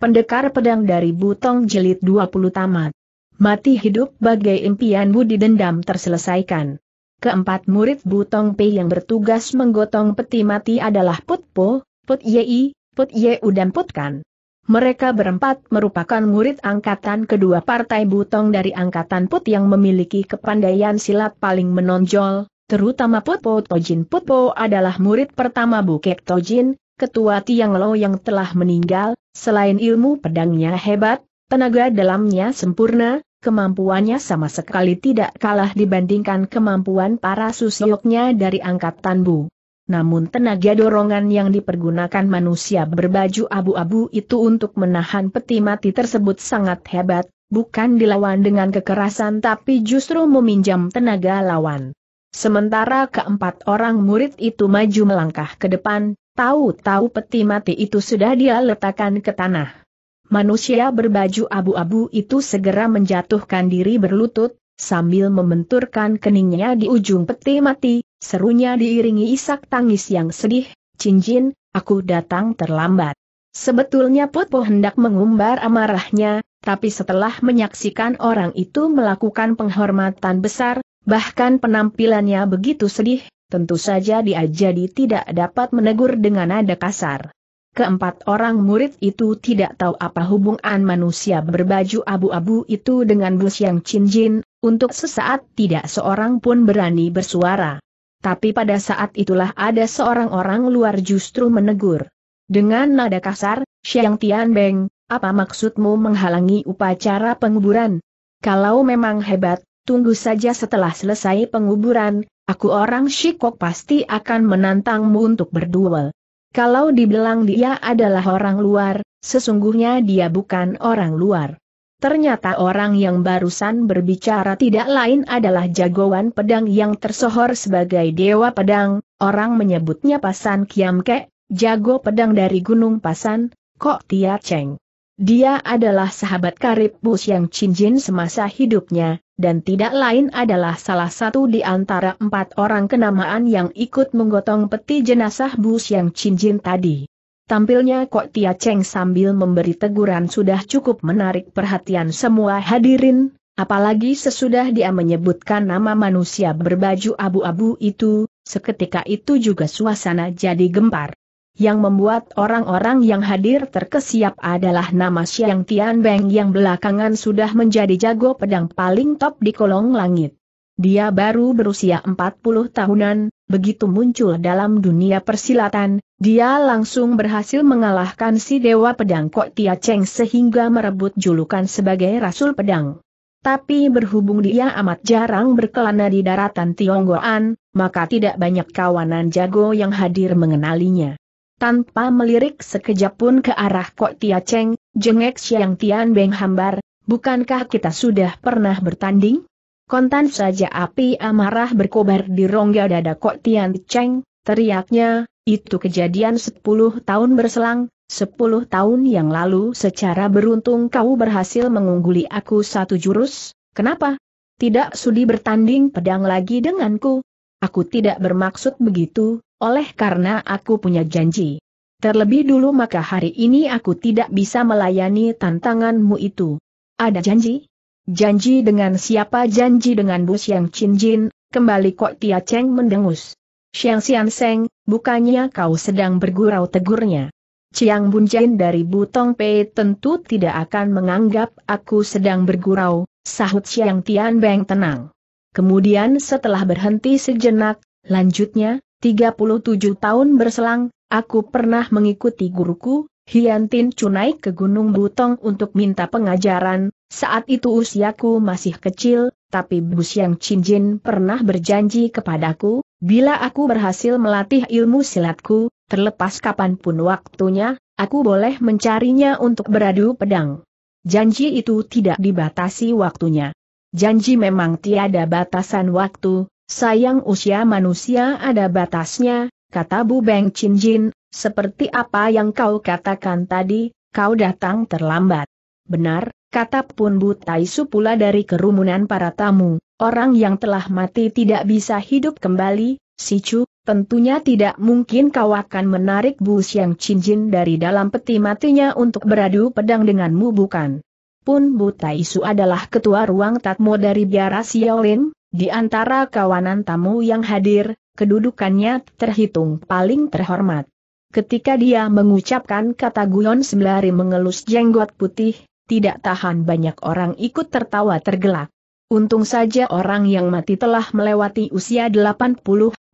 Pendekar Pedang dari Butong Jilid 20 Tamat. Mati hidup bagai impian budi dendam terselesaikan. Keempat murid Butong Pei yang bertugas menggotong peti mati adalah Put Po, Put Yei, Put Yeu dan Put Kan. Mereka berempat merupakan murid angkatan kedua partai Butong dari angkatan Put yang memiliki kepandaian silat paling menonjol, terutama Put Po Tojin Put Po adalah murid pertama Bukek Tojin, ketua Tiang Lo yang telah meninggal, Selain ilmu pedangnya hebat, tenaga dalamnya sempurna, kemampuannya sama sekali tidak kalah dibandingkan kemampuan para susioknya dari angkatan Bu. Namun tenaga dorongan yang dipergunakan manusia berbaju abu-abu itu untuk menahan peti mati tersebut sangat hebat, bukan dilawan dengan kekerasan tapi justru meminjam tenaga lawan. Sementara keempat orang murid itu maju melangkah ke depan, Tahu-tahu peti mati itu sudah dia letakkan ke tanah. Manusia berbaju abu-abu itu segera menjatuhkan diri berlutut, sambil membenturkan keningnya di ujung peti mati, serunya diiringi isak tangis yang sedih, cincin, aku datang terlambat. Sebetulnya Putu hendak mengumbar amarahnya, tapi setelah menyaksikan orang itu melakukan penghormatan besar, bahkan penampilannya begitu sedih, Tentu saja dia jadi tidak dapat menegur dengan nada kasar. Keempat orang murid itu tidak tahu apa hubungan manusia berbaju abu-abu itu dengan bus yang cinjin, untuk sesaat tidak seorang pun berani bersuara. Tapi pada saat itulah ada seorang orang luar justru menegur. Dengan nada kasar, Xiang Tian Beng, apa maksudmu menghalangi upacara penguburan? Kalau memang hebat, tunggu saja setelah selesai penguburan, Aku orang Shikok pasti akan menantangmu untuk berduel. Kalau dibilang dia adalah orang luar, sesungguhnya dia bukan orang luar. Ternyata orang yang barusan berbicara tidak lain adalah jagoan pedang yang tersohor sebagai dewa pedang, orang menyebutnya Pasan Kiamke, jago pedang dari Gunung Pasan, Kok Tia Cheng. Dia adalah sahabat karib Bus yang cincin semasa hidupnya, dan tidak lain adalah salah satu di antara empat orang kenamaan yang ikut menggotong peti jenazah Bus yang cincin tadi. Tampilnya Kok Tia Cheng sambil memberi teguran sudah cukup menarik perhatian semua hadirin, apalagi sesudah dia menyebutkan nama manusia berbaju abu-abu itu, seketika itu juga suasana jadi gempar. Yang membuat orang-orang yang hadir terkesiap adalah nama Xiang Tian Beng yang belakangan sudah menjadi jago pedang paling top di kolong langit. Dia baru berusia 40 tahunan, begitu muncul dalam dunia persilatan, dia langsung berhasil mengalahkan si Dewa Pedang Kok Tia Cheng sehingga merebut julukan sebagai Rasul Pedang. Tapi berhubung dia amat jarang berkelana di daratan Tionggoan, maka tidak banyak kawanan jago yang hadir mengenalinya. Tanpa melirik sekejap pun ke arah Kok Tia Cheng, jengek Siang Tian Beng hambar, bukankah kita sudah pernah bertanding? Kontan saja api amarah berkobar di rongga dada Kok Tian Cheng, teriaknya, itu kejadian 10 tahun berselang, 10 tahun yang lalu secara beruntung kau berhasil mengungguli aku satu jurus, kenapa? Tidak sudi bertanding pedang lagi denganku, Aku tidak bermaksud begitu, oleh karena aku punya janji. Terlebih dulu maka hari ini aku tidak bisa melayani tantanganmu itu. Ada janji? Janji dengan siapa? Janji dengan Bu yang Chin kembali Kok Tia Cheng mendengus. Siang Sian Seng, bukannya kau sedang bergurau tegurnya. Ciang Bunjain dari Butong Pei tentu tidak akan menganggap aku sedang bergurau, sahut Siang Tian Beng tenang. Kemudian setelah berhenti sejenak, lanjutnya, 37 tahun berselang, aku pernah mengikuti guruku, Hiantin Cunai ke Gunung Butong untuk minta pengajaran, saat itu usiaku masih kecil, tapi Bu Chinjin pernah berjanji kepadaku, bila aku berhasil melatih ilmu silatku, terlepas kapanpun waktunya, aku boleh mencarinya untuk beradu pedang. Janji itu tidak dibatasi waktunya. Janji memang tiada batasan waktu, sayang usia manusia ada batasnya, kata Bu Beng Chin Jin, seperti apa yang kau katakan tadi, kau datang terlambat. Benar, kata Pun Bu Tai Su pula dari kerumunan para tamu, orang yang telah mati tidak bisa hidup kembali, si Chu, tentunya tidak mungkin kau akan menarik Bu Xiang Chin Jin dari dalam peti matinya untuk beradu pedang denganmu bukan? Pun Buta Su adalah ketua ruang tatmo dari biara Xiaolin, di antara kawanan tamu yang hadir, kedudukannya terhitung paling terhormat. Ketika dia mengucapkan kata Guyon sembari mengelus jenggot putih, tidak tahan banyak orang ikut tertawa tergelak. Untung saja orang yang mati telah melewati usia 80,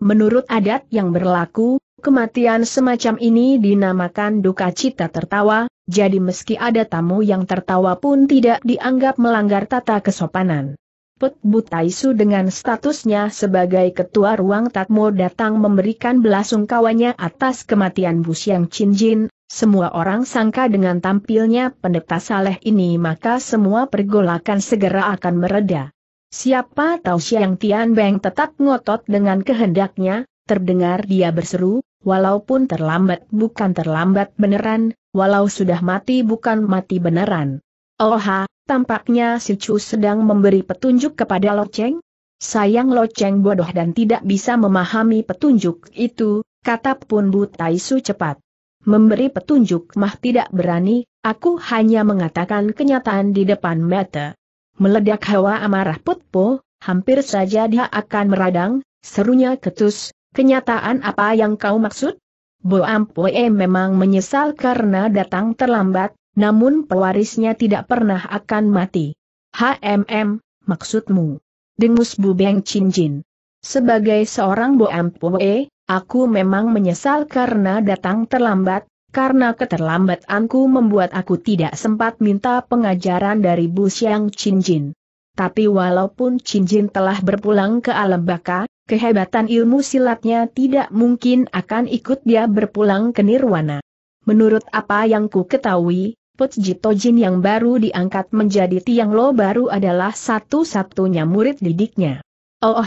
menurut adat yang berlaku, Kematian semacam ini dinamakan duka cita tertawa, jadi meski ada tamu yang tertawa pun tidak dianggap melanggar tata kesopanan. Put Butaisu dengan statusnya sebagai ketua ruang tatmo datang memberikan belasungkawanya atas kematian Bu Chin Jin, semua orang sangka dengan tampilnya pendeta saleh ini maka semua pergolakan segera akan mereda. Siapa tahu Siang Tian Beng tetap ngotot dengan kehendaknya, terdengar dia berseru, walaupun terlambat bukan terlambat beneran, walau sudah mati bukan mati beneran. Oha, oh tampaknya si Chu sedang memberi petunjuk kepada Lo Cheng. Sayang Lo Cheng bodoh dan tidak bisa memahami petunjuk itu, kata Pun Bu Tai cepat. Memberi petunjuk mah tidak berani, aku hanya mengatakan kenyataan di depan mata. Meledak hawa amarah Putpo, hampir saja dia akan meradang, serunya ketus, Kenyataan apa yang kau maksud? Bo Ampoe memang menyesal karena datang terlambat, namun pewarisnya tidak pernah akan mati. HMM, maksudmu? Dengus Bu Beng Chin Jin. Sebagai seorang Bo Ampoe, aku memang menyesal karena datang terlambat, karena keterlambatanku membuat aku tidak sempat minta pengajaran dari Bu Siang Chin Jin. Tapi walaupun Chin Jin telah berpulang ke alam baka, Kehebatan ilmu silatnya tidak mungkin akan ikut dia berpulang ke Nirwana. Menurut apa yang ku ketahui, Putji Jin yang baru diangkat menjadi Tiang Lo baru adalah satu-satunya murid didiknya. Oh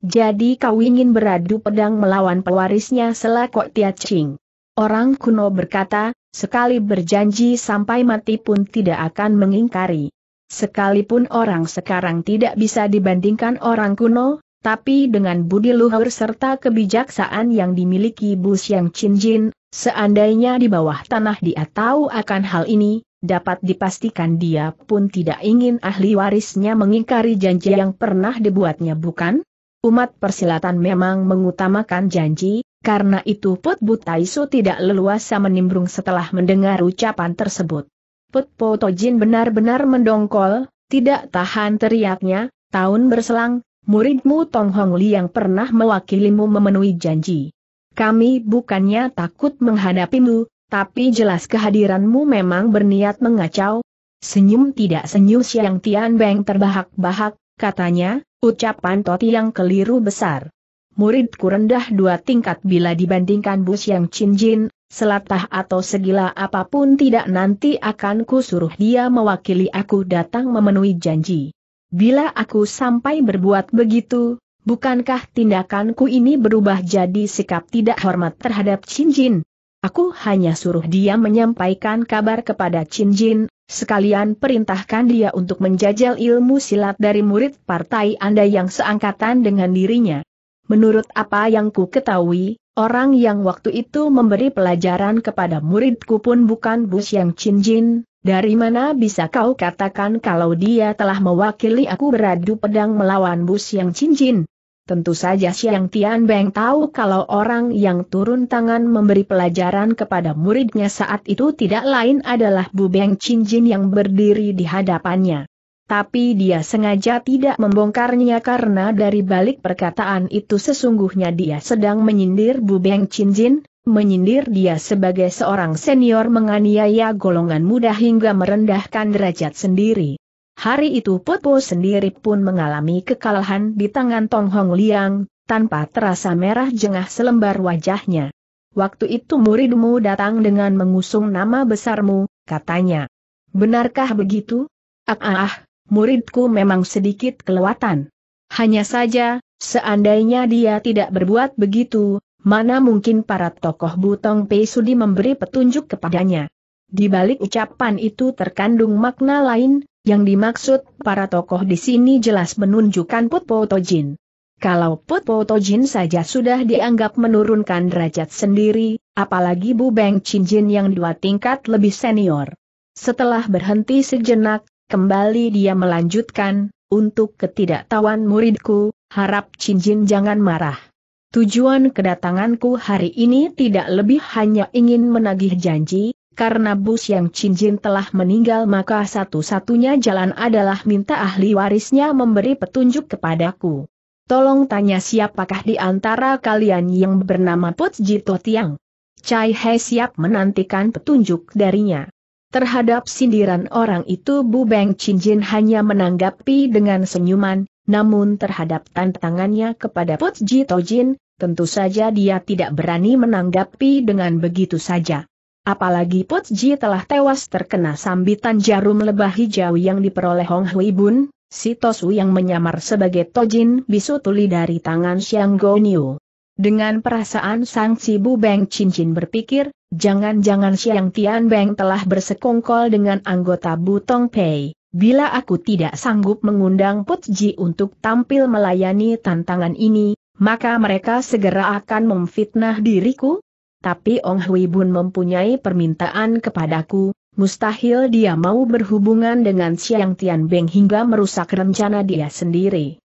Jadi kau ingin beradu pedang melawan pewarisnya selaku Tia Ching. Orang kuno berkata, sekali berjanji sampai mati pun tidak akan mengingkari. Sekalipun orang sekarang tidak bisa dibandingkan orang kuno, tapi dengan budi luhur serta kebijaksaan yang dimiliki Bu Xiang Chin Jin, seandainya di bawah tanah dia tahu akan hal ini, dapat dipastikan dia pun tidak ingin ahli warisnya mengingkari janji yang pernah dibuatnya bukan? Umat persilatan memang mengutamakan janji, karena itu Put Butaisu tidak leluasa menimbrung setelah mendengar ucapan tersebut. Put Potojin benar-benar mendongkol, tidak tahan teriaknya, tahun berselang, muridmu Tong Hong Li yang pernah mewakilimu memenuhi janji. Kami bukannya takut menghadapimu, tapi jelas kehadiranmu memang berniat mengacau. Senyum tidak senyum Siang Tian Beng terbahak-bahak, katanya, ucapan Toti yang keliru besar. Muridku rendah dua tingkat bila dibandingkan Bu Siang Chin selatah atau segila apapun tidak nanti akan kusuruh dia mewakili aku datang memenuhi janji. Bila aku sampai berbuat begitu, bukankah tindakanku ini berubah jadi sikap tidak hormat terhadap Chin Jin? Aku hanya suruh dia menyampaikan kabar kepada Chin Jin, sekalian perintahkan dia untuk menjajal ilmu silat dari murid partai Anda yang seangkatan dengan dirinya. Menurut apa yang ku ketahui, orang yang waktu itu memberi pelajaran kepada muridku pun bukan Bus yang Chin Jin, dari mana bisa kau katakan kalau dia telah mewakili aku beradu pedang melawan Bus Yang Cincin? Tentu saja Siang Tian Beng tahu kalau orang yang turun tangan memberi pelajaran kepada muridnya saat itu tidak lain adalah Bu Beng Cincin yang berdiri di hadapannya. Tapi dia sengaja tidak membongkarnya karena dari balik perkataan itu sesungguhnya dia sedang menyindir Bu Beng Cincin, menyindir dia sebagai seorang senior menganiaya golongan muda hingga merendahkan derajat sendiri. Hari itu Popo sendiri pun mengalami kekalahan di tangan Tong Hong Liang, tanpa terasa merah jengah selembar wajahnya. Waktu itu muridmu datang dengan mengusung nama besarmu, katanya. Benarkah begitu? Ah, ah, ah muridku memang sedikit kelewatan. Hanya saja, seandainya dia tidak berbuat begitu, Mana mungkin para tokoh Butong Pei Sudi memberi petunjuk kepadanya. Di balik ucapan itu terkandung makna lain, yang dimaksud para tokoh di sini jelas menunjukkan Put Po Jin. Kalau Put Po Jin saja sudah dianggap menurunkan derajat sendiri, apalagi Bu Beng Chin Jin yang dua tingkat lebih senior. Setelah berhenti sejenak, kembali dia melanjutkan, untuk ketidaktahuan muridku, harap Chin Jin jangan marah. Tujuan kedatanganku hari ini tidak lebih hanya ingin menagih janji, karena Bus yang cincin telah meninggal maka satu-satunya jalan adalah minta ahli warisnya memberi petunjuk kepadaku. Tolong tanya siapakah di antara kalian yang bernama Put Jito Tiang. Cai He siap menantikan petunjuk darinya. Terhadap sindiran orang itu Bu Beng Cincin hanya menanggapi dengan senyuman, namun terhadap tantangannya kepada Put Jin, tentu saja dia tidak berani menanggapi dengan begitu saja. Apalagi Putji telah tewas terkena sambitan jarum lebah hijau yang diperoleh Hong Hui Bun, si Tosu yang menyamar sebagai Tojin bisu tuli dari tangan Xiang Gonyu. Dengan perasaan sang si Bu Beng cincin berpikir, jangan-jangan Xiang Tian Beng telah bersekongkol dengan anggota Butong Pei. Bila aku tidak sanggup mengundang Putji untuk tampil melayani tantangan ini, maka mereka segera akan memfitnah diriku? Tapi Ong Hui Bun mempunyai permintaan kepadaku, mustahil dia mau berhubungan dengan Siang Tian Beng hingga merusak rencana dia sendiri.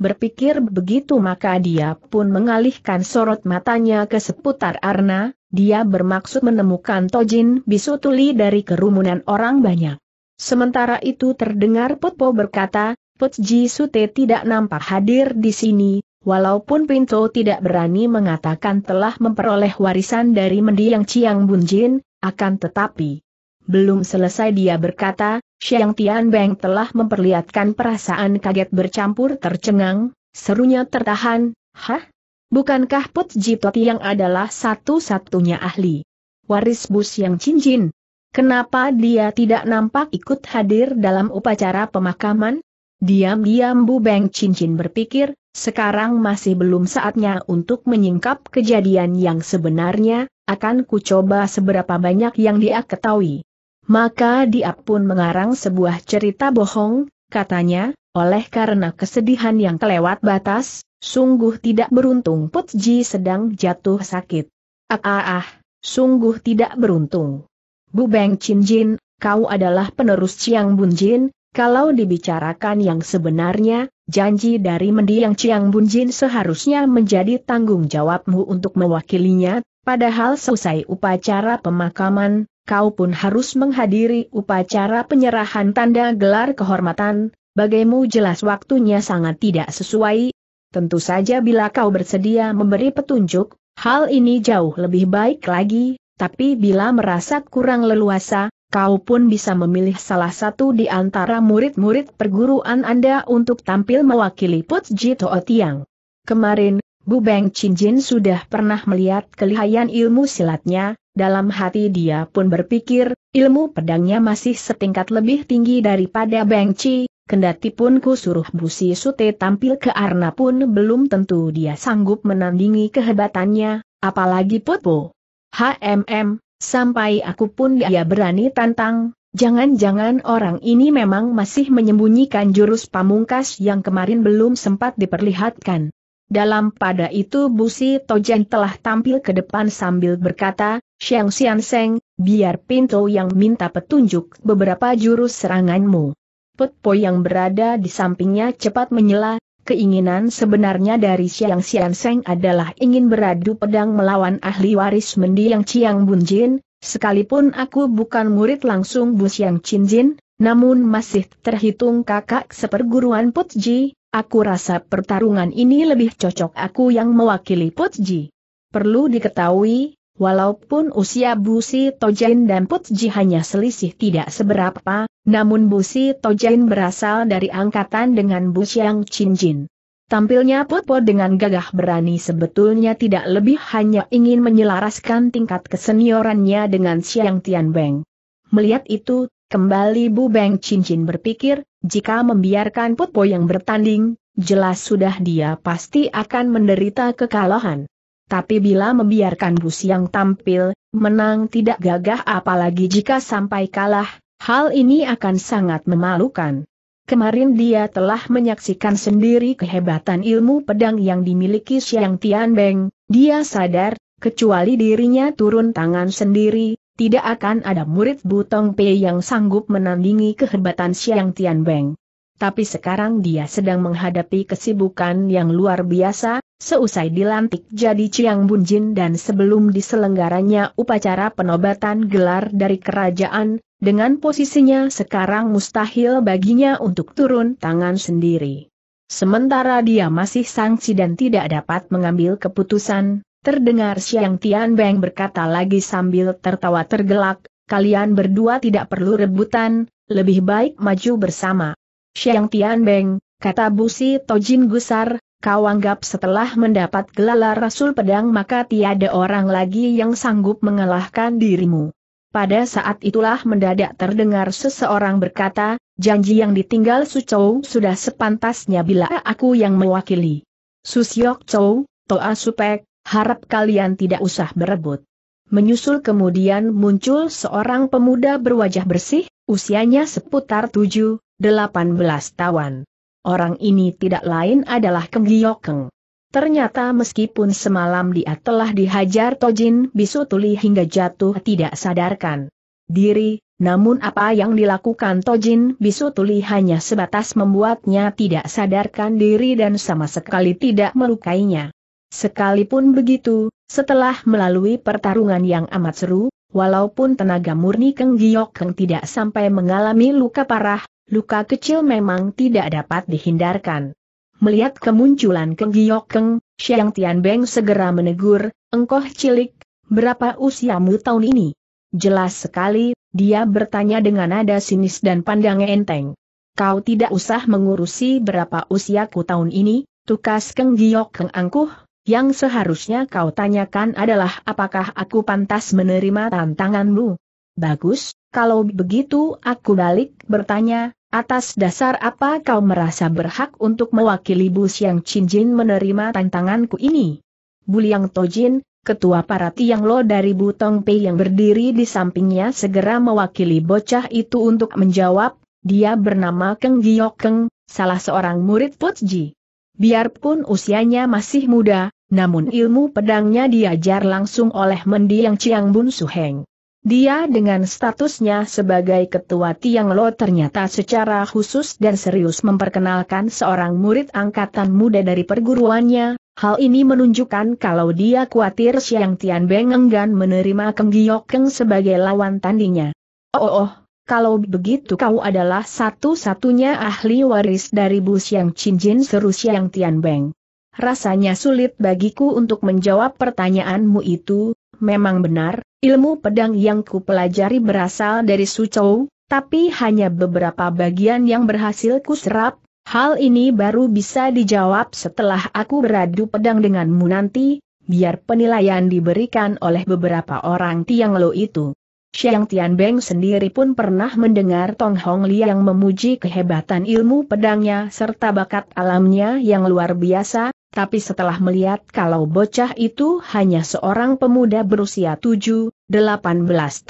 Berpikir begitu maka dia pun mengalihkan sorot matanya ke seputar Arna, dia bermaksud menemukan Tojin Bisutuli dari kerumunan orang banyak. Sementara itu terdengar Potpo berkata, Putji Sute tidak nampak hadir di sini, Walaupun Pinto tidak berani mengatakan telah memperoleh warisan dari mendiang Chiang Bunjin, akan tetapi belum selesai dia berkata, Xiang Tianbeng telah memperlihatkan perasaan kaget bercampur tercengang, serunya tertahan, Hah? Bukankah Put Jito yang adalah satu-satunya ahli? Waris Bus yang cincin? Kenapa dia tidak nampak ikut hadir dalam upacara pemakaman? Diam-diam Bu Beng Cincin berpikir, sekarang masih belum saatnya untuk menyingkap kejadian yang sebenarnya, akan kucoba seberapa banyak yang dia ketahui. Maka dia pun mengarang sebuah cerita bohong, katanya, oleh karena kesedihan yang kelewat batas, sungguh tidak beruntung Putji sedang jatuh sakit. Ah ah ah, sungguh tidak beruntung. Bu Beng Chin Jin, kau adalah penerus Chiang Bun Jin, kalau dibicarakan yang sebenarnya, janji dari mendiang Ciang Bunjin seharusnya menjadi tanggung jawabmu untuk mewakilinya, padahal selesai upacara pemakaman, kau pun harus menghadiri upacara penyerahan tanda gelar kehormatan, bagaimu jelas waktunya sangat tidak sesuai. Tentu saja bila kau bersedia memberi petunjuk, hal ini jauh lebih baik lagi, tapi bila merasa kurang leluasa, kau pun bisa memilih salah satu di antara murid-murid perguruan Anda untuk tampil mewakili Put Jito Tiang. Kemarin, Bu Beng Chin Jin sudah pernah melihat kelihayan ilmu silatnya, dalam hati dia pun berpikir, ilmu pedangnya masih setingkat lebih tinggi daripada Beng Chi. kendati pun ku suruh Bu Si Sute tampil ke Arna pun belum tentu dia sanggup menandingi kehebatannya, apalagi Bo. HMM, Sampai aku pun dia ya, ya berani tantang, jangan-jangan orang ini memang masih menyembunyikan jurus pamungkas yang kemarin belum sempat diperlihatkan. Dalam pada itu Busi Tojen telah tampil ke depan sambil berkata, Xiang Xian Seng, biar Pinto yang minta petunjuk beberapa jurus seranganmu. Putpo yang berada di sampingnya cepat menyela, Keinginan sebenarnya dari Siang Siang Seng adalah ingin beradu pedang melawan ahli waris mendiang Chiang Bunjin, sekalipun aku bukan murid langsung Bu Xiang Jin, namun masih terhitung kakak seperguruan Putji, aku rasa pertarungan ini lebih cocok aku yang mewakili Putji. Perlu diketahui, Walaupun usia Busi Tojain dan Putji hanya selisih tidak seberapa, namun Busi Tojain berasal dari angkatan dengan Bu Xiang Cincin. Tampilnya Putpo dengan gagah berani sebetulnya tidak lebih hanya ingin menyelaraskan tingkat keseniorannya dengan Tian Beng. Melihat itu, kembali Bu Beng Cincin berpikir, jika membiarkan Putpo yang bertanding, jelas sudah dia pasti akan menderita kekalahan tapi bila membiarkan Bu yang tampil, menang tidak gagah apalagi jika sampai kalah, hal ini akan sangat memalukan. Kemarin dia telah menyaksikan sendiri kehebatan ilmu pedang yang dimiliki Tian Beng. dia sadar, kecuali dirinya turun tangan sendiri, tidak akan ada murid Butong Pei yang sanggup menandingi kehebatan Tian Beng. Tapi sekarang dia sedang menghadapi kesibukan yang luar biasa, Seusai dilantik jadi Chiang Bunjin dan sebelum diselenggaranya upacara penobatan gelar dari kerajaan, dengan posisinya sekarang mustahil baginya untuk turun tangan sendiri. Sementara dia masih sangsi dan tidak dapat mengambil keputusan, terdengar Xiang Tian Beng berkata lagi sambil tertawa tergelak, kalian berdua tidak perlu rebutan, lebih baik maju bersama. Xiang Tian Beng, kata Busi Tojin Gusar, kau anggap setelah mendapat gelar Rasul Pedang maka tiada orang lagi yang sanggup mengalahkan dirimu. Pada saat itulah mendadak terdengar seseorang berkata, janji yang ditinggal Su Chou sudah sepantasnya bila aku yang mewakili. Su Siok Chou, Toa Supek, harap kalian tidak usah berebut. Menyusul kemudian muncul seorang pemuda berwajah bersih, usianya seputar 7, 18 tahun. Orang ini tidak lain adalah Keng Giokeng. Ternyata meskipun semalam dia telah dihajar Tojin Bisu Tuli hingga jatuh tidak sadarkan diri, namun apa yang dilakukan Tojin Bisu Tuli hanya sebatas membuatnya tidak sadarkan diri dan sama sekali tidak melukainya. Sekalipun begitu, setelah melalui pertarungan yang amat seru, walaupun tenaga murni Keng Giyokeng tidak sampai mengalami luka parah, luka kecil memang tidak dapat dihindarkan. Melihat kemunculan Keng giok Keng, Xiang Tianbeng segera menegur, engkoh cilik, berapa usiamu tahun ini? Jelas sekali, dia bertanya dengan nada sinis dan pandang enteng. Kau tidak usah mengurusi berapa usiaku tahun ini, tukas Keng giok Keng angkuh, yang seharusnya kau tanyakan adalah apakah aku pantas menerima tantanganmu. Bagus, kalau begitu aku balik bertanya, Atas dasar apa kau merasa berhak untuk mewakili Bu Siang Chin Jin menerima tantanganku ini? Buliang Tojin, ketua para Tiang Lo dari Butong Pei yang berdiri di sampingnya segera mewakili bocah itu untuk menjawab, dia bernama Keng Giok Keng, salah seorang murid Ji. Biarpun usianya masih muda, namun ilmu pedangnya diajar langsung oleh mendiang Chiang Bun Suheng. Dia dengan statusnya sebagai ketua Tiang Lo ternyata secara khusus dan serius memperkenalkan seorang murid angkatan muda dari perguruannya, hal ini menunjukkan kalau dia khawatir Siang Tian Beng enggan menerima Keng Keng sebagai lawan tandingnya. Oh, oh, oh, kalau begitu kau adalah satu-satunya ahli waris dari Bu Siang Chin Jin, seru Siang Tian Beng. Rasanya sulit bagiku untuk menjawab pertanyaanmu itu, memang benar, Ilmu pedang yang kupelajari berasal dari Sucou, tapi hanya beberapa bagian yang berhasil kuserap, hal ini baru bisa dijawab setelah aku beradu pedang denganmu nanti, biar penilaian diberikan oleh beberapa orang Tiang Lo itu. Xiang Tianbeng sendiri pun pernah mendengar Tong Hong Li yang memuji kehebatan ilmu pedangnya serta bakat alamnya yang luar biasa, tapi setelah melihat kalau bocah itu hanya seorang pemuda berusia 7, 18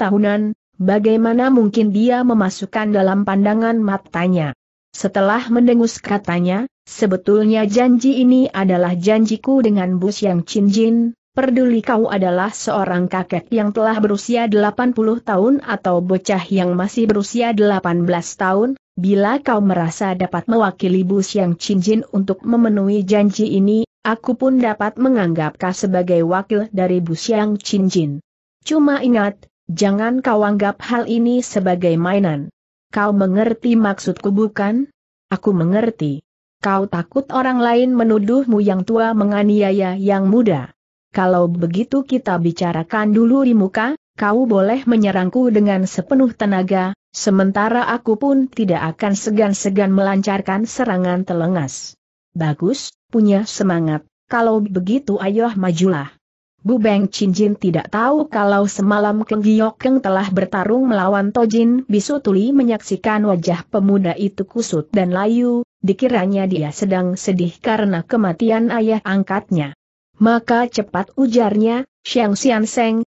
tahunan, bagaimana mungkin dia memasukkan dalam pandangan matanya. Setelah mendengus katanya, sebetulnya janji ini adalah janjiku dengan Bus Yang Chin Peduli kau adalah seorang kakek yang telah berusia 80 tahun atau bocah yang masih berusia 18 tahun, bila kau merasa dapat mewakili Bu Chin Jin untuk memenuhi janji ini, aku pun dapat menganggap kau sebagai wakil dari Bu Chin Jin. Cuma ingat, jangan kau anggap hal ini sebagai mainan. Kau mengerti maksudku bukan? Aku mengerti. Kau takut orang lain menuduhmu yang tua menganiaya yang muda kalau begitu kita bicarakan dulu di muka, kau boleh menyerangku dengan sepenuh tenaga, sementara aku pun tidak akan segan-segan melancarkan serangan telengas. Bagus, punya semangat, kalau begitu ayolah majulah. Bu Beng Jin tidak tahu kalau semalam Keng Keng telah bertarung melawan Tojin Bisu Tuli menyaksikan wajah pemuda itu kusut dan layu, dikiranya dia sedang sedih karena kematian ayah angkatnya. Maka cepat ujarnya, Xiang Xian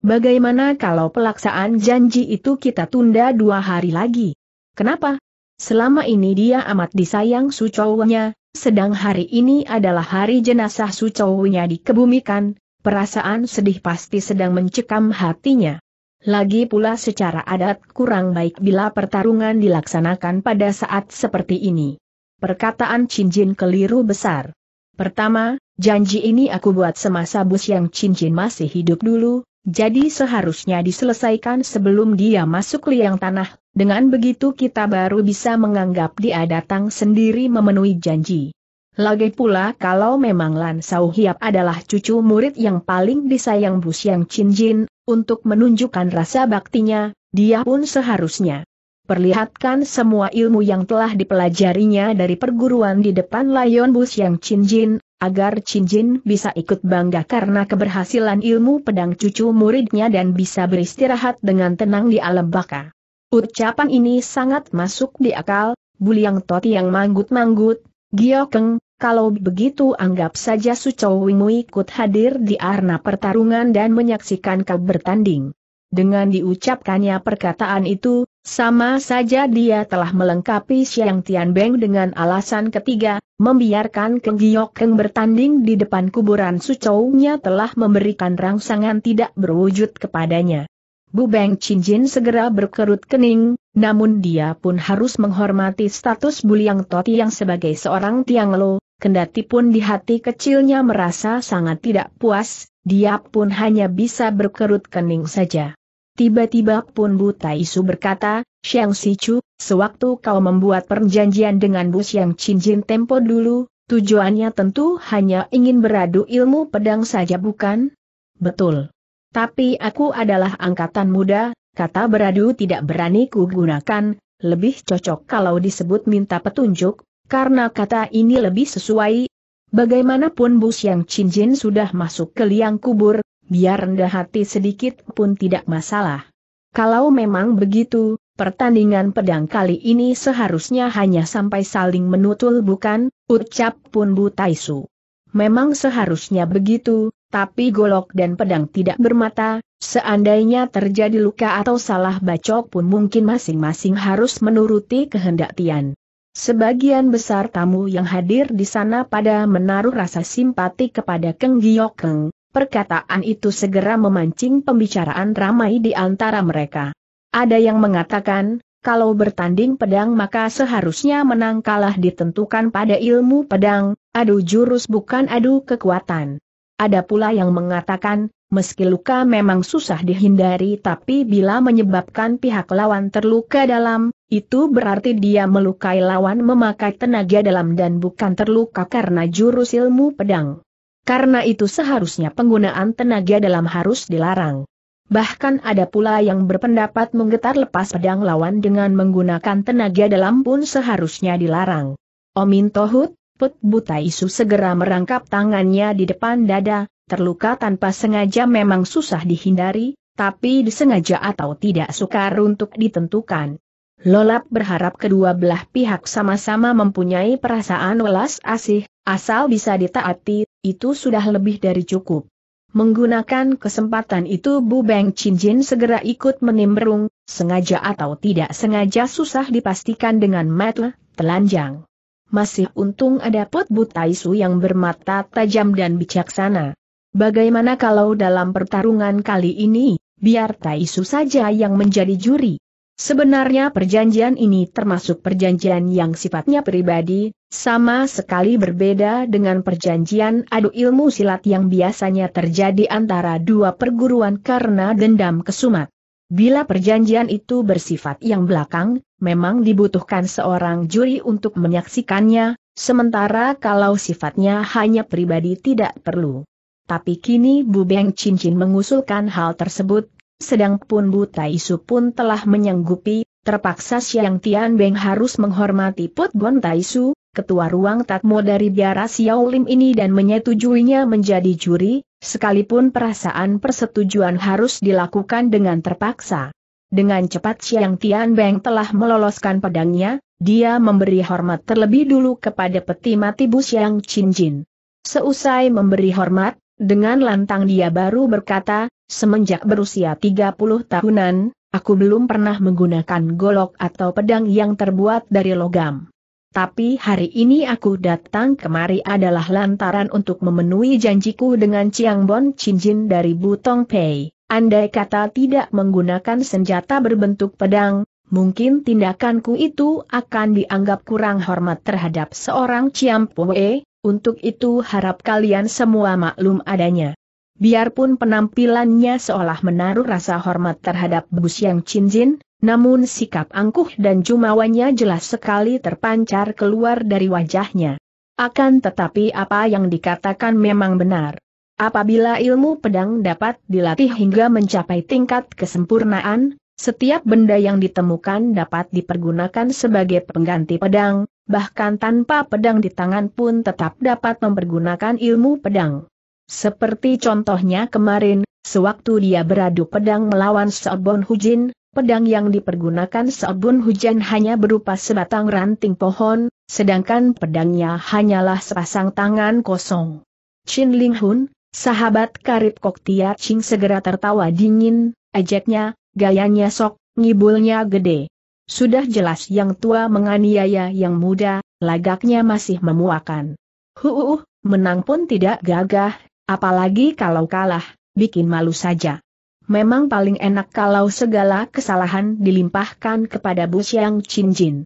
bagaimana kalau pelaksanaan janji itu kita tunda dua hari lagi? Kenapa? Selama ini dia amat disayang sucownya, sedang hari ini adalah hari jenazah sucownya dikebumikan, perasaan sedih pasti sedang mencekam hatinya. Lagi pula secara adat kurang baik bila pertarungan dilaksanakan pada saat seperti ini. Perkataan Chin Jin keliru besar. Pertama, Janji ini aku buat semasa bus yang cincin masih hidup dulu, jadi seharusnya diselesaikan sebelum dia masuk liang tanah, dengan begitu kita baru bisa menganggap dia datang sendiri memenuhi janji. Lagi pula kalau memang Lan Sau Hiap adalah cucu murid yang paling disayang Bus Yang Cincin, untuk menunjukkan rasa baktinya, dia pun seharusnya perlihatkan semua ilmu yang telah dipelajarinya dari perguruan di depan Lion Bus yang Jin, agar Jin bisa ikut bangga karena keberhasilan ilmu pedang cucu muridnya dan bisa beristirahat dengan tenang di alam baka. Ucapan ini sangat masuk di akal, Buliang Toti yang manggut-manggut, Giokeng, kalau begitu anggap saja Sucow Wing ikut hadir di arena pertarungan dan menyaksikan kau bertanding. Dengan diucapkannya perkataan itu, sama saja dia telah melengkapi siang Tian Beng dengan alasan ketiga, membiarkan Keng Keng bertanding di depan kuburan Sucounya telah memberikan rangsangan tidak berwujud kepadanya. Bu Beng Chin Jin segera berkerut kening, namun dia pun harus menghormati status Buliang Toti yang sebagai seorang Tianglo, kendati pun di hati kecilnya merasa sangat tidak puas, dia pun hanya bisa berkerut kening saja. Tiba-tiba pun Buta Isu berkata, Xiang Sichu, sewaktu kau membuat perjanjian dengan Bu Xiang Jin Tempo dulu, tujuannya tentu hanya ingin beradu ilmu pedang saja bukan? Betul. Tapi aku adalah angkatan muda, kata beradu tidak berani gunakan, lebih cocok kalau disebut minta petunjuk, karena kata ini lebih sesuai. Bagaimanapun Bu Xiang Jin sudah masuk ke liang kubur, biar rendah hati sedikit pun tidak masalah. Kalau memang begitu, pertandingan pedang kali ini seharusnya hanya sampai saling menutul bukan, ucap pun Bu Taisu. Memang seharusnya begitu, tapi golok dan pedang tidak bermata, seandainya terjadi luka atau salah bacok pun mungkin masing-masing harus menuruti kehendak Tian. Sebagian besar tamu yang hadir di sana pada menaruh rasa simpati kepada Keng Giokeng, Perkataan itu segera memancing pembicaraan ramai di antara mereka. Ada yang mengatakan, kalau bertanding pedang maka seharusnya menang kalah ditentukan pada ilmu pedang, adu jurus bukan adu kekuatan. Ada pula yang mengatakan, meski luka memang susah dihindari tapi bila menyebabkan pihak lawan terluka dalam, itu berarti dia melukai lawan memakai tenaga dalam dan bukan terluka karena jurus ilmu pedang. Karena itu seharusnya penggunaan tenaga dalam harus dilarang. Bahkan ada pula yang berpendapat menggetar lepas pedang lawan dengan menggunakan tenaga dalam pun seharusnya dilarang. Omin Tohut, Put Buta Isu segera merangkap tangannya di depan dada, terluka tanpa sengaja memang susah dihindari, tapi disengaja atau tidak sukar untuk ditentukan. Lolap berharap kedua belah pihak sama-sama mempunyai perasaan welas asih, Asal bisa ditaati, itu sudah lebih dari cukup. Menggunakan kesempatan itu Bu Beng Jin segera ikut menimbrung, sengaja atau tidak sengaja susah dipastikan dengan mata telanjang. Masih untung ada Pot Butaisu yang bermata tajam dan bijaksana. Bagaimana kalau dalam pertarungan kali ini, biar Taisu saja yang menjadi juri? Sebenarnya perjanjian ini termasuk perjanjian yang sifatnya pribadi, sama sekali berbeda dengan perjanjian adu ilmu silat yang biasanya terjadi antara dua perguruan karena dendam kesumat. Bila perjanjian itu bersifat yang belakang, memang dibutuhkan seorang juri untuk menyaksikannya, sementara kalau sifatnya hanya pribadi tidak perlu. Tapi kini Bu Beng Cincin mengusulkan hal tersebut sedang pun Buta Isu pun telah menyanggupi, terpaksa Siang Tian Beng harus menghormati Put Gon Tai ketua ruang tatmo dari biara Xiao Lim ini dan menyetujuinya menjadi juri, sekalipun perasaan persetujuan harus dilakukan dengan terpaksa. Dengan cepat Siang Tian Beng telah meloloskan pedangnya, dia memberi hormat terlebih dulu kepada peti mati Bu Siang Chin Jin. Seusai memberi hormat, dengan lantang dia baru berkata, Semenjak berusia 30 tahunan, aku belum pernah menggunakan golok atau pedang yang terbuat dari logam. Tapi hari ini aku datang kemari adalah lantaran untuk memenuhi janjiku dengan Chiang Bon Chinjin dari Butong Pei. Andai kata tidak menggunakan senjata berbentuk pedang, mungkin tindakanku itu akan dianggap kurang hormat terhadap seorang Chiang Pue, untuk itu harap kalian semua maklum adanya. Biarpun penampilannya seolah menaruh rasa hormat terhadap Bus Yang Cinjin, namun sikap angkuh dan jumawanya jelas sekali terpancar keluar dari wajahnya. Akan tetapi apa yang dikatakan memang benar. Apabila ilmu pedang dapat dilatih hingga mencapai tingkat kesempurnaan, setiap benda yang ditemukan dapat dipergunakan sebagai pengganti pedang, bahkan tanpa pedang di tangan pun tetap dapat mempergunakan ilmu pedang. Seperti contohnya kemarin, sewaktu dia beradu pedang melawan Seobon Hujin, pedang yang dipergunakan Seobon Hujan hanya berupa sebatang ranting pohon, sedangkan pedangnya hanyalah sepasang tangan kosong. Chin Ling Hun, sahabat karib Kok Tia Ching segera tertawa dingin, ejeknya, gayanya sok, ngibulnya gede. Sudah jelas yang tua menganiaya yang muda, lagaknya masih memuakan. Huuuh, menang pun tidak gagah, Apalagi kalau kalah, bikin malu saja. Memang paling enak kalau segala kesalahan dilimpahkan kepada Bu Xiang Chin Jin.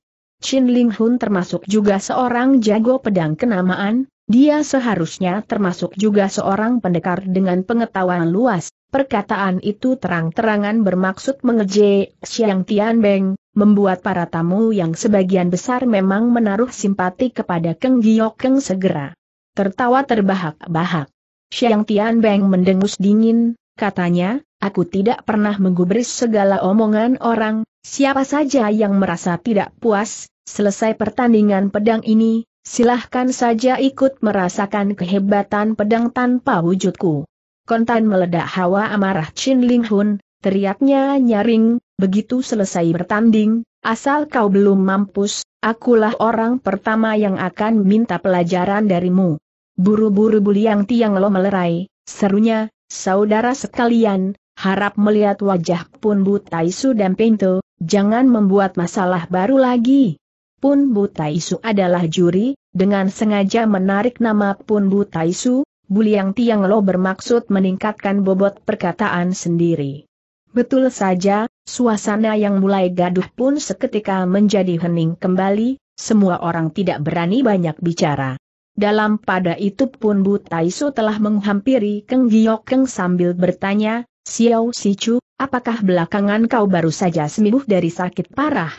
Chin Ling Hun termasuk juga seorang jago pedang kenamaan, dia seharusnya termasuk juga seorang pendekar dengan pengetahuan luas. Perkataan itu terang-terangan bermaksud mengejek Xiang Beng, membuat para tamu yang sebagian besar memang menaruh simpati kepada Keng Giok Keng segera tertawa terbahak-bahak. Xiang Beng mendengus dingin, katanya, aku tidak pernah menggubris segala omongan orang, siapa saja yang merasa tidak puas, selesai pertandingan pedang ini, silahkan saja ikut merasakan kehebatan pedang tanpa wujudku. Kontan meledak hawa amarah Chin Ling Hun, teriaknya nyaring, begitu selesai bertanding, asal kau belum mampus, akulah orang pertama yang akan minta pelajaran darimu. Buru-buru Buliang Tiang Lo melerai, serunya, saudara sekalian, harap melihat wajah Pun Butai Su dan Pinto, jangan membuat masalah baru lagi. Pun Butai Su adalah juri, dengan sengaja menarik nama Pun Butai Su, Buliang Tiang Lo bermaksud meningkatkan bobot perkataan sendiri. Betul saja, suasana yang mulai gaduh pun seketika menjadi hening kembali, semua orang tidak berani banyak bicara. Dalam pada itu pun Bu Taisu telah menghampiri Keng Giokeng sambil bertanya, Xiao Sichu, apakah belakangan kau baru saja sembuh dari sakit parah?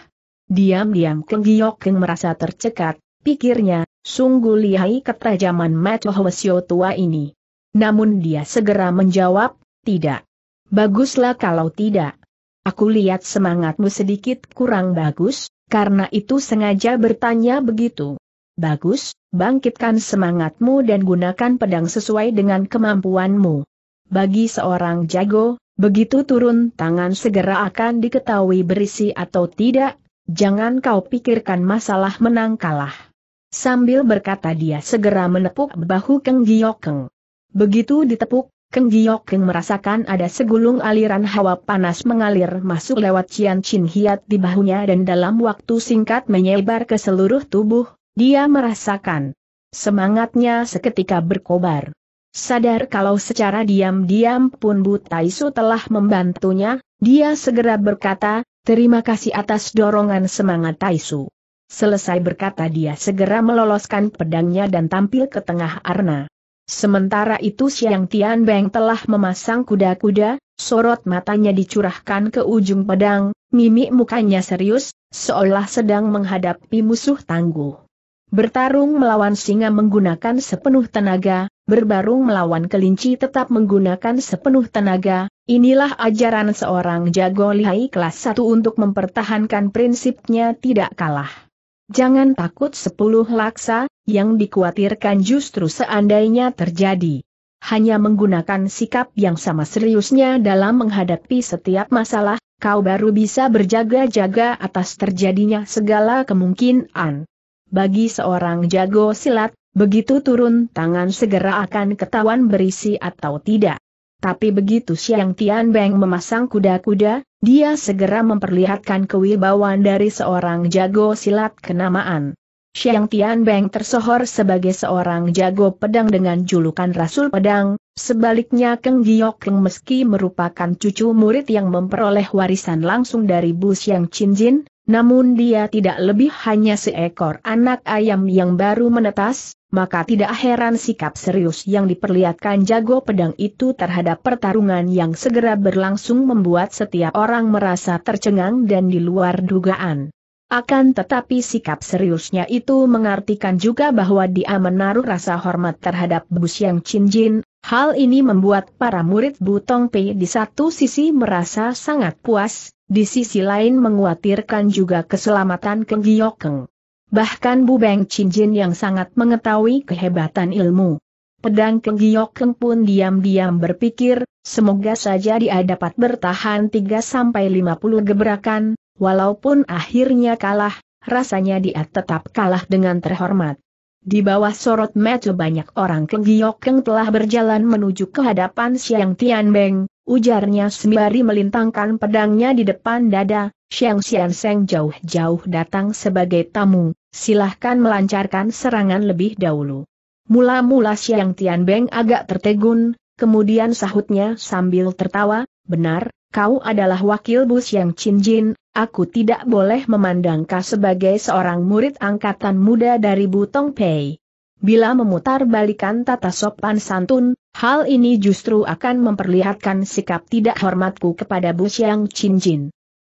Diam-diam Keng Giokeng merasa tercekat, pikirnya, sungguh lihai ketajaman Mat Hwasyo tua ini. Namun dia segera menjawab, tidak. Baguslah kalau tidak. Aku lihat semangatmu sedikit kurang bagus, karena itu sengaja bertanya begitu. Bagus, bangkitkan semangatmu dan gunakan pedang sesuai dengan kemampuanmu. Bagi seorang jago, begitu turun tangan segera akan diketahui berisi atau tidak, jangan kau pikirkan masalah menang kalah. Sambil berkata dia segera menepuk bahu Keng Giokeng. Begitu ditepuk, Keng Giokeng merasakan ada segulung aliran hawa panas mengalir masuk lewat Cian Chin Hiat di bahunya dan dalam waktu singkat menyebar ke seluruh tubuh, dia merasakan semangatnya seketika berkobar. Sadar kalau secara diam-diam pun Butaisu telah membantunya, dia segera berkata, terima kasih atas dorongan semangat Taisu. Selesai berkata dia segera meloloskan pedangnya dan tampil ke tengah arna. Sementara itu Siang Tian Beng telah memasang kuda-kuda, sorot matanya dicurahkan ke ujung pedang, mimik mukanya serius, seolah sedang menghadapi musuh tangguh. Bertarung melawan singa menggunakan sepenuh tenaga, berbarung melawan kelinci tetap menggunakan sepenuh tenaga, inilah ajaran seorang jago lihai kelas 1 untuk mempertahankan prinsipnya tidak kalah. Jangan takut sepuluh laksa, yang dikhawatirkan justru seandainya terjadi. Hanya menggunakan sikap yang sama seriusnya dalam menghadapi setiap masalah, kau baru bisa berjaga-jaga atas terjadinya segala kemungkinan bagi seorang jago silat, begitu turun tangan segera akan ketahuan berisi atau tidak. Tapi begitu Siang Tian Beng memasang kuda-kuda, dia segera memperlihatkan kewibawaan dari seorang jago silat kenamaan. Siang Tian Beng tersohor sebagai seorang jago pedang dengan julukan Rasul Pedang, sebaliknya Keng Giok Keng meski merupakan cucu murid yang memperoleh warisan langsung dari Bu Siang Chin Jin, namun dia tidak lebih hanya seekor anak ayam yang baru menetas, maka tidak heran sikap serius yang diperlihatkan jago pedang itu terhadap pertarungan yang segera berlangsung membuat setiap orang merasa tercengang dan di luar dugaan. Akan tetapi sikap seriusnya itu mengartikan juga bahwa dia menaruh rasa hormat terhadap Bu yang Chin Jin, hal ini membuat para murid Butong Pei di satu sisi merasa sangat puas, di sisi lain menguatirkan juga keselamatan Keng Giokeng. Bahkan Bu Beng Jin yang sangat mengetahui kehebatan ilmu. Pedang Keng Giokeng pun diam-diam berpikir, semoga saja dia dapat bertahan 3-50 gebrakan, walaupun akhirnya kalah, rasanya dia tetap kalah dengan terhormat. Di bawah sorot mata banyak orang Keng Giokeng telah berjalan menuju ke hadapan Siang Beng, Ujarnya sembari melintangkan pedangnya di depan dada, Xiang Xian Seng jauh-jauh datang sebagai tamu, silahkan melancarkan serangan lebih dahulu. Mula-mula Xiang Tianbeng agak tertegun, kemudian sahutnya sambil tertawa, benar, kau adalah wakil bus yang cincin, aku tidak boleh memandang kau sebagai seorang murid angkatan muda dari Butong Pei. Bila memutar balikan tata sopan santun, hal ini justru akan memperlihatkan sikap tidak hormatku kepada Bu yang Chin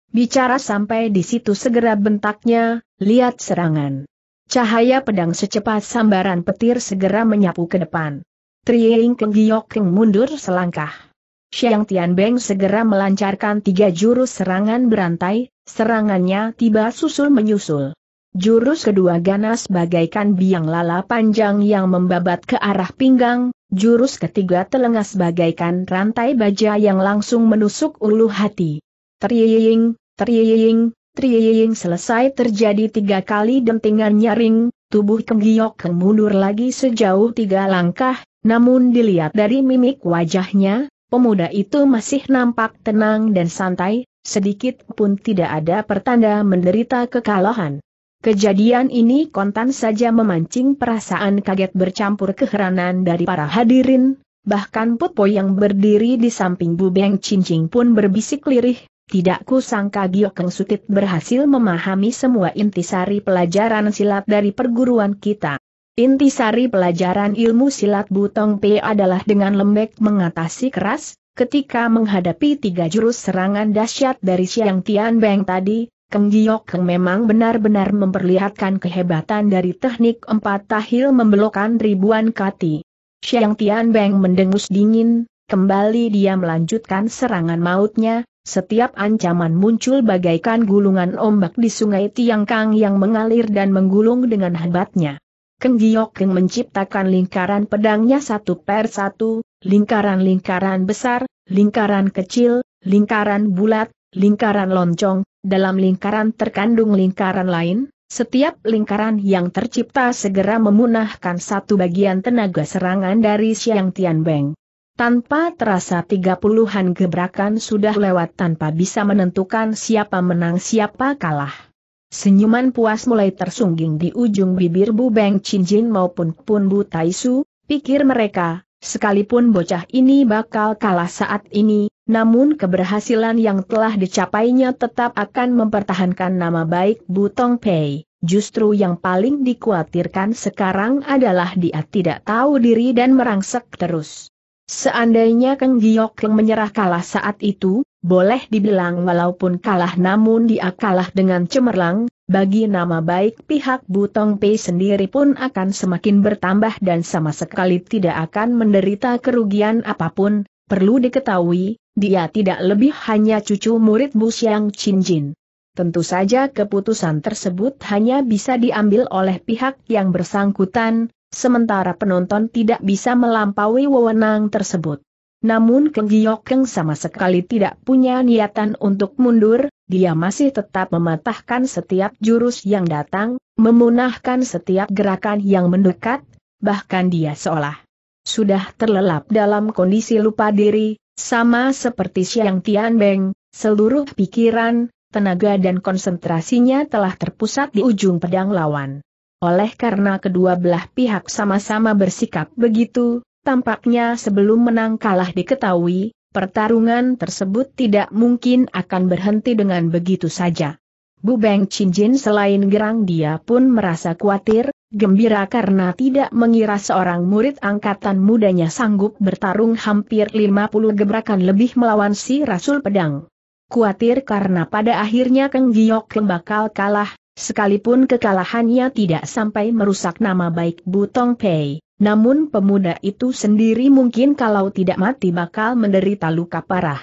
Bicara sampai di situ segera bentaknya, lihat serangan. Cahaya pedang secepat sambaran petir segera menyapu ke depan. Triing Keng Giok Keng mundur selangkah. Xiang Beng segera melancarkan tiga jurus serangan berantai, serangannya tiba susul menyusul. Jurus kedua ganas bagaikan biang lala panjang yang membabat ke arah pinggang, jurus ketiga telengas bagaikan rantai baja yang langsung menusuk ulu hati. Triying, triying, triying selesai terjadi tiga kali dentingan nyaring, tubuh Kenggiok kemundur lagi sejauh tiga langkah, namun dilihat dari mimik wajahnya, pemuda itu masih nampak tenang dan santai, sedikit pun tidak ada pertanda menderita kekalahan. Kejadian ini kontan saja memancing perasaan kaget bercampur keheranan dari para hadirin, bahkan Putpo yang berdiri di samping Bubeng Cincing pun berbisik lirih, tidak kusangka Giokeng Sutit berhasil memahami semua intisari pelajaran silat dari perguruan kita. Intisari pelajaran ilmu silat Butong P adalah dengan lembek mengatasi keras, ketika menghadapi tiga jurus serangan dahsyat dari Siang Tian Beng tadi, Keng Giok Keng memang benar-benar memperlihatkan kehebatan dari teknik empat tahil membelokan ribuan kati. Xiang Tian Beng mendengus dingin, kembali dia melanjutkan serangan mautnya, setiap ancaman muncul bagaikan gulungan ombak di sungai Tiang Kang yang mengalir dan menggulung dengan hebatnya. Keng Giok Keng menciptakan lingkaran pedangnya satu per satu, lingkaran-lingkaran besar, lingkaran kecil, lingkaran bulat, lingkaran loncong, dalam lingkaran terkandung lingkaran lain, setiap lingkaran yang tercipta segera memunahkan satu bagian tenaga serangan dari Xiang Tianbeng. Tanpa terasa tiga puluhan gebrakan sudah lewat tanpa bisa menentukan siapa menang siapa kalah. Senyuman puas mulai tersungging di ujung bibir Bu Beng Cinjin maupun Pun Bu Taisu, pikir mereka, sekalipun bocah ini bakal kalah saat ini, namun keberhasilan yang telah dicapainya tetap akan mempertahankan nama baik Butong Pei. Justru yang paling dikhawatirkan sekarang adalah dia tidak tahu diri dan merangsek terus. Seandainya Kang Giok yang menyerah kalah saat itu, boleh dibilang walaupun kalah namun dia kalah dengan cemerlang, bagi nama baik pihak Butong Pei sendiri pun akan semakin bertambah dan sama sekali tidak akan menderita kerugian apapun, Perlu diketahui, dia tidak lebih hanya cucu murid Bu Xiang Jin. Tentu saja keputusan tersebut hanya bisa diambil oleh pihak yang bersangkutan, sementara penonton tidak bisa melampaui wewenang tersebut. Namun Keng Keng sama sekali tidak punya niatan untuk mundur, dia masih tetap mematahkan setiap jurus yang datang, memunahkan setiap gerakan yang mendekat, bahkan dia seolah sudah terlelap dalam kondisi lupa diri, sama seperti Xiang Tianbeng, seluruh pikiran, tenaga dan konsentrasinya telah terpusat di ujung pedang lawan. Oleh karena kedua belah pihak sama-sama bersikap begitu, tampaknya sebelum menang kalah diketahui, pertarungan tersebut tidak mungkin akan berhenti dengan begitu saja. Bu Beng Chin Jin selain gerang dia pun merasa khawatir, gembira karena tidak mengira seorang murid angkatan mudanya sanggup bertarung hampir 50 gebrakan lebih melawan si Rasul Pedang. Kuatir karena pada akhirnya Kang Giok bakal kalah, sekalipun kekalahannya tidak sampai merusak nama baik Butong Pei. Namun pemuda itu sendiri mungkin kalau tidak mati bakal menderita luka parah.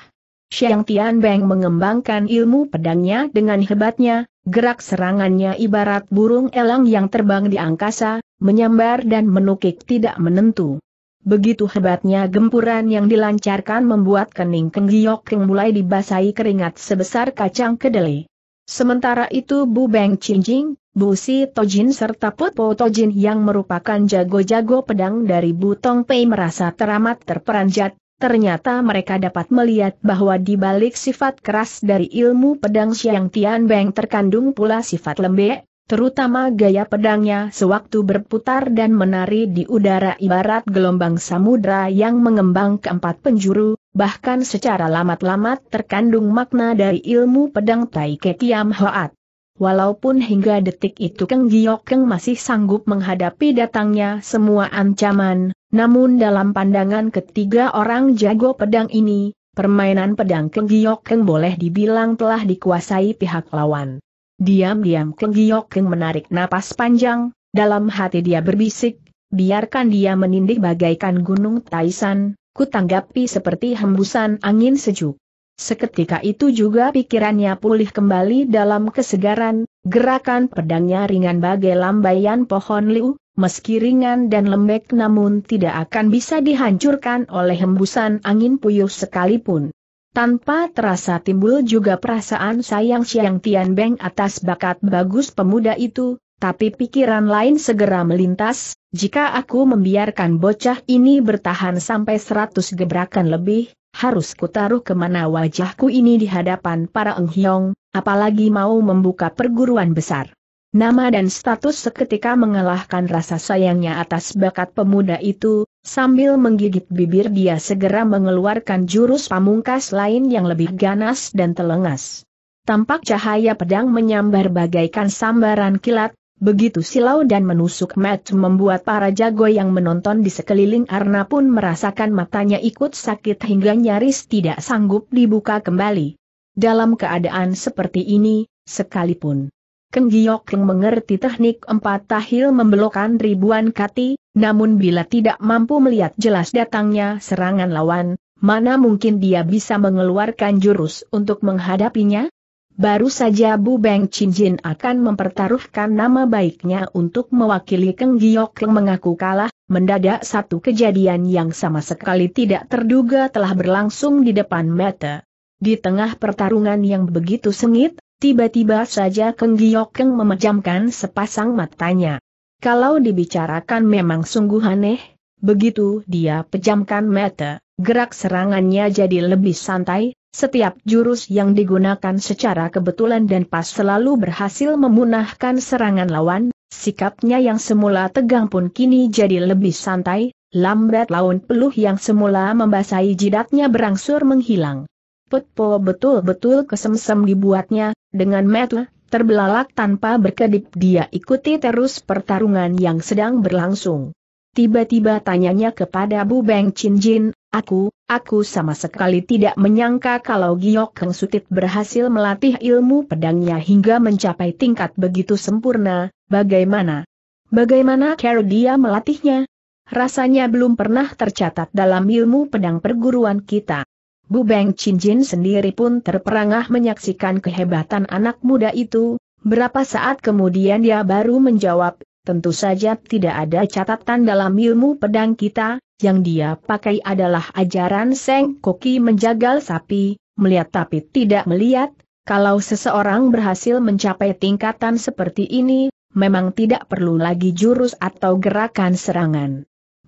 Xiang Tianbeng mengembangkan ilmu pedangnya dengan hebatnya, gerak serangannya ibarat burung elang yang terbang di angkasa, menyambar dan menukik tidak menentu. Begitu hebatnya gempuran yang dilancarkan membuat kening Keng yang Keng mulai dibasahi keringat sebesar kacang kedelai. Sementara itu Bu Beng Cinjing, Bu Si Tojin serta Put Po Tojin yang merupakan jago-jago pedang dari Bu Tong Pei merasa teramat terperanjat, ternyata mereka dapat melihat bahwa di balik sifat keras dari ilmu pedang Xiang Tian Beng terkandung pula sifat lembek, terutama gaya pedangnya sewaktu berputar dan menari di udara ibarat gelombang samudra yang mengembang ke empat penjuru, bahkan secara lamat-lamat terkandung makna dari ilmu pedang Tai Ketiam Hoat. Walaupun hingga detik itu Keng Giok Keng masih sanggup menghadapi datangnya semua ancaman, namun dalam pandangan ketiga orang jago pedang ini, permainan pedang Keng Giok Keng boleh dibilang telah dikuasai pihak lawan. Diam-diam Keng Giok Keng menarik napas panjang, dalam hati dia berbisik, biarkan dia menindih bagaikan gunung Taisan, kutanggapi seperti hembusan angin sejuk. Seketika itu juga pikirannya pulih kembali dalam kesegaran, gerakan pedangnya ringan bagai lambaian pohon liu, meski ringan dan lembek namun tidak akan bisa dihancurkan oleh hembusan angin puyuh sekalipun. Tanpa terasa timbul juga perasaan sayang Siang Tian Beng atas bakat bagus pemuda itu, tapi pikiran lain segera melintas, jika aku membiarkan bocah ini bertahan sampai 100 gebrakan lebih, harus kutaruh kemana wajahku ini di hadapan para enghyong, apalagi mau membuka perguruan besar. Nama dan status seketika mengalahkan rasa sayangnya atas bakat pemuda itu, sambil menggigit bibir dia segera mengeluarkan jurus pamungkas lain yang lebih ganas dan telengas. Tampak cahaya pedang menyambar bagaikan sambaran kilat, Begitu silau dan menusuk Matt membuat para jago yang menonton di sekeliling Arna pun merasakan matanya ikut sakit hingga nyaris tidak sanggup dibuka kembali. Dalam keadaan seperti ini, sekalipun Keng Giok yang mengerti teknik empat tahil membelokan ribuan kati, namun bila tidak mampu melihat jelas datangnya serangan lawan, mana mungkin dia bisa mengeluarkan jurus untuk menghadapinya? Baru saja Bu Beng Chin Jin akan mempertaruhkan nama baiknya untuk mewakili Keng Giok yang mengaku kalah, mendadak satu kejadian yang sama sekali tidak terduga telah berlangsung di depan mata. Di tengah pertarungan yang begitu sengit, tiba-tiba saja Keng Giok yang memejamkan sepasang matanya. Kalau dibicarakan memang sungguh aneh, begitu dia pejamkan mata, gerak serangannya jadi lebih santai, setiap jurus yang digunakan secara kebetulan dan pas selalu berhasil memunahkan serangan lawan, sikapnya yang semula tegang pun kini jadi lebih santai, lambat laun peluh yang semula membasahi jidatnya berangsur menghilang. Putpo betul-betul kesemsem dibuatnya, dengan metu, terbelalak tanpa berkedip dia ikuti terus pertarungan yang sedang berlangsung. Tiba-tiba tanyanya kepada Bu Beng Chin Jin, Aku, aku sama sekali tidak menyangka kalau Giok Heng Sutit berhasil melatih ilmu pedangnya hingga mencapai tingkat begitu sempurna, bagaimana? Bagaimana cara dia melatihnya? Rasanya belum pernah tercatat dalam ilmu pedang perguruan kita. Bu Beng Chin Jin sendiri pun terperangah menyaksikan kehebatan anak muda itu, berapa saat kemudian dia baru menjawab, tentu saja tidak ada catatan dalam ilmu pedang kita, yang dia pakai adalah ajaran Seng Koki menjagal sapi, melihat tapi tidak melihat, kalau seseorang berhasil mencapai tingkatan seperti ini, memang tidak perlu lagi jurus atau gerakan serangan.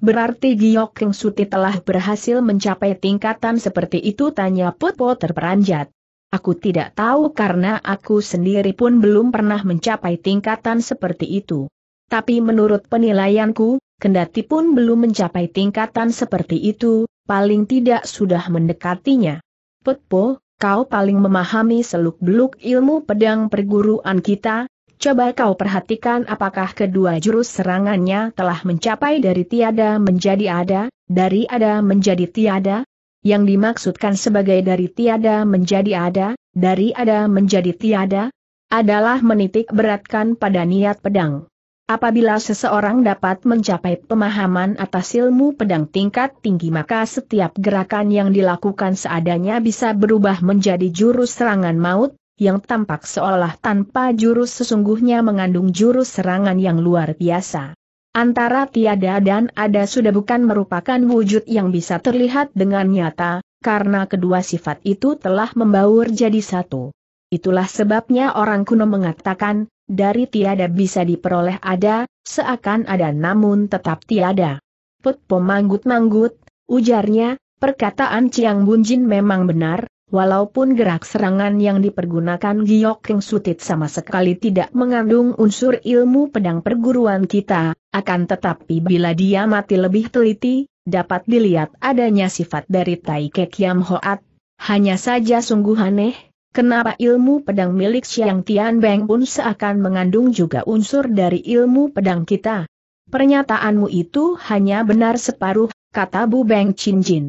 Berarti Giok Keng Suti telah berhasil mencapai tingkatan seperti itu tanya Putpo terperanjat. Aku tidak tahu karena aku sendiri pun belum pernah mencapai tingkatan seperti itu. Tapi menurut penilaianku, kendati pun belum mencapai tingkatan seperti itu, paling tidak sudah mendekatinya. Petpo, kau paling memahami seluk-beluk ilmu pedang perguruan kita, coba kau perhatikan apakah kedua jurus serangannya telah mencapai dari tiada menjadi ada, dari ada menjadi tiada, yang dimaksudkan sebagai dari tiada menjadi ada, dari ada menjadi tiada, adalah menitik beratkan pada niat pedang. Apabila seseorang dapat mencapai pemahaman atas ilmu pedang tingkat tinggi maka setiap gerakan yang dilakukan seadanya bisa berubah menjadi jurus serangan maut, yang tampak seolah tanpa jurus sesungguhnya mengandung jurus serangan yang luar biasa. Antara tiada dan ada sudah bukan merupakan wujud yang bisa terlihat dengan nyata, karena kedua sifat itu telah membaur jadi satu. Itulah sebabnya orang kuno mengatakan, dari tiada bisa diperoleh ada, seakan ada namun tetap tiada. Put pemanggut-manggut, ujarnya, perkataan Ciang Bunjin memang benar, Walaupun gerak serangan yang dipergunakan Giok King Sutit sama sekali tidak mengandung unsur ilmu pedang perguruan kita, akan tetapi bila dia mati lebih teliti, dapat dilihat adanya sifat dari Tai Kek Yam Hoat. Hanya saja sungguh aneh, Kenapa ilmu pedang milik Siang Tian Beng pun seakan mengandung juga unsur dari ilmu pedang kita? Pernyataanmu itu hanya benar separuh, kata Bu Beng Chin Jin.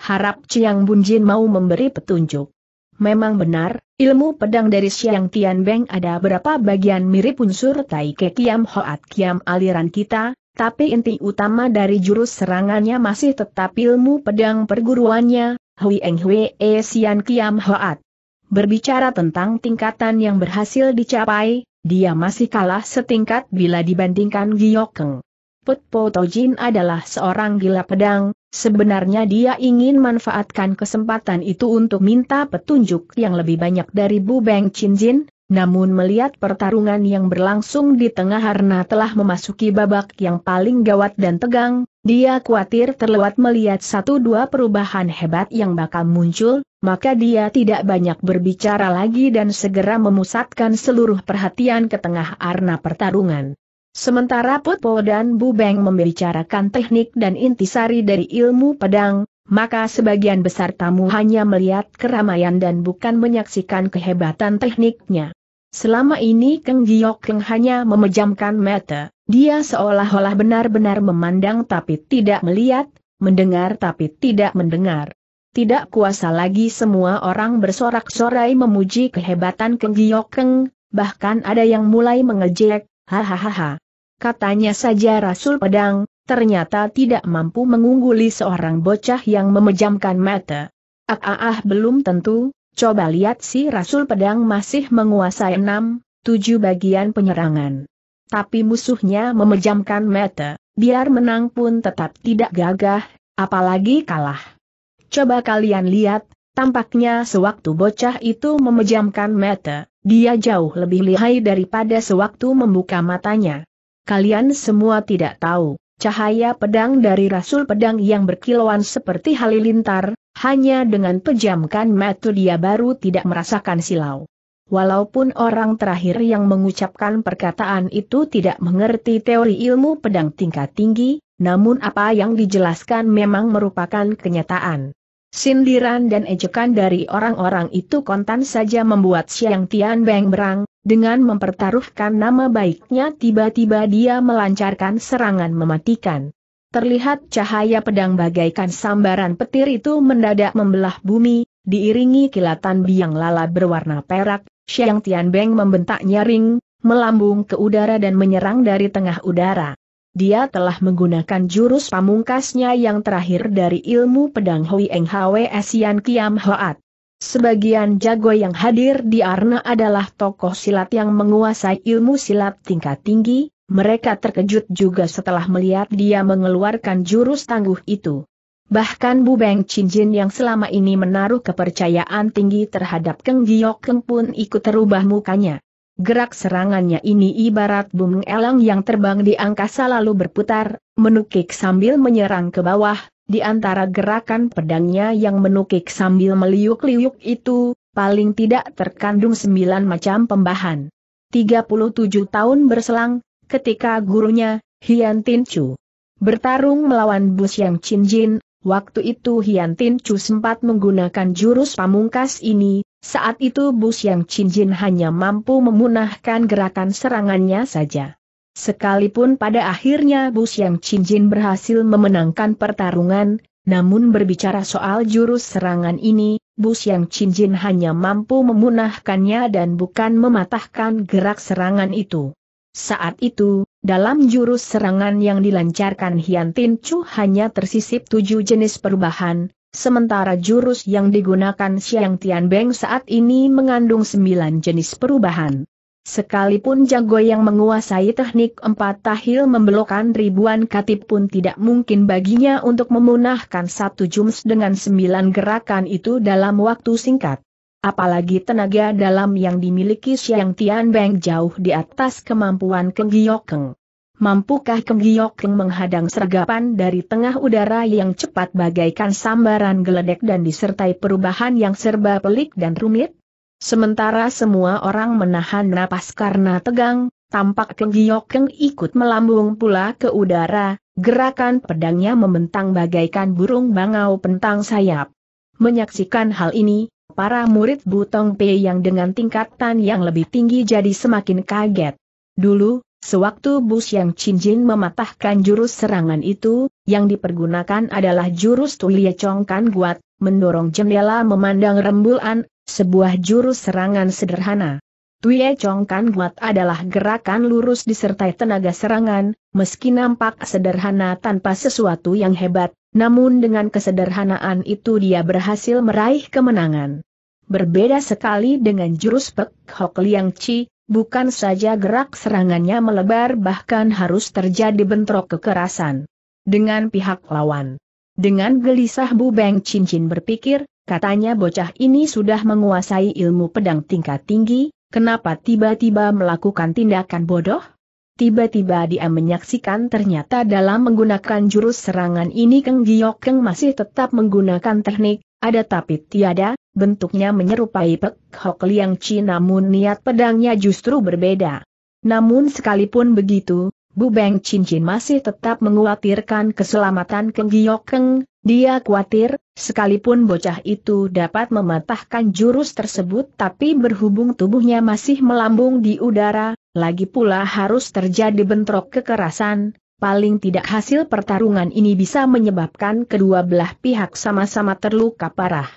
Harap Siang Bun Jin mau memberi petunjuk. Memang benar, ilmu pedang dari Siang Tian Beng ada berapa bagian mirip unsur Tai Ke Kiam Hoat Kiam aliran kita, tapi inti utama dari jurus serangannya masih tetap ilmu pedang perguruannya, Hui Eng Hui E Sian Kiam Hoat. Berbicara tentang tingkatan yang berhasil dicapai, dia masih kalah setingkat bila dibandingkan Giokeng. Putpo Tojin adalah seorang gila pedang, sebenarnya dia ingin manfaatkan kesempatan itu untuk minta petunjuk yang lebih banyak dari Bu Beng Chin Jin, namun melihat pertarungan yang berlangsung di tengah Arna telah memasuki babak yang paling gawat dan tegang, dia khawatir terlewat melihat satu dua perubahan hebat yang bakal muncul, maka dia tidak banyak berbicara lagi dan segera memusatkan seluruh perhatian ke tengah arena pertarungan. Sementara Putpo dan Bubeng membicarakan teknik dan intisari dari ilmu pedang, maka sebagian besar tamu hanya melihat keramaian dan bukan menyaksikan kehebatan tekniknya. Selama ini Keng Giok Keng hanya memejamkan mata, dia seolah-olah benar-benar memandang tapi tidak melihat, mendengar tapi tidak mendengar. Tidak kuasa lagi semua orang bersorak-sorai memuji kehebatan Keng Giok Keng, bahkan ada yang mulai mengejek, hahaha. Katanya saja Rasul Pedang, ternyata tidak mampu mengungguli seorang bocah yang memejamkan mata. Ah, ah, ah belum tentu, Coba lihat si Rasul Pedang masih menguasai enam, tujuh bagian penyerangan. Tapi musuhnya memejamkan mata, biar menang pun tetap tidak gagah, apalagi kalah. Coba kalian lihat, tampaknya sewaktu bocah itu memejamkan mata, dia jauh lebih lihai daripada sewaktu membuka matanya. Kalian semua tidak tahu, Cahaya pedang dari Rasul Pedang yang berkilauan seperti halilintar, hanya dengan pejamkan mata dia baru tidak merasakan silau. Walaupun orang terakhir yang mengucapkan perkataan itu tidak mengerti teori ilmu pedang tingkat tinggi, namun apa yang dijelaskan memang merupakan kenyataan. Sindiran dan ejekan dari orang-orang itu kontan saja membuat Siang Tian Beng berang, dengan mempertaruhkan nama baiknya tiba-tiba dia melancarkan serangan mematikan. Terlihat cahaya pedang bagaikan sambaran petir itu mendadak membelah bumi, diiringi kilatan biang lala berwarna perak, Xiang Tianbeng membentak nyaring, melambung ke udara dan menyerang dari tengah udara. Dia telah menggunakan jurus pamungkasnya yang terakhir dari ilmu pedang Hui Eng Hwe Sian Kiam Hoat. Sebagian jago yang hadir di Arna adalah tokoh silat yang menguasai ilmu silat tingkat tinggi, mereka terkejut juga setelah melihat dia mengeluarkan jurus tangguh itu. Bahkan Bu Beng Chin Jin yang selama ini menaruh kepercayaan tinggi terhadap Keng Giok Keng pun ikut terubah mukanya. Gerak serangannya ini ibarat bumeng elang yang terbang di angkasa lalu berputar, menukik sambil menyerang ke bawah, di antara gerakan pedangnya yang menukik sambil meliuk-liuk itu, paling tidak terkandung sembilan macam pembahan. 37 tahun berselang, ketika gurunya, Hian Tin Chu, bertarung melawan Bus Yang Chin Jin, waktu itu Hian Tin Chu sempat menggunakan jurus pamungkas ini, saat itu Bus Yang Chin Jin hanya mampu memunahkan gerakan serangannya saja. Sekalipun pada akhirnya Bu Yang Jin berhasil memenangkan pertarungan, namun berbicara soal jurus serangan ini, Bu Yang Jin hanya mampu memunahkannya dan bukan mematahkan gerak serangan itu. Saat itu, dalam jurus serangan yang dilancarkan Hian Tin Chu hanya tersisip tujuh jenis perubahan, sementara jurus yang digunakan Xiang Beng saat ini mengandung sembilan jenis perubahan. Sekalipun jago yang menguasai teknik empat tahil membelokkan ribuan katip pun tidak mungkin baginya untuk memunahkan satu jums dengan sembilan gerakan itu dalam waktu singkat. Apalagi tenaga dalam yang dimiliki Tian Beng jauh di atas kemampuan Keng Giokeng. Mampukah Keng Giokeng menghadang sergapan dari tengah udara yang cepat bagaikan sambaran geledek dan disertai perubahan yang serba pelik dan rumit? Sementara semua orang menahan napas karena tegang, tampak Keng Giokeng ikut melambung pula ke udara, gerakan pedangnya membentang bagaikan burung bangau pentang sayap. Menyaksikan hal ini, para murid Butong Pei yang dengan tingkatan yang lebih tinggi jadi semakin kaget. Dulu, sewaktu Bus yang Jin mematahkan jurus serangan itu, yang dipergunakan adalah jurus Tulia Kan Guat, mendorong jendela memandang rembulan, sebuah jurus serangan sederhana. Tuye Chong Kan Guat adalah gerakan lurus disertai tenaga serangan, meski nampak sederhana tanpa sesuatu yang hebat, namun dengan kesederhanaan itu dia berhasil meraih kemenangan. Berbeda sekali dengan jurus Pek Hok Liang Chi, bukan saja gerak serangannya melebar bahkan harus terjadi bentrok kekerasan dengan pihak lawan. Dengan gelisah Bu Beng Cincin berpikir, Katanya bocah ini sudah menguasai ilmu pedang tingkat tinggi, kenapa tiba-tiba melakukan tindakan bodoh? Tiba-tiba dia menyaksikan ternyata dalam menggunakan jurus serangan ini Keng Giok Keng masih tetap menggunakan teknik, ada tapi tiada, bentuknya menyerupai Pek Hok Liang Chi namun niat pedangnya justru berbeda. Namun sekalipun begitu, Bu Beng Chin masih tetap menguatirkan keselamatan Keng Giok Keng, dia khawatir, Sekalipun bocah itu dapat mematahkan jurus tersebut tapi berhubung tubuhnya masih melambung di udara, lagi pula harus terjadi bentrok kekerasan, paling tidak hasil pertarungan ini bisa menyebabkan kedua belah pihak sama-sama terluka parah.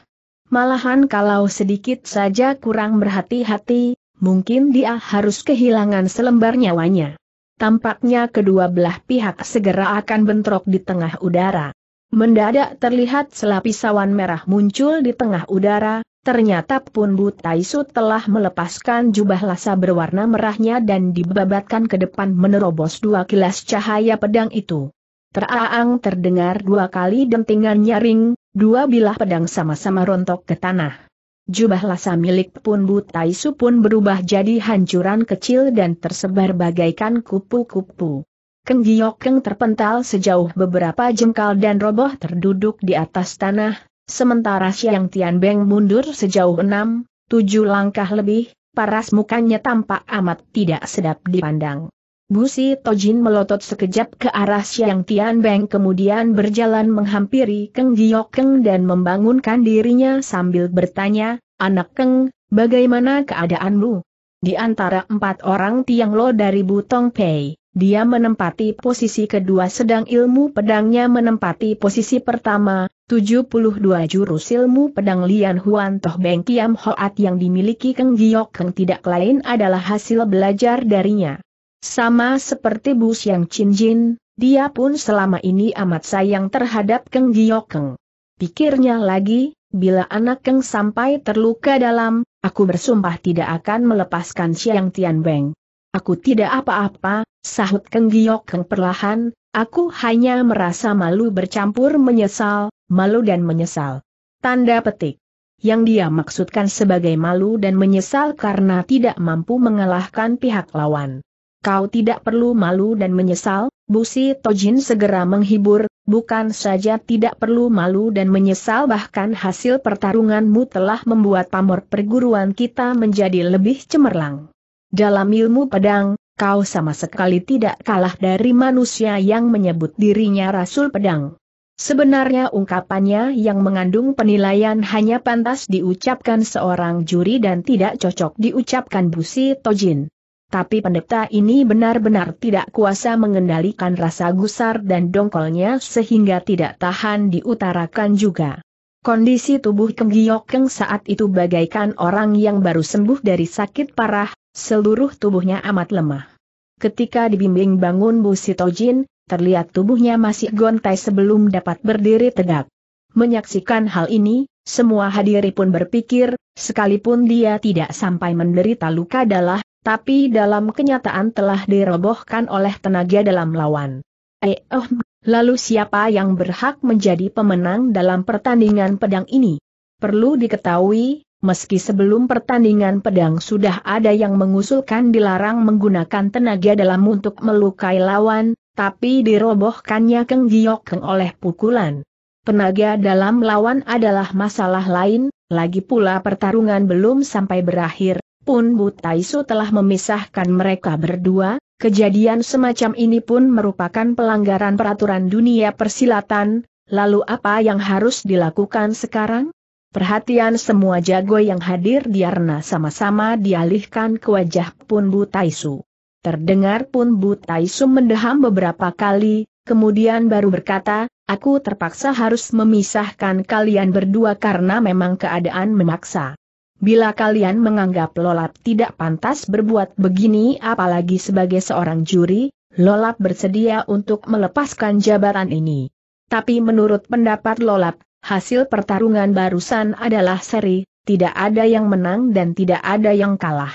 Malahan kalau sedikit saja kurang berhati-hati, mungkin dia harus kehilangan selembar nyawanya. Tampaknya kedua belah pihak segera akan bentrok di tengah udara. Mendadak terlihat selapis awan merah muncul di tengah udara, ternyata pun Butaisu telah melepaskan jubah lasa berwarna merahnya dan dibabatkan ke depan menerobos dua kilas cahaya pedang itu. Teraang terdengar dua kali dentingan nyaring, dua bilah pedang sama-sama rontok ke tanah. Jubah lasa milik Pun Butaisu pun berubah jadi hancuran kecil dan tersebar bagaikan kupu-kupu. Keng Keng terpental sejauh beberapa jengkal dan roboh terduduk di atas tanah, sementara Siang Tian Beng mundur sejauh enam, tujuh langkah lebih, paras mukanya tampak amat tidak sedap dipandang. Busi Tojin melotot sekejap ke arah Siang Tian Beng kemudian berjalan menghampiri Keng Keng dan membangunkan dirinya sambil bertanya, Anak Keng, bagaimana keadaanmu? Di antara empat orang Tiang Lo dari Butong Pei, dia menempati posisi kedua sedang ilmu pedangnya menempati posisi pertama, 72 jurus ilmu pedang Lian Huan Toh Beng Kiam Hoat yang dimiliki Keng Giok Keng tidak lain adalah hasil belajar darinya. Sama seperti Bu Siang Chin Jin, dia pun selama ini amat sayang terhadap Keng Giok Keng. Pikirnya lagi, bila anak Keng sampai terluka dalam, aku bersumpah tidak akan melepaskan Siang Tian Beng. Aku tidak apa-apa, sahut Keng Giok Keng perlahan, aku hanya merasa malu bercampur menyesal, malu dan menyesal. Tanda petik. Yang dia maksudkan sebagai malu dan menyesal karena tidak mampu mengalahkan pihak lawan. Kau tidak perlu malu dan menyesal, Busi Tojin segera menghibur, bukan saja tidak perlu malu dan menyesal bahkan hasil pertarunganmu telah membuat pamor perguruan kita menjadi lebih cemerlang. Dalam ilmu pedang, kau sama sekali tidak kalah dari manusia yang menyebut dirinya Rasul Pedang. Sebenarnya ungkapannya yang mengandung penilaian hanya pantas diucapkan seorang juri dan tidak cocok diucapkan Busi Tojin. Tapi pendeta ini benar-benar tidak kuasa mengendalikan rasa gusar dan dongkolnya sehingga tidak tahan diutarakan juga. Kondisi tubuh Kenggiokeng saat itu bagaikan orang yang baru sembuh dari sakit parah, Seluruh tubuhnya amat lemah. Ketika dibimbing bangun Bu Sitojin, terlihat tubuhnya masih gontai sebelum dapat berdiri tegak. Menyaksikan hal ini, semua hadiri pun berpikir, sekalipun dia tidak sampai menderita luka dalah, tapi dalam kenyataan telah dirobohkan oleh tenaga dalam lawan. Eh, oh, lalu siapa yang berhak menjadi pemenang dalam pertandingan pedang ini? Perlu diketahui, meski sebelum pertandingan pedang sudah ada yang mengusulkan dilarang menggunakan tenaga dalam untuk melukai lawan, tapi dirobohkannya Keng Giok Keng oleh pukulan. Tenaga dalam lawan adalah masalah lain, lagi pula pertarungan belum sampai berakhir, pun Butaisu telah memisahkan mereka berdua, kejadian semacam ini pun merupakan pelanggaran peraturan dunia persilatan, lalu apa yang harus dilakukan sekarang? Perhatian semua jago yang hadir di arena sama-sama dialihkan ke wajah Pun Bu Taisu. Terdengar Pun Bu Taisu mendeham beberapa kali, kemudian baru berkata, aku terpaksa harus memisahkan kalian berdua karena memang keadaan memaksa. Bila kalian menganggap Lolap tidak pantas berbuat begini apalagi sebagai seorang juri, Lolap bersedia untuk melepaskan jabatan ini. Tapi menurut pendapat Lolap hasil pertarungan barusan adalah seri, tidak ada yang menang dan tidak ada yang kalah.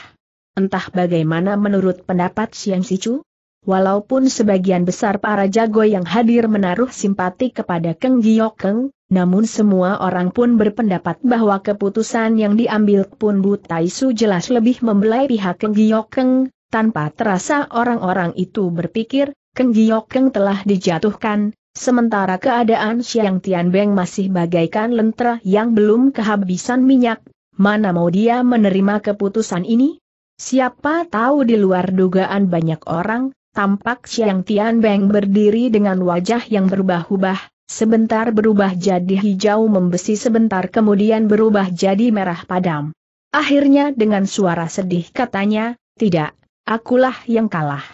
Entah bagaimana menurut pendapat Siang Sicu? Walaupun sebagian besar para jago yang hadir menaruh simpati kepada Keng keng, namun semua orang pun berpendapat bahwa keputusan yang diambil pun Butai Su jelas lebih membelai pihak Keng keng, tanpa terasa orang-orang itu berpikir, Keng keng telah dijatuhkan, Sementara keadaan Xiang Tianbeng masih bagaikan lentera yang belum kehabisan minyak, mana mau dia menerima keputusan ini? Siapa tahu di luar dugaan banyak orang, tampak Xiang Tianbeng berdiri dengan wajah yang berubah-ubah, sebentar berubah jadi hijau membesi sebentar kemudian berubah jadi merah padam. Akhirnya dengan suara sedih katanya, tidak, akulah yang kalah.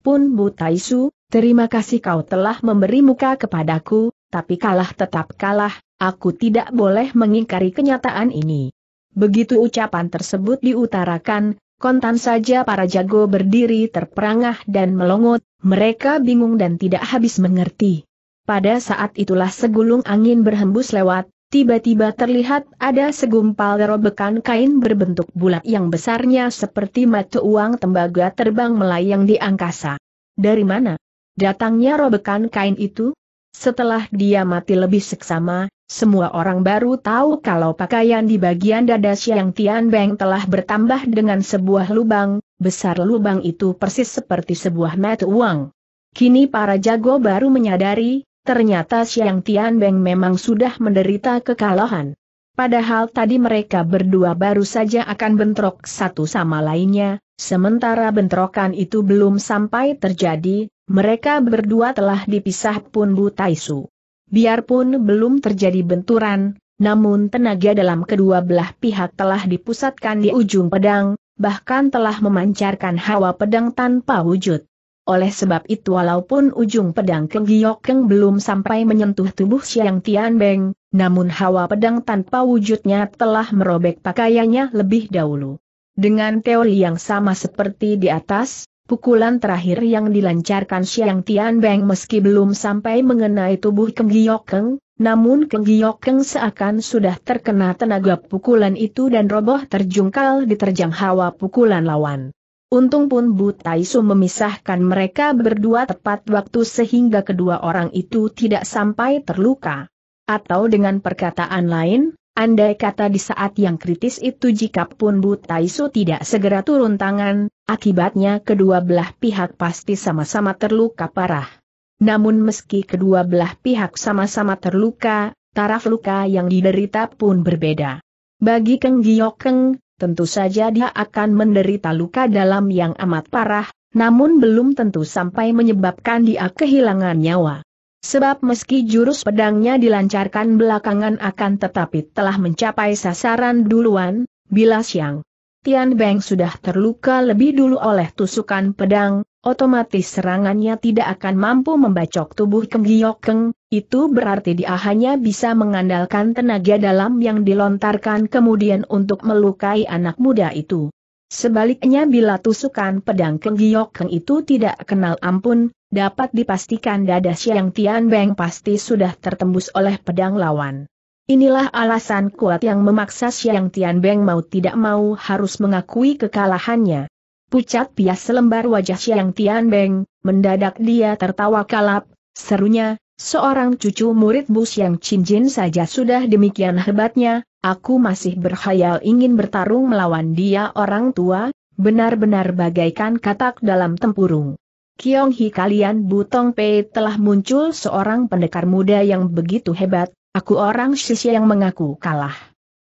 Pun Bu Taisu, Terima kasih kau telah memberi muka kepadaku, tapi kalah tetap kalah, aku tidak boleh mengingkari kenyataan ini. Begitu ucapan tersebut diutarakan, kontan saja para jago berdiri terperangah dan melongot, mereka bingung dan tidak habis mengerti. Pada saat itulah segulung angin berhembus lewat, tiba-tiba terlihat ada segumpal robekan kain berbentuk bulat yang besarnya seperti mata uang tembaga terbang melayang di angkasa. Dari mana? Datangnya robekan kain itu? Setelah dia mati lebih seksama, semua orang baru tahu kalau pakaian di bagian dada Xiang Tian Beng telah bertambah dengan sebuah lubang, besar lubang itu persis seperti sebuah mata uang. Kini para jago baru menyadari, ternyata Xiang Tian Beng memang sudah menderita kekalahan. Padahal tadi mereka berdua baru saja akan bentrok satu sama lainnya, sementara bentrokan itu belum sampai terjadi, mereka berdua telah dipisah pun Bu Taisu. Biarpun belum terjadi benturan, namun tenaga dalam kedua belah pihak telah dipusatkan di ujung pedang, bahkan telah memancarkan hawa pedang tanpa wujud. Oleh sebab itu walaupun ujung pedang Keng Keng belum sampai menyentuh tubuh Siang Tian Beng, namun hawa pedang tanpa wujudnya telah merobek pakaiannya lebih dahulu. Dengan teori yang sama seperti di atas, Pukulan terakhir yang dilancarkan Xiang Tian Beng meski belum sampai mengenai tubuh Keng Giokeng, namun Keng Giokeng seakan sudah terkena tenaga pukulan itu dan roboh terjungkal di terjang hawa pukulan lawan. Untung pun Bu Taisu memisahkan mereka berdua tepat waktu sehingga kedua orang itu tidak sampai terluka. Atau dengan perkataan lain, andai kata di saat yang kritis itu jika pun Bu Taisu tidak segera turun tangan, Akibatnya kedua belah pihak pasti sama-sama terluka parah. Namun meski kedua belah pihak sama-sama terluka, taraf luka yang diderita pun berbeda. Bagi Keng Giokeng, tentu saja dia akan menderita luka dalam yang amat parah, namun belum tentu sampai menyebabkan dia kehilangan nyawa. Sebab meski jurus pedangnya dilancarkan belakangan akan tetapi telah mencapai sasaran duluan, bila siang, Tian Beng sudah terluka lebih dulu oleh tusukan pedang, otomatis serangannya tidak akan mampu membacok tubuh Keng Keng. itu berarti dia hanya bisa mengandalkan tenaga dalam yang dilontarkan kemudian untuk melukai anak muda itu. Sebaliknya bila tusukan pedang Keng Keng itu tidak kenal ampun, dapat dipastikan dada siang Tian Beng pasti sudah tertembus oleh pedang lawan. Inilah alasan kuat yang memaksa Siang Tian Beng mau tidak mau harus mengakui kekalahannya. Pucat pias selembar wajah Siang Tian Beng, mendadak dia tertawa kalap, serunya, seorang cucu murid Bu yang Cinjin saja sudah demikian hebatnya, aku masih berkhayal ingin bertarung melawan dia orang tua, benar-benar bagaikan katak dalam tempurung. Kiong Hi kalian Butong Pei telah muncul seorang pendekar muda yang begitu hebat, Aku orang Shishi yang mengaku kalah.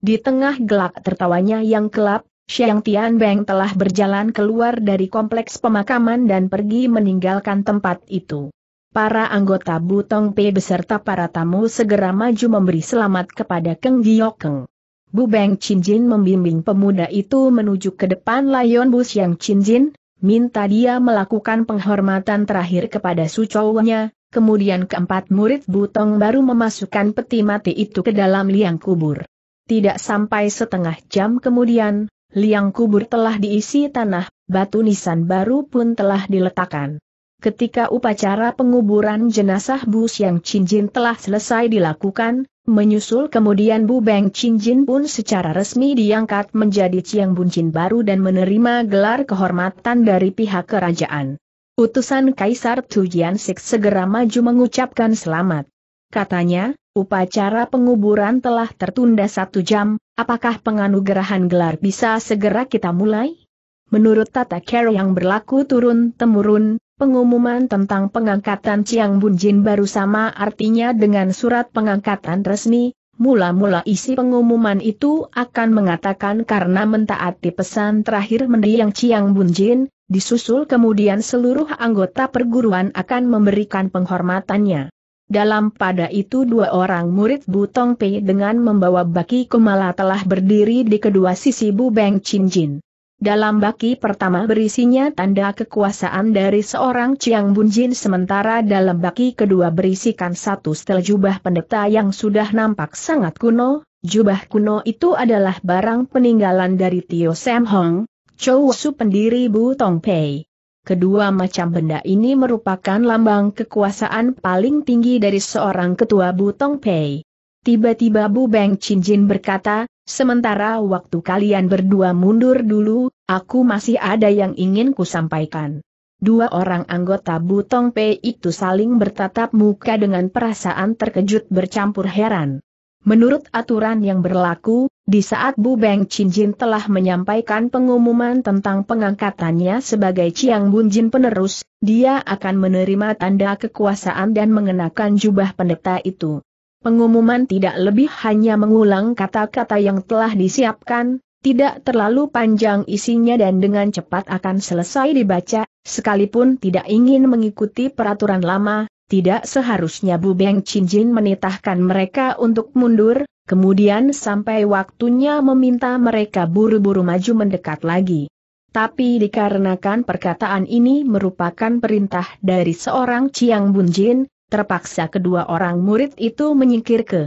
Di tengah gelak tertawanya yang kelap, Xiang Tian Beng telah berjalan keluar dari kompleks pemakaman dan pergi meninggalkan tempat itu. Para anggota Butong P beserta para tamu segera maju memberi selamat kepada Keng Giokeng. Bu Beng Chinjin membimbing pemuda itu menuju ke depan layon Bus yang Chinjin minta dia melakukan penghormatan terakhir kepada Su Chou-nya, kemudian keempat murid Butong baru memasukkan peti mati itu ke dalam liang kubur. Tidak sampai setengah jam kemudian, liang kubur telah diisi tanah, batu nisan baru pun telah diletakkan. Ketika upacara penguburan jenazah Bu Siang Jin telah selesai dilakukan, menyusul kemudian Bu Beng Jin pun secara resmi diangkat menjadi Ciang Buncin baru dan menerima gelar kehormatan dari pihak kerajaan. Utusan Kaisar Tujian Sik segera maju mengucapkan selamat. Katanya, upacara penguburan telah tertunda satu jam, apakah penganugerahan gelar bisa segera kita mulai? Menurut tata care yang berlaku turun-temurun, pengumuman tentang pengangkatan Chiang Bunjin baru sama artinya dengan surat pengangkatan resmi, mula-mula isi pengumuman itu akan mengatakan karena mentaati pesan terakhir mendiang Chiang Bunjin, Disusul kemudian seluruh anggota perguruan akan memberikan penghormatannya. Dalam pada itu dua orang murid Butong Pei dengan membawa baki kumala telah berdiri di kedua sisi Bu Beng Chin Jin. Dalam baki pertama berisinya tanda kekuasaan dari seorang Chiang Bun Jin sementara dalam baki kedua berisikan satu setel jubah pendeta yang sudah nampak sangat kuno, jubah kuno itu adalah barang peninggalan dari Tio Sam Hong, Chou Su pendiri Bu Tong Pei. Kedua macam benda ini merupakan lambang kekuasaan paling tinggi dari seorang ketua Bu Tong Pei. Tiba-tiba Bu Beng Chin Jin berkata, sementara waktu kalian berdua mundur dulu, aku masih ada yang ingin kusampaikan. Dua orang anggota Bu Tong Pei itu saling bertatap muka dengan perasaan terkejut bercampur heran. Menurut aturan yang berlaku, di saat Bu Beng Chinjin telah menyampaikan pengumuman tentang pengangkatannya sebagai Chiang Jin penerus, dia akan menerima tanda kekuasaan dan mengenakan jubah pendeta itu. Pengumuman tidak lebih hanya mengulang kata-kata yang telah disiapkan, tidak terlalu panjang isinya dan dengan cepat akan selesai dibaca, sekalipun tidak ingin mengikuti peraturan lama, tidak seharusnya Bu Beng Chin Jin menitahkan mereka untuk mundur, kemudian sampai waktunya meminta mereka buru-buru maju mendekat lagi. Tapi dikarenakan perkataan ini merupakan perintah dari seorang Chiang Jin, terpaksa kedua orang murid itu menyingkir ke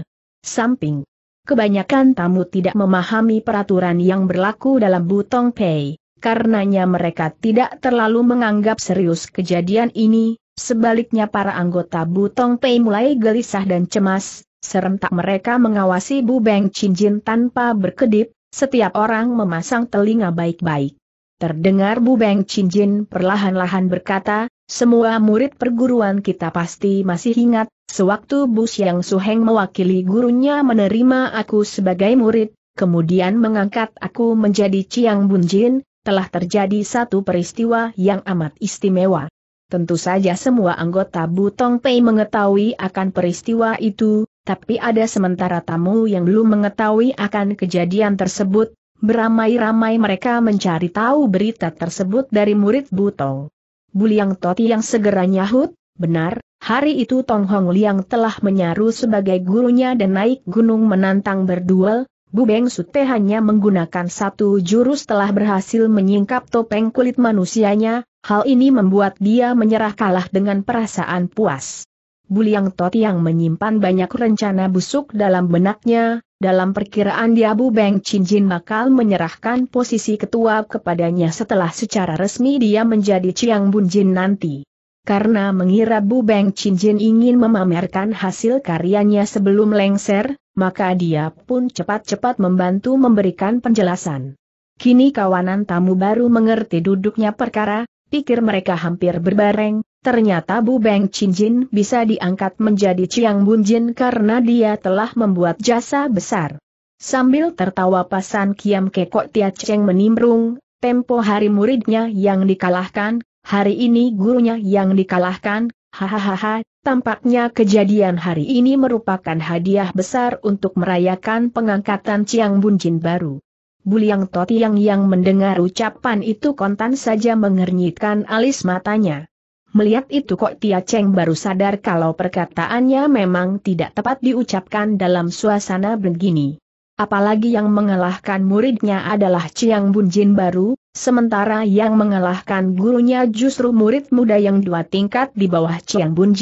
samping. Kebanyakan tamu tidak memahami peraturan yang berlaku dalam Butong Pei, karenanya mereka tidak terlalu menganggap serius kejadian ini, Sebaliknya para anggota Butong Pei mulai gelisah dan cemas, serentak mereka mengawasi Bu Beng Chin Jin tanpa berkedip, setiap orang memasang telinga baik-baik. Terdengar Bu Beng Chin Jin perlahan-lahan berkata, semua murid perguruan kita pasti masih ingat, sewaktu Bu Su Heng mewakili gurunya menerima aku sebagai murid, kemudian mengangkat aku menjadi Ciang Jin, telah terjadi satu peristiwa yang amat istimewa. Tentu saja semua anggota Butong Pei mengetahui akan peristiwa itu, tapi ada sementara tamu yang belum mengetahui akan kejadian tersebut, beramai-ramai mereka mencari tahu berita tersebut dari murid Butong. Liang Toti yang segera nyahut, benar, hari itu Tong Hong Liang telah menyaru sebagai gurunya dan naik gunung menantang berduel, Bu Beng Sute hanya menggunakan satu jurus telah berhasil menyingkap topeng kulit manusianya, hal ini membuat dia menyerah kalah dengan perasaan puas. Buliang Tot yang menyimpan banyak rencana busuk dalam benaknya, dalam perkiraan dia Bu Beng Chin Jin bakal menyerahkan posisi ketua kepadanya setelah secara resmi dia menjadi Chiang Jin nanti. Karena mengira Bu Beng Chin Jin ingin memamerkan hasil karyanya sebelum lengser, maka dia pun cepat-cepat membantu memberikan penjelasan. Kini kawanan tamu baru mengerti duduknya perkara, pikir mereka hampir berbareng, ternyata Bu Beng Chin Jin bisa diangkat menjadi Ciang Jin karena dia telah membuat jasa besar. Sambil tertawa pasan Kiam Kekok Tia Cheng menimbrung, tempo hari muridnya yang dikalahkan, hari ini gurunya yang dikalahkan, Hahaha, tampaknya kejadian hari ini merupakan hadiah besar untuk merayakan pengangkatan Ciang Bunjin baru. Buliang Totiang yang mendengar ucapan itu kontan saja mengernyitkan alis matanya. Melihat itu kok Tia Cheng baru sadar kalau perkataannya memang tidak tepat diucapkan dalam suasana begini. Apalagi yang mengalahkan muridnya adalah Ciang Bunjin baru, Sementara yang mengalahkan gurunya justru murid muda yang dua tingkat di bawah Chiang Bun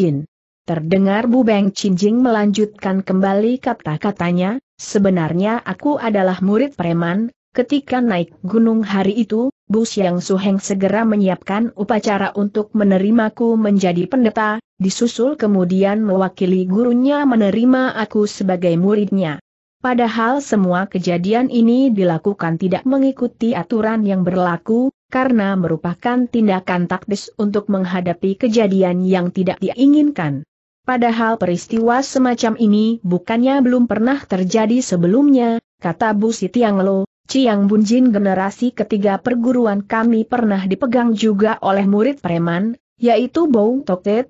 Terdengar Bu Beng Cinjing melanjutkan kembali kata-katanya, sebenarnya aku adalah murid preman, ketika naik gunung hari itu, Bu Siang Suheng segera menyiapkan upacara untuk menerimaku menjadi pendeta, disusul kemudian mewakili gurunya menerima aku sebagai muridnya. Padahal semua kejadian ini dilakukan tidak mengikuti aturan yang berlaku, karena merupakan tindakan taktis untuk menghadapi kejadian yang tidak diinginkan. Padahal peristiwa semacam ini bukannya belum pernah terjadi sebelumnya, kata Bu Sitianglo. Lo, Ciang Bunjin generasi ketiga perguruan kami pernah dipegang juga oleh murid preman, yaitu Bou Tet.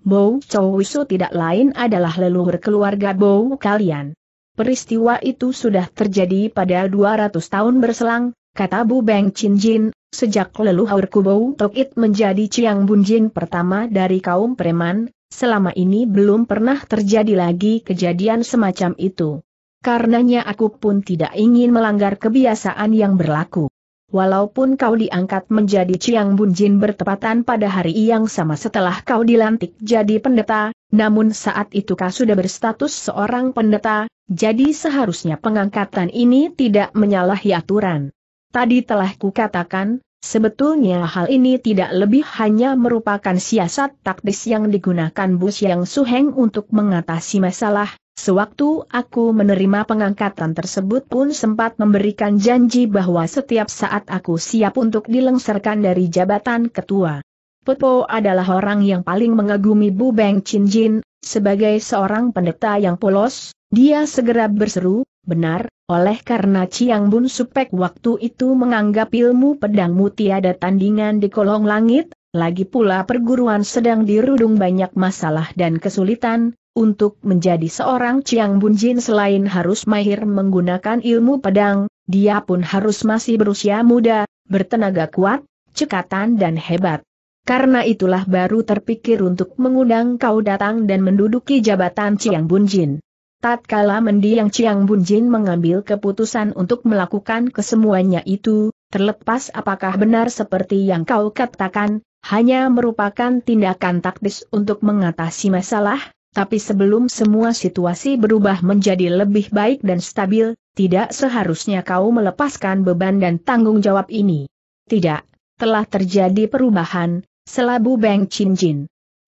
Bou Chowisu tidak lain adalah leluhur keluarga Bou kalian. Peristiwa itu sudah terjadi pada 200 tahun berselang, kata Bu Beng Chin Jin, sejak leluhur Kubou Tokit menjadi Chiang Bun Jin pertama dari kaum preman, selama ini belum pernah terjadi lagi kejadian semacam itu. Karenanya aku pun tidak ingin melanggar kebiasaan yang berlaku. Walaupun kau diangkat menjadi Ciang Bunjin bertepatan pada hari yang sama setelah kau dilantik jadi pendeta, namun saat itu kau sudah berstatus seorang pendeta, jadi seharusnya pengangkatan ini tidak menyalahi aturan. Tadi telah kukatakan, Sebetulnya hal ini tidak lebih hanya merupakan siasat taktis yang digunakan Bu Yang Suheng untuk mengatasi masalah. Sewaktu aku menerima pengangkatan tersebut pun sempat memberikan janji bahwa setiap saat aku siap untuk dilengsarkan dari jabatan ketua. Popo adalah orang yang paling mengagumi Bu Beng Chin Jin, sebagai seorang pendeta yang polos, dia segera berseru, benar, oleh karena Chiang Bun Supek waktu itu menganggap ilmu pedangmu tiada tandingan di kolong langit, lagi pula perguruan sedang dirudung banyak masalah dan kesulitan, untuk menjadi seorang Chiang Bun Jin selain harus mahir menggunakan ilmu pedang, dia pun harus masih berusia muda, bertenaga kuat, cekatan dan hebat. Karena itulah baru terpikir untuk mengundang kau datang dan menduduki jabatan Chiang Bun Jin. Tatkala mendiang Chiang Bunjin mengambil keputusan untuk melakukan kesemuanya itu, terlepas apakah benar seperti yang kau katakan, hanya merupakan tindakan taktis untuk mengatasi masalah, tapi sebelum semua situasi berubah menjadi lebih baik dan stabil, tidak seharusnya kau melepaskan beban dan tanggung jawab ini. Tidak, telah terjadi perubahan, selabu Beng Chin Jin.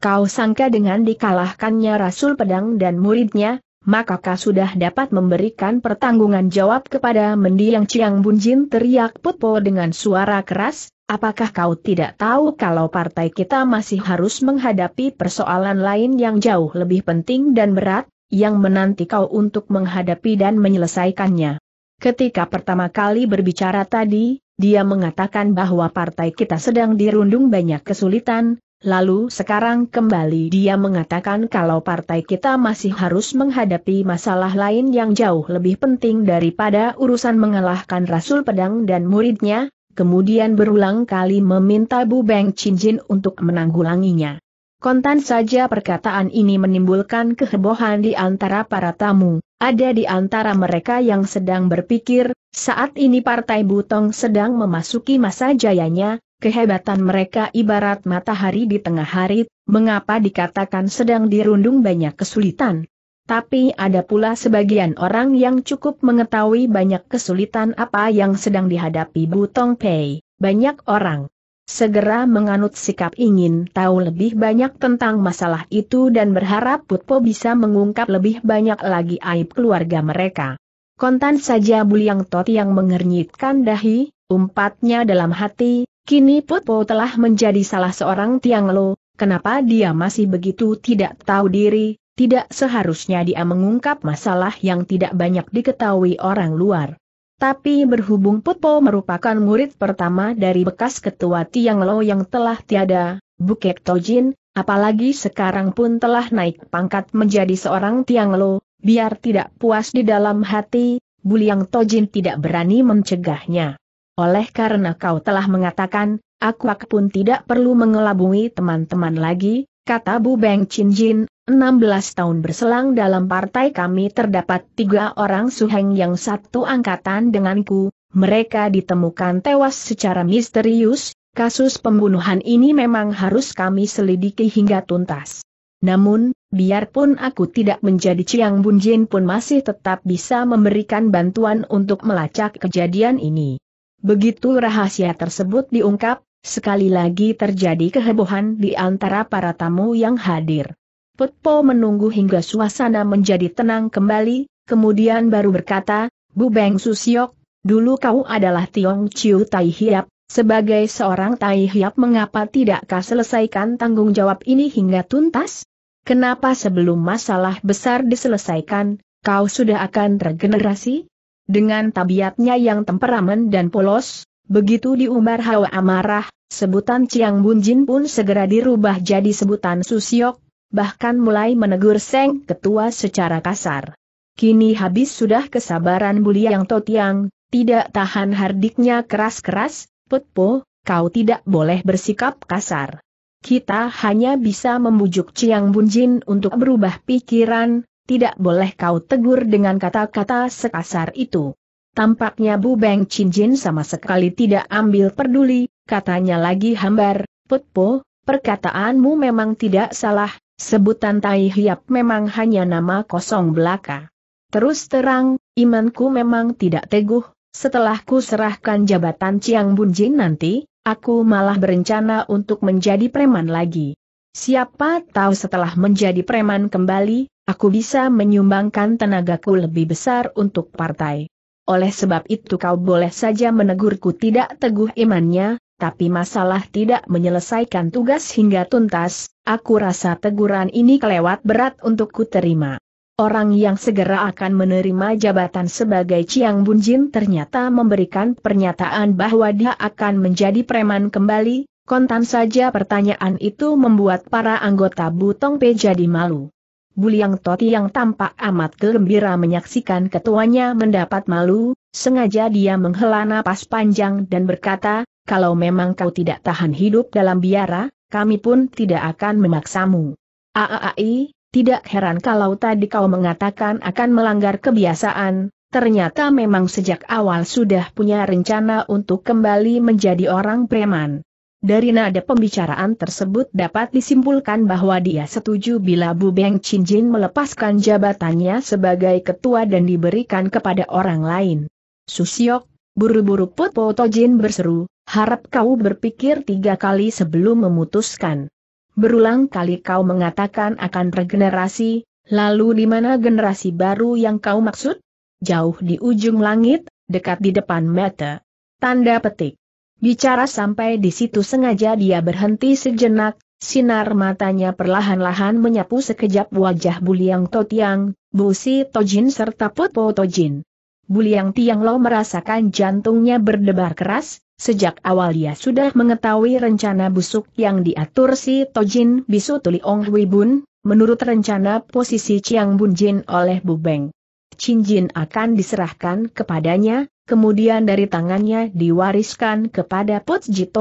Kau sangka dengan dikalahkannya Rasul Pedang dan muridnya, maka kau sudah dapat memberikan pertanggungan jawab kepada mendiang Ciang Bunjin teriak Putpo dengan suara keras, apakah kau tidak tahu kalau partai kita masih harus menghadapi persoalan lain yang jauh lebih penting dan berat, yang menanti kau untuk menghadapi dan menyelesaikannya. Ketika pertama kali berbicara tadi, dia mengatakan bahwa partai kita sedang dirundung banyak kesulitan, Lalu sekarang kembali dia mengatakan kalau partai kita masih harus menghadapi masalah lain yang jauh lebih penting daripada urusan mengalahkan Rasul Pedang dan muridnya, kemudian berulang kali meminta Bu Beng Jin untuk menanggulanginya. Kontan saja perkataan ini menimbulkan kehebohan di antara para tamu, ada di antara mereka yang sedang berpikir, saat ini Partai Butong sedang memasuki masa jayanya, Kehebatan mereka ibarat matahari di tengah hari, mengapa dikatakan sedang dirundung banyak kesulitan? Tapi ada pula sebagian orang yang cukup mengetahui banyak kesulitan apa yang sedang dihadapi Butong Pei, banyak orang. Segera menganut sikap ingin tahu lebih banyak tentang masalah itu dan berharap Putpo bisa mengungkap lebih banyak lagi aib keluarga mereka. Kontan saja Buliang Tot yang mengernyitkan dahi, umpatnya dalam hati, Kini Popo telah menjadi salah seorang Tiang Lo, kenapa dia masih begitu tidak tahu diri, tidak seharusnya dia mengungkap masalah yang tidak banyak diketahui orang luar. Tapi berhubung Putpo merupakan murid pertama dari bekas ketua Tiang Lo yang telah tiada, Bukek Tojin, apalagi sekarang pun telah naik pangkat menjadi seorang Tiang Lo, biar tidak puas di dalam hati, Buliang Tojin tidak berani mencegahnya. Oleh karena kau telah mengatakan, aku pun tidak perlu mengelabui teman-teman lagi, kata Bu Beng Chin Jin, 16 tahun berselang dalam partai kami terdapat tiga orang suheng yang satu angkatan denganku, mereka ditemukan tewas secara misterius, kasus pembunuhan ini memang harus kami selidiki hingga tuntas. Namun, biarpun aku tidak menjadi Ciang Bunjin pun masih tetap bisa memberikan bantuan untuk melacak kejadian ini. Begitu rahasia tersebut diungkap, sekali lagi terjadi kehebohan di antara para tamu yang hadir. Putpo menunggu hingga suasana menjadi tenang kembali, kemudian baru berkata, Bu Beng Susiok, dulu kau adalah Tiong Chiu Tai Hiap, sebagai seorang Tai Hiap mengapa tidakkah selesaikan tanggung jawab ini hingga tuntas? Kenapa sebelum masalah besar diselesaikan, kau sudah akan regenerasi? Dengan tabiatnya yang temperamen dan polos, begitu diumbar hawa amarah, sebutan Ciang Bunjin pun segera dirubah jadi sebutan Susiok, bahkan mulai menegur Seng Ketua secara kasar. Kini habis sudah kesabaran yang Totiang, tidak tahan hardiknya keras-keras, Putpo, kau tidak boleh bersikap kasar. Kita hanya bisa membujuk Ciang Bunjin untuk berubah pikiran, tidak boleh kau tegur dengan kata-kata sekasar itu. Tampaknya Bu Beng Chin Jin sama sekali tidak ambil peduli, katanya lagi hambar, Putpo, perkataanmu memang tidak salah, sebutan Tai Hiap memang hanya nama kosong belaka. Terus terang, imanku memang tidak teguh, setelah ku serahkan jabatan Ciang Jin nanti, aku malah berencana untuk menjadi preman lagi. Siapa tahu setelah menjadi preman kembali, Aku bisa menyumbangkan tenagaku lebih besar untuk partai. Oleh sebab itu kau boleh saja menegurku tidak teguh imannya, tapi masalah tidak menyelesaikan tugas hingga tuntas, aku rasa teguran ini kelewat berat untuk ku terima. Orang yang segera akan menerima jabatan sebagai Chiang Bunjin ternyata memberikan pernyataan bahwa dia akan menjadi preman kembali, kontan saja pertanyaan itu membuat para anggota Butong P jadi malu. Buliang Toti yang tampak amat gembira menyaksikan ketuanya mendapat malu, sengaja dia menghela napas panjang dan berkata, kalau memang kau tidak tahan hidup dalam biara, kami pun tidak akan memaksamu. Aaai, tidak heran kalau tadi kau mengatakan akan melanggar kebiasaan, ternyata memang sejak awal sudah punya rencana untuk kembali menjadi orang preman. Dari nada pembicaraan tersebut dapat disimpulkan bahwa dia setuju bila Bu Beng Chin Jin melepaskan jabatannya sebagai ketua dan diberikan kepada orang lain. Susiok, buru-buru Put Po Tojin berseru, harap kau berpikir tiga kali sebelum memutuskan. Berulang kali kau mengatakan akan regenerasi, lalu di mana generasi baru yang kau maksud? Jauh di ujung langit, dekat di depan mata. Tanda petik. Bicara sampai di situ sengaja dia berhenti sejenak, sinar matanya perlahan-lahan menyapu sekejap wajah Buliang Totiang, Busi Tojin serta Putpo Tojin. Buliang Tiang Lo merasakan jantungnya berdebar keras, sejak awal dia sudah mengetahui rencana busuk yang diatur si Tojin Bisu Tuli Ong Hui Bun, menurut rencana posisi Chiang Bun Jin oleh Bubeng. Chin Jin akan diserahkan kepadanya, kemudian dari tangannya diwariskan kepada Put Jito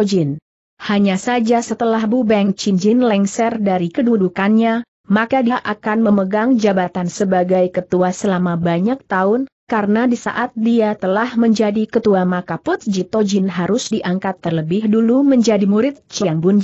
Hanya saja setelah Bu Beng Chin lengser dari kedudukannya, maka dia akan memegang jabatan sebagai ketua selama banyak tahun, karena di saat dia telah menjadi ketua maka Put Jito harus diangkat terlebih dulu menjadi murid Chiang Bun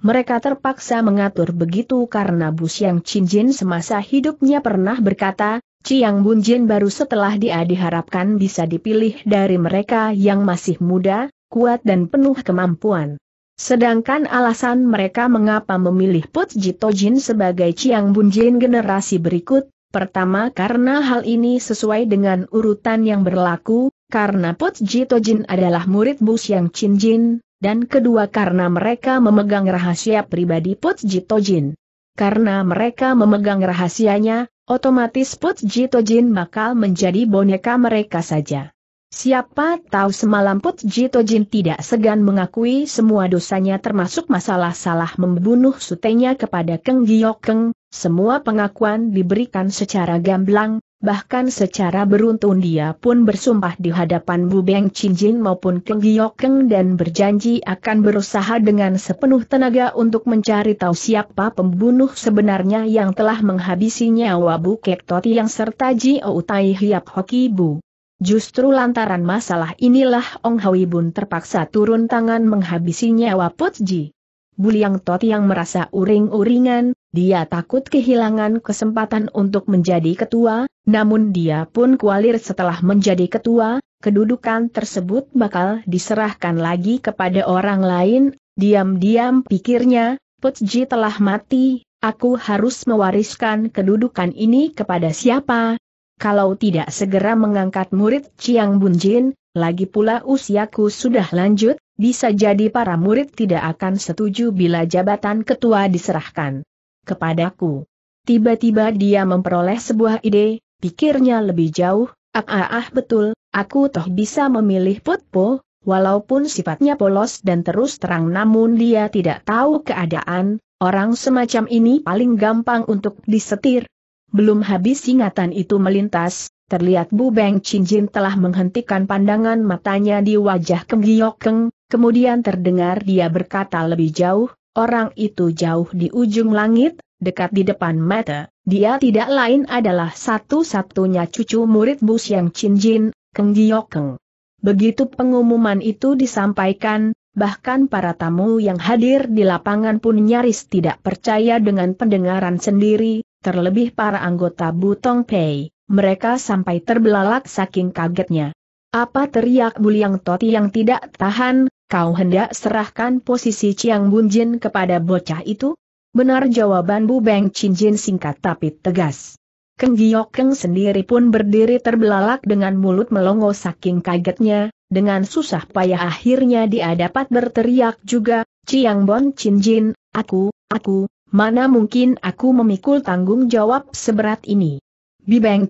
Mereka terpaksa mengatur begitu karena Bu Siang Chin semasa hidupnya pernah berkata, Ciang Bunjin baru setelah dia diharapkan bisa dipilih dari mereka yang masih muda, kuat dan penuh kemampuan. Sedangkan alasan mereka mengapa memilih Put Jito Jin sebagai Ciang Bunjin generasi berikut, pertama karena hal ini sesuai dengan urutan yang berlaku, karena Put Jito Jin adalah murid Bu Yang Chin Jin, dan kedua karena mereka memegang rahasia pribadi Put Jito Jin. Karena mereka memegang rahasianya, otomatis Put Jito Jin bakal menjadi boneka mereka saja. Siapa tahu semalam Put Jito Jin tidak segan mengakui semua dosanya termasuk masalah salah membunuh sutenya kepada Keng Giyok Keng, semua pengakuan diberikan secara gamblang, Bahkan secara beruntun dia pun bersumpah di hadapan Bu Beng Chin Jin maupun Keng Giokeng dan berjanji akan berusaha dengan sepenuh tenaga untuk mencari tahu siapa pembunuh sebenarnya yang telah menghabisi nyawa Bu Kek Toti yang serta Ji Outai Hiap Hoki Bu. Justru lantaran masalah inilah Ong Hawi Bun terpaksa turun tangan menghabisi nyawa Put Ji. Buliang Toti yang merasa uring-uringan, dia takut kehilangan kesempatan untuk menjadi ketua, namun dia pun kualir setelah menjadi ketua, kedudukan tersebut bakal diserahkan lagi kepada orang lain, diam-diam pikirnya, Putji telah mati, aku harus mewariskan kedudukan ini kepada siapa? Kalau tidak segera mengangkat murid Chiang Bunjin, lagi pula usiaku sudah lanjut, bisa jadi para murid tidak akan setuju bila jabatan ketua diserahkan kepadaku. Tiba-tiba dia memperoleh sebuah ide, pikirnya lebih jauh, ah ah, ah betul, aku toh bisa memilih Putpo, walaupun sifatnya polos dan terus terang namun dia tidak tahu keadaan, orang semacam ini paling gampang untuk disetir. Belum habis ingatan itu melintas, Terlihat Bu Beng Chin Jin telah menghentikan pandangan matanya di wajah Keng Keng, kemudian terdengar dia berkata lebih jauh, orang itu jauh di ujung langit, dekat di depan mata, dia tidak lain adalah satu-satunya cucu murid Bus yang Chin Jin, Keng Giokeng. Begitu pengumuman itu disampaikan, bahkan para tamu yang hadir di lapangan pun nyaris tidak percaya dengan pendengaran sendiri, terlebih para anggota Butong Pei, mereka sampai terbelalak saking kagetnya. Apa teriak Buliang Toti yang tidak tahan, kau hendak serahkan posisi Chiang Bunjin kepada bocah itu? Benar jawaban Bu Beng Jin singkat tapi tegas. Keng Keng sendiri pun berdiri terbelalak dengan mulut melongo saking kagetnya, dengan susah payah akhirnya dia dapat berteriak juga, Ciang Bon Chin Jin, aku, aku, mana mungkin aku memikul tanggung jawab seberat ini.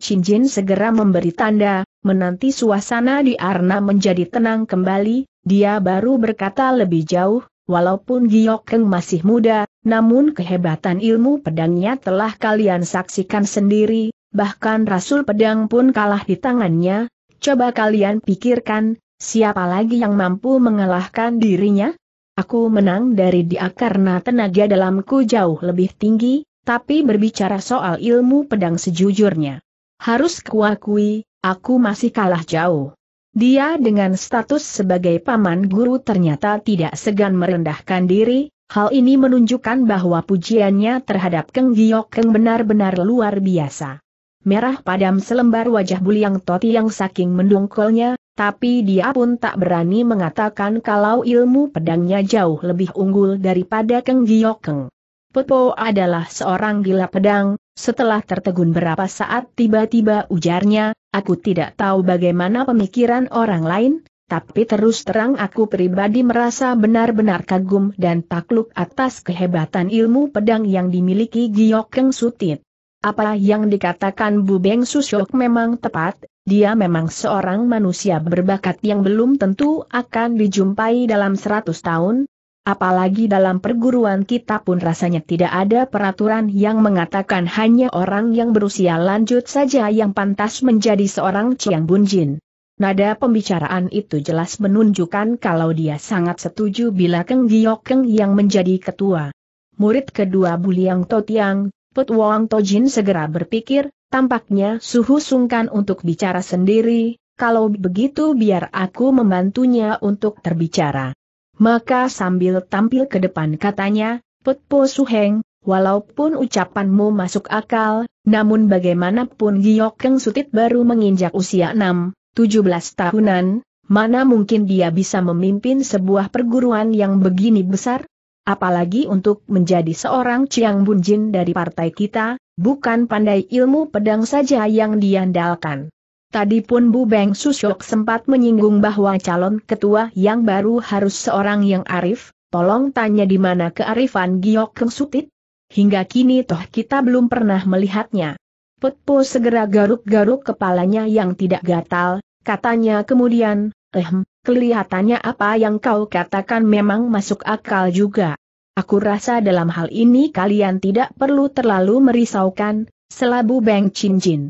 Chin Jin segera memberi tanda, menanti suasana di Arna menjadi tenang kembali, dia baru berkata lebih jauh, walaupun Keng masih muda, namun kehebatan ilmu pedangnya telah kalian saksikan sendiri, bahkan Rasul Pedang pun kalah di tangannya, coba kalian pikirkan, siapa lagi yang mampu mengalahkan dirinya? Aku menang dari dia karena tenaga dalamku jauh lebih tinggi, tapi berbicara soal ilmu pedang sejujurnya. Harus kuakui, aku masih kalah jauh. Dia dengan status sebagai paman guru ternyata tidak segan merendahkan diri, Hal ini menunjukkan bahwa pujiannya terhadap Keng Giok Keng benar-benar luar biasa. Merah padam selembar wajah Buliang Toti yang saking mendongkolnya, tapi dia pun tak berani mengatakan kalau ilmu pedangnya jauh lebih unggul daripada Keng Giok Keng. Pepo adalah seorang gila pedang, setelah tertegun berapa saat tiba-tiba ujarnya, aku tidak tahu bagaimana pemikiran orang lain, tapi terus terang aku pribadi merasa benar-benar kagum dan takluk atas kehebatan ilmu pedang yang dimiliki Giok Sutit. Apa yang dikatakan Bu Beng Susyok memang tepat, dia memang seorang manusia berbakat yang belum tentu akan dijumpai dalam seratus tahun, Apalagi dalam perguruan kita pun rasanya tidak ada peraturan yang mengatakan hanya orang yang berusia lanjut saja yang pantas menjadi seorang Chiang Bunjin. Nada pembicaraan itu jelas menunjukkan kalau dia sangat setuju bila Keng giok keng yang menjadi ketua. Murid kedua Buliang Totiang, Put Wong Tojin segera berpikir, tampaknya suhu sungkan untuk bicara sendiri, kalau begitu biar aku membantunya untuk terbicara. Maka sambil tampil ke depan katanya, Put Po Suheng, Walaupun ucapanmu masuk akal, namun bagaimanapun Giok Keng Sutit baru menginjak usia 6, 17 tahunan, mana mungkin dia bisa memimpin sebuah perguruan yang begini besar? Apalagi untuk menjadi seorang Chiang Bunjin dari partai kita, bukan pandai ilmu pedang saja yang diandalkan. Tadi pun Bu Beng Susyok sempat menyinggung bahwa calon ketua yang baru harus seorang yang arif, tolong tanya di mana kearifan Giok Keng Sutit? Hingga kini toh kita belum pernah melihatnya. Putpo segera garuk-garuk kepalanya yang tidak gatal, katanya kemudian, ehm, kelihatannya apa yang kau katakan memang masuk akal juga. Aku rasa dalam hal ini kalian tidak perlu terlalu merisaukan, selabu Beng Chin Jin.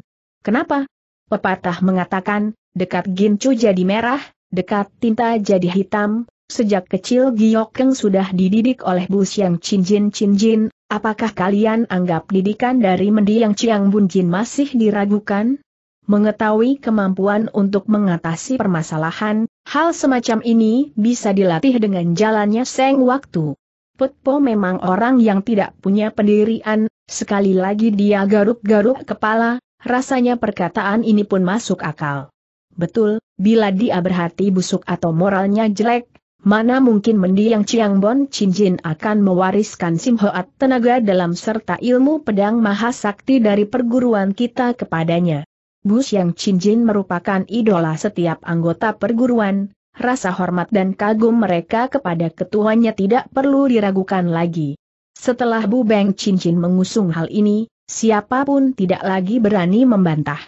Kenapa? Pepatah mengatakan, dekat gincu jadi merah, dekat tinta jadi hitam, Sejak kecil Giokeng sudah dididik oleh Bu yang Chin Jin Chin Jin Apakah kalian anggap didikan dari mendiang Ciang Bunjin masih diragukan? Mengetahui kemampuan untuk mengatasi permasalahan, hal semacam ini bisa dilatih dengan jalannya seng waktu. Putpo memang orang yang tidak punya pendirian, sekali lagi dia garuk-garuk kepala, rasanya perkataan ini pun masuk akal. Betul, bila dia berhati busuk atau moralnya jelek, Mana mungkin mendiang Chiang Bon Chinjin akan mewariskan Sim Hoat tenaga dalam serta ilmu pedang mahasakti dari perguruan kita kepadanya. Bu Chin Jin merupakan idola setiap anggota perguruan, rasa hormat dan kagum mereka kepada ketuanya tidak perlu diragukan lagi. Setelah Bu Beng Chinjin mengusung hal ini, siapapun tidak lagi berani membantah.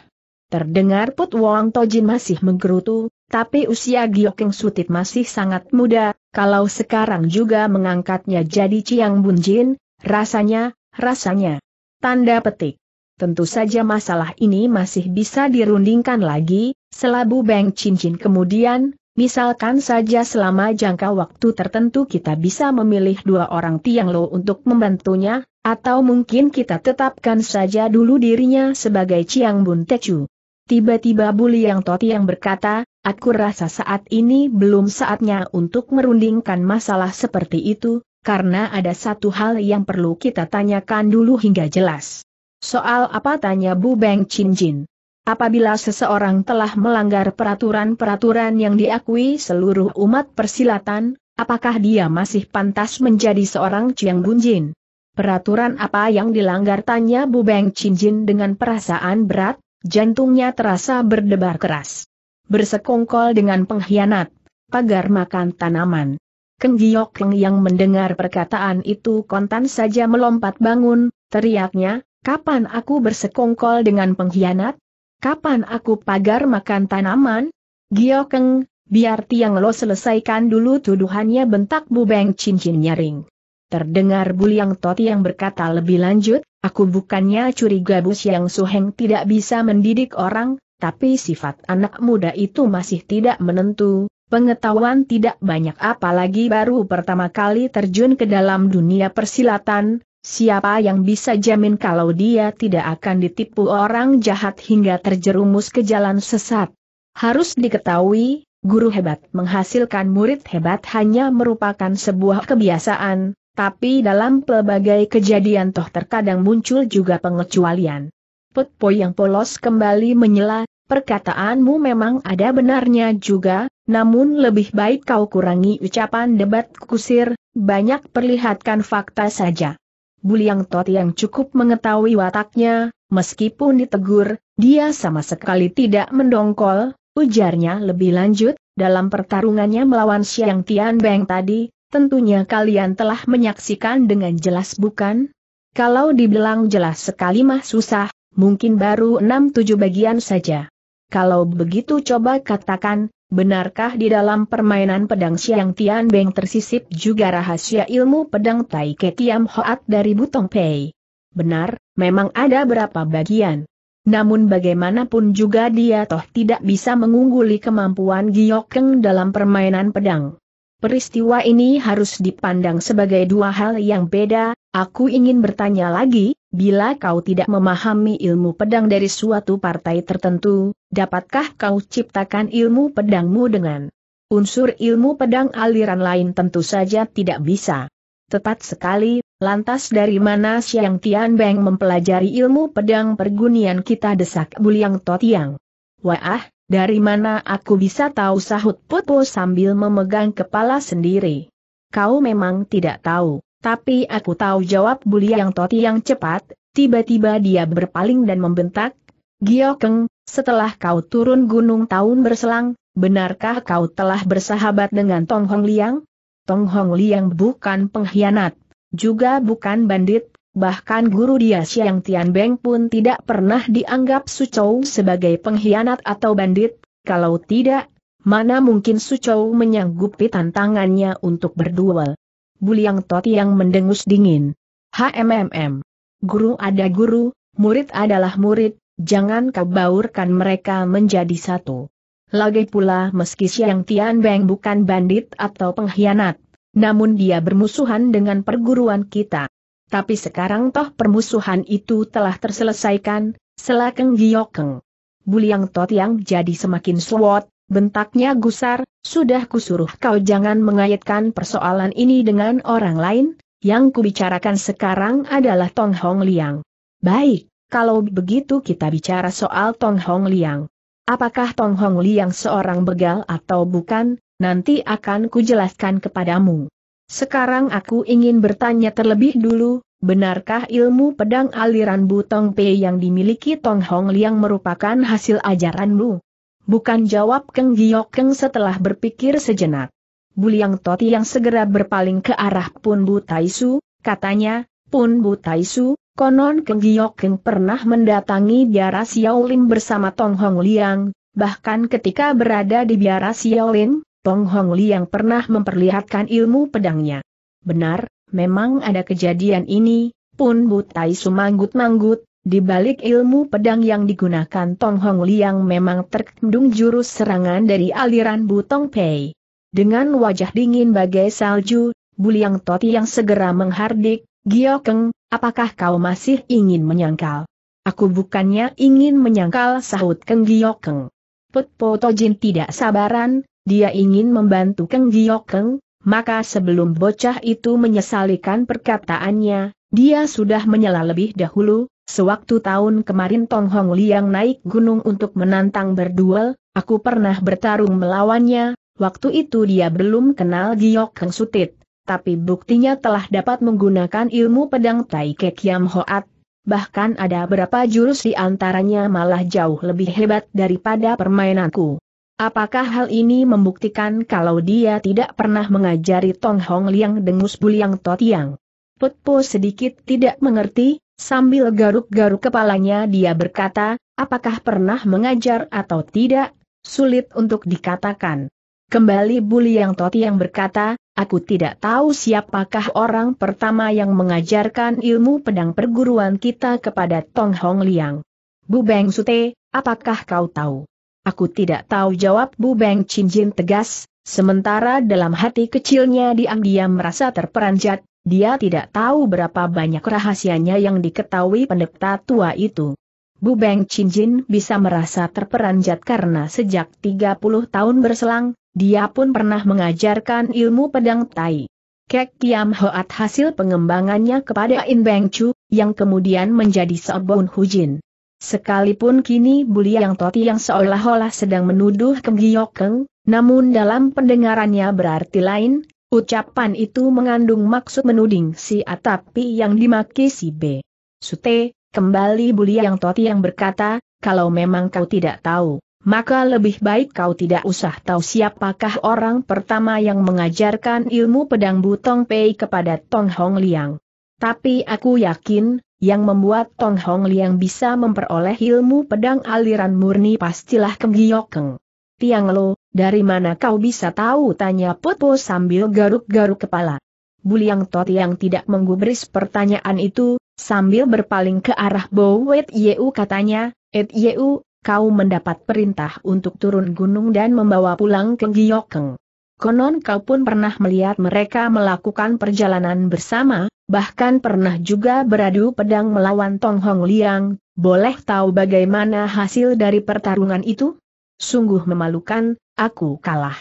Terdengar Put Wong Tojin masih menggerutu, tapi usia Giokeng Sutit masih sangat muda, kalau sekarang juga mengangkatnya jadi Ciang Bunjin, rasanya, rasanya. Tanda petik. Tentu saja masalah ini masih bisa dirundingkan lagi, selabu Beng Cincin kemudian, misalkan saja selama jangka waktu tertentu kita bisa memilih dua orang Tiang Lo untuk membantunya, atau mungkin kita tetapkan saja dulu dirinya sebagai Ciang Bun Tecu. Tiba-tiba Buli Yang Toti yang berkata, aku rasa saat ini belum saatnya untuk merundingkan masalah seperti itu, karena ada satu hal yang perlu kita tanyakan dulu hingga jelas. Soal apa tanya Bu Beng Chin Jin? Apabila seseorang telah melanggar peraturan-peraturan yang diakui seluruh umat persilatan, apakah dia masih pantas menjadi seorang Chiang Bun Jin? Peraturan apa yang dilanggar tanya Bu Beng Chin Jin dengan perasaan berat, Jantungnya terasa berdebar keras. Bersekongkol dengan pengkhianat, pagar makan tanaman. Keng Giok yang mendengar perkataan itu kontan saja melompat bangun, teriaknya, kapan aku bersekongkol dengan pengkhianat? Kapan aku pagar makan tanaman? Giokeng, biar Tiang Lo selesaikan dulu tuduhannya bentak bubeng cincin nyaring. Terdengar Buliang Toti yang berkata lebih lanjut, Aku bukannya curiga Bu yang Suheng tidak bisa mendidik orang, tapi sifat anak muda itu masih tidak menentu, pengetahuan tidak banyak apalagi baru pertama kali terjun ke dalam dunia persilatan, siapa yang bisa jamin kalau dia tidak akan ditipu orang jahat hingga terjerumus ke jalan sesat. Harus diketahui, guru hebat menghasilkan murid hebat hanya merupakan sebuah kebiasaan, tapi dalam pelbagai kejadian toh terkadang muncul juga pengecualian. Petpo yang polos kembali menyela, perkataanmu memang ada benarnya juga, namun lebih baik kau kurangi ucapan debat kusir, banyak perlihatkan fakta saja. Buliang Tot yang cukup mengetahui wataknya, meskipun ditegur, dia sama sekali tidak mendongkol, ujarnya lebih lanjut, dalam pertarungannya melawan Siang Tian Beng tadi, Tentunya kalian telah menyaksikan dengan jelas bukan? Kalau dibilang jelas sekali mah susah, mungkin baru 6-7 bagian saja. Kalau begitu coba katakan, benarkah di dalam permainan pedang Siang Tian Beng tersisip juga rahasia ilmu pedang Tai Ke Tiam Hoat dari Butong Pei? Benar, memang ada berapa bagian. Namun bagaimanapun juga dia toh tidak bisa mengungguli kemampuan Giokeng dalam permainan pedang. Peristiwa ini harus dipandang sebagai dua hal yang beda, aku ingin bertanya lagi, bila kau tidak memahami ilmu pedang dari suatu partai tertentu, dapatkah kau ciptakan ilmu pedangmu dengan unsur ilmu pedang aliran lain tentu saja tidak bisa. Tepat sekali, lantas dari mana siang Tian Beng mempelajari ilmu pedang pergunian kita desak Buliang Totiang? Wah, dari mana aku bisa tahu sahut Putu sambil memegang kepala sendiri? Kau memang tidak tahu, tapi aku tahu jawab Bulia yang Toti yang cepat, tiba-tiba dia berpaling dan membentak, Giokeng, setelah kau turun gunung tahun berselang, benarkah kau telah bersahabat dengan Tong Hong Liang? Tong Hong Liang bukan pengkhianat, juga bukan bandit, Bahkan guru dia siang Tian Beng pun tidak pernah dianggap Sucou sebagai pengkhianat atau bandit, kalau tidak, mana mungkin Sucou menyanggupi tantangannya untuk berduel. Buliang Toti yang mendengus dingin. HMMM. Guru ada guru, murid adalah murid, jangan kau baurkan mereka menjadi satu. Lagi pula meski siang Tian Beng bukan bandit atau pengkhianat, namun dia bermusuhan dengan perguruan kita. Tapi sekarang toh permusuhan itu telah terselesaikan, selakeng giokeng. Buliang Tot yang jadi semakin suwot, bentaknya gusar, sudah kusuruh kau jangan mengaitkan persoalan ini dengan orang lain, yang kubicarakan sekarang adalah Tong Hong Liang. Baik, kalau begitu kita bicara soal Tong Hong Liang. Apakah Tong Hong Liang seorang begal atau bukan, nanti akan kujelaskan kepadamu. Sekarang aku ingin bertanya terlebih dulu, benarkah ilmu pedang aliran Butong Pei yang dimiliki Tong Hong Liang merupakan hasil ajaranmu? Bukan jawab Keng Giok Keng setelah berpikir sejenak. Bu Liang Toti yang segera berpaling ke arah Pun Bu Taisu, katanya, Pun Bu Taisu, konon Keng Giok Keng pernah mendatangi biara Xiaolin bersama Tong Hong Liang, bahkan ketika berada di biara Xiaolin, Tong Hong Li yang pernah memperlihatkan ilmu pedangnya. Benar, memang ada kejadian ini, pun Butai sumanggut-manggut, di balik ilmu pedang yang digunakan Tong Hong yang memang terkendung jurus serangan dari aliran Butong Pei. Dengan wajah dingin bagai salju, Buliang Toti yang segera menghardik, Gio Keng, apakah kau masih ingin menyangkal? Aku bukannya ingin menyangkal sahut Keng Gio Keng. Put Po Tojin tidak sabaran, dia ingin membantu Keng Giokeng, maka sebelum bocah itu menyesalikan perkataannya, dia sudah menyela lebih dahulu, sewaktu tahun kemarin Tong Hong Liang naik gunung untuk menantang berduel, aku pernah bertarung melawannya, waktu itu dia belum kenal Giok Keng Sutit, tapi buktinya telah dapat menggunakan ilmu pedang Tai Kek Yam Hoat, bahkan ada berapa jurus di antaranya malah jauh lebih hebat daripada permainanku. Apakah hal ini membuktikan kalau dia tidak pernah mengajari Tong Hong Liang dengus buliang totiang? Put Po sedikit tidak mengerti, sambil garuk-garuk kepalanya dia berkata, apakah pernah mengajar atau tidak, sulit untuk dikatakan. Kembali Buliang Totiang berkata, aku tidak tahu siapakah orang pertama yang mengajarkan ilmu pedang perguruan kita kepada Tong Hong Liang. Bu Beng Sute, apakah kau tahu? Aku tidak tahu jawab Bu Beng Chin Jin tegas, sementara dalam hati kecilnya diam-diam merasa terperanjat, dia tidak tahu berapa banyak rahasianya yang diketahui pendeta tua itu. Bu Beng Chin Jin bisa merasa terperanjat karena sejak 30 tahun berselang, dia pun pernah mengajarkan ilmu pedang tai. Kek Tiam Hoat hasil pengembangannya kepada In Beng Chu, yang kemudian menjadi Hu Hujin. Sekalipun kini Yang Toti yang seolah-olah sedang menuduh Keng Giyokeng, namun dalam pendengarannya berarti lain, ucapan itu mengandung maksud menuding si A tapi yang dimaki si B. Sute, kembali Yang Toti yang berkata, kalau memang kau tidak tahu, maka lebih baik kau tidak usah tahu siapakah orang pertama yang mengajarkan ilmu pedang butong pei kepada Tong Hong Liang. Tapi aku yakin, yang membuat Tong Hong Liang bisa memperoleh ilmu pedang aliran murni pastilah Keng Giokeng. Tiang Lo, dari mana kau bisa tahu? Tanya Popo sambil garuk-garuk kepala. Buliang Tot yang tidak menggubris pertanyaan itu, sambil berpaling ke arah Bowet Yeu katanya, Et Yeu, kau mendapat perintah untuk turun gunung dan membawa pulang Keng Giokeng. Konon kau pun pernah melihat mereka melakukan perjalanan bersama, bahkan pernah juga beradu pedang melawan Tong Hong Liang, boleh tahu bagaimana hasil dari pertarungan itu? Sungguh memalukan, aku kalah.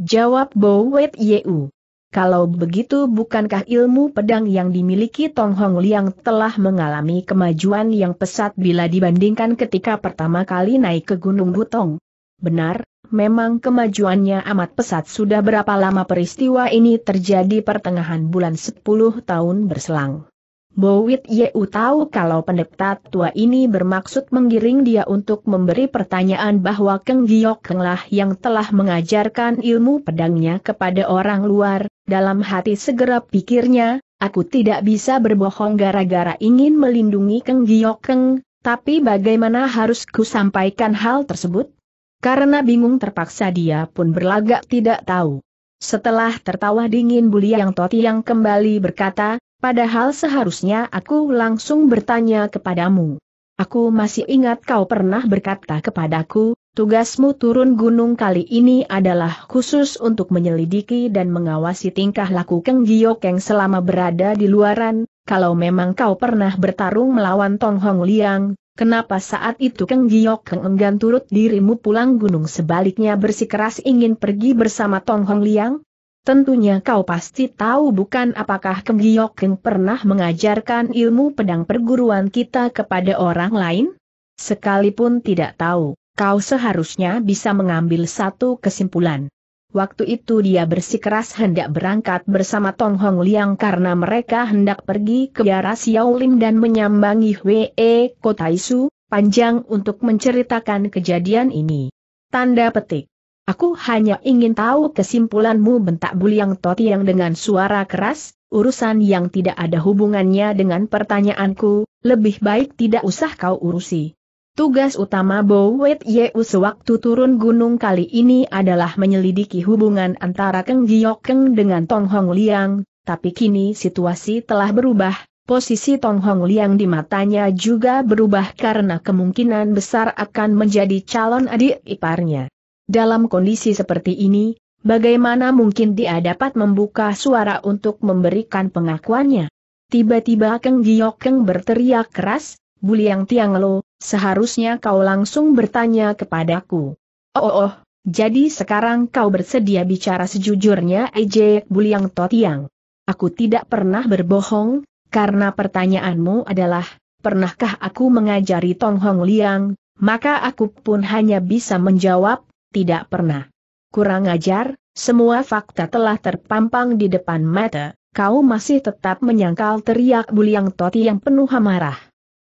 Jawab Bo Wet Yeu. Kalau begitu bukankah ilmu pedang yang dimiliki Tong Hong Liang telah mengalami kemajuan yang pesat bila dibandingkan ketika pertama kali naik ke Gunung Butong? Benar, memang kemajuannya amat pesat sudah berapa lama peristiwa ini terjadi pertengahan bulan 10 tahun berselang. Bowit Yeu tahu kalau pendeta tua ini bermaksud menggiring dia untuk memberi pertanyaan bahwa Keng Giok Kenglah yang telah mengajarkan ilmu pedangnya kepada orang luar, dalam hati segera pikirnya, aku tidak bisa berbohong gara-gara ingin melindungi Keng Giok Keng, tapi bagaimana harus ku sampaikan hal tersebut? Karena bingung terpaksa dia pun berlagak tidak tahu. Setelah tertawa dingin Buli Yang Toti yang kembali berkata, padahal seharusnya aku langsung bertanya kepadamu. Aku masih ingat kau pernah berkata kepadaku, tugasmu turun gunung kali ini adalah khusus untuk menyelidiki dan mengawasi tingkah laku Keng Giokeng selama berada di luaran, kalau memang kau pernah bertarung melawan Tong Hong Liang, Kenapa saat itu Keng Giok Keng enggan turut dirimu pulang gunung sebaliknya bersikeras ingin pergi bersama Tong Hong Liang? Tentunya kau pasti tahu bukan apakah Keng Giok Keng pernah mengajarkan ilmu pedang perguruan kita kepada orang lain? Sekalipun tidak tahu, kau seharusnya bisa mengambil satu kesimpulan. Waktu itu dia bersikeras hendak berangkat bersama Tong Hong Liang karena mereka hendak pergi ke biara Xiao Lim dan menyambangi Kota e, Kotaisu, panjang untuk menceritakan kejadian ini. Tanda petik. Aku hanya ingin tahu kesimpulanmu bentak Buliang Totiang dengan suara keras, urusan yang tidak ada hubungannya dengan pertanyaanku, lebih baik tidak usah kau urusi. Tugas utama Bowen Yeu sewaktu turun gunung kali ini adalah menyelidiki hubungan antara Keng Giok Keng dengan Tong Hong Liang, tapi kini situasi telah berubah, posisi Tong Hong Liang di matanya juga berubah karena kemungkinan besar akan menjadi calon adik iparnya. Dalam kondisi seperti ini, bagaimana mungkin dia dapat membuka suara untuk memberikan pengakuannya? Tiba-tiba Keng Giok Keng berteriak keras, Buliang Tiang Lo, seharusnya kau langsung bertanya kepadaku. Oh, oh, oh jadi sekarang kau bersedia bicara sejujurnya Ej. Buliang Totiang. Aku tidak pernah berbohong, karena pertanyaanmu adalah, pernahkah aku mengajari Tong Hong Liang, maka aku pun hanya bisa menjawab, tidak pernah. Kurang ajar, semua fakta telah terpampang di depan mata, kau masih tetap menyangkal teriak Buliang Toti penuh amarah.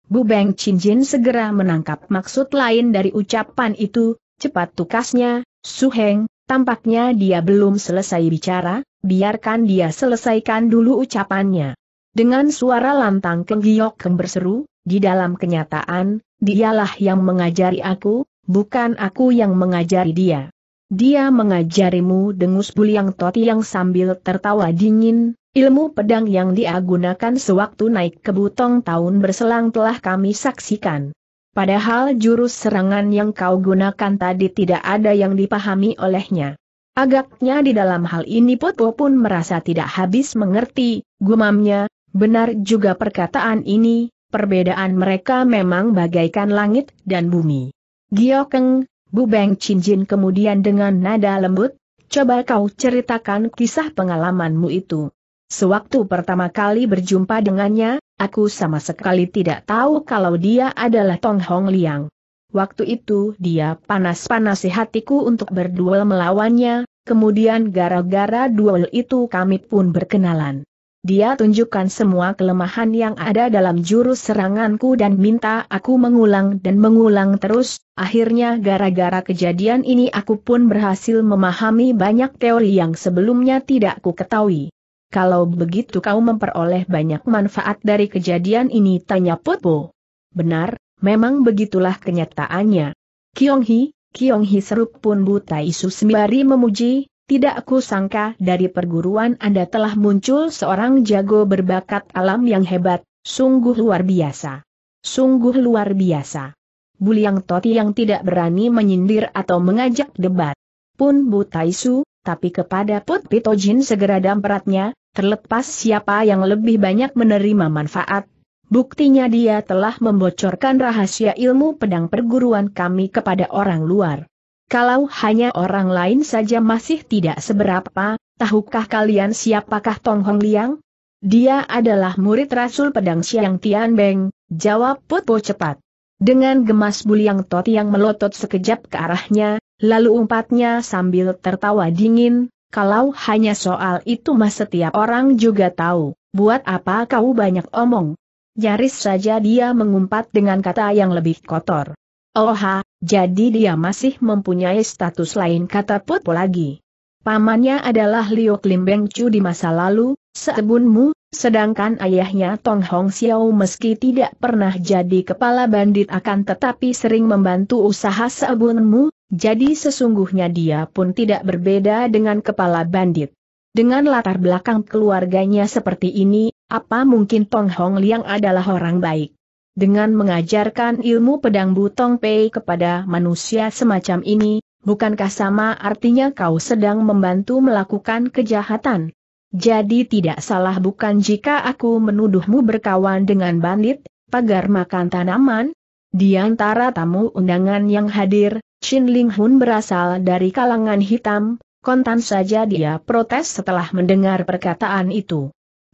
Bu Beng Chin Jin segera menangkap maksud lain dari ucapan itu, cepat tukasnya, Su Heng. tampaknya dia belum selesai bicara, biarkan dia selesaikan dulu ucapannya. Dengan suara lantang Keng Giok Keng berseru, di dalam kenyataan, dialah yang mengajari aku, bukan aku yang mengajari dia. Dia mengajarimu dengus buliang toti yang sambil tertawa dingin, ilmu pedang yang diagunakan sewaktu naik ke butong tahun berselang telah kami saksikan. Padahal jurus serangan yang kau gunakan tadi tidak ada yang dipahami olehnya. Agaknya di dalam hal ini Popo pun merasa tidak habis mengerti, gumamnya, benar juga perkataan ini, perbedaan mereka memang bagaikan langit dan bumi. Giokeng, Bu Beng Chin Jin kemudian dengan nada lembut, coba kau ceritakan kisah pengalamanmu itu. Sewaktu pertama kali berjumpa dengannya, aku sama sekali tidak tahu kalau dia adalah Tong Hong Liang. Waktu itu dia panas panas hatiku untuk berduel melawannya, kemudian gara-gara duel itu kami pun berkenalan. Dia tunjukkan semua kelemahan yang ada dalam jurus seranganku dan minta aku mengulang dan mengulang terus, akhirnya gara-gara kejadian ini aku pun berhasil memahami banyak teori yang sebelumnya tidak ku ketahui. Kalau begitu kau memperoleh banyak manfaat dari kejadian ini tanya Popo. Benar, memang begitulah kenyataannya. Kiong Hee, Kiong seru pun buta isu sembari memuji, tidak aku sangka dari perguruan Anda telah muncul seorang jago berbakat alam yang hebat, sungguh luar biasa. Sungguh luar biasa. Buliang Toti yang tidak berani menyindir atau mengajak debat. Pun Bu Taisu, tapi kepada Put Pitojin segera dampratnya, terlepas siapa yang lebih banyak menerima manfaat. Buktinya dia telah membocorkan rahasia ilmu pedang perguruan kami kepada orang luar. Kalau hanya orang lain saja masih tidak seberapa, tahukah kalian siapakah Tong Hong Liang? Dia adalah murid Rasul Pedang Siang Tian Beng, jawab Putpo cepat. Dengan gemas Buliang Tot yang melotot sekejap ke arahnya, lalu umpatnya sambil tertawa dingin, kalau hanya soal itu mas setiap orang juga tahu, buat apa kau banyak omong. Nyaris saja dia mengumpat dengan kata yang lebih kotor. Oha, oh jadi dia masih mempunyai status lain kata Popo lagi. Pamannya adalah Liu Klimbeng Chu di masa lalu, sebunmu. sedangkan ayahnya Tong Hong Xiao meski tidak pernah jadi kepala bandit akan tetapi sering membantu usaha sebunmu. jadi sesungguhnya dia pun tidak berbeda dengan kepala bandit. Dengan latar belakang keluarganya seperti ini, apa mungkin Tong Hong Liang adalah orang baik? Dengan mengajarkan ilmu pedang butong pei kepada manusia semacam ini, bukankah sama artinya kau sedang membantu melakukan kejahatan? Jadi tidak salah bukan jika aku menuduhmu berkawan dengan bandit, pagar makan tanaman? Di antara tamu undangan yang hadir, Chin Ling Hun berasal dari kalangan hitam, kontan saja dia protes setelah mendengar perkataan itu.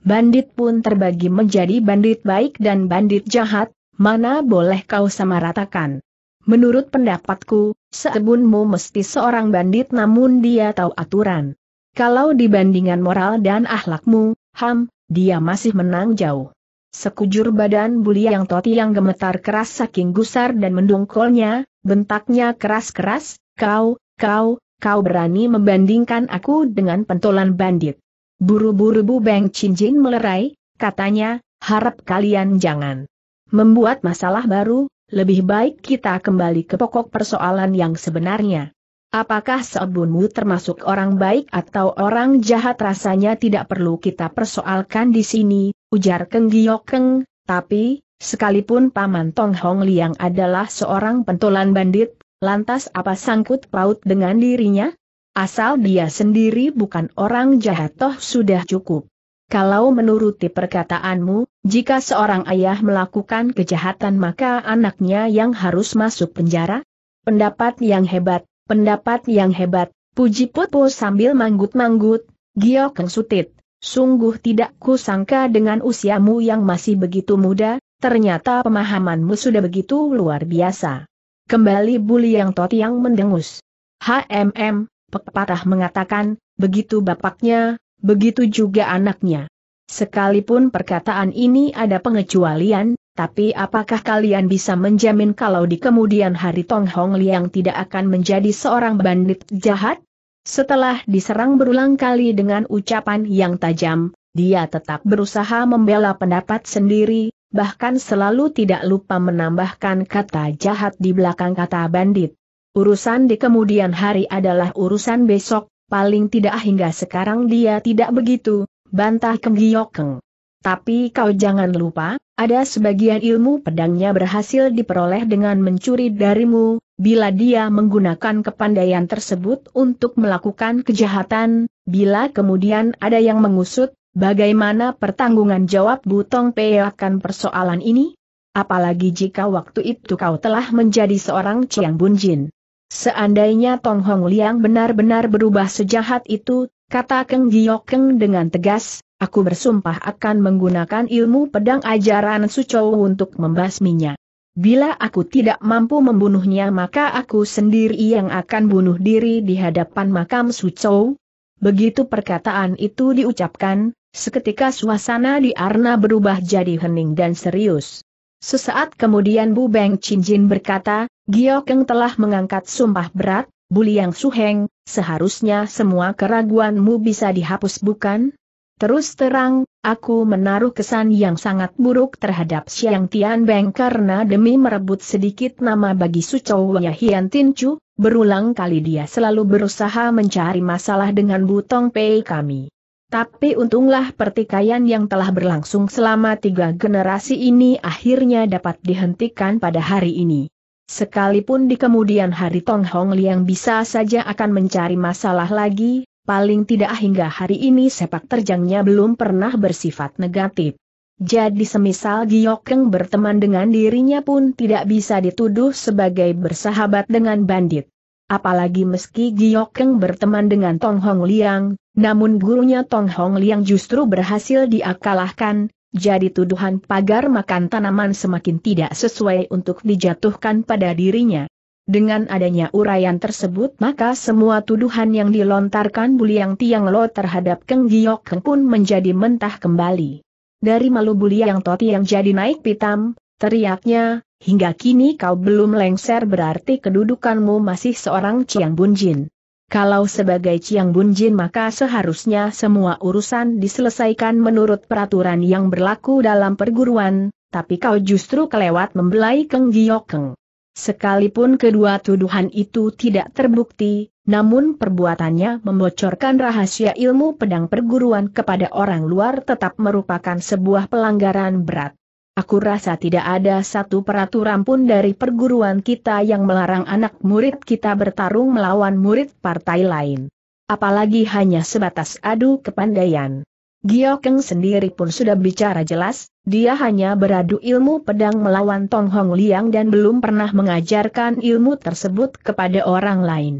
Bandit pun terbagi menjadi bandit baik dan bandit jahat, mana boleh kau sama ratakan? Menurut pendapatku, seebunmu mesti seorang bandit namun dia tahu aturan. Kalau dibandingkan moral dan ahlakmu, ham, dia masih menang jauh. Sekujur badan bulia yang toti yang gemetar keras saking gusar dan mendongkolnya, bentaknya keras-keras, kau, kau, kau berani membandingkan aku dengan pentolan bandit. Buru-buru Bu Beng Cincin melerai, katanya, harap kalian jangan membuat masalah baru, lebih baik kita kembali ke pokok persoalan yang sebenarnya. Apakah Seobunmu termasuk orang baik atau orang jahat rasanya tidak perlu kita persoalkan di sini, ujar Keng Giokeng, tapi, sekalipun Paman Tong Hong Liang adalah seorang pentolan bandit, lantas apa sangkut paut dengan dirinya? Asal dia sendiri bukan orang jahat toh sudah cukup. Kalau menuruti perkataanmu, jika seorang ayah melakukan kejahatan maka anaknya yang harus masuk penjara? Pendapat yang hebat, pendapat yang hebat, puji putu sambil manggut-manggut, keng Sutit, sungguh tidak kusangka dengan usiamu yang masih begitu muda, ternyata pemahamanmu sudah begitu luar biasa. Kembali Buli yang tot yang mendengus. HMM, pepatah mengatakan, begitu bapaknya, Begitu juga anaknya. Sekalipun perkataan ini ada pengecualian, tapi apakah kalian bisa menjamin kalau di kemudian hari Tong Hong Liang tidak akan menjadi seorang bandit jahat? Setelah diserang berulang kali dengan ucapan yang tajam, dia tetap berusaha membela pendapat sendiri, bahkan selalu tidak lupa menambahkan kata jahat di belakang kata bandit. Urusan di kemudian hari adalah urusan besok, paling tidak ah, hingga sekarang dia tidak begitu, bantah Keng Giyokeng. Tapi kau jangan lupa, ada sebagian ilmu pedangnya berhasil diperoleh dengan mencuri darimu, bila dia menggunakan kepandaian tersebut untuk melakukan kejahatan, bila kemudian ada yang mengusut, bagaimana pertanggungan jawab Butong Pei akan persoalan ini? Apalagi jika waktu itu kau telah menjadi seorang Chiang Bunjin. Seandainya Tong Hong Liang benar-benar berubah sejahat itu, kata Keng Giokeng dengan tegas, aku bersumpah akan menggunakan ilmu pedang ajaran Sucowo untuk membasminya. Bila aku tidak mampu membunuhnya maka aku sendiri yang akan bunuh diri di hadapan makam Sucowo. Begitu perkataan itu diucapkan, seketika suasana di Arna berubah jadi hening dan serius. Sesaat kemudian Bu Beng Chin Jin berkata, Gio Keng telah mengangkat sumpah berat, Buliang Suheng, seharusnya semua keraguanmu bisa dihapus bukan? Terus terang, aku menaruh kesan yang sangat buruk terhadap Xiang Tian Beng karena demi merebut sedikit nama bagi Sucow Hian Tin Chu, berulang kali dia selalu berusaha mencari masalah dengan Bu Tong Pei kami. Tapi untunglah pertikaian yang telah berlangsung selama tiga generasi ini akhirnya dapat dihentikan pada hari ini. Sekalipun di kemudian hari Tong Hong Liang bisa saja akan mencari masalah lagi, paling tidak hingga hari ini sepak terjangnya belum pernah bersifat negatif. Jadi semisal Giokeng berteman dengan dirinya pun tidak bisa dituduh sebagai bersahabat dengan bandit. Apalagi meski Giokeng berteman dengan Tong Hong Liang, namun gurunya Tong Hong Liang justru berhasil diakalahkan, jadi tuduhan pagar makan tanaman semakin tidak sesuai untuk dijatuhkan pada dirinya. Dengan adanya uraian tersebut maka semua tuduhan yang dilontarkan Buliang Tiang Lo terhadap Keng Giok Keng pun menjadi mentah kembali. Dari malu Buliang Toti yang jadi naik pitam, teriaknya, hingga kini kau belum lengser berarti kedudukanmu masih seorang Ciang Bunjin. Kalau sebagai Ciang Bunjin maka seharusnya semua urusan diselesaikan menurut peraturan yang berlaku dalam perguruan, tapi kau justru kelewat membelai Keng Giokeng. Sekalipun kedua tuduhan itu tidak terbukti, namun perbuatannya membocorkan rahasia ilmu pedang perguruan kepada orang luar tetap merupakan sebuah pelanggaran berat. Aku rasa tidak ada satu peraturan pun dari perguruan kita yang melarang anak murid kita bertarung melawan murid partai lain. Apalagi hanya sebatas adu kepandaian. Giokeng sendiri pun sudah bicara jelas, dia hanya beradu ilmu pedang melawan Tong Hong Liang dan belum pernah mengajarkan ilmu tersebut kepada orang lain.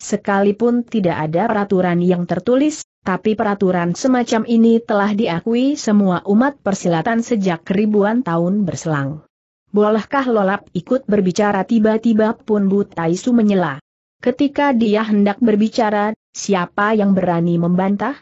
Sekalipun tidak ada peraturan yang tertulis, tapi peraturan semacam ini telah diakui semua umat persilatan sejak ribuan tahun berselang. Bolehkah lolap ikut berbicara tiba-tiba pun Bu Butaisu menyela. Ketika dia hendak berbicara, siapa yang berani membantah?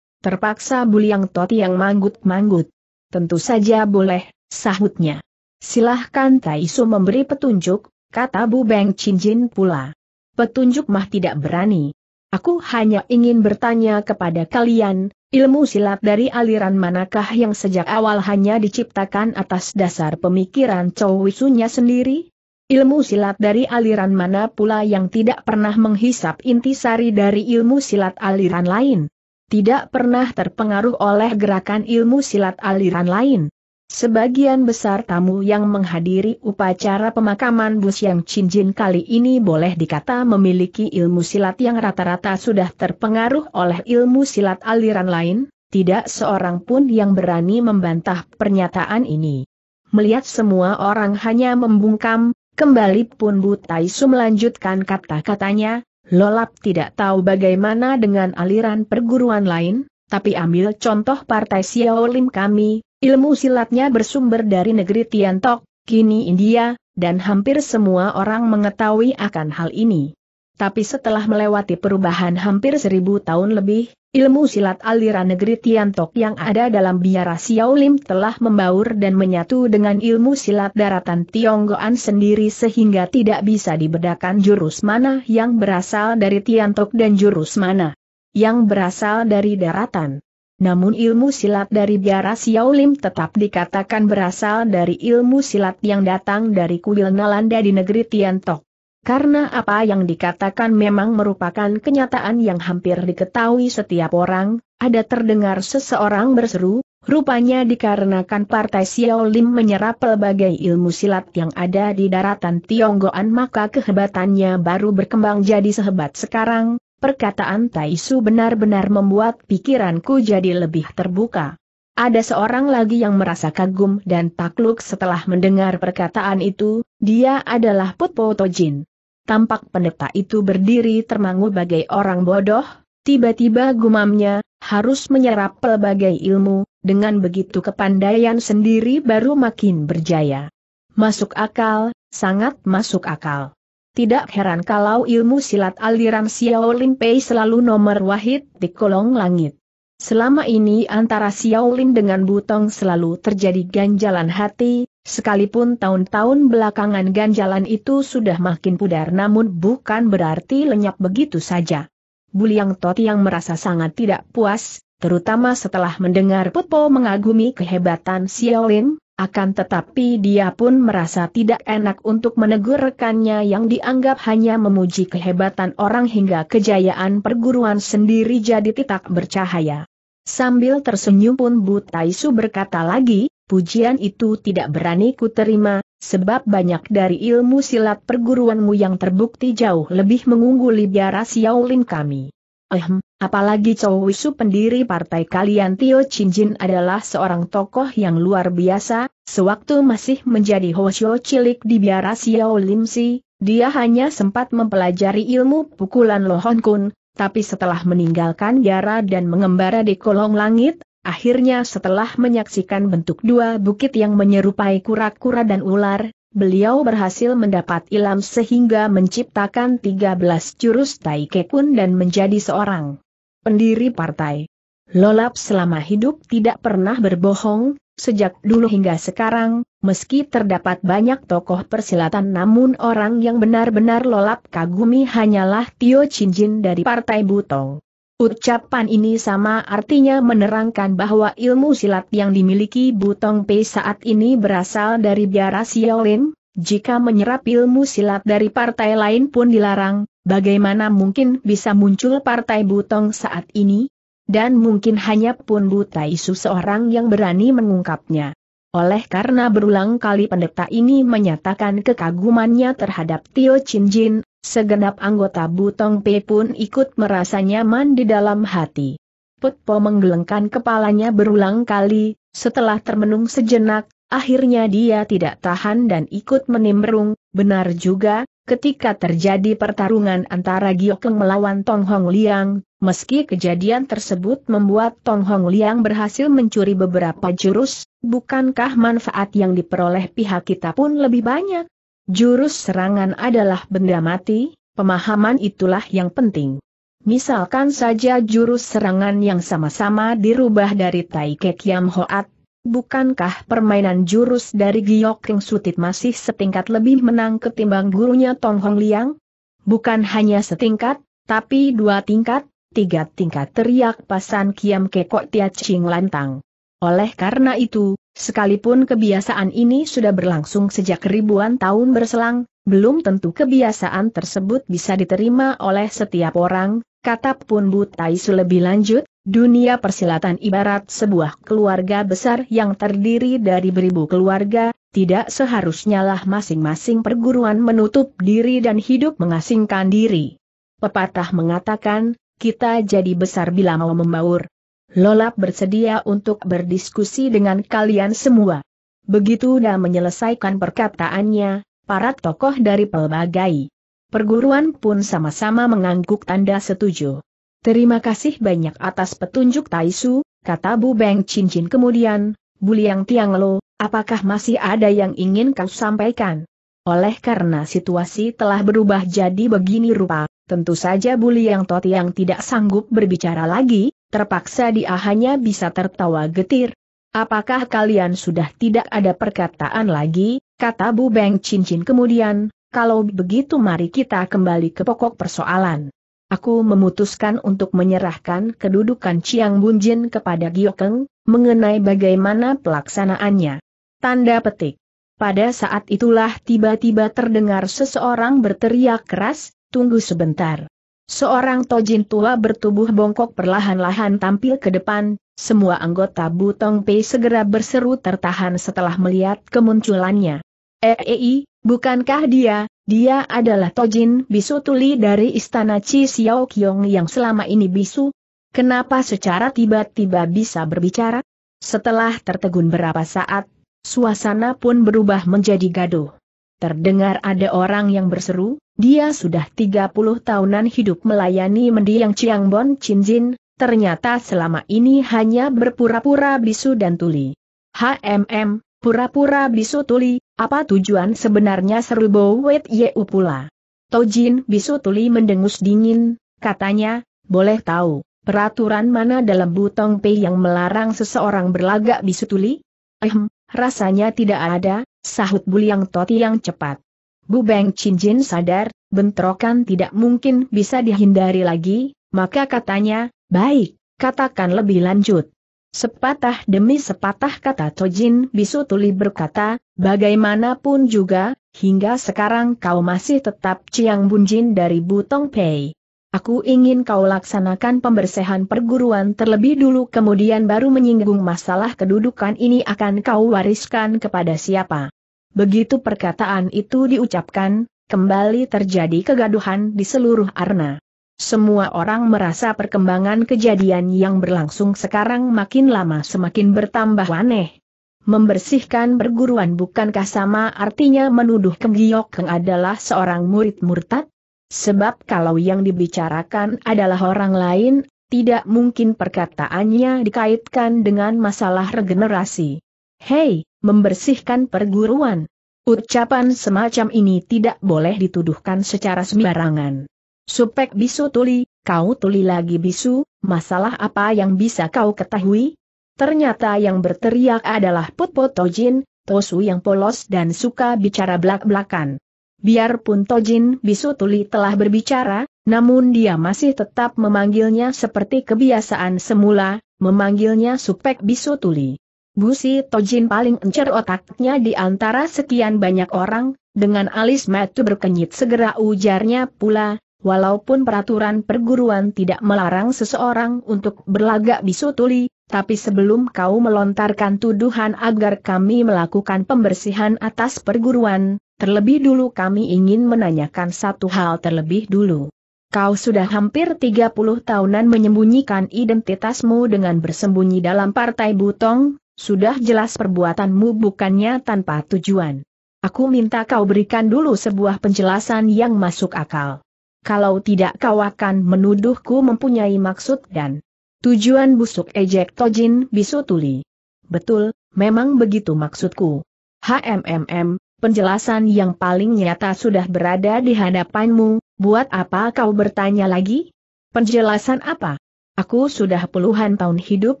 Terpaksa Buliang Toti yang manggut-manggut. Tentu saja boleh, sahutnya. Silahkan Taisu memberi petunjuk, kata Bu Beng Chin Jin pula. Petunjuk mah tidak berani, Aku hanya ingin bertanya kepada kalian, ilmu silat dari aliran manakah yang sejak awal hanya diciptakan atas dasar pemikiran Chow Wisunya sendiri? Ilmu silat dari aliran mana pula yang tidak pernah menghisap intisari dari ilmu silat aliran lain? Tidak pernah terpengaruh oleh gerakan ilmu silat aliran lain. Sebagian besar tamu yang menghadiri upacara pemakaman Bus Yang Cinjin kali ini boleh dikata memiliki ilmu silat yang rata-rata sudah terpengaruh oleh ilmu silat aliran lain, tidak seorang pun yang berani membantah pernyataan ini. Melihat semua orang hanya membungkam, kembali pun Bu Taisu melanjutkan kata-katanya, Lolap tidak tahu bagaimana dengan aliran perguruan lain, tapi ambil contoh partai Xiaolim kami, Ilmu silatnya bersumber dari negeri Tiantok, kini India, dan hampir semua orang mengetahui akan hal ini. Tapi setelah melewati perubahan hampir seribu tahun lebih, ilmu silat aliran negeri Tiantok yang ada dalam biara Xiaolim telah membaur dan menyatu dengan ilmu silat daratan Tionggoan sendiri sehingga tidak bisa dibedakan jurus mana yang berasal dari Tiantok dan jurus mana yang berasal dari daratan. Namun ilmu silat dari biara Lim tetap dikatakan berasal dari ilmu silat yang datang dari kuil Nalanda di negeri Tiantok. Karena apa yang dikatakan memang merupakan kenyataan yang hampir diketahui setiap orang, ada terdengar seseorang berseru, rupanya dikarenakan partai Lim menyerap pelbagai ilmu silat yang ada di daratan Tionggoan maka kehebatannya baru berkembang jadi sehebat sekarang, Perkataan Taisu benar-benar membuat pikiranku jadi lebih terbuka. Ada seorang lagi yang merasa kagum dan takluk setelah mendengar perkataan itu, dia adalah Putpo Tojin. Tampak pendeta itu berdiri termangu bagai orang bodoh, tiba-tiba gumamnya, harus menyerap pelbagai ilmu, dengan begitu kepandaian sendiri baru makin berjaya. Masuk akal, sangat masuk akal. Tidak heran kalau ilmu silat aliran Xiao Lin Pei selalu nomor wahid di kolong langit. Selama ini antara Xiao Lin dengan Butong selalu terjadi ganjalan hati, sekalipun tahun-tahun belakangan ganjalan itu sudah makin pudar namun bukan berarti lenyap begitu saja. Buliang Toti yang merasa sangat tidak puas, terutama setelah mendengar Putpo mengagumi kehebatan Xiao Lin, akan tetapi dia pun merasa tidak enak untuk menegur rekannya yang dianggap hanya memuji kehebatan orang hingga kejayaan perguruan sendiri jadi titak bercahaya. Sambil tersenyum pun Bu Taisu berkata lagi, pujian itu tidak berani ku terima, sebab banyak dari ilmu silat perguruanmu yang terbukti jauh lebih mengungguli biara Xiaolin kami. Ehm, apalagi Chow Wisu pendiri partai kalian Tio Chin Jin adalah seorang tokoh yang luar biasa, sewaktu masih menjadi Hoshio cilik di biara Xiao Lim Si, dia hanya sempat mempelajari ilmu pukulan Lohon Kun, tapi setelah meninggalkan biara dan mengembara di kolong langit, akhirnya setelah menyaksikan bentuk dua bukit yang menyerupai kura-kura dan ular, beliau berhasil mendapat ilam sehingga menciptakan 13 jurus Kekun dan menjadi seorang pendiri partai. Lolap selama hidup tidak pernah berbohong, sejak dulu hingga sekarang, meski terdapat banyak tokoh persilatan namun orang yang benar-benar Lolap kagumi hanyalah Tio Chin Jin dari Partai Butong. Ucapan ini sama artinya menerangkan bahwa ilmu silat yang dimiliki Butong Pei saat ini berasal dari biara Xiaolin, jika menyerap ilmu silat dari partai lain pun dilarang, bagaimana mungkin bisa muncul partai Butong saat ini? Dan mungkin hanya pun Buta Isu seorang yang berani mengungkapnya. Oleh karena berulang kali pendeta ini menyatakan kekagumannya terhadap Tio Chin Jin, Segenap anggota Butong Pe pun ikut merasa nyaman di dalam hati. Put Po menggelengkan kepalanya berulang kali, setelah termenung sejenak, akhirnya dia tidak tahan dan ikut menimbrung, benar juga, ketika terjadi pertarungan antara Giokeng melawan Tong Hong Liang, Meski kejadian tersebut membuat Tong Hong Liang berhasil mencuri beberapa jurus, bukankah manfaat yang diperoleh pihak kita pun lebih banyak? Jurus serangan adalah benda mati, pemahaman itulah yang penting. Misalkan saja jurus serangan yang sama-sama dirubah dari Tai Kek Yam Hoat, bukankah permainan jurus dari Giok King Sutit masih setingkat lebih menang ketimbang gurunya Tong Hong Liang? Bukan hanya setingkat, tapi dua tingkat, tiga tingkat teriak pasan Kiam Kekok Tia Ching lantang. Oleh karena itu, Sekalipun kebiasaan ini sudah berlangsung sejak ribuan tahun berselang, belum tentu kebiasaan tersebut bisa diterima oleh setiap orang, kata Pun Butaisu lebih lanjut, dunia persilatan ibarat sebuah keluarga besar yang terdiri dari beribu keluarga, tidak seharusnya lah masing-masing perguruan menutup diri dan hidup mengasingkan diri. Pepatah mengatakan, kita jadi besar bila mau membaur, Lolap bersedia untuk berdiskusi dengan kalian semua. Begitu dia menyelesaikan perkataannya, para tokoh dari pelbagai perguruan pun sama-sama mengangguk tanda setuju. Terima kasih banyak atas petunjuk Taisu, kata Bu Beng Cincin kemudian, Bu Liang Tiang Lo, apakah masih ada yang ingin kau sampaikan? Oleh karena situasi telah berubah jadi begini rupa, tentu saja Bu Liang Toti yang tidak sanggup berbicara lagi, terpaksa dia hanya bisa tertawa getir. Apakah kalian sudah tidak ada perkataan lagi, kata Bu Beng Cincin kemudian, kalau begitu mari kita kembali ke pokok persoalan. Aku memutuskan untuk menyerahkan kedudukan Chiang Bunjin kepada Giokeng, mengenai bagaimana pelaksanaannya. Tanda petik. Pada saat itulah tiba-tiba terdengar seseorang berteriak keras, tunggu sebentar. Seorang tojin tua bertubuh bongkok perlahan-lahan tampil ke depan, semua anggota Butong Pei segera berseru tertahan setelah melihat kemunculannya. Eei, eh, eh, eh, bukankah dia, dia adalah tojin bisu tuli dari istana Chi Xiao Kyong yang selama ini bisu? Kenapa secara tiba-tiba bisa berbicara? Setelah tertegun berapa saat, suasana pun berubah menjadi gaduh. Terdengar ada orang yang berseru, dia sudah 30 tahunan hidup melayani mendiang Ciangbon Bon ternyata selama ini hanya berpura-pura bisu dan tuli. HMM, pura-pura bisu tuli, apa tujuan sebenarnya seru Bo Wet Yeu pula? Tojin bisu tuli mendengus dingin, katanya, boleh tahu, peraturan mana dalam butong P yang melarang seseorang berlagak bisu tuli? Ehem, Rasanya tidak ada, sahut Buliang Toti yang cepat. Bu Beng Chin Jin sadar, bentrokan tidak mungkin bisa dihindari lagi, maka katanya, baik, katakan lebih lanjut. Sepatah demi sepatah kata Tojin Bisu Tuli berkata, bagaimanapun juga, hingga sekarang kau masih tetap Ciang Bunjin dari Butong Pei. Aku ingin kau laksanakan pembersihan perguruan terlebih dulu kemudian baru menyinggung masalah kedudukan ini akan kau wariskan kepada siapa. Begitu perkataan itu diucapkan, kembali terjadi kegaduhan di seluruh Arna. Semua orang merasa perkembangan kejadian yang berlangsung sekarang makin lama semakin bertambah aneh. Membersihkan perguruan bukankah sama artinya menuduh Keng Keng adalah seorang murid murtad? Sebab kalau yang dibicarakan adalah orang lain, tidak mungkin perkataannya dikaitkan dengan masalah regenerasi. Hei, membersihkan perguruan. Ucapan semacam ini tidak boleh dituduhkan secara sembarangan. Supek bisu tuli, kau tuli lagi bisu, masalah apa yang bisa kau ketahui? Ternyata yang berteriak adalah Put Potojin, Tosu yang polos dan suka bicara belak-belakan. Biarpun Tojin Bisu Tuli telah berbicara, namun dia masih tetap memanggilnya seperti kebiasaan semula, memanggilnya Supek Tuli. Busi Tojin paling encer otaknya di antara sekian banyak orang, dengan alis matu berkenyit segera ujarnya pula, walaupun peraturan perguruan tidak melarang seseorang untuk berlagak Bisu Tuli, tapi sebelum kau melontarkan tuduhan agar kami melakukan pembersihan atas perguruan, Terlebih dulu kami ingin menanyakan satu hal terlebih dulu. Kau sudah hampir 30 tahunan menyembunyikan identitasmu dengan bersembunyi dalam Partai Butong, sudah jelas perbuatanmu bukannya tanpa tujuan. Aku minta kau berikan dulu sebuah penjelasan yang masuk akal. Kalau tidak kau akan menuduhku mempunyai maksud dan tujuan busuk ejek Tojin Bisutuli. Betul, memang begitu maksudku. HMMM, Penjelasan yang paling nyata sudah berada di hadapanmu, buat apa kau bertanya lagi? Penjelasan apa? Aku sudah puluhan tahun hidup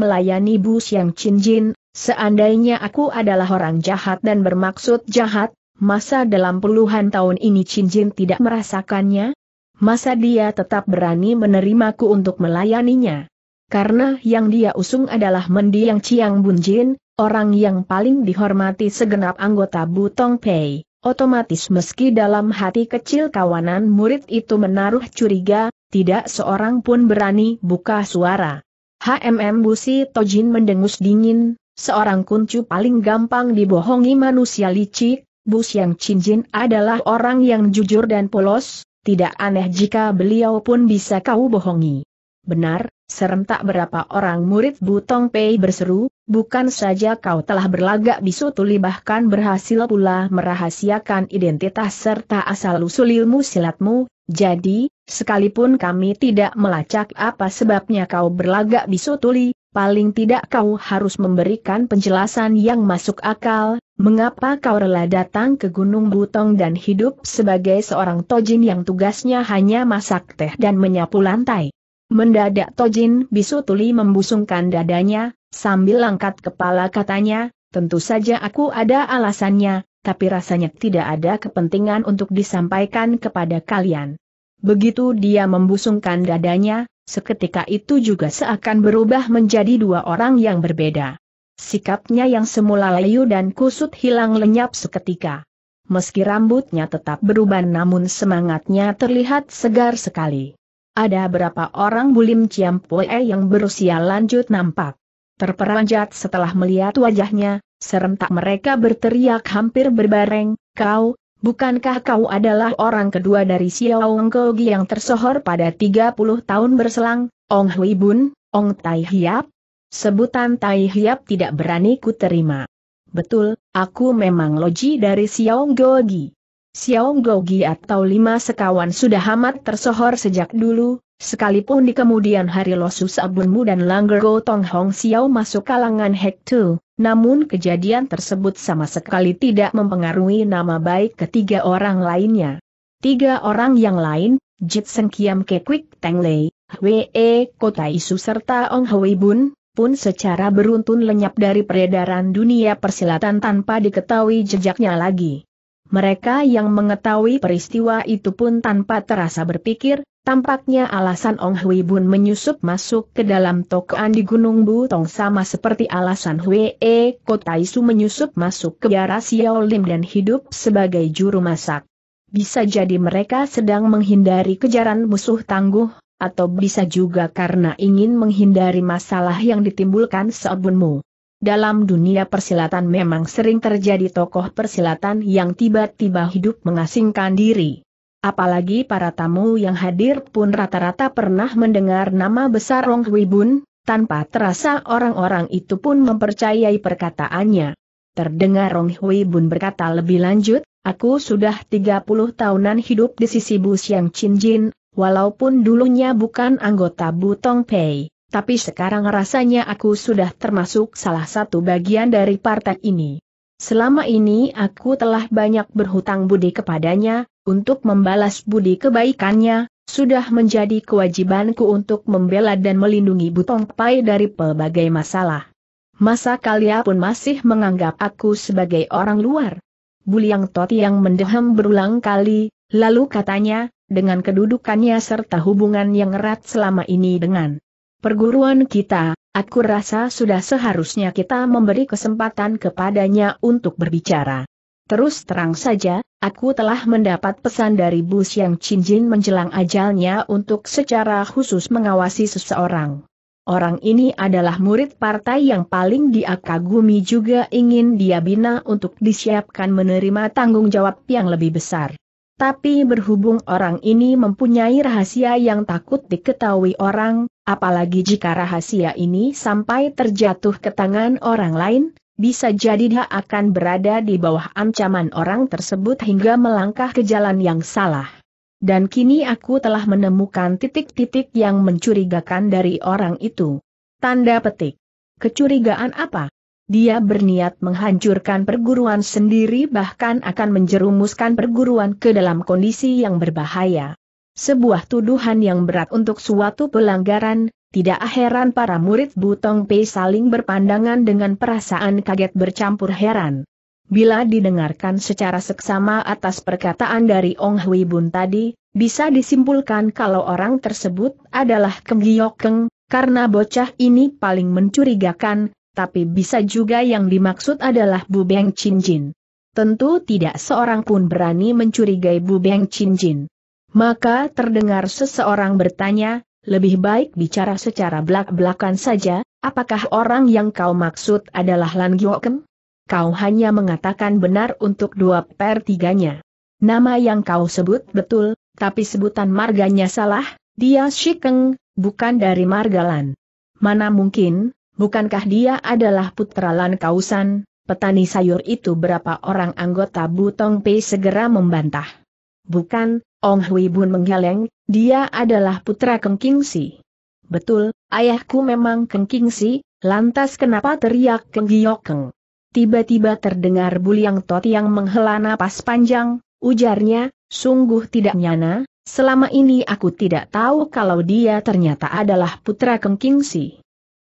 melayani Bu Chin Jin. seandainya aku adalah orang jahat dan bermaksud jahat, masa dalam puluhan tahun ini Chin Jin tidak merasakannya? Masa dia tetap berani menerimaku untuk melayaninya? Karena yang dia usung adalah mendiang Ciang Jin orang yang paling dihormati segenap anggota Butong Pei. Otomatis meski dalam hati kecil kawanan murid itu menaruh curiga, tidak seorang pun berani buka suara. HMM Busi Tojin mendengus dingin, seorang kuncu paling gampang dibohongi manusia licik, Bus Yang Cinjin adalah orang yang jujur dan polos, tidak aneh jika beliau pun bisa kau bohongi. Benar, serentak berapa orang murid Butong Pei berseru, bukan saja kau telah berlagak bisu tuli bahkan berhasil pula merahasiakan identitas serta asal-usul ilmu silatmu, jadi, sekalipun kami tidak melacak apa sebabnya kau berlagak bisu tuli, paling tidak kau harus memberikan penjelasan yang masuk akal, mengapa kau rela datang ke Gunung Butong dan hidup sebagai seorang tojin yang tugasnya hanya masak teh dan menyapu lantai. Mendadak Tojin bisu tuli membusungkan dadanya, sambil angkat kepala katanya, tentu saja aku ada alasannya, tapi rasanya tidak ada kepentingan untuk disampaikan kepada kalian. Begitu dia membusungkan dadanya, seketika itu juga seakan berubah menjadi dua orang yang berbeda. Sikapnya yang semula layu dan kusut hilang lenyap seketika. Meski rambutnya tetap berubah, namun semangatnya terlihat segar sekali. Ada berapa orang bulim Ciampoe yang berusia lanjut nampak. Terperanjat setelah melihat wajahnya, serentak mereka berteriak hampir berbareng, kau, bukankah kau adalah orang kedua dari Xiao Kogi yang tersohor pada 30 tahun berselang, Ong Hui Bun, Ong Tai Hiap? Sebutan Tai Hiap tidak berani ku terima. Betul, aku memang loji dari Xiao Kogi. Xiao Gogi atau lima sekawan sudah amat tersohor sejak dulu, sekalipun di kemudian hari Losus Abunmu dan Langger Go Tong Hong Xiao masuk kalangan Hek namun kejadian tersebut sama sekali tidak mempengaruhi nama baik ketiga orang lainnya. Tiga orang yang lain, Jit Seng Kiam Ke Kwik Teng Lei, Hwee E Kota Isu serta Ong Hwee Bun, pun secara beruntun lenyap dari peredaran dunia persilatan tanpa diketahui jejaknya lagi. Mereka yang mengetahui peristiwa itu pun tanpa terasa berpikir, tampaknya alasan Ong Hui Bun menyusup masuk ke dalam tokoan di Gunung Butong sama seperti alasan Hui E Kotaisu menyusup masuk ke biara Lim dan hidup sebagai juru masak. Bisa jadi mereka sedang menghindari kejaran musuh tangguh, atau bisa juga karena ingin menghindari masalah yang ditimbulkan seobunmu. Dalam dunia persilatan memang sering terjadi tokoh persilatan yang tiba-tiba hidup mengasingkan diri. Apalagi para tamu yang hadir pun rata-rata pernah mendengar nama besar Rong Hui Bun, tanpa terasa orang-orang itu pun mempercayai perkataannya. Terdengar Rong Hui Bun berkata lebih lanjut, aku sudah 30 tahunan hidup di sisi Bu Siang Chin Jin, walaupun dulunya bukan anggota Butong Pei. Tapi sekarang rasanya aku sudah termasuk salah satu bagian dari partai ini. Selama ini aku telah banyak berhutang budi kepadanya, untuk membalas budi kebaikannya, sudah menjadi kewajibanku untuk membela dan melindungi Butong Pai dari pelbagai masalah. Masa kalian pun masih menganggap aku sebagai orang luar? Buliang Toti yang mendeham berulang kali, lalu katanya, dengan kedudukannya serta hubungan yang erat selama ini dengan perguruan kita, aku rasa sudah seharusnya kita memberi kesempatan kepadanya untuk berbicara. Terus terang saja, aku telah mendapat pesan dari Bu yang cincin menjelang ajalnya untuk secara khusus mengawasi seseorang. Orang ini adalah murid partai yang paling diakagumi juga ingin dia bina untuk disiapkan menerima tanggung jawab yang lebih besar. Tapi berhubung orang ini mempunyai rahasia yang takut diketahui orang, apalagi jika rahasia ini sampai terjatuh ke tangan orang lain, bisa jadi dia akan berada di bawah ancaman orang tersebut hingga melangkah ke jalan yang salah. Dan kini aku telah menemukan titik-titik yang mencurigakan dari orang itu. Tanda petik. Kecurigaan apa? Dia berniat menghancurkan perguruan sendiri bahkan akan menjerumuskan perguruan ke dalam kondisi yang berbahaya. Sebuah tuduhan yang berat untuk suatu pelanggaran, tidak heran para murid Butong Pei saling berpandangan dengan perasaan kaget bercampur heran. Bila didengarkan secara seksama atas perkataan dari Ong Hui Bun tadi, bisa disimpulkan kalau orang tersebut adalah Keng Keng, karena bocah ini paling mencurigakan, tapi bisa juga yang dimaksud adalah Bu Beng Chin Jin. Tentu tidak seorang pun berani mencurigai Bu Beng Chin Jin. Maka terdengar seseorang bertanya, lebih baik bicara secara belak-belakan saja, apakah orang yang kau maksud adalah Lan Gyokem? Kau hanya mengatakan benar untuk dua per tiganya. Nama yang kau sebut betul, tapi sebutan marganya salah, dia Shikeng, bukan dari Margalan. Mana mungkin, Bukankah dia adalah putra Lan Kausan, petani sayur itu berapa orang anggota Butong Pei segera membantah. Bukan, Ong Hui Bun menggeleng, dia adalah putra Keng Si. Betul, ayahku memang Keng Si, lantas kenapa teriak Keng Giokeng? Tiba-tiba terdengar Buliang Tot yang menghela napas panjang, ujarnya, sungguh tidak nyana, Selama ini aku tidak tahu kalau dia ternyata adalah putra Keng Si.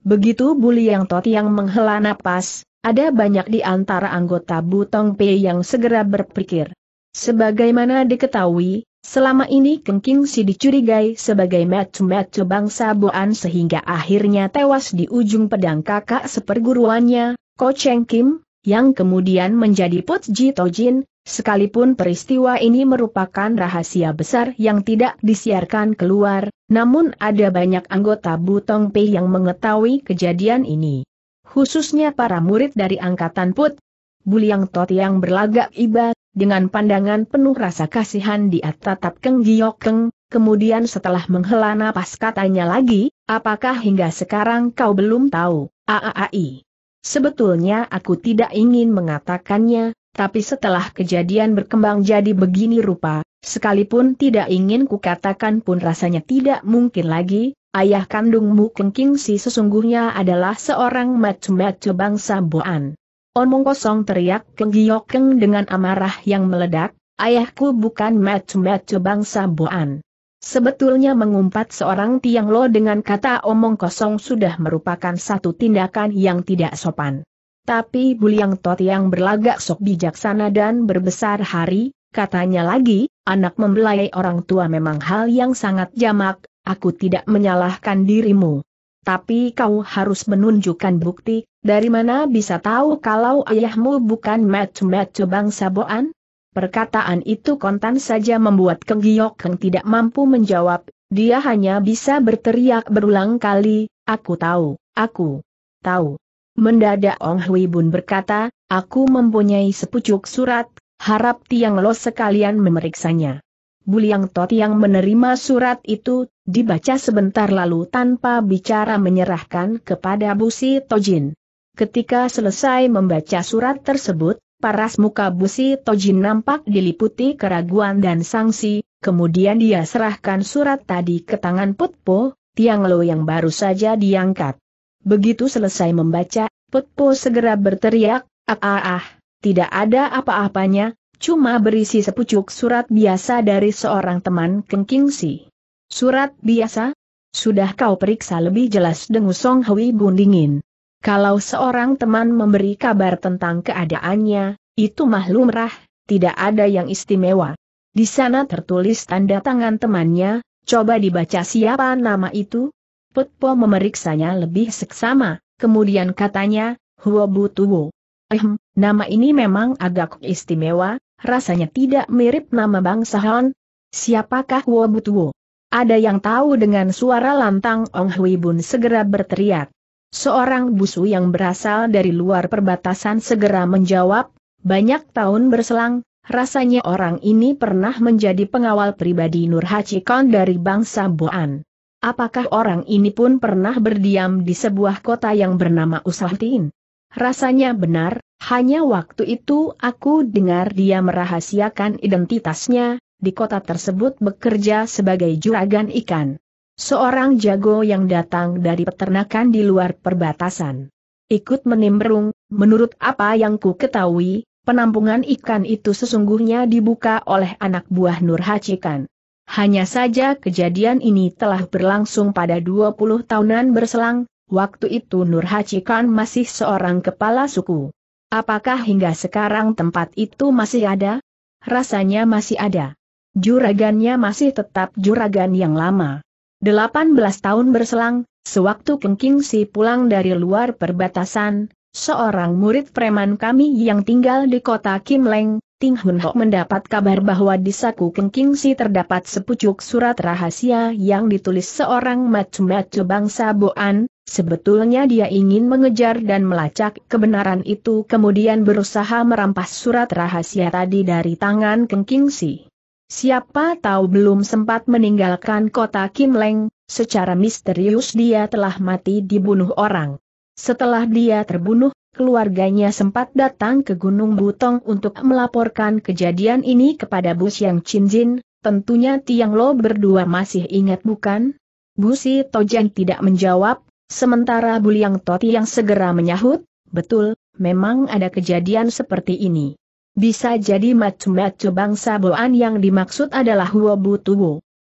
Begitu buli yang Tot yang menghela napas, ada banyak di antara anggota Butong P yang segera berpikir. Sebagaimana diketahui, selama ini Keng Si dicurigai sebagai metu-metu bangsa Boan sehingga akhirnya tewas di ujung pedang kakak seperguruannya, Ko Cheng Kim, yang kemudian menjadi Put Ji Tojin, Sekalipun peristiwa ini merupakan rahasia besar yang tidak disiarkan keluar, namun ada banyak anggota Butong Pei yang mengetahui kejadian ini. Khususnya para murid dari Angkatan Put, Buliang Tot yang berlagak iba, dengan pandangan penuh rasa kasihan atas tatap Keng keng, kemudian setelah menghela napas katanya lagi, apakah hingga sekarang kau belum tahu, AAAI? Sebetulnya aku tidak ingin mengatakannya, tapi setelah kejadian berkembang jadi begini rupa, sekalipun tidak ingin kukatakan pun rasanya tidak mungkin lagi, ayah kandungmu Kengking si sesungguhnya adalah seorang macu-macu bangsa Boan. Omong kosong teriak Keng dengan amarah yang meledak, ayahku bukan macu-macu bangsa Boan. Sebetulnya mengumpat seorang Tiang Lo dengan kata omong kosong sudah merupakan satu tindakan yang tidak sopan. Tapi Buliang Tot yang berlagak sok bijaksana dan berbesar hari, katanya lagi, anak membelai orang tua memang hal yang sangat jamak, aku tidak menyalahkan dirimu. Tapi kau harus menunjukkan bukti, dari mana bisa tahu kalau ayahmu bukan match macu bangsa Boan? Perkataan itu kontan saja membuat Keng Giok Keng tidak mampu menjawab, dia hanya bisa berteriak berulang kali, aku tahu, aku tahu. Mendadak Ong Hui Bun berkata, aku mempunyai sepucuk surat, harap Tiang Lo sekalian memeriksanya. Buliang Tot yang menerima surat itu, dibaca sebentar lalu tanpa bicara menyerahkan kepada Busi Tojin. Ketika selesai membaca surat tersebut, paras muka Busi Tojin nampak diliputi keraguan dan sanksi, kemudian dia serahkan surat tadi ke tangan Putpo, Tiang Lo yang baru saja diangkat. Begitu selesai membaca, Petpo segera berteriak, ah ah ah, tidak ada apa-apanya, cuma berisi sepucuk surat biasa dari seorang teman Kengkingsi. Surat biasa? Sudah kau periksa lebih jelas dengan Song Hui Bundingin. Kalau seorang teman memberi kabar tentang keadaannya, itu mah lumrah, tidak ada yang istimewa. Di sana tertulis tanda tangan temannya, coba dibaca siapa nama itu, Putpo memeriksanya lebih seksama, kemudian katanya, Huo Bu Tuo. Ehm, nama ini memang agak istimewa, rasanya tidak mirip nama bangsa Siapakah Huo Bu Ada yang tahu dengan suara lantang Ong Hui Bun segera berteriak. Seorang busu yang berasal dari luar perbatasan segera menjawab, banyak tahun berselang, rasanya orang ini pernah menjadi pengawal pribadi Nur Hachikon dari bangsa Boan. Apakah orang ini pun pernah berdiam di sebuah kota yang bernama Usahatin? Rasanya benar, hanya waktu itu aku dengar dia merahasiakan identitasnya, di kota tersebut bekerja sebagai juragan ikan. Seorang jago yang datang dari peternakan di luar perbatasan. Ikut menimbrung, menurut apa yang ku ketahui, penampungan ikan itu sesungguhnya dibuka oleh anak buah Nurhacikan. Hanya saja kejadian ini telah berlangsung pada 20 tahunan berselang, waktu itu Nur Hachikan masih seorang kepala suku. Apakah hingga sekarang tempat itu masih ada? Rasanya masih ada. Juragannya masih tetap juragan yang lama. 18 tahun berselang, sewaktu Kengking Si pulang dari luar perbatasan, seorang murid preman kami yang tinggal di kota Kimleng, Ting Hun Ho mendapat kabar bahwa di saku Kengkingsi terdapat sepucuk surat rahasia yang ditulis seorang macu-macu bangsa Boan, sebetulnya dia ingin mengejar dan melacak kebenaran itu kemudian berusaha merampas surat rahasia tadi dari tangan Kengkingsi. Siapa tahu belum sempat meninggalkan kota Kim Leng, secara misterius dia telah mati dibunuh orang. Setelah dia terbunuh, keluarganya sempat datang ke Gunung Butong untuk melaporkan kejadian ini kepada Bu Yang Cinjin, tentunya Tiang Lo berdua masih ingat bukan? Bu Si Tojan tidak menjawab, sementara Bu Liang Toti yang segera menyahut, betul, memang ada kejadian seperti ini. Bisa jadi macu-macu bangsa Boan yang dimaksud adalah Huo Bu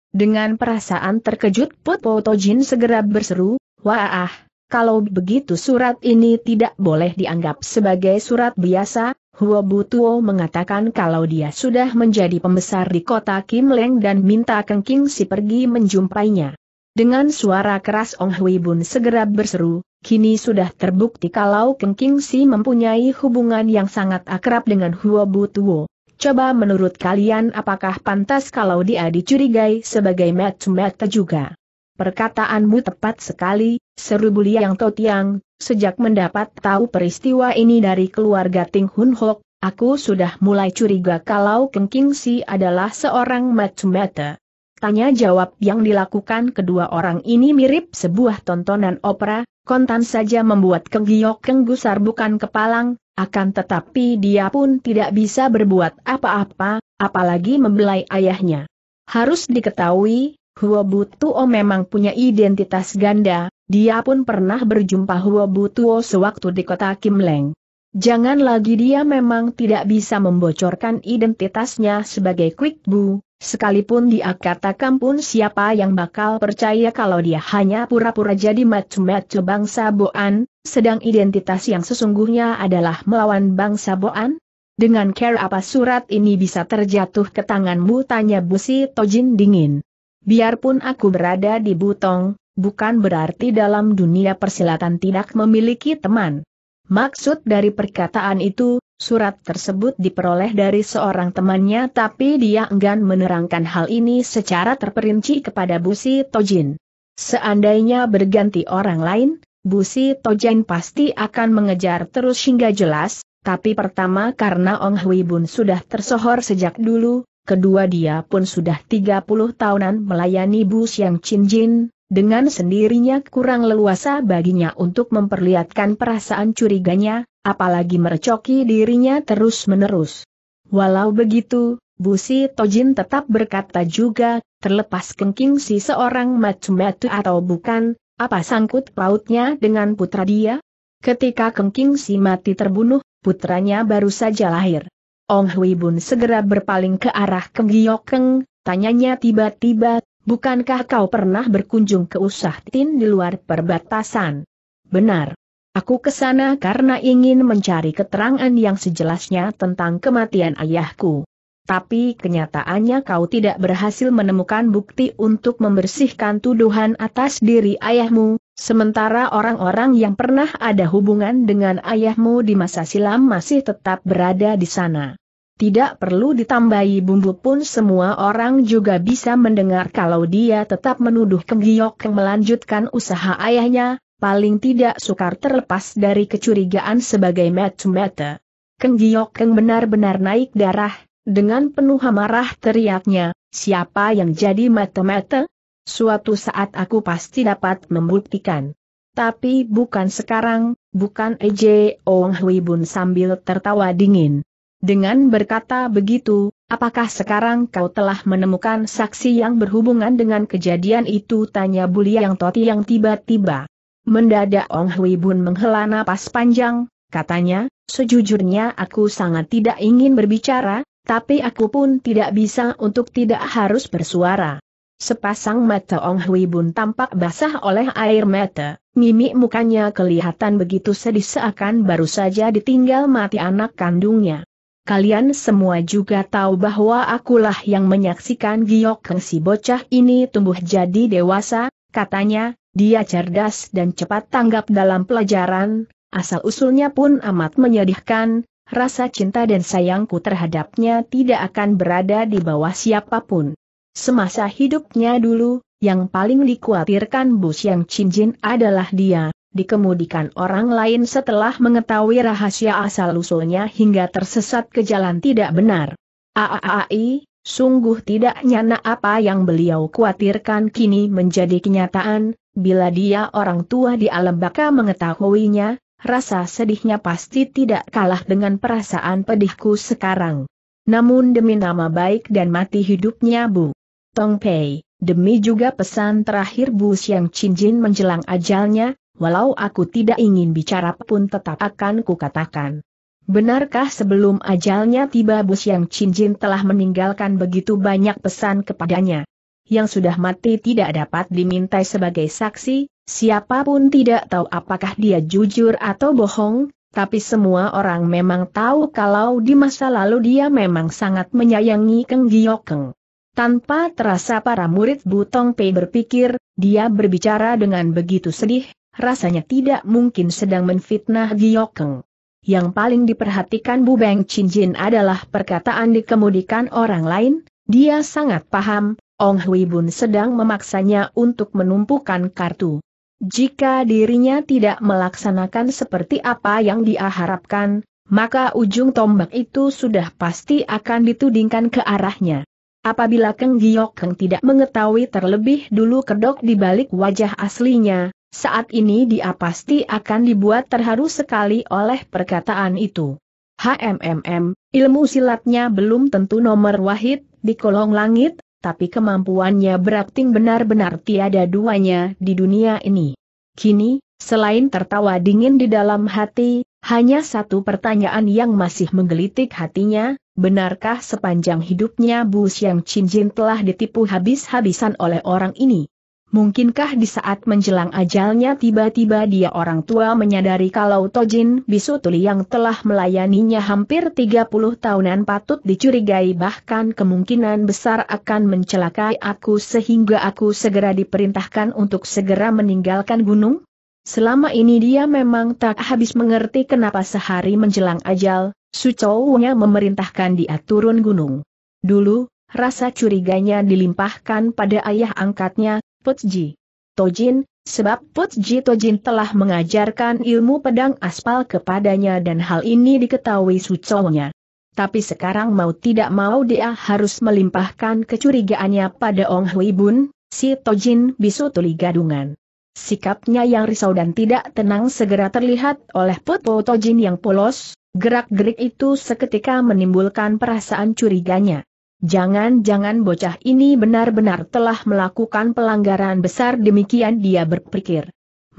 Dengan perasaan terkejut Put Po Tojin segera berseru, Wah ah, kalau begitu surat ini tidak boleh dianggap sebagai surat biasa, Huo Butuo mengatakan kalau dia sudah menjadi pembesar di kota Kim Leng dan minta Keng King Si pergi menjumpainya. Dengan suara keras Ong Hui Bun segera berseru, kini sudah terbukti kalau Keng King Si mempunyai hubungan yang sangat akrab dengan Huo Butuo. Coba menurut kalian apakah pantas kalau dia dicurigai sebagai mat mata juga? Perkataanmu tepat sekali, seru buliang yang Totiang, sejak mendapat tahu peristiwa ini dari keluarga Ting Hun Hok, aku sudah mulai curiga kalau Keng King Si adalah seorang mata Tanya jawab yang dilakukan kedua orang ini mirip sebuah tontonan opera, kontan saja membuat Keng Giok Keng Gusar bukan kepalang, akan tetapi dia pun tidak bisa berbuat apa-apa, apalagi membelai ayahnya. Harus diketahui, Huo Butuo memang punya identitas ganda, dia pun pernah berjumpa Huo Butuo sewaktu di kota Kim Leng. Jangan lagi dia memang tidak bisa membocorkan identitasnya sebagai Quick Bu, sekalipun dia katakan pun siapa yang bakal percaya kalau dia hanya pura-pura jadi macu-macu bangsa Boan, sedang identitas yang sesungguhnya adalah melawan bangsa Boan? Dengan care apa surat ini bisa terjatuh ke tanganmu tanya Busi Tojin dingin. Biarpun aku berada di Butong, bukan berarti dalam dunia persilatan tidak memiliki teman. Maksud dari perkataan itu, surat tersebut diperoleh dari seorang temannya tapi dia enggan menerangkan hal ini secara terperinci kepada Busi Tojin. Seandainya berganti orang lain, Busi Tojin pasti akan mengejar terus hingga jelas, tapi pertama karena Ong Hui Bun sudah tersohor sejak dulu, kedua dia pun sudah 30 tahunan melayani Bu Siang Chin Jin, dengan sendirinya kurang leluasa baginya untuk memperlihatkan perasaan curiganya, apalagi merecoki dirinya terus-menerus. Walau begitu, Busi Tojin tetap berkata juga, terlepas kengking si seorang matu-matu atau bukan, apa sangkut pautnya dengan putra dia? Ketika kengking si mati terbunuh, putranya baru saja lahir. Ong Hui Bun segera berpaling ke arah Keng Giokeng, tanyanya tiba-tiba, bukankah kau pernah berkunjung ke Usah Tin di luar perbatasan? Benar. Aku ke sana karena ingin mencari keterangan yang sejelasnya tentang kematian ayahku. Tapi kenyataannya kau tidak berhasil menemukan bukti untuk membersihkan tuduhan atas diri ayahmu, Sementara orang-orang yang pernah ada hubungan dengan ayahmu di masa silam masih tetap berada di sana. Tidak perlu ditambahi bumbu pun semua orang juga bisa mendengar kalau dia tetap menuduh Keng Giok melanjutkan usaha ayahnya, paling tidak sukar terlepas dari kecurigaan sebagai mata-mata. Keng Giok benar-benar naik darah, dengan penuh amarah teriaknya, siapa yang jadi mata-mata? Suatu saat aku pasti dapat membuktikan. Tapi bukan sekarang, bukan EJ. Ong Hui Bun sambil tertawa dingin. Dengan berkata begitu, apakah sekarang kau telah menemukan saksi yang berhubungan dengan kejadian itu? Tanya Bulia yang Toti yang tiba-tiba. Mendadak Ong Hui Bun menghela napas panjang, katanya, sejujurnya aku sangat tidak ingin berbicara, tapi aku pun tidak bisa untuk tidak harus bersuara. Sepasang mata Ong Hui Bun tampak basah oleh air mata, mimik mukanya kelihatan begitu sedih seakan baru saja ditinggal mati anak kandungnya. Kalian semua juga tahu bahwa akulah yang menyaksikan Giok Keng si bocah ini tumbuh jadi dewasa, katanya, dia cerdas dan cepat tanggap dalam pelajaran, asal-usulnya pun amat menyedihkan, rasa cinta dan sayangku terhadapnya tidak akan berada di bawah siapapun. Semasa hidupnya dulu, yang paling dikhawatirkan Bu Chin Cinjin adalah dia, dikemudikan orang lain setelah mengetahui rahasia asal-usulnya hingga tersesat ke jalan tidak benar. Aaai, sungguh tidak nyana apa yang beliau khawatirkan kini menjadi kenyataan, bila dia orang tua di alam baka mengetahuinya, rasa sedihnya pasti tidak kalah dengan perasaan pedihku sekarang. Namun demi nama baik dan mati hidupnya Bu Tong Pei, demi juga pesan terakhir Bu Chin Jin menjelang ajalnya, walau aku tidak ingin bicara pun tetap akan kukatakan. Benarkah sebelum ajalnya tiba Bu Chin Jin telah meninggalkan begitu banyak pesan kepadanya? Yang sudah mati tidak dapat dimintai sebagai saksi, siapapun tidak tahu apakah dia jujur atau bohong, tapi semua orang memang tahu kalau di masa lalu dia memang sangat menyayangi Keng Giokeng. Tanpa terasa para murid Butong Pei berpikir, dia berbicara dengan begitu sedih, rasanya tidak mungkin sedang menfitnah Giokeng. Yang paling diperhatikan Bu Beng Chin Jin adalah perkataan dikemudikan orang lain, dia sangat paham, Ong Hui Bun sedang memaksanya untuk menumpukan kartu. Jika dirinya tidak melaksanakan seperti apa yang dia harapkan, maka ujung tombak itu sudah pasti akan ditudingkan ke arahnya. Apabila Keng Giok Keng tidak mengetahui terlebih dulu kedok di balik wajah aslinya, saat ini dia pasti akan dibuat terharu sekali oleh perkataan itu. HMMM, ilmu silatnya belum tentu nomor wahid di kolong langit, tapi kemampuannya berakting benar-benar tiada duanya di dunia ini. Kini, selain tertawa dingin di dalam hati, hanya satu pertanyaan yang masih menggelitik hatinya, benarkah sepanjang hidupnya Bu Xiang Jin telah ditipu habis-habisan oleh orang ini? Mungkinkah di saat menjelang ajalnya tiba-tiba dia orang tua menyadari kalau Tojin Bisu Tuli yang telah melayaninya hampir 30 tahunan patut dicurigai bahkan kemungkinan besar akan mencelakai aku sehingga aku segera diperintahkan untuk segera meninggalkan gunung? Selama ini dia memang tak habis mengerti kenapa sehari menjelang ajal, Sucownya memerintahkan dia turun gunung. Dulu, rasa curiganya dilimpahkan pada ayah angkatnya, Putji. Tojin, sebab Putji Tojin telah mengajarkan ilmu pedang aspal kepadanya dan hal ini diketahui Sucownya. Tapi sekarang mau tidak mau dia harus melimpahkan kecurigaannya pada Ong Hui Bun, si Tojin bisu tuli gadungan. Sikapnya yang risau dan tidak tenang segera terlihat oleh Putpo Tojin yang polos, Gerak-gerik itu seketika menimbulkan perasaan curiganya. Jangan-jangan bocah ini benar-benar telah melakukan pelanggaran besar demikian dia berpikir.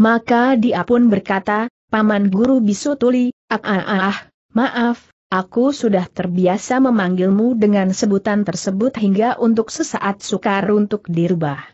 Maka dia pun berkata, Paman Guru Bisutuli, ah, ah ah ah, maaf, aku sudah terbiasa memanggilmu dengan sebutan tersebut hingga untuk sesaat sukar untuk dirubah.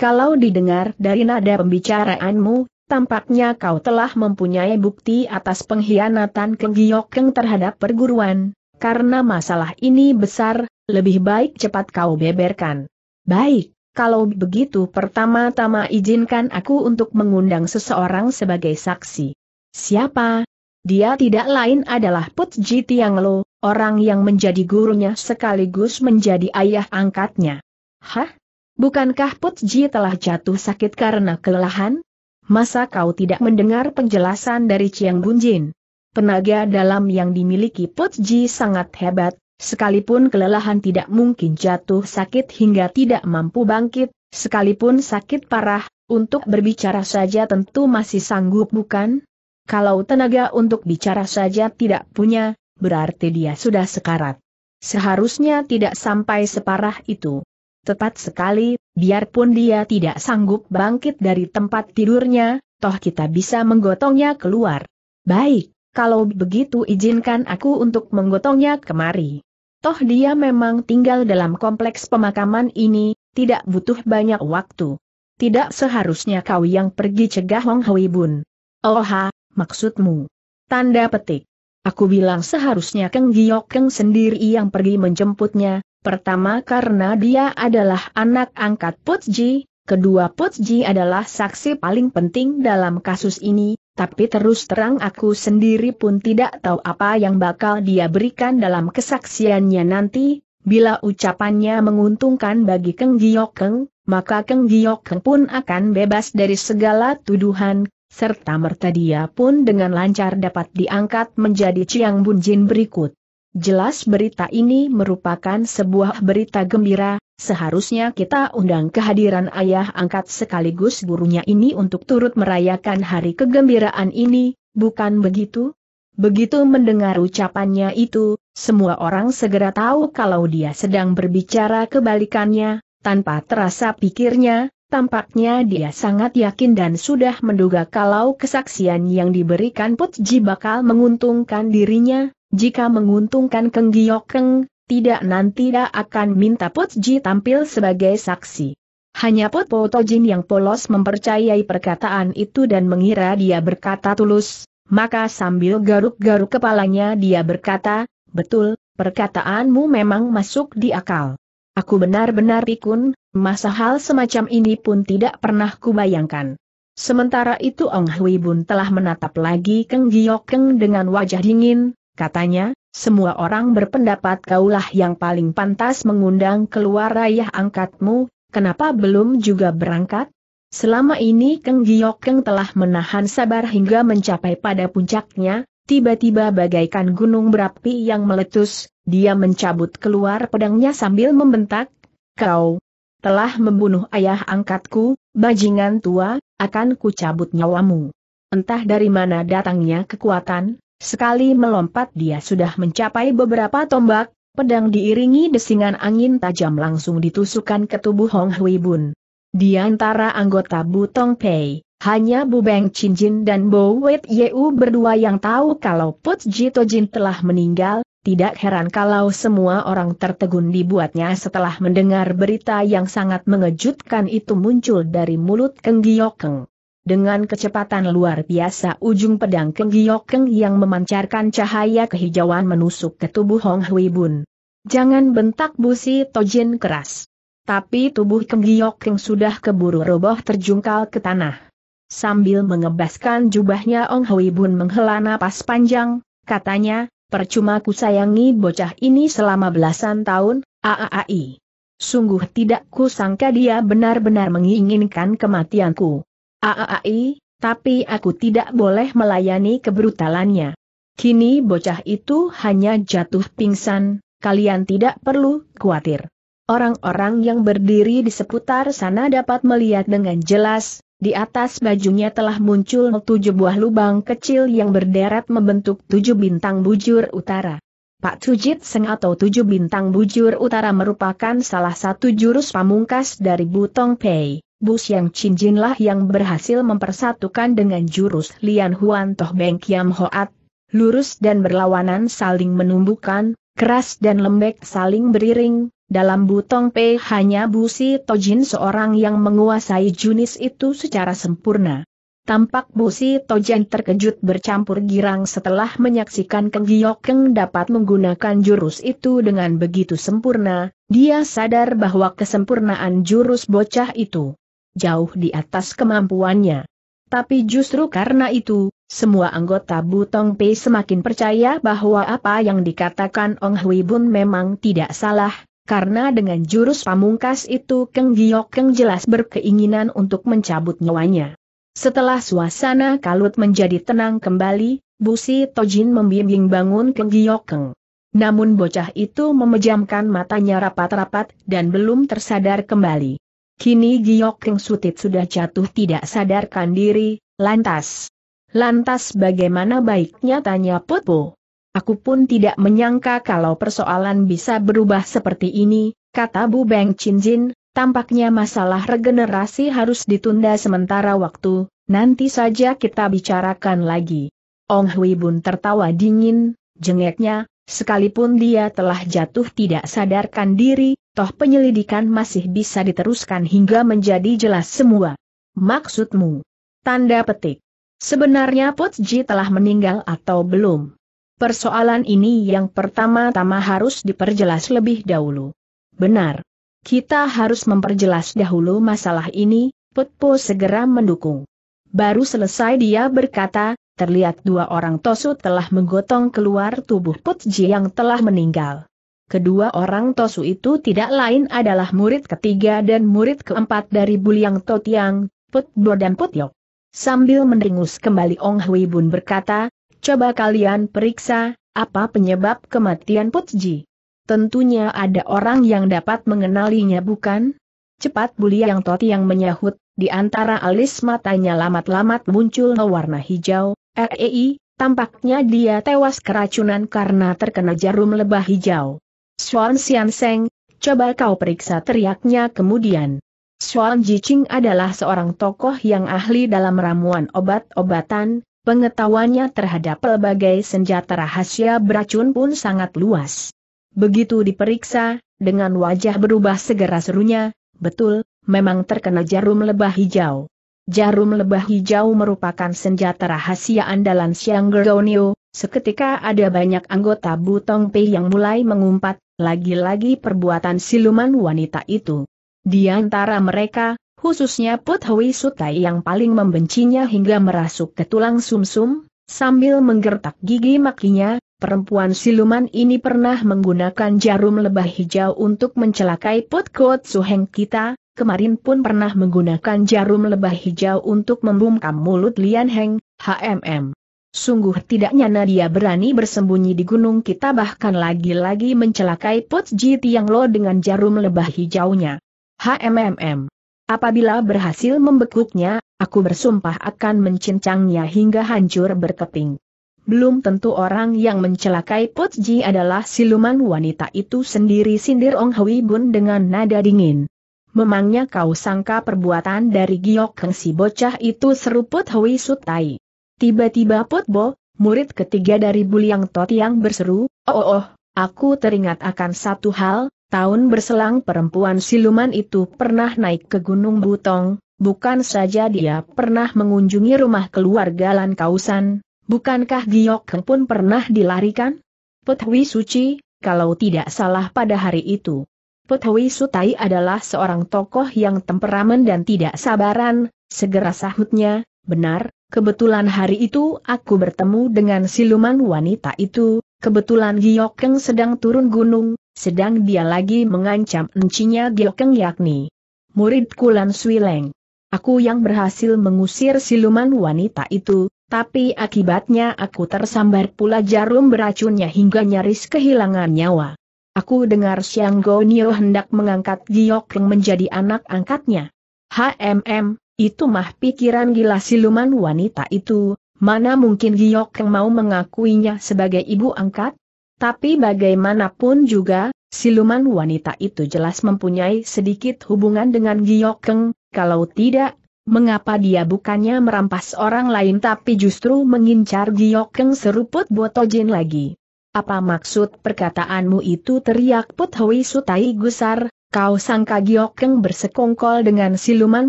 Kalau didengar dari nada pembicaraanmu, Tampaknya kau telah mempunyai bukti atas pengkhianatan Keng Giokeng terhadap perguruan, karena masalah ini besar, lebih baik cepat kau beberkan. Baik, kalau begitu pertama-tama izinkan aku untuk mengundang seseorang sebagai saksi. Siapa? Dia tidak lain adalah Put Ji Tiang Lo, orang yang menjadi gurunya sekaligus menjadi ayah angkatnya. Hah? Bukankah Put Ji telah jatuh sakit karena kelelahan? masa kau tidak mendengar penjelasan dari Chiang Bunjin? Tenaga dalam yang dimiliki Ji sangat hebat, sekalipun kelelahan tidak mungkin jatuh sakit hingga tidak mampu bangkit, sekalipun sakit parah, untuk berbicara saja tentu masih sanggup bukan? Kalau tenaga untuk bicara saja tidak punya, berarti dia sudah sekarat. Seharusnya tidak sampai separah itu. Tepat sekali, biarpun dia tidak sanggup bangkit dari tempat tidurnya, toh kita bisa menggotongnya keluar. Baik, kalau begitu izinkan aku untuk menggotongnya kemari. Toh dia memang tinggal dalam kompleks pemakaman ini, tidak butuh banyak waktu. Tidak seharusnya kau yang pergi cegah Hong Hui Bun. Oha, maksudmu. Tanda petik. Aku bilang seharusnya Keng Giok Keng sendiri yang pergi menjemputnya, Pertama karena dia adalah anak angkat Putji, kedua Putji adalah saksi paling penting dalam kasus ini, tapi terus terang aku sendiri pun tidak tahu apa yang bakal dia berikan dalam kesaksiannya nanti, bila ucapannya menguntungkan bagi Keng Giokeng, maka Keng Giokeng pun akan bebas dari segala tuduhan, serta merta dia pun dengan lancar dapat diangkat menjadi Ciang Bunjin berikut. Jelas berita ini merupakan sebuah berita gembira, seharusnya kita undang kehadiran ayah angkat sekaligus gurunya ini untuk turut merayakan hari kegembiraan ini, bukan begitu? Begitu mendengar ucapannya itu, semua orang segera tahu kalau dia sedang berbicara kebalikannya, tanpa terasa pikirnya, tampaknya dia sangat yakin dan sudah menduga kalau kesaksian yang diberikan Putji bakal menguntungkan dirinya, jika menguntungkan Keng Giokeng, tidak nanti dia akan minta Potji tampil sebagai saksi. Hanya Pot Potojin yang polos mempercayai perkataan itu dan mengira dia berkata tulus, maka sambil garuk-garuk kepalanya dia berkata, betul, perkataanmu memang masuk di akal. Aku benar-benar pikun, masa hal semacam ini pun tidak pernah kubayangkan. Sementara itu Ong Hui Bun telah menatap lagi Keng Giok dengan wajah dingin, Katanya, semua orang berpendapat kaulah yang paling pantas mengundang keluar ayah angkatmu, kenapa belum juga berangkat? Selama ini Keng Giokeng telah menahan sabar hingga mencapai pada puncaknya, tiba-tiba bagaikan gunung berapi yang meletus, dia mencabut keluar pedangnya sambil membentak, Kau telah membunuh ayah angkatku, bajingan tua, akan kucabut nyawamu. Entah dari mana datangnya kekuatan, Sekali melompat dia sudah mencapai beberapa tombak, pedang diiringi desingan angin tajam langsung ditusukkan ke tubuh Hong Hui Bun. Di antara anggota Butong Pei, hanya Bu Beng Chinjin dan Bo Wet Yeu berdua yang tahu kalau Put Jito Jin telah meninggal, tidak heran kalau semua orang tertegun dibuatnya setelah mendengar berita yang sangat mengejutkan itu muncul dari mulut Keng Giokeng. Dengan kecepatan luar biasa ujung pedang Keng Giokeng yang memancarkan cahaya kehijauan menusuk ke tubuh Hong Hui Bun. Jangan bentak busi Tojin keras. Tapi tubuh Keng Giokeng sudah keburu roboh terjungkal ke tanah. Sambil mengebaskan jubahnya Hong Hui Bun menghela napas panjang, katanya, percuma ku sayangi bocah ini selama belasan tahun, aaai. Sungguh tidak ku sangka dia benar-benar menginginkan kematianku. Aai, tapi aku tidak boleh melayani kebrutalannya. Kini bocah itu hanya jatuh pingsan, kalian tidak perlu khawatir. Orang-orang yang berdiri di seputar sana dapat melihat dengan jelas, di atas bajunya telah muncul tujuh buah lubang kecil yang berderet membentuk tujuh bintang bujur utara. Pak Tujit Seng atau tujuh bintang bujur utara merupakan salah satu jurus pamungkas dari Butong Pei. Bus yang Chin lah yang berhasil mempersatukan dengan jurus Lian Huan Toh Beng Kiam Hoat, lurus dan berlawanan saling menumbuhkan, keras dan lembek saling beriring, dalam butong P hanya Busi Tojin seorang yang menguasai jenis itu secara sempurna. Tampak Busi Tojin terkejut bercampur girang setelah menyaksikan Keng Giokeng dapat menggunakan jurus itu dengan begitu sempurna, dia sadar bahwa kesempurnaan jurus bocah itu jauh di atas kemampuannya. Tapi justru karena itu, semua anggota Butong Pei semakin percaya bahwa apa yang dikatakan Ong Hui Bun memang tidak salah, karena dengan jurus pamungkas itu Keng Giok Keng jelas berkeinginan untuk mencabut nyawanya. Setelah suasana kalut menjadi tenang kembali, Busi Tojin membimbing bangun Keng Giok Keng. Namun bocah itu memejamkan matanya rapat-rapat dan belum tersadar kembali. Kini Giok Keng Sutit sudah jatuh tidak sadarkan diri, lantas. Lantas bagaimana baiknya tanya Putu? Aku pun tidak menyangka kalau persoalan bisa berubah seperti ini, kata Bu Beng Jin, tampaknya masalah regenerasi harus ditunda sementara waktu, nanti saja kita bicarakan lagi. Ong Hui Bun tertawa dingin, jengeknya, sekalipun dia telah jatuh tidak sadarkan diri, toh penyelidikan masih bisa diteruskan hingga menjadi jelas semua. Maksudmu? Tanda petik. Sebenarnya Putji telah meninggal atau belum? Persoalan ini yang pertama-tama harus diperjelas lebih dahulu. Benar. Kita harus memperjelas dahulu masalah ini, Putpo segera mendukung. Baru selesai dia berkata, terlihat dua orang Tosu telah menggotong keluar tubuh Putji yang telah meninggal kedua orang Tosu itu tidak lain adalah murid ketiga dan murid keempat dari Buliang Totiang, Put Bo dan Put Yok. Sambil meringus kembali Ong Hui Bun berkata, coba kalian periksa, apa penyebab kematian Put Ji? Tentunya ada orang yang dapat mengenalinya bukan? Cepat Buliang Totiang menyahut, di antara alis matanya lamat-lamat muncul warna hijau, Rei, eh, eh, Tampaknya dia tewas keracunan karena terkena jarum lebah hijau. Xuan Xian Seng, coba kau periksa teriaknya kemudian. Xuan Jiching adalah seorang tokoh yang ahli dalam ramuan obat-obatan, pengetahuannya terhadap pelbagai senjata rahasia beracun pun sangat luas. Begitu diperiksa, dengan wajah berubah segera serunya, betul, memang terkena jarum lebah hijau. Jarum lebah hijau merupakan senjata rahasia andalan Xiang Gerdonio, seketika ada banyak anggota Butong Pei yang mulai mengumpat, lagi-lagi perbuatan siluman wanita itu. Di antara mereka, khususnya Put Hui Sutai yang paling membencinya hingga merasuk ke tulang sumsum, -sum, sambil menggertak gigi makinya, perempuan siluman ini pernah menggunakan jarum lebah hijau untuk mencelakai Put Kot Suheng kita, kemarin pun pernah menggunakan jarum lebah hijau untuk membungkam mulut Lian Heng, HMM. Sungguh tidaknya Nadia berani bersembunyi di gunung kita bahkan lagi-lagi mencelakai Pot Ji Tiang Lo dengan jarum lebah hijaunya. HMMM. Apabila berhasil membekuknya, aku bersumpah akan mencincangnya hingga hancur berkeping. Belum tentu orang yang mencelakai Pot Ji adalah siluman wanita itu sendiri sindir Ong Hui Bun dengan nada dingin. Memangnya kau sangka perbuatan dari Giok Heng si bocah itu seruput Hui Sutai. Tiba-tiba Potbo, murid ketiga dari Buliang yang berseru, oh, oh, oh aku teringat akan satu hal, tahun berselang perempuan siluman itu pernah naik ke Gunung Butong, bukan saja dia pernah mengunjungi rumah keluarga Lan Kausan, bukankah Giok pun pernah dilarikan? Petwi Suci, kalau tidak salah pada hari itu. Petwi Sutai adalah seorang tokoh yang temperamen dan tidak sabaran, segera sahutnya, benar, Kebetulan hari itu aku bertemu dengan siluman wanita itu, kebetulan Giokeng sedang turun gunung, sedang dia lagi mengancam encinya Giokeng yakni murid Sui Swileng. Aku yang berhasil mengusir siluman wanita itu, tapi akibatnya aku tersambar pula jarum beracunnya hingga nyaris kehilangan nyawa. Aku dengar Siang Nio hendak mengangkat Giokeng menjadi anak angkatnya. HMM, itu mah pikiran gila siluman wanita itu, mana mungkin Giyok yang mau mengakuinya sebagai ibu angkat? Tapi bagaimanapun juga, siluman wanita itu jelas mempunyai sedikit hubungan dengan Giyokeng, kalau tidak, mengapa dia bukannya merampas orang lain tapi justru mengincar Giyokeng seruput botojin lagi. Apa maksud perkataanmu itu teriak Put Hui Sutai gusar, Kau sangka Giokeng bersekongkol dengan siluman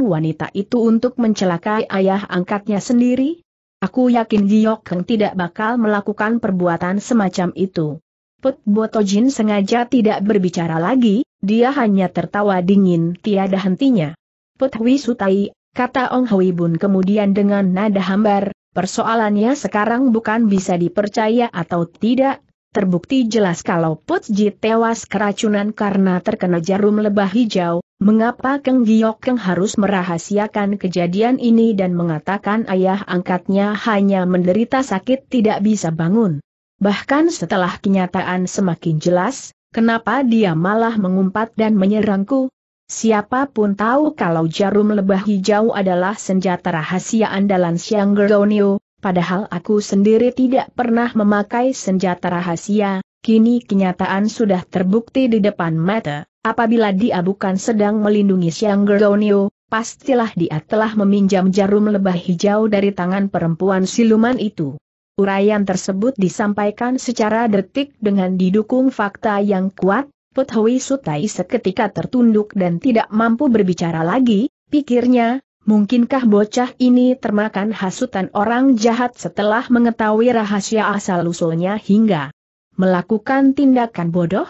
wanita itu untuk mencelakai ayah angkatnya sendiri? Aku yakin Giokeng tidak bakal melakukan perbuatan semacam itu. Put Botojin sengaja tidak berbicara lagi, dia hanya tertawa dingin tiada hentinya. Put Hui Sutai, kata Ong Hui Bun kemudian dengan nada hambar, persoalannya sekarang bukan bisa dipercaya atau tidak, Terbukti jelas kalau Putji tewas keracunan karena terkena jarum lebah hijau, mengapa Keng Giok Keng harus merahasiakan kejadian ini dan mengatakan ayah angkatnya hanya menderita sakit tidak bisa bangun. Bahkan setelah kenyataan semakin jelas, kenapa dia malah mengumpat dan menyerangku? Siapapun tahu kalau jarum lebah hijau adalah senjata rahasia andalan Xiang Geroniu, padahal aku sendiri tidak pernah memakai senjata rahasia, kini kenyataan sudah terbukti di depan mata, apabila dia bukan sedang melindungi Siang Gergonio, pastilah dia telah meminjam jarum lebah hijau dari tangan perempuan siluman itu. Uraian tersebut disampaikan secara detik dengan didukung fakta yang kuat, Puthui Sutai seketika tertunduk dan tidak mampu berbicara lagi, pikirnya, Mungkinkah bocah ini termakan hasutan orang jahat setelah mengetahui rahasia asal-usulnya hingga melakukan tindakan bodoh?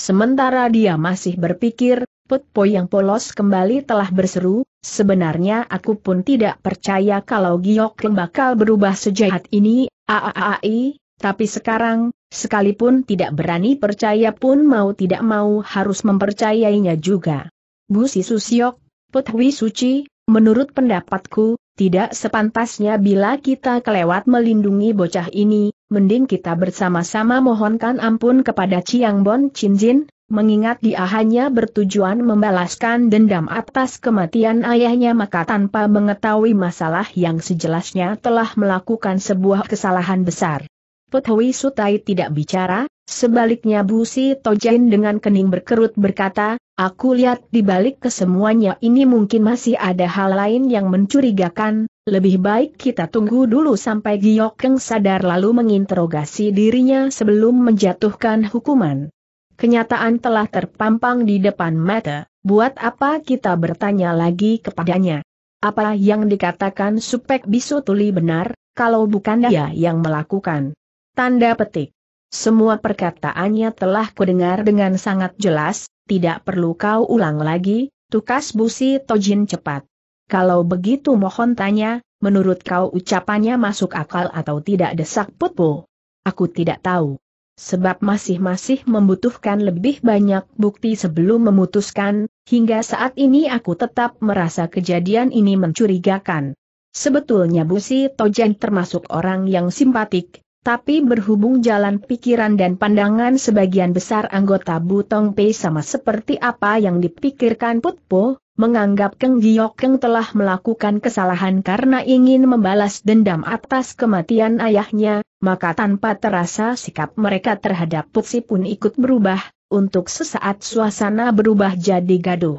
Sementara dia masih berpikir, Put Po yang polos kembali telah berseru, sebenarnya aku pun tidak percaya kalau Giok lembakal bakal berubah sejahat ini, aaai, tapi sekarang, sekalipun tidak berani percaya pun mau tidak mau harus mempercayainya juga. Bu Sisu Susiok, Putwi Suci, Menurut pendapatku, tidak sepantasnya bila kita kelewat melindungi bocah ini, mending kita bersama-sama mohonkan ampun kepada Chiang Bon Jin, mengingat dia hanya bertujuan membalaskan dendam atas kematian ayahnya maka tanpa mengetahui masalah yang sejelasnya telah melakukan sebuah kesalahan besar. Putwi Sutai tidak bicara, Sebaliknya Bu Si Tojen dengan kening berkerut berkata, aku lihat di balik kesemuanya ini mungkin masih ada hal lain yang mencurigakan, lebih baik kita tunggu dulu sampai Giokeng sadar lalu menginterogasi dirinya sebelum menjatuhkan hukuman. Kenyataan telah terpampang di depan mata, buat apa kita bertanya lagi kepadanya? Apa yang dikatakan Supek Bisu Tuli benar, kalau bukan dia yang melakukan? Tanda petik. Semua perkataannya telah kudengar dengan sangat jelas, tidak perlu kau ulang lagi, tukas busi Tojin cepat. Kalau begitu mohon tanya, menurut kau ucapannya masuk akal atau tidak desak Putpo? Aku tidak tahu. Sebab masih-masih membutuhkan lebih banyak bukti sebelum memutuskan, hingga saat ini aku tetap merasa kejadian ini mencurigakan. Sebetulnya Busi Tojin termasuk orang yang simpatik, tapi berhubung jalan pikiran dan pandangan sebagian besar anggota Butong Pei sama seperti apa yang dipikirkan Putpo, menganggap Keng Giok Keng telah melakukan kesalahan karena ingin membalas dendam atas kematian ayahnya, maka tanpa terasa sikap mereka terhadap Putsi pun ikut berubah, untuk sesaat suasana berubah jadi gaduh.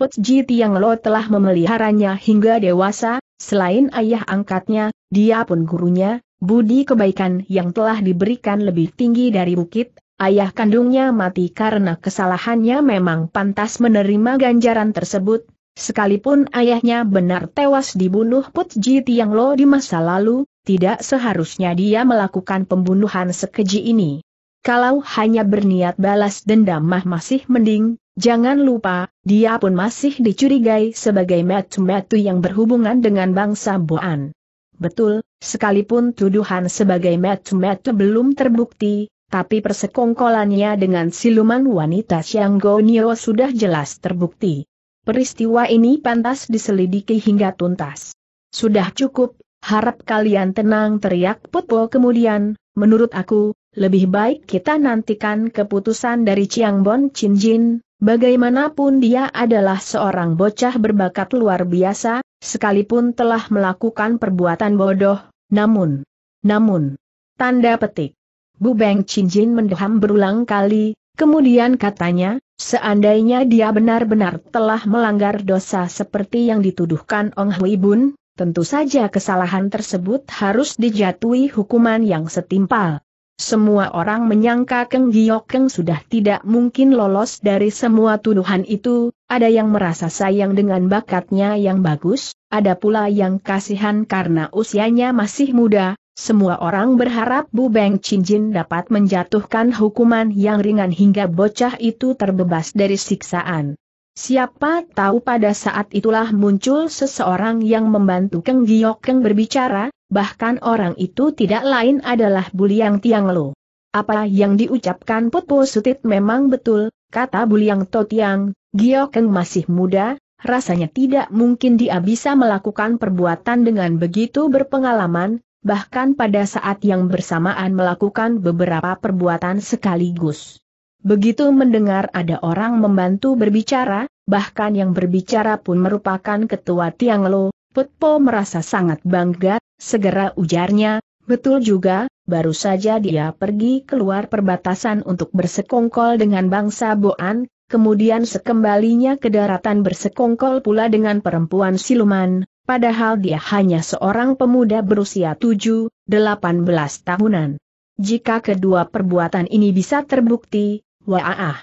Putji Tiang Lo telah memeliharanya hingga dewasa, selain ayah angkatnya, dia pun gurunya, Budi kebaikan yang telah diberikan lebih tinggi dari bukit, ayah kandungnya mati karena kesalahannya memang pantas menerima ganjaran tersebut, sekalipun ayahnya benar tewas dibunuh putji Ji Tiang Lo di masa lalu, tidak seharusnya dia melakukan pembunuhan sekeji ini. Kalau hanya berniat balas dendam mah masih mending, jangan lupa, dia pun masih dicurigai sebagai metu-metu yang berhubungan dengan bangsa Boan. Betul, sekalipun tuduhan sebagai metu-metu belum terbukti, tapi persekongkolannya dengan siluman wanita Xiang Gonio sudah jelas terbukti. Peristiwa ini pantas diselidiki hingga tuntas. Sudah cukup, harap kalian tenang teriak Popo kemudian, menurut aku, lebih baik kita nantikan keputusan dari Chiang Bon Chin Jin, Bagaimanapun dia adalah seorang bocah berbakat luar biasa, sekalipun telah melakukan perbuatan bodoh, namun, namun, tanda petik. Bu Beng Jin mendeham berulang kali, kemudian katanya, seandainya dia benar-benar telah melanggar dosa seperti yang dituduhkan Ong Hui Bun, tentu saja kesalahan tersebut harus dijatuhi hukuman yang setimpal. Semua orang menyangka Keng giok keng sudah tidak mungkin lolos dari semua tuduhan itu, ada yang merasa sayang dengan bakatnya yang bagus, ada pula yang kasihan karena usianya masih muda, semua orang berharap Bu Beng Cinjin dapat menjatuhkan hukuman yang ringan hingga bocah itu terbebas dari siksaan. Siapa tahu pada saat itulah muncul seseorang yang membantu Keng giok keng berbicara, bahkan orang itu tidak lain adalah Buliang Tianglo. Apa yang diucapkan Putu Sutit memang betul, kata Buliang Totiang, Giokeng masih muda, rasanya tidak mungkin dia bisa melakukan perbuatan dengan begitu berpengalaman, bahkan pada saat yang bersamaan melakukan beberapa perbuatan sekaligus. Begitu mendengar ada orang membantu berbicara, bahkan yang berbicara pun merupakan ketua Tianglo, Putpo merasa sangat bangga, segera ujarnya, betul juga, baru saja dia pergi keluar perbatasan untuk bersekongkol dengan bangsa Boan, kemudian sekembalinya ke daratan bersekongkol pula dengan perempuan siluman, padahal dia hanya seorang pemuda berusia 7, 18 tahunan. Jika kedua perbuatan ini bisa terbukti, wah,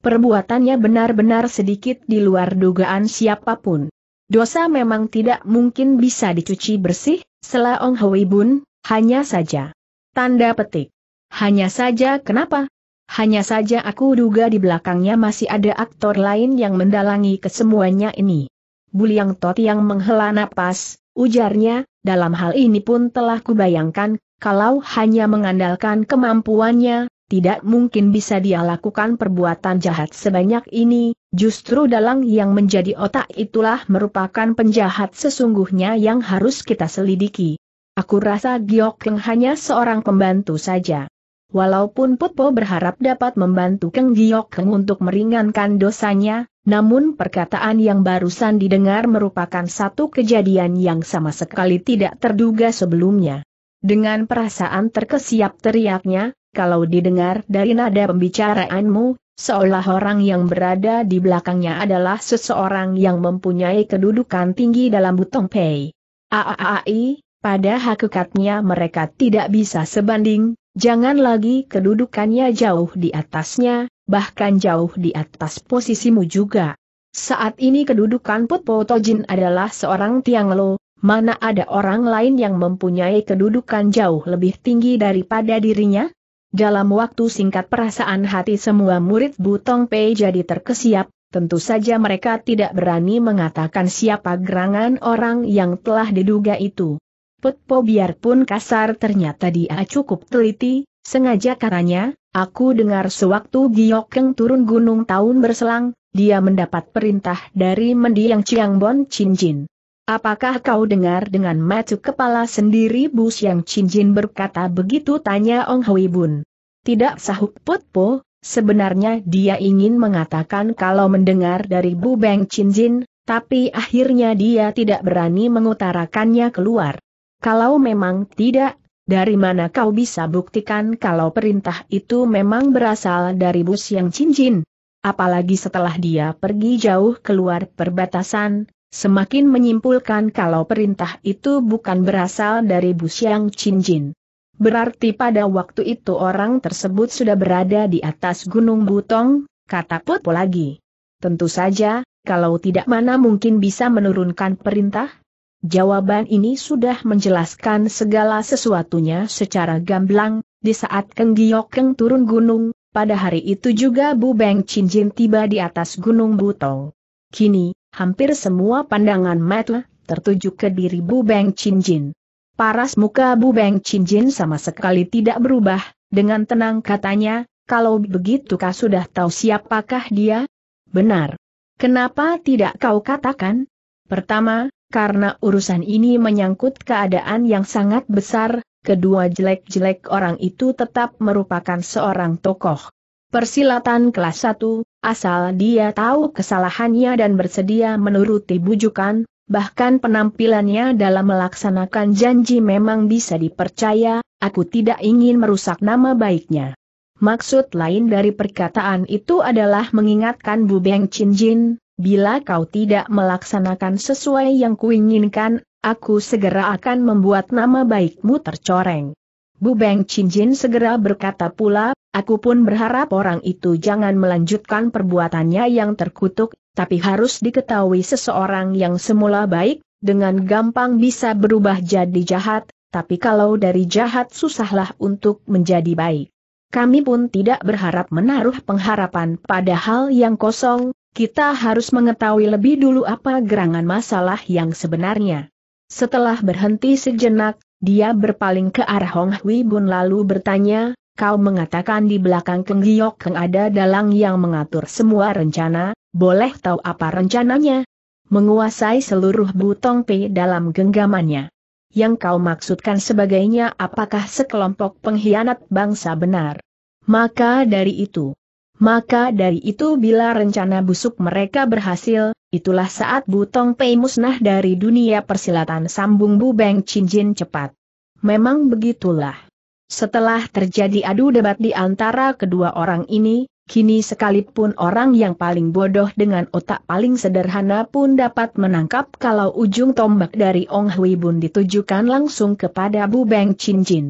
perbuatannya benar-benar sedikit di luar dugaan siapapun. Dosa memang tidak mungkin bisa dicuci bersih, sela Ong Hui Bun, hanya saja. Tanda petik. Hanya saja kenapa? Hanya saja aku duga di belakangnya masih ada aktor lain yang mendalangi kesemuanya ini. Buliang Tot yang menghela napas, ujarnya, dalam hal ini pun telah kubayangkan, kalau hanya mengandalkan kemampuannya, tidak mungkin bisa dia lakukan perbuatan jahat sebanyak ini, justru dalang yang menjadi otak itulah merupakan penjahat sesungguhnya yang harus kita selidiki. Aku rasa Giok Leng hanya seorang pembantu saja. Walaupun Popo berharap dapat membantu Keng Giok Leng untuk meringankan dosanya, namun perkataan yang barusan didengar merupakan satu kejadian yang sama sekali tidak terduga sebelumnya. Dengan perasaan terkesiap teriaknya, kalau didengar dari nada pembicaraanmu, seolah orang yang berada di belakangnya adalah seseorang yang mempunyai kedudukan tinggi dalam Butong Pei. Aaai, pada hakikatnya mereka tidak bisa sebanding, jangan lagi kedudukannya jauh di atasnya, bahkan jauh di atas posisimu juga. Saat ini kedudukan Put Potojin adalah seorang Tiang Lo, mana ada orang lain yang mempunyai kedudukan jauh lebih tinggi daripada dirinya? Dalam waktu singkat perasaan hati semua murid Butong Pei jadi terkesiap, tentu saja mereka tidak berani mengatakan siapa gerangan orang yang telah diduga itu. Putpo biarpun kasar ternyata dia cukup teliti, sengaja katanya, aku dengar sewaktu Giokeng turun gunung tahun berselang, dia mendapat perintah dari mendiang Chiang Bon Chin Jin. Apakah kau dengar dengan mata kepala sendiri Bu Yang cincin berkata begitu tanya Ong Hui Bun. Tidak sahuk Put sebenarnya dia ingin mengatakan kalau mendengar dari Bu Beng Cinjin, tapi akhirnya dia tidak berani mengutarakannya keluar. Kalau memang tidak, dari mana kau bisa buktikan kalau perintah itu memang berasal dari Bu Siang Cinjin? Apalagi setelah dia pergi jauh keluar perbatasan, Semakin menyimpulkan kalau perintah itu bukan berasal dari Busyang Cinjin. Berarti pada waktu itu orang tersebut sudah berada di atas Gunung Butong, kata Putu lagi. Tentu saja, kalau tidak mana mungkin bisa menurunkan perintah? Jawaban ini sudah menjelaskan segala sesuatunya secara gamblang, di saat Keng Giokeng turun gunung, pada hari itu juga Bu Beng Cinjin tiba di atas Gunung Butong. Kini, Hampir semua pandangan mata tertuju ke diri Bu Beng Chin Jin. Paras muka Bu Beng Chin Jin sama sekali tidak berubah, dengan tenang katanya, kalau begitu kau sudah tahu siapakah dia? Benar. Kenapa tidak kau katakan? Pertama, karena urusan ini menyangkut keadaan yang sangat besar, kedua jelek-jelek orang itu tetap merupakan seorang tokoh. Persilatan kelas 1, Asal dia tahu kesalahannya dan bersedia menuruti bujukan, bahkan penampilannya dalam melaksanakan janji memang bisa dipercaya, aku tidak ingin merusak nama baiknya. Maksud lain dari perkataan itu adalah mengingatkan Bu Beng Chin Jin, bila kau tidak melaksanakan sesuai yang kuinginkan, aku segera akan membuat nama baikmu tercoreng. Bu Beng Chin Jin segera berkata pula, Aku pun berharap orang itu jangan melanjutkan perbuatannya yang terkutuk, tapi harus diketahui seseorang yang semula baik, dengan gampang bisa berubah jadi jahat, tapi kalau dari jahat susahlah untuk menjadi baik. Kami pun tidak berharap menaruh pengharapan pada hal yang kosong, kita harus mengetahui lebih dulu apa gerangan masalah yang sebenarnya. Setelah berhenti sejenak, dia berpaling ke arah Hong Hui Bun lalu bertanya, kau mengatakan di belakang Keng Giok Keng ada dalang yang mengatur semua rencana, boleh tahu apa rencananya? Menguasai seluruh butong P dalam genggamannya. Yang kau maksudkan sebagainya apakah sekelompok pengkhianat bangsa benar? Maka dari itu, maka dari itu bila rencana busuk mereka berhasil, itulah saat Butong Pei musnah dari dunia persilatan sambung Bubeng Cinjin cepat. Memang begitulah. Setelah terjadi adu debat di antara kedua orang ini, kini sekalipun orang yang paling bodoh dengan otak paling sederhana pun dapat menangkap kalau ujung tombak dari Ong Hui Bun ditujukan langsung kepada Bu Beng Chin Jin.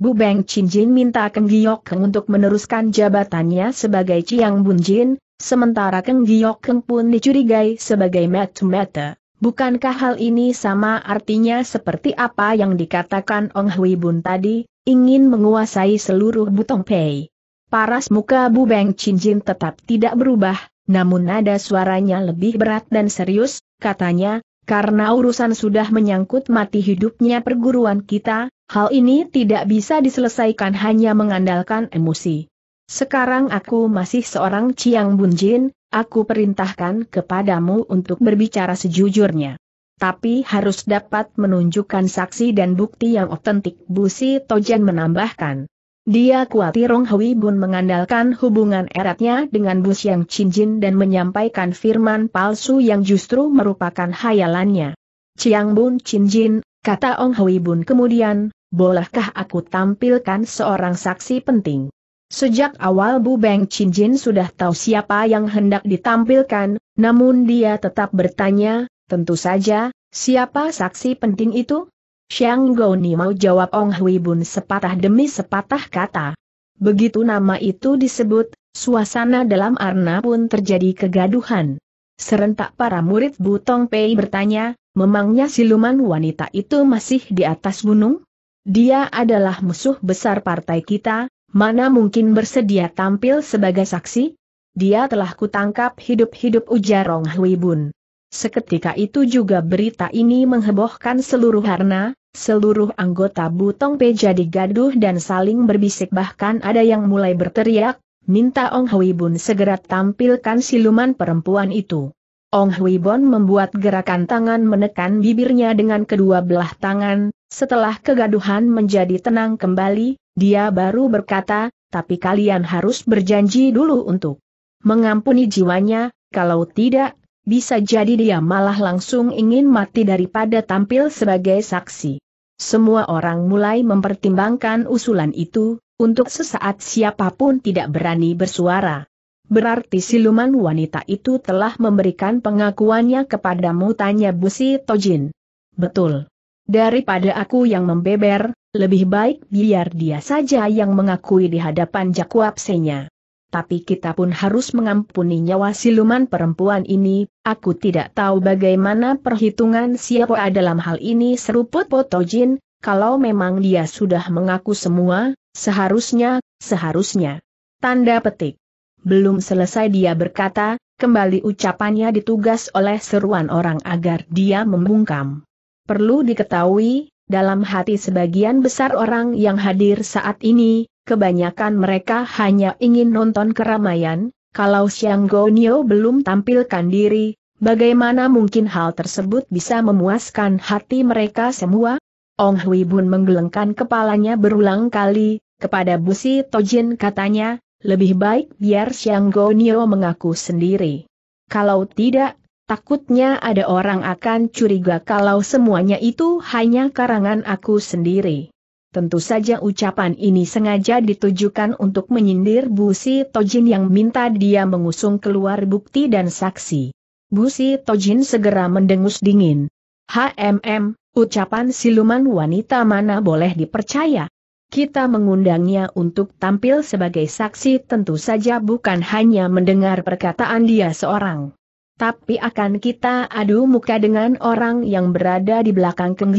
Bu Beng Chin Jin minta Keng Giyok Keng untuk meneruskan jabatannya sebagai Chiang Bun Jin, sementara Keng Giyok Keng pun dicurigai sebagai Matu Mata. Bukankah hal ini sama artinya seperti apa yang dikatakan Ong Hui Bun tadi, ingin menguasai seluruh Butong Pei? Paras muka Bu Beng Chin Jin tetap tidak berubah, namun nada suaranya lebih berat dan serius, katanya, karena urusan sudah menyangkut mati hidupnya perguruan kita, hal ini tidak bisa diselesaikan hanya mengandalkan emosi. Sekarang aku masih seorang Ciang Bunjin, aku perintahkan kepadamu untuk berbicara sejujurnya. Tapi harus dapat menunjukkan saksi dan bukti yang otentik Busi Tojen menambahkan. Dia khawatir Rong Hui Bun mengandalkan hubungan eratnya dengan Bus Chin Jin dan menyampaikan firman palsu yang justru merupakan hayalannya. Ciang Bun Chin Jin, kata Ong Hui Bun kemudian, bolehkah aku tampilkan seorang saksi penting? Sejak awal Bu Beng Chin Jin sudah tahu siapa yang hendak ditampilkan, namun dia tetap bertanya, tentu saja, siapa saksi penting itu? Xiang Ni mau jawab Ong Hui Bun sepatah demi sepatah kata. Begitu nama itu disebut, suasana dalam arna pun terjadi kegaduhan. Serentak para murid Butong Pei bertanya, memangnya siluman wanita itu masih di atas gunung? Dia adalah musuh besar partai kita, mana mungkin bersedia tampil sebagai saksi? Dia telah kutangkap hidup-hidup ujar Rong Hui Bun. Seketika itu juga berita ini menghebohkan seluruh harna, seluruh anggota Butong P jadi gaduh dan saling berbisik bahkan ada yang mulai berteriak, minta Ong Hui Bun segera tampilkan siluman perempuan itu. Ong Hui Bon membuat gerakan tangan menekan bibirnya dengan kedua belah tangan, setelah kegaduhan menjadi tenang kembali, dia baru berkata, tapi kalian harus berjanji dulu untuk mengampuni jiwanya, kalau tidak, bisa jadi dia malah langsung ingin mati daripada tampil sebagai saksi. Semua orang mulai mempertimbangkan usulan itu, untuk sesaat siapapun tidak berani bersuara. Berarti siluman wanita itu telah memberikan pengakuannya kepadamu tanya Busi Tojin. Betul. Daripada aku yang membeber, lebih baik biar dia saja yang mengakui di hadapan Jakwapsenya. Tapi kita pun harus mengampuni nyawa siluman perempuan ini, aku tidak tahu bagaimana perhitungan siapa dalam hal ini seruput Potojin, kalau memang dia sudah mengaku semua, seharusnya, seharusnya. Tanda petik. Belum selesai dia berkata, kembali ucapannya ditugas oleh seruan orang agar dia membungkam. Perlu diketahui, dalam hati sebagian besar orang yang hadir saat ini, kebanyakan mereka hanya ingin nonton keramaian, kalau Xiang Gonio belum tampilkan diri, bagaimana mungkin hal tersebut bisa memuaskan hati mereka semua? Ong Hui Bun menggelengkan kepalanya berulang kali, kepada Busi Tojin katanya, lebih baik biar Siang Gonio mengaku sendiri. Kalau tidak, takutnya ada orang akan curiga kalau semuanya itu hanya karangan aku sendiri. Tentu saja ucapan ini sengaja ditujukan untuk menyindir Busi Tojin yang minta dia mengusung keluar bukti dan saksi. Busi Tojin segera mendengus dingin. HMM, ucapan siluman wanita mana boleh dipercaya? Kita mengundangnya untuk tampil sebagai saksi tentu saja bukan hanya mendengar perkataan dia seorang. Tapi akan kita adu muka dengan orang yang berada di belakang Keng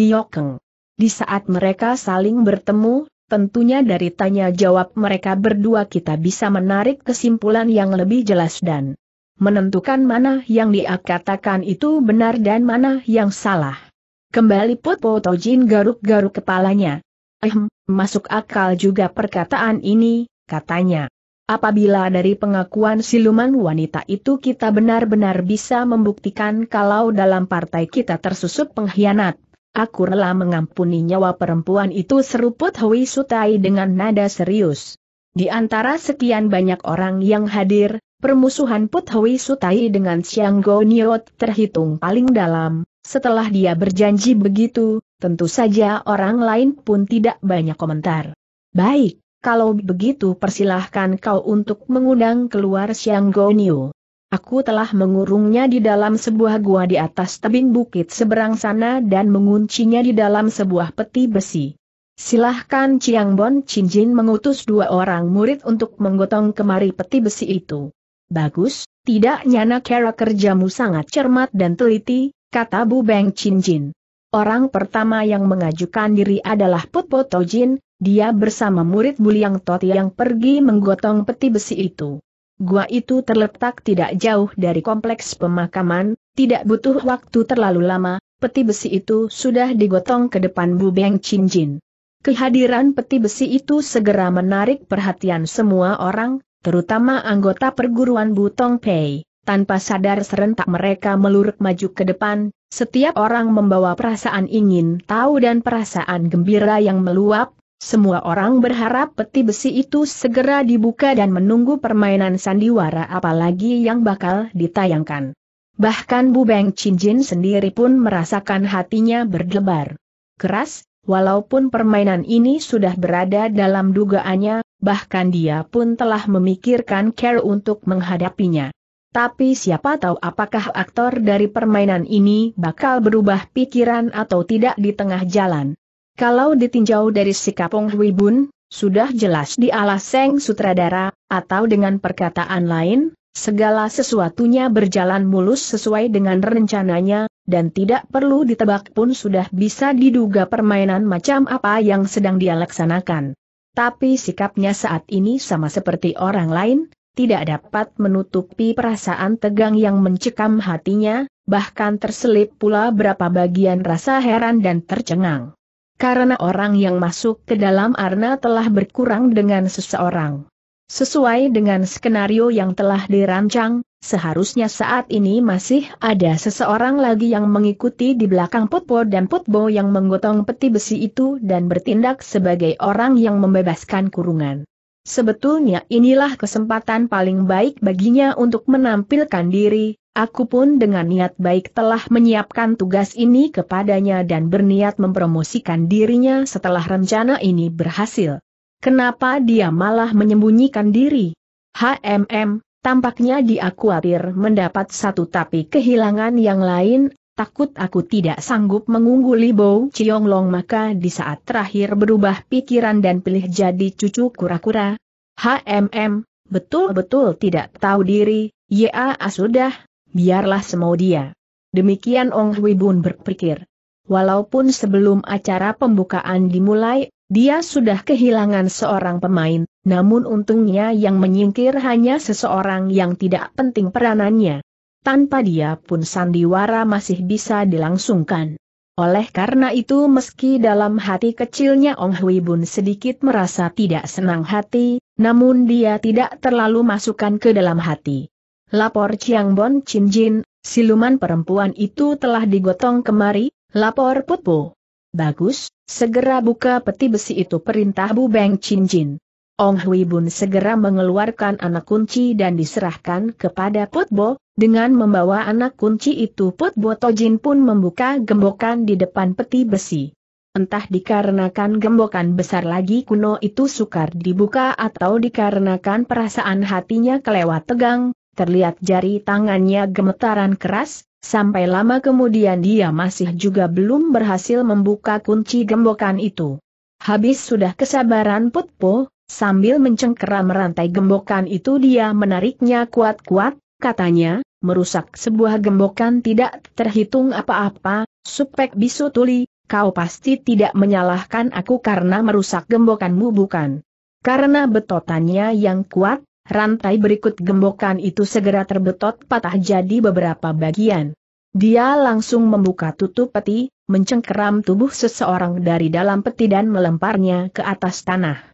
Di saat mereka saling bertemu, tentunya dari tanya jawab mereka berdua kita bisa menarik kesimpulan yang lebih jelas dan menentukan mana yang dia katakan itu benar dan mana yang salah. Kembali Put Tojin garuk-garuk kepalanya. Ehm, masuk akal juga perkataan ini, katanya. Apabila dari pengakuan siluman wanita itu kita benar-benar bisa membuktikan kalau dalam partai kita tersusup pengkhianat, aku rela mengampuni nyawa perempuan itu seruput Hui Sutai dengan nada serius. Di antara sekian banyak orang yang hadir, permusuhan Put Hui Sutai dengan Xiang Go Niot terhitung paling dalam, setelah dia berjanji begitu, tentu saja orang lain pun tidak banyak komentar. Baik, kalau begitu persilahkan kau untuk mengundang keluar Siang Gonyu. Aku telah mengurungnya di dalam sebuah gua di atas tebing bukit seberang sana dan menguncinya di dalam sebuah peti besi. Silahkan Chiang Bon Chin Jin mengutus dua orang murid untuk menggotong kemari peti besi itu. Bagus, tidak nyana kera kerjamu sangat cermat dan teliti, kata Bu Beng Chin Jin. Orang pertama yang mengajukan diri adalah Putpo Tojin, dia bersama murid Buliang Toti yang pergi menggotong peti besi itu. Gua itu terletak tidak jauh dari kompleks pemakaman, tidak butuh waktu terlalu lama, peti besi itu sudah digotong ke depan Bu Beng Chin Jin. Kehadiran peti besi itu segera menarik perhatian semua orang, terutama anggota perguruan Butong Pei. Tanpa sadar serentak mereka meluruk maju ke depan, setiap orang membawa perasaan ingin tahu dan perasaan gembira yang meluap, semua orang berharap peti besi itu segera dibuka dan menunggu permainan sandiwara apalagi yang bakal ditayangkan. Bahkan Bu Beng Chin Jin sendiri pun merasakan hatinya berdebar. Keras, walaupun permainan ini sudah berada dalam dugaannya, bahkan dia pun telah memikirkan care untuk menghadapinya. Tapi siapa tahu apakah aktor dari permainan ini bakal berubah pikiran atau tidak di tengah jalan. Kalau ditinjau dari sikap Ong Bun, sudah jelas dialah Seng sutradara, atau dengan perkataan lain, segala sesuatunya berjalan mulus sesuai dengan rencananya, dan tidak perlu ditebak pun sudah bisa diduga permainan macam apa yang sedang dilaksanakan. Tapi sikapnya saat ini sama seperti orang lain, tidak dapat menutupi perasaan tegang yang mencekam hatinya, bahkan terselip pula berapa bagian rasa heran dan tercengang. Karena orang yang masuk ke dalam arna telah berkurang dengan seseorang. Sesuai dengan skenario yang telah dirancang, seharusnya saat ini masih ada seseorang lagi yang mengikuti di belakang Putpo dan Putbo yang menggotong peti besi itu dan bertindak sebagai orang yang membebaskan kurungan sebetulnya inilah kesempatan paling baik baginya untuk menampilkan diri, aku pun dengan niat baik telah menyiapkan tugas ini kepadanya dan berniat mempromosikan dirinya setelah rencana ini berhasil. Kenapa dia malah menyembunyikan diri? HMM, tampaknya dia khawatir mendapat satu tapi kehilangan yang lain, Takut aku tidak sanggup mengungguli Bo Long maka di saat terakhir berubah pikiran dan pilih jadi cucu kura-kura. HMM, betul-betul tidak tahu diri, ya ah, sudah, biarlah semua dia. Demikian Ong Hui Bun berpikir. Walaupun sebelum acara pembukaan dimulai, dia sudah kehilangan seorang pemain, namun untungnya yang menyingkir hanya seseorang yang tidak penting peranannya tanpa dia pun sandiwara masih bisa dilangsungkan. Oleh karena itu meski dalam hati kecilnya Ong Hui Bun sedikit merasa tidak senang hati, namun dia tidak terlalu masukkan ke dalam hati. Lapor Chiang Bon Chin Jin, siluman perempuan itu telah digotong kemari, lapor Putpo. Bagus, segera buka peti besi itu perintah Bu Beng Chin Jin. Ong Hui Bun segera mengeluarkan anak kunci dan diserahkan kepada Putbo, dengan membawa anak kunci itu Put Botojin pun membuka gembokan di depan peti besi. Entah dikarenakan gembokan besar lagi kuno itu sukar dibuka atau dikarenakan perasaan hatinya kelewat tegang, terlihat jari tangannya gemetaran keras, sampai lama kemudian dia masih juga belum berhasil membuka kunci gembokan itu. Habis sudah kesabaran Putpo, sambil mencengkeram rantai gembokan itu dia menariknya kuat-kuat, katanya, merusak sebuah gembokan tidak terhitung apa-apa, supek bisu tuli, kau pasti tidak menyalahkan aku karena merusak gembokanmu bukan. Karena betotannya yang kuat, rantai berikut gembokan itu segera terbetot patah jadi beberapa bagian. Dia langsung membuka tutup peti, mencengkeram tubuh seseorang dari dalam peti dan melemparnya ke atas tanah.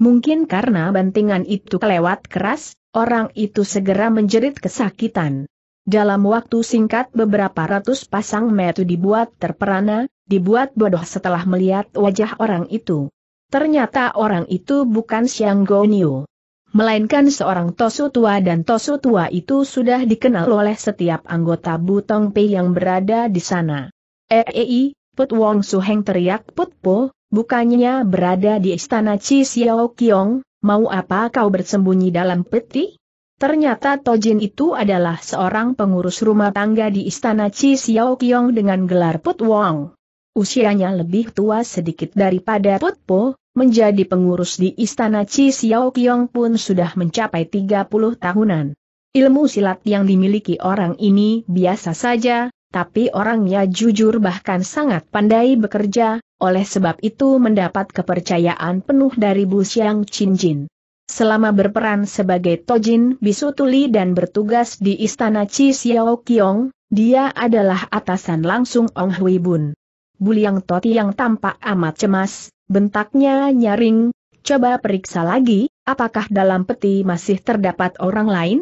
Mungkin karena bantingan itu kelewat keras, orang itu segera menjerit kesakitan. Dalam waktu singkat beberapa ratus pasang metu dibuat terperana, dibuat bodoh setelah melihat wajah orang itu. Ternyata orang itu bukan Siang Gonyu, Melainkan seorang Tosu tua dan Tosu tua itu sudah dikenal oleh setiap anggota Butong Pei yang berada di sana. Ei, eh, eh, eh, Put Wong Suheng teriak Put Po, Bukannya berada di istana Chi Xiao Qiong, mau apa kau bersembunyi dalam peti? Ternyata Tojin itu adalah seorang pengurus rumah tangga di istana Chi Xiao Qiong dengan gelar Put Wong. Usianya lebih tua sedikit daripada Put Po, menjadi pengurus di istana Chi Xiao Qiong pun sudah mencapai 30 tahunan. Ilmu silat yang dimiliki orang ini biasa saja, tapi orangnya jujur bahkan sangat pandai bekerja, oleh sebab itu mendapat kepercayaan penuh dari Bu Xiang Jin. Selama berperan sebagai Tojin Bisu Tuli dan bertugas di Istana Chi Xiao Qiong, dia adalah atasan langsung Ong Hui Bun. Bu Liang Toti yang tampak amat cemas, bentaknya nyaring, coba periksa lagi, apakah dalam peti masih terdapat orang lain?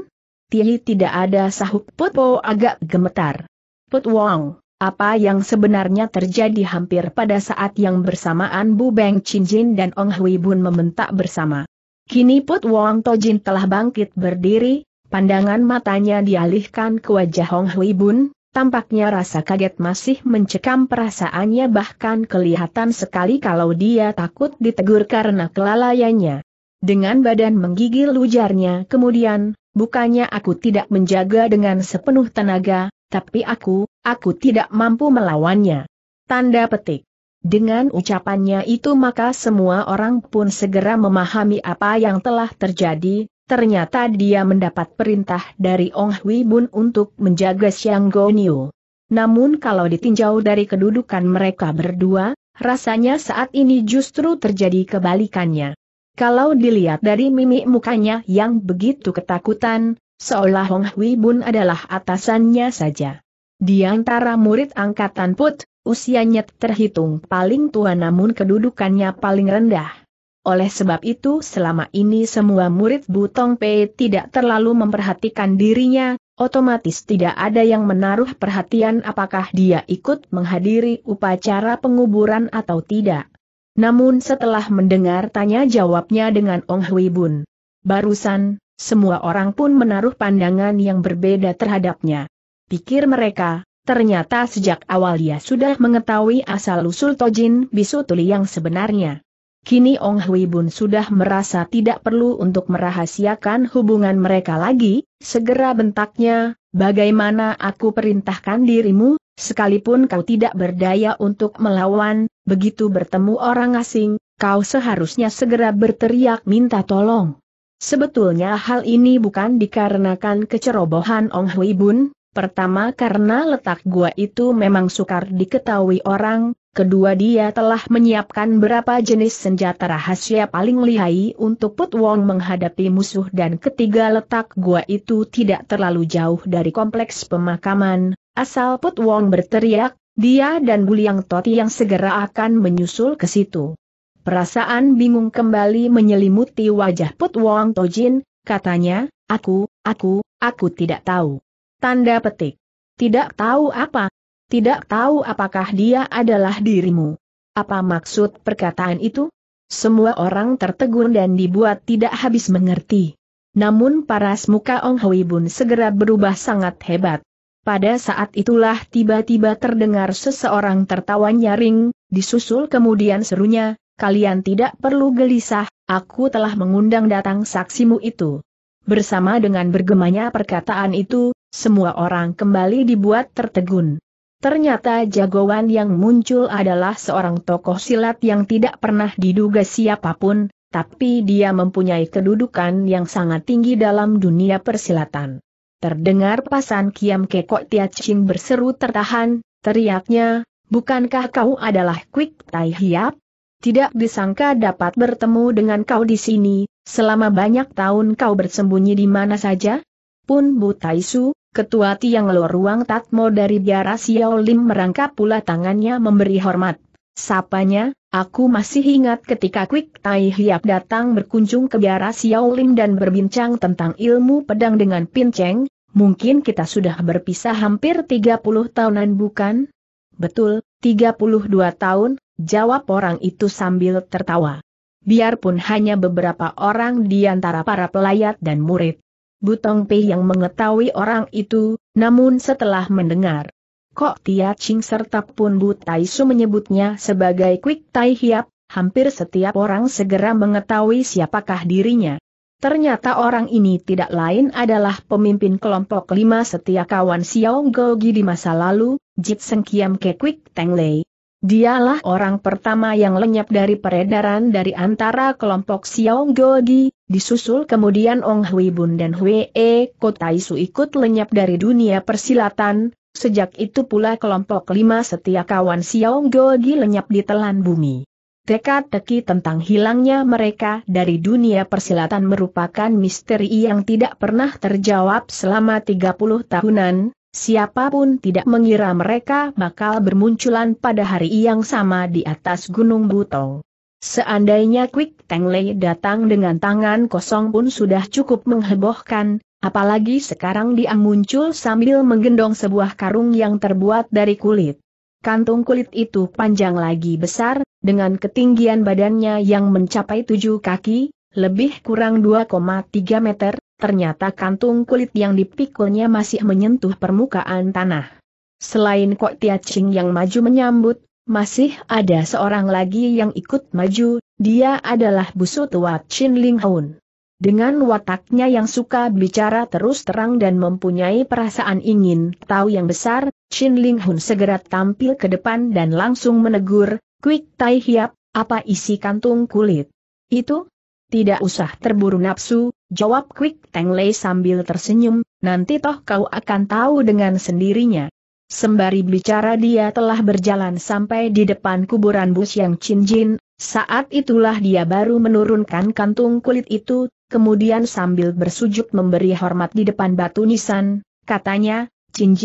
Tihi tidak ada sahuk Putpo agak gemetar. Put Wong, apa yang sebenarnya terjadi hampir pada saat yang bersamaan Bu Beng Chin Jin dan Ong Hui Bun membentak bersama. Kini Put Wong Tojin telah bangkit berdiri, pandangan matanya dialihkan ke wajah Ong Hui Bun, tampaknya rasa kaget masih mencekam perasaannya bahkan kelihatan sekali kalau dia takut ditegur karena kelalaiannya. Dengan badan menggigil ujarnya kemudian, bukannya aku tidak menjaga dengan sepenuh tenaga, tapi aku, aku tidak mampu melawannya. Tanda petik. Dengan ucapannya itu maka semua orang pun segera memahami apa yang telah terjadi, ternyata dia mendapat perintah dari Ong Hui Bun untuk menjaga Xiang Gonyu. Namun kalau ditinjau dari kedudukan mereka berdua, rasanya saat ini justru terjadi kebalikannya. Kalau dilihat dari mimik mukanya yang begitu ketakutan, seolah Hong Hui Bun adalah atasannya saja. Di antara murid angkatan Put, usianya terhitung paling tua namun kedudukannya paling rendah. Oleh sebab itu selama ini semua murid Butong Pei tidak terlalu memperhatikan dirinya, otomatis tidak ada yang menaruh perhatian apakah dia ikut menghadiri upacara penguburan atau tidak. Namun setelah mendengar tanya jawabnya dengan Ong Hui Bun, barusan, semua orang pun menaruh pandangan yang berbeda terhadapnya. Pikir mereka, ternyata sejak awal ia sudah mengetahui asal-usul Tojin Bisu Tuli yang sebenarnya. Kini Ong Hui Bun sudah merasa tidak perlu untuk merahasiakan hubungan mereka lagi, segera bentaknya, bagaimana aku perintahkan dirimu, sekalipun kau tidak berdaya untuk melawan, begitu bertemu orang asing, kau seharusnya segera berteriak minta tolong. Sebetulnya hal ini bukan dikarenakan kecerobohan Ong Hui Bun, pertama karena letak gua itu memang sukar diketahui orang, kedua dia telah menyiapkan berapa jenis senjata rahasia paling lihai untuk Put Wong menghadapi musuh dan ketiga letak gua itu tidak terlalu jauh dari kompleks pemakaman, asal Put Wong berteriak, dia dan Buliang Toti yang segera akan menyusul ke situ. Perasaan bingung kembali menyelimuti wajah Put Wong Tojin, katanya, aku, aku, aku tidak tahu. Tanda petik. Tidak tahu apa? Tidak tahu apakah dia adalah dirimu. Apa maksud perkataan itu? Semua orang tertegun dan dibuat tidak habis mengerti. Namun paras muka Ong Hui Bun segera berubah sangat hebat. Pada saat itulah tiba-tiba terdengar seseorang tertawa nyaring, disusul kemudian serunya, Kalian tidak perlu gelisah, aku telah mengundang datang saksimu itu. Bersama dengan bergemanya perkataan itu, semua orang kembali dibuat tertegun. Ternyata jagoan yang muncul adalah seorang tokoh silat yang tidak pernah diduga siapapun, tapi dia mempunyai kedudukan yang sangat tinggi dalam dunia persilatan. Terdengar pasan Kiam Kekok Ching berseru tertahan, teriaknya, bukankah kau adalah Quick Tai Hiap? tidak disangka dapat bertemu dengan kau di sini, selama banyak tahun kau bersembunyi di mana saja? Pun Bu Taisu, ketua tiang luar ruang Tatmo dari biara Xiao Lim merangkap pula tangannya memberi hormat. Sapanya, aku masih ingat ketika Quick Tai Hiap datang berkunjung ke biara Xiao Lim dan berbincang tentang ilmu pedang dengan Pin Cheng, mungkin kita sudah berpisah hampir 30 tahunan bukan? Betul, 32 tahun, jawab orang itu sambil tertawa. Biarpun hanya beberapa orang di antara para pelayat dan murid. Butong Pei yang mengetahui orang itu, namun setelah mendengar Kok Tia Ching serta pun Bu Tai Su menyebutnya sebagai Quick Tai Hiap, hampir setiap orang segera mengetahui siapakah dirinya. Ternyata orang ini tidak lain adalah pemimpin kelompok lima setia kawan Xiao Gogi di masa lalu, Jit Seng Kiam Ke Quick Tang Lei. Dialah orang pertama yang lenyap dari peredaran dari antara kelompok Xiao Gogi, disusul kemudian Ong Hui Bun dan Hui E Kotaisu ikut lenyap dari dunia persilatan, sejak itu pula kelompok lima setia kawan Xiao Gogi lenyap di telan bumi. Teka-teki tentang hilangnya mereka dari dunia persilatan merupakan misteri yang tidak pernah terjawab selama 30 tahunan, Siapapun tidak mengira mereka bakal bermunculan pada hari yang sama di atas Gunung Butong. Seandainya Quick Tang Lei datang dengan tangan kosong pun sudah cukup menghebohkan, apalagi sekarang dia muncul sambil menggendong sebuah karung yang terbuat dari kulit. Kantung kulit itu panjang lagi besar, dengan ketinggian badannya yang mencapai tujuh kaki, lebih kurang 2,3 meter, ternyata kantung kulit yang dipikulnya masih menyentuh permukaan tanah. Selain Kok Tia Ching yang maju menyambut, masih ada seorang lagi yang ikut maju, dia adalah busu tua Chin Ling Hun. Dengan wataknya yang suka bicara terus terang dan mempunyai perasaan ingin tahu yang besar, Chin Ling Hun segera tampil ke depan dan langsung menegur, Quick Tai Hiap, apa isi kantung kulit? Itu, tidak usah terburu nafsu, jawab Quick Teng Lei sambil tersenyum, nanti toh kau akan tahu dengan sendirinya. Sembari bicara dia telah berjalan sampai di depan kuburan Bus Yang Chin saat itulah dia baru menurunkan kantung kulit itu, kemudian sambil bersujud memberi hormat di depan batu nisan, katanya, Chin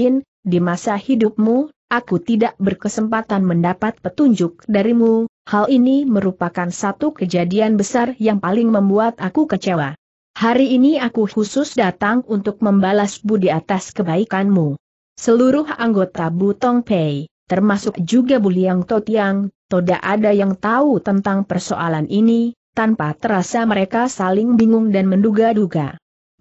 di masa hidupmu, aku tidak berkesempatan mendapat petunjuk darimu, Hal ini merupakan satu kejadian besar yang paling membuat aku kecewa. Hari ini aku khusus datang untuk membalas budi atas kebaikanmu. Seluruh anggota Butong Pei, termasuk juga Buliang Totiang, Toda ada yang tahu tentang persoalan ini, tanpa terasa mereka saling bingung dan menduga-duga.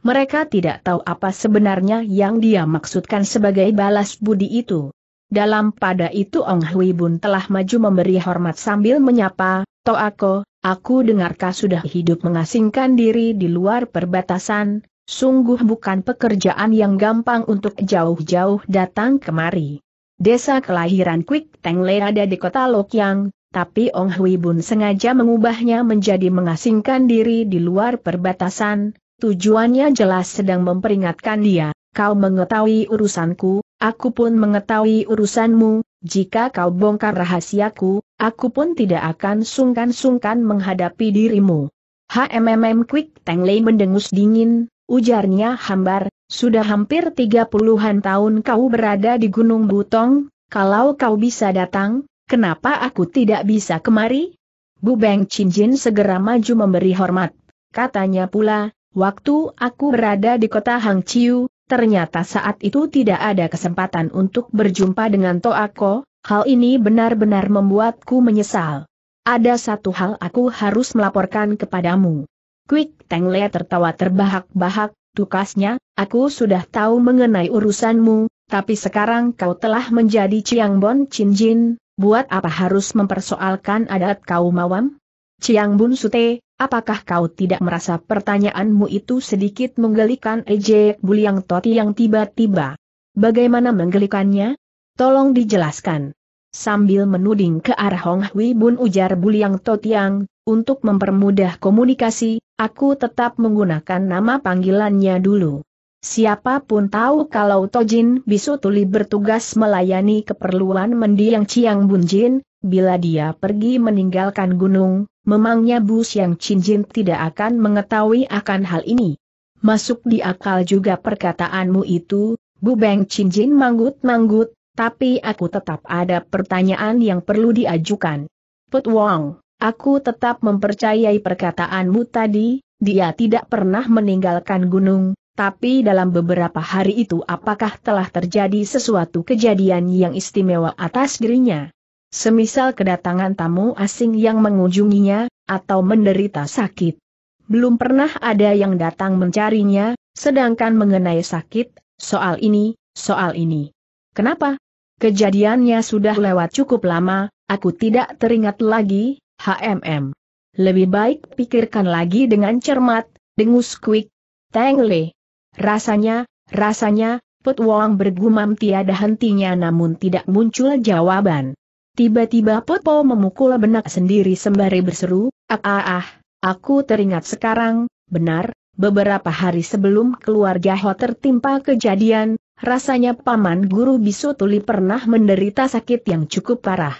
Mereka tidak tahu apa sebenarnya yang dia maksudkan sebagai balas budi itu. Dalam pada itu Ong Hui Bun telah maju memberi hormat sambil menyapa, Toako, aku dengarkah sudah hidup mengasingkan diri di luar perbatasan, sungguh bukan pekerjaan yang gampang untuk jauh-jauh datang kemari. Desa kelahiran Kwik Teng ada di kota Lokyang, tapi Ong Hui Bun sengaja mengubahnya menjadi mengasingkan diri di luar perbatasan, tujuannya jelas sedang memperingatkan dia, kau mengetahui urusanku, Aku pun mengetahui urusanmu, jika kau bongkar rahasiaku, aku pun tidak akan sungkan-sungkan menghadapi dirimu. HMMM Quick Tang Lei mendengus dingin, ujarnya hambar, sudah hampir tiga puluhan tahun kau berada di Gunung Butong, kalau kau bisa datang, kenapa aku tidak bisa kemari? Bu Beng Chin Jin segera maju memberi hormat. Katanya pula, waktu aku berada di kota Hang Chiu, Ternyata saat itu tidak ada kesempatan untuk berjumpa dengan Toako, hal ini benar-benar membuatku menyesal. Ada satu hal aku harus melaporkan kepadamu. Quick Le tertawa terbahak-bahak, tukasnya, aku sudah tahu mengenai urusanmu, tapi sekarang kau telah menjadi Bon Chin Jin. buat apa harus mempersoalkan adat kau mawam? Ciang Bun Sute, apakah kau tidak merasa pertanyaanmu itu sedikit menggelikan Ejek Buliang Toti yang tiba-tiba? Bagaimana menggelikannya? Tolong dijelaskan. Sambil menuding ke arah Hong Hui Bun ujar Buliang yang, untuk mempermudah komunikasi, aku tetap menggunakan nama panggilannya dulu. Siapapun tahu kalau Tojin Bisu Tuli bertugas melayani keperluan mendiang Ciang Bun Jin bila dia pergi meninggalkan gunung, memangnya Bu Siang Cinjin tidak akan mengetahui akan hal ini. Masuk di akal juga perkataanmu itu, Bu Beng Cinjin manggut-manggut, tapi aku tetap ada pertanyaan yang perlu diajukan. Put Wong, aku tetap mempercayai perkataanmu tadi, dia tidak pernah meninggalkan gunung, tapi dalam beberapa hari itu apakah telah terjadi sesuatu kejadian yang istimewa atas dirinya? Semisal kedatangan tamu asing yang mengunjunginya, atau menderita sakit. Belum pernah ada yang datang mencarinya, sedangkan mengenai sakit, soal ini, soal ini. Kenapa? Kejadiannya sudah lewat cukup lama, aku tidak teringat lagi, HMM. Lebih baik pikirkan lagi dengan cermat, dengus quick. Tengle. Rasanya, rasanya, Put Wong bergumam tiada hentinya namun tidak muncul jawaban. Tiba-tiba Popo memukul benak sendiri sembari berseru, ah ah ah, aku teringat sekarang, benar, beberapa hari sebelum keluarga Ho tertimpa kejadian, rasanya Paman Guru Bisu Tuli pernah menderita sakit yang cukup parah.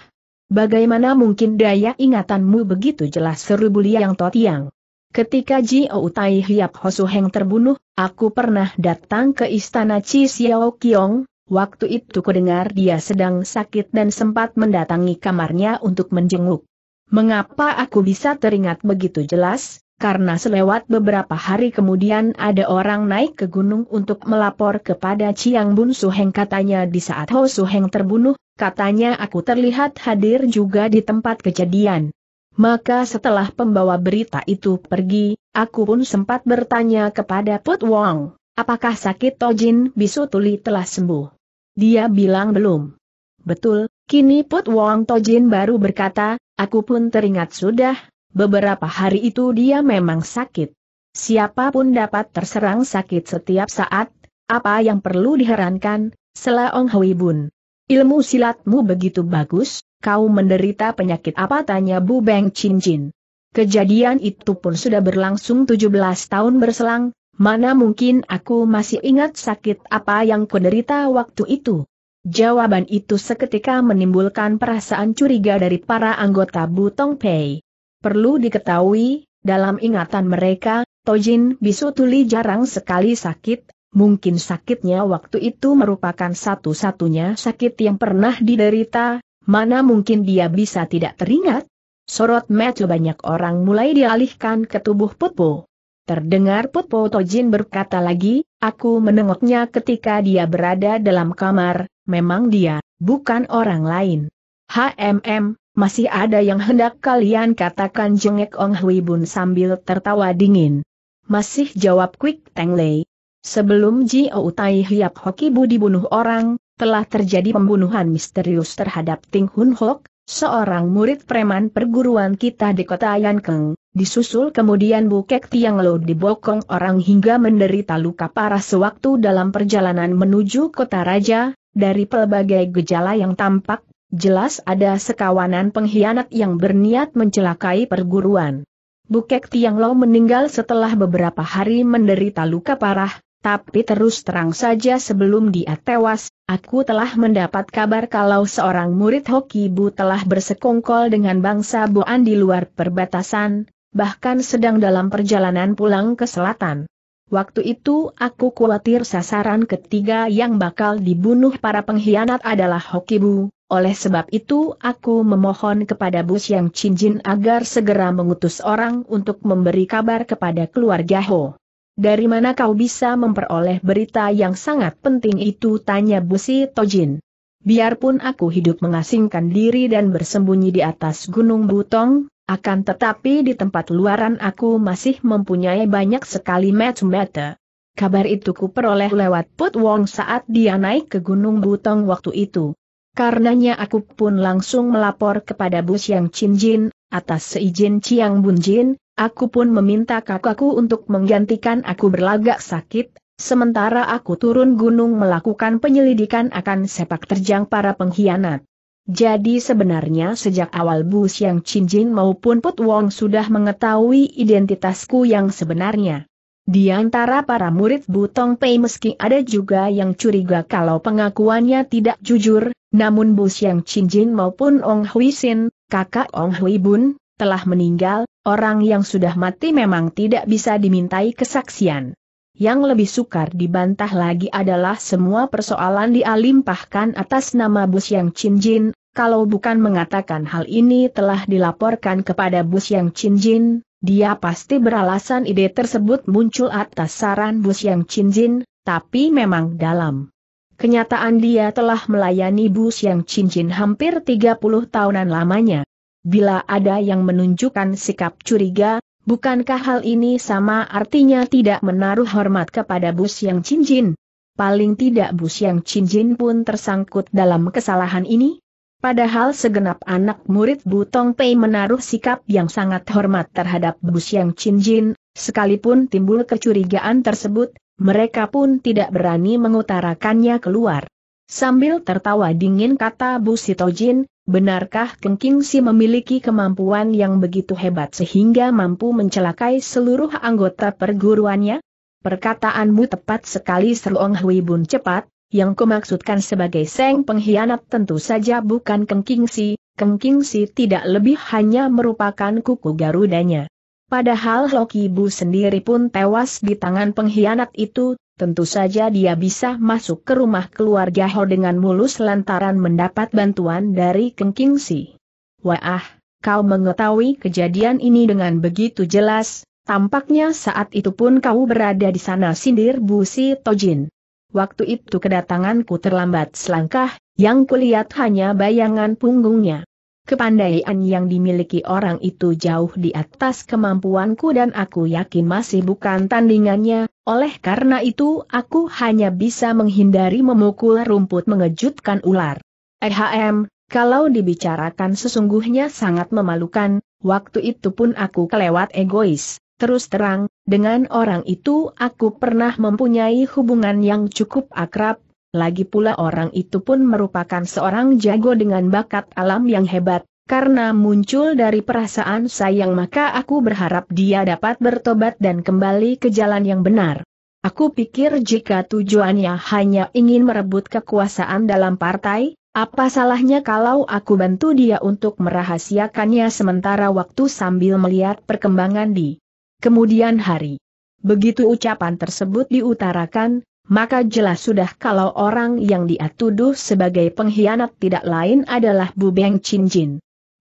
Bagaimana mungkin daya ingatanmu begitu jelas seru Buliang Totiang? Ketika Ji Outai Hiap Hosuheng terbunuh, aku pernah datang ke istana Chi Xiao Kiong, Waktu itu kudengar dia sedang sakit dan sempat mendatangi kamarnya untuk menjenguk. Mengapa aku bisa teringat begitu jelas? Karena selewat beberapa hari kemudian ada orang naik ke gunung untuk melapor kepada Ciang Bun Suheng katanya di saat Ho Suheng terbunuh, katanya aku terlihat hadir juga di tempat kejadian. Maka setelah pembawa berita itu pergi, aku pun sempat bertanya kepada Put Wong. Apakah sakit Tojin Bisu Tuli telah sembuh? Dia bilang belum. Betul, kini Put Wong Tojin baru berkata, aku pun teringat sudah, beberapa hari itu dia memang sakit. Siapapun dapat terserang sakit setiap saat, apa yang perlu diherankan, Sela Ong Hui Bun. Ilmu silatmu begitu bagus, kau menderita penyakit apa tanya Bu Beng Chin Jin. Kejadian itu pun sudah berlangsung 17 tahun berselang, Mana mungkin aku masih ingat sakit apa yang kuderita waktu itu? Jawaban itu seketika menimbulkan perasaan curiga dari para anggota Butong Pei. Perlu diketahui, dalam ingatan mereka, Tojin tuli jarang sekali sakit, mungkin sakitnya waktu itu merupakan satu-satunya sakit yang pernah diderita, mana mungkin dia bisa tidak teringat? Sorot mata banyak orang mulai dialihkan ke tubuh Pupu. Terdengar Put Tojin berkata lagi, aku menengoknya ketika dia berada dalam kamar, memang dia, bukan orang lain. HMM, masih ada yang hendak kalian katakan jengek Ong Hui Bun sambil tertawa dingin. Masih jawab Quick Teng Lei. Sebelum Ji Tai Hiap Hoki Bu dibunuh orang, telah terjadi pembunuhan misterius terhadap Ting Hun Hok, seorang murid preman perguruan kita di kota Yankeng, disusul kemudian Bukek Tiang Lo dibokong orang hingga menderita luka parah sewaktu dalam perjalanan menuju kota raja, dari pelbagai gejala yang tampak, jelas ada sekawanan pengkhianat yang berniat mencelakai perguruan. Bukek Tiang Lo meninggal setelah beberapa hari menderita luka parah, tapi terus terang saja sebelum dia tewas, aku telah mendapat kabar kalau seorang murid Hokibu telah bersekongkol dengan bangsa Boan di luar perbatasan, bahkan sedang dalam perjalanan pulang ke selatan. Waktu itu aku khawatir sasaran ketiga yang bakal dibunuh para pengkhianat adalah Hokibu, oleh sebab itu aku memohon kepada Bus yang cincin agar segera mengutus orang untuk memberi kabar kepada keluarga Ho. Dari mana kau bisa memperoleh berita yang sangat penting itu? Tanya Busi Tojin. Biarpun aku hidup mengasingkan diri dan bersembunyi di atas Gunung Butong, akan tetapi di tempat luaran aku masih mempunyai banyak sekali match-mata. Kabar itu ku peroleh lewat Put Wong saat dia naik ke Gunung Butong waktu itu. Karenanya aku pun langsung melapor kepada Bus Yang Chin Jin, atas seizin Chiang Bun Jin, Aku pun meminta kakakku untuk menggantikan aku berlagak sakit, sementara aku turun gunung melakukan penyelidikan akan sepak terjang para pengkhianat. Jadi sebenarnya sejak awal Bu Yang Jin maupun Put Wong sudah mengetahui identitasku yang sebenarnya. Di antara para murid Bu Tong Pei meski ada juga yang curiga kalau pengakuannya tidak jujur, namun Bu Yang Jin maupun Ong Hui Sin, kakak Ong Hui Bun, telah meninggal, Orang yang sudah mati memang tidak bisa dimintai kesaksian. Yang lebih sukar dibantah lagi adalah semua persoalan dialimpahkan atas nama Bus Yang Chin Jin. kalau bukan mengatakan hal ini telah dilaporkan kepada Bus Yang Chin Jin, dia pasti beralasan ide tersebut muncul atas saran Bus Yang Chin Jin, tapi memang dalam. Kenyataan dia telah melayani Bus Yang Chin Jin hampir 30 tahunan lamanya bila ada yang menunjukkan sikap curiga, bukankah hal ini sama artinya tidak menaruh hormat kepada Bus yang cincin? Paling tidak Bus yang cincin pun tersangkut dalam kesalahan ini? Padahal segenap anak murid Butong Pei menaruh sikap yang sangat hormat terhadap Bus Yang cincin, sekalipun timbul kecurigaan tersebut, mereka pun tidak berani mengutarakannya keluar. Sambil tertawa dingin kata Bu Sitojin, Benarkah Keng Si memiliki kemampuan yang begitu hebat sehingga mampu mencelakai seluruh anggota perguruannya? Perkataanmu tepat sekali Seru Ong Hui Bun cepat, yang kumaksudkan sebagai Seng pengkhianat tentu saja bukan Keng Si, Keng Si tidak lebih hanya merupakan kuku garudanya. Padahal Loki Bu sendiri pun tewas di tangan pengkhianat itu, tentu saja dia bisa masuk ke rumah keluarga Ho dengan mulus lantaran mendapat bantuan dari Keng Si. Wah, kau mengetahui kejadian ini dengan begitu jelas, tampaknya saat itu pun kau berada di sana sindir Bu Si tojin. Waktu itu kedatanganku terlambat selangkah, yang kulihat hanya bayangan punggungnya. Kepandaian yang dimiliki orang itu jauh di atas kemampuanku dan aku yakin masih bukan tandingannya, oleh karena itu aku hanya bisa menghindari memukul rumput mengejutkan ular. Ehm, kalau dibicarakan sesungguhnya sangat memalukan, waktu itu pun aku kelewat egois. Terus terang, dengan orang itu aku pernah mempunyai hubungan yang cukup akrab, lagi pula orang itu pun merupakan seorang jago dengan bakat alam yang hebat, karena muncul dari perasaan sayang maka aku berharap dia dapat bertobat dan kembali ke jalan yang benar. Aku pikir jika tujuannya hanya ingin merebut kekuasaan dalam partai, apa salahnya kalau aku bantu dia untuk merahasiakannya sementara waktu sambil melihat perkembangan di kemudian hari. Begitu ucapan tersebut diutarakan, maka jelas sudah kalau orang yang dia sebagai pengkhianat tidak lain adalah Bu Beng Chin Jin.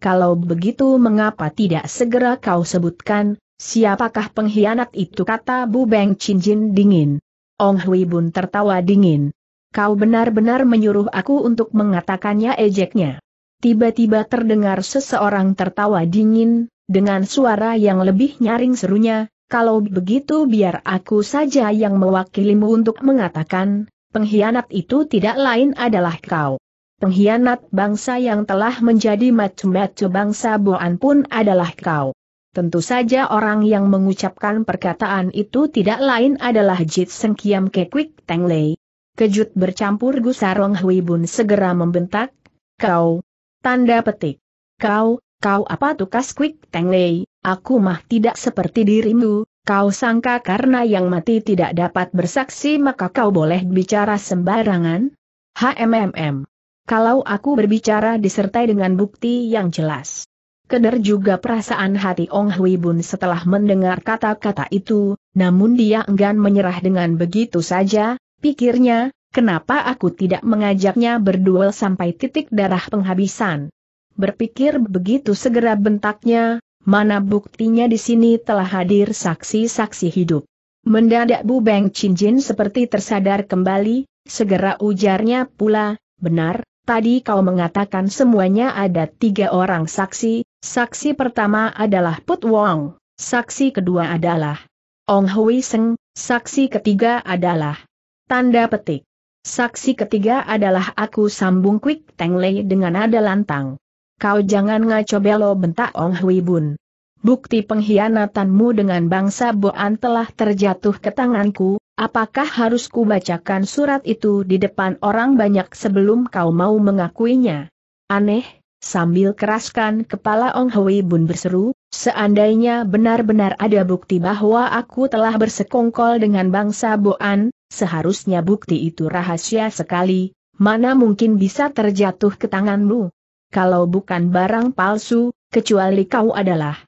Kalau begitu mengapa tidak segera kau sebutkan, siapakah pengkhianat itu kata Bu Beng Chin Jin dingin. Ong Hui Bun tertawa dingin. Kau benar-benar menyuruh aku untuk mengatakannya ejeknya. Tiba-tiba terdengar seseorang tertawa dingin, dengan suara yang lebih nyaring serunya, kalau begitu biar aku saja yang mewakilimu untuk mengatakan, pengkhianat itu tidak lain adalah kau. Pengkhianat bangsa yang telah menjadi macu-macu bangsa Boan pun adalah kau. Tentu saja orang yang mengucapkan perkataan itu tidak lain adalah Jit Seng Kiam Kekwik Teng Lei. Kejut bercampur gusarong Hui Bun segera membentak, kau, tanda petik, kau, kau apa tukas Kwik Teng Lei, Aku mah tidak seperti dirimu, kau sangka karena yang mati tidak dapat bersaksi maka kau boleh bicara sembarangan? HMMM. Kalau aku berbicara disertai dengan bukti yang jelas. Keder juga perasaan hati Ong Hui Bun setelah mendengar kata-kata itu, namun dia enggan menyerah dengan begitu saja, pikirnya, kenapa aku tidak mengajaknya berduel sampai titik darah penghabisan. Berpikir begitu segera bentaknya, Mana buktinya di sini telah hadir saksi-saksi hidup. Mendadak Bu Beng Chin Jin seperti tersadar kembali, segera ujarnya pula, benar, tadi kau mengatakan semuanya ada tiga orang saksi, saksi pertama adalah Put Wong, saksi kedua adalah Ong Hui Seng, saksi ketiga adalah Tanda petik. Saksi ketiga adalah aku sambung Quick Tang Lei dengan nada lantang. Kau jangan ngaco belo bentak Ong Hui Bun. Bukti pengkhianatanmu dengan bangsa Boan telah terjatuh ke tanganku, apakah harus ku bacakan surat itu di depan orang banyak sebelum kau mau mengakuinya? Aneh, sambil keraskan kepala Ong Hui Bun berseru, seandainya benar-benar ada bukti bahwa aku telah bersekongkol dengan bangsa Boan, seharusnya bukti itu rahasia sekali, mana mungkin bisa terjatuh ke tanganmu? kalau bukan barang palsu, kecuali kau adalah.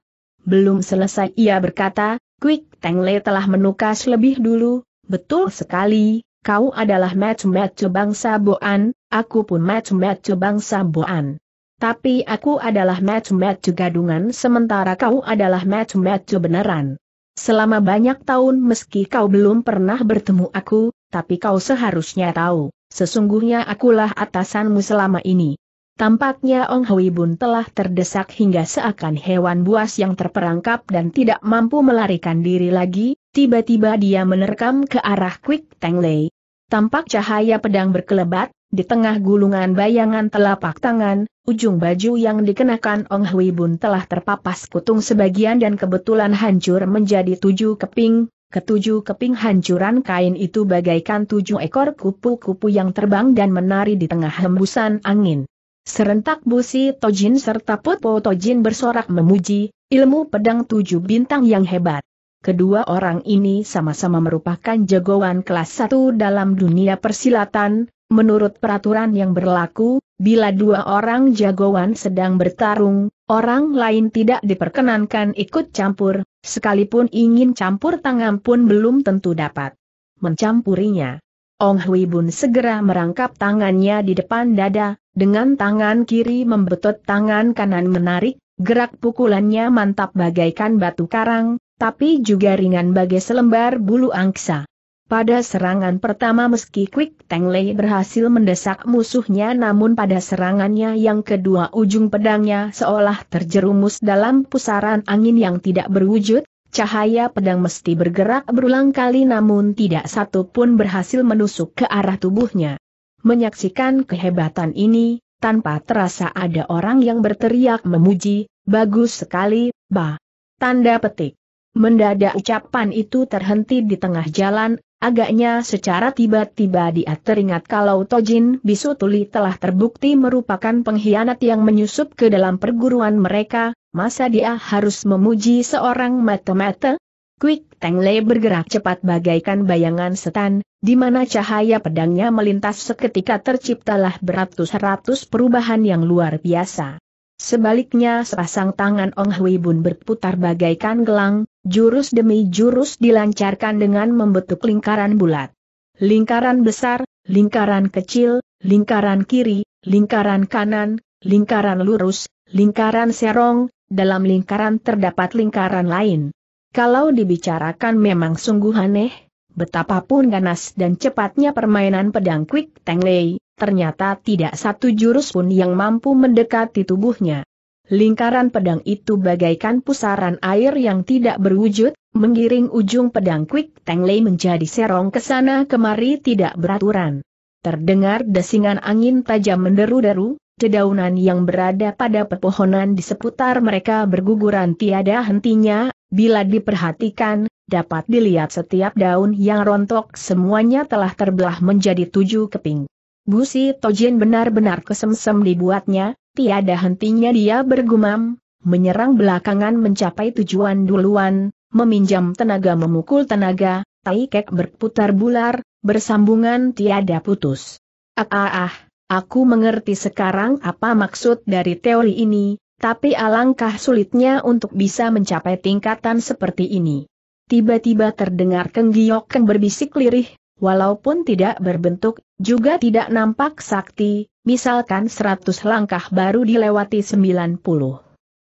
Belum selesai ia berkata, Quick Tengle telah menukas lebih dulu, betul sekali, kau adalah match-match bangsa Boan, aku pun match-match bangsa Boan. Tapi aku adalah match-match gadungan sementara kau adalah match-match beneran. Selama banyak tahun meski kau belum pernah bertemu aku, tapi kau seharusnya tahu, sesungguhnya akulah atasanmu selama ini. Tampaknya Ong Hui Bun telah terdesak hingga seakan hewan buas yang terperangkap dan tidak mampu melarikan diri lagi, tiba-tiba dia menerkam ke arah Quick Tang Lei. Tampak cahaya pedang berkelebat, di tengah gulungan bayangan telapak tangan, ujung baju yang dikenakan Ong Hui Bun telah terpapas kutung sebagian dan kebetulan hancur menjadi tujuh keping, Ketujuh keping hancuran kain itu bagaikan tujuh ekor kupu-kupu yang terbang dan menari di tengah hembusan angin. Serentak Busi Tojin serta Popo Tojin bersorak memuji, ilmu pedang tujuh bintang yang hebat. Kedua orang ini sama-sama merupakan jagoan kelas satu dalam dunia persilatan, menurut peraturan yang berlaku, bila dua orang jagoan sedang bertarung, orang lain tidak diperkenankan ikut campur, sekalipun ingin campur tangan pun belum tentu dapat mencampurinya. Ong Hui Bun segera merangkap tangannya di depan dada, dengan tangan kiri membetot tangan kanan menarik, gerak pukulannya mantap bagaikan batu karang, tapi juga ringan bagai selembar bulu angsa. Pada serangan pertama meski Quick Teng Lei berhasil mendesak musuhnya namun pada serangannya yang kedua ujung pedangnya seolah terjerumus dalam pusaran angin yang tidak berwujud, cahaya pedang mesti bergerak berulang kali namun tidak satu pun berhasil menusuk ke arah tubuhnya. Menyaksikan kehebatan ini, tanpa terasa ada orang yang berteriak memuji, bagus sekali, ba. Tanda petik. Mendadak ucapan itu terhenti di tengah jalan, agaknya secara tiba-tiba dia teringat kalau Tojin Bisutuli telah terbukti merupakan pengkhianat yang menyusup ke dalam perguruan mereka, masa dia harus memuji seorang mata-mata? Quick Teng Le bergerak cepat bagaikan bayangan setan, di mana cahaya pedangnya melintas seketika terciptalah beratus-ratus perubahan yang luar biasa. Sebaliknya sepasang tangan Ong Hui Bun berputar bagaikan gelang, jurus demi jurus dilancarkan dengan membentuk lingkaran bulat. Lingkaran besar, lingkaran kecil, lingkaran kiri, lingkaran kanan, lingkaran lurus, lingkaran serong, dalam lingkaran terdapat lingkaran lain. Kalau dibicarakan memang sungguh aneh, betapapun ganas dan cepatnya permainan pedang Quick Tang Lei, ternyata tidak satu jurus pun yang mampu mendekati tubuhnya. Lingkaran pedang itu bagaikan pusaran air yang tidak berwujud, menggiring ujung pedang Quick Tang Lei menjadi serong ke sana kemari tidak beraturan. Terdengar desingan angin tajam menderu-deru, Dedaunan yang berada pada pepohonan di seputar mereka berguguran tiada hentinya, bila diperhatikan, dapat dilihat setiap daun yang rontok semuanya telah terbelah menjadi tujuh keping. Busi Tojin benar-benar kesemsem dibuatnya, tiada hentinya dia bergumam, menyerang belakangan mencapai tujuan duluan, meminjam tenaga memukul tenaga, taikek berputar bular, bersambungan tiada putus. Ah ah ah, Aku mengerti sekarang apa maksud dari teori ini, tapi alangkah sulitnya untuk bisa mencapai tingkatan seperti ini. Tiba-tiba terdengar Keng yang berbisik lirih, walaupun tidak berbentuk, juga tidak nampak sakti, misalkan 100 langkah baru dilewati 90.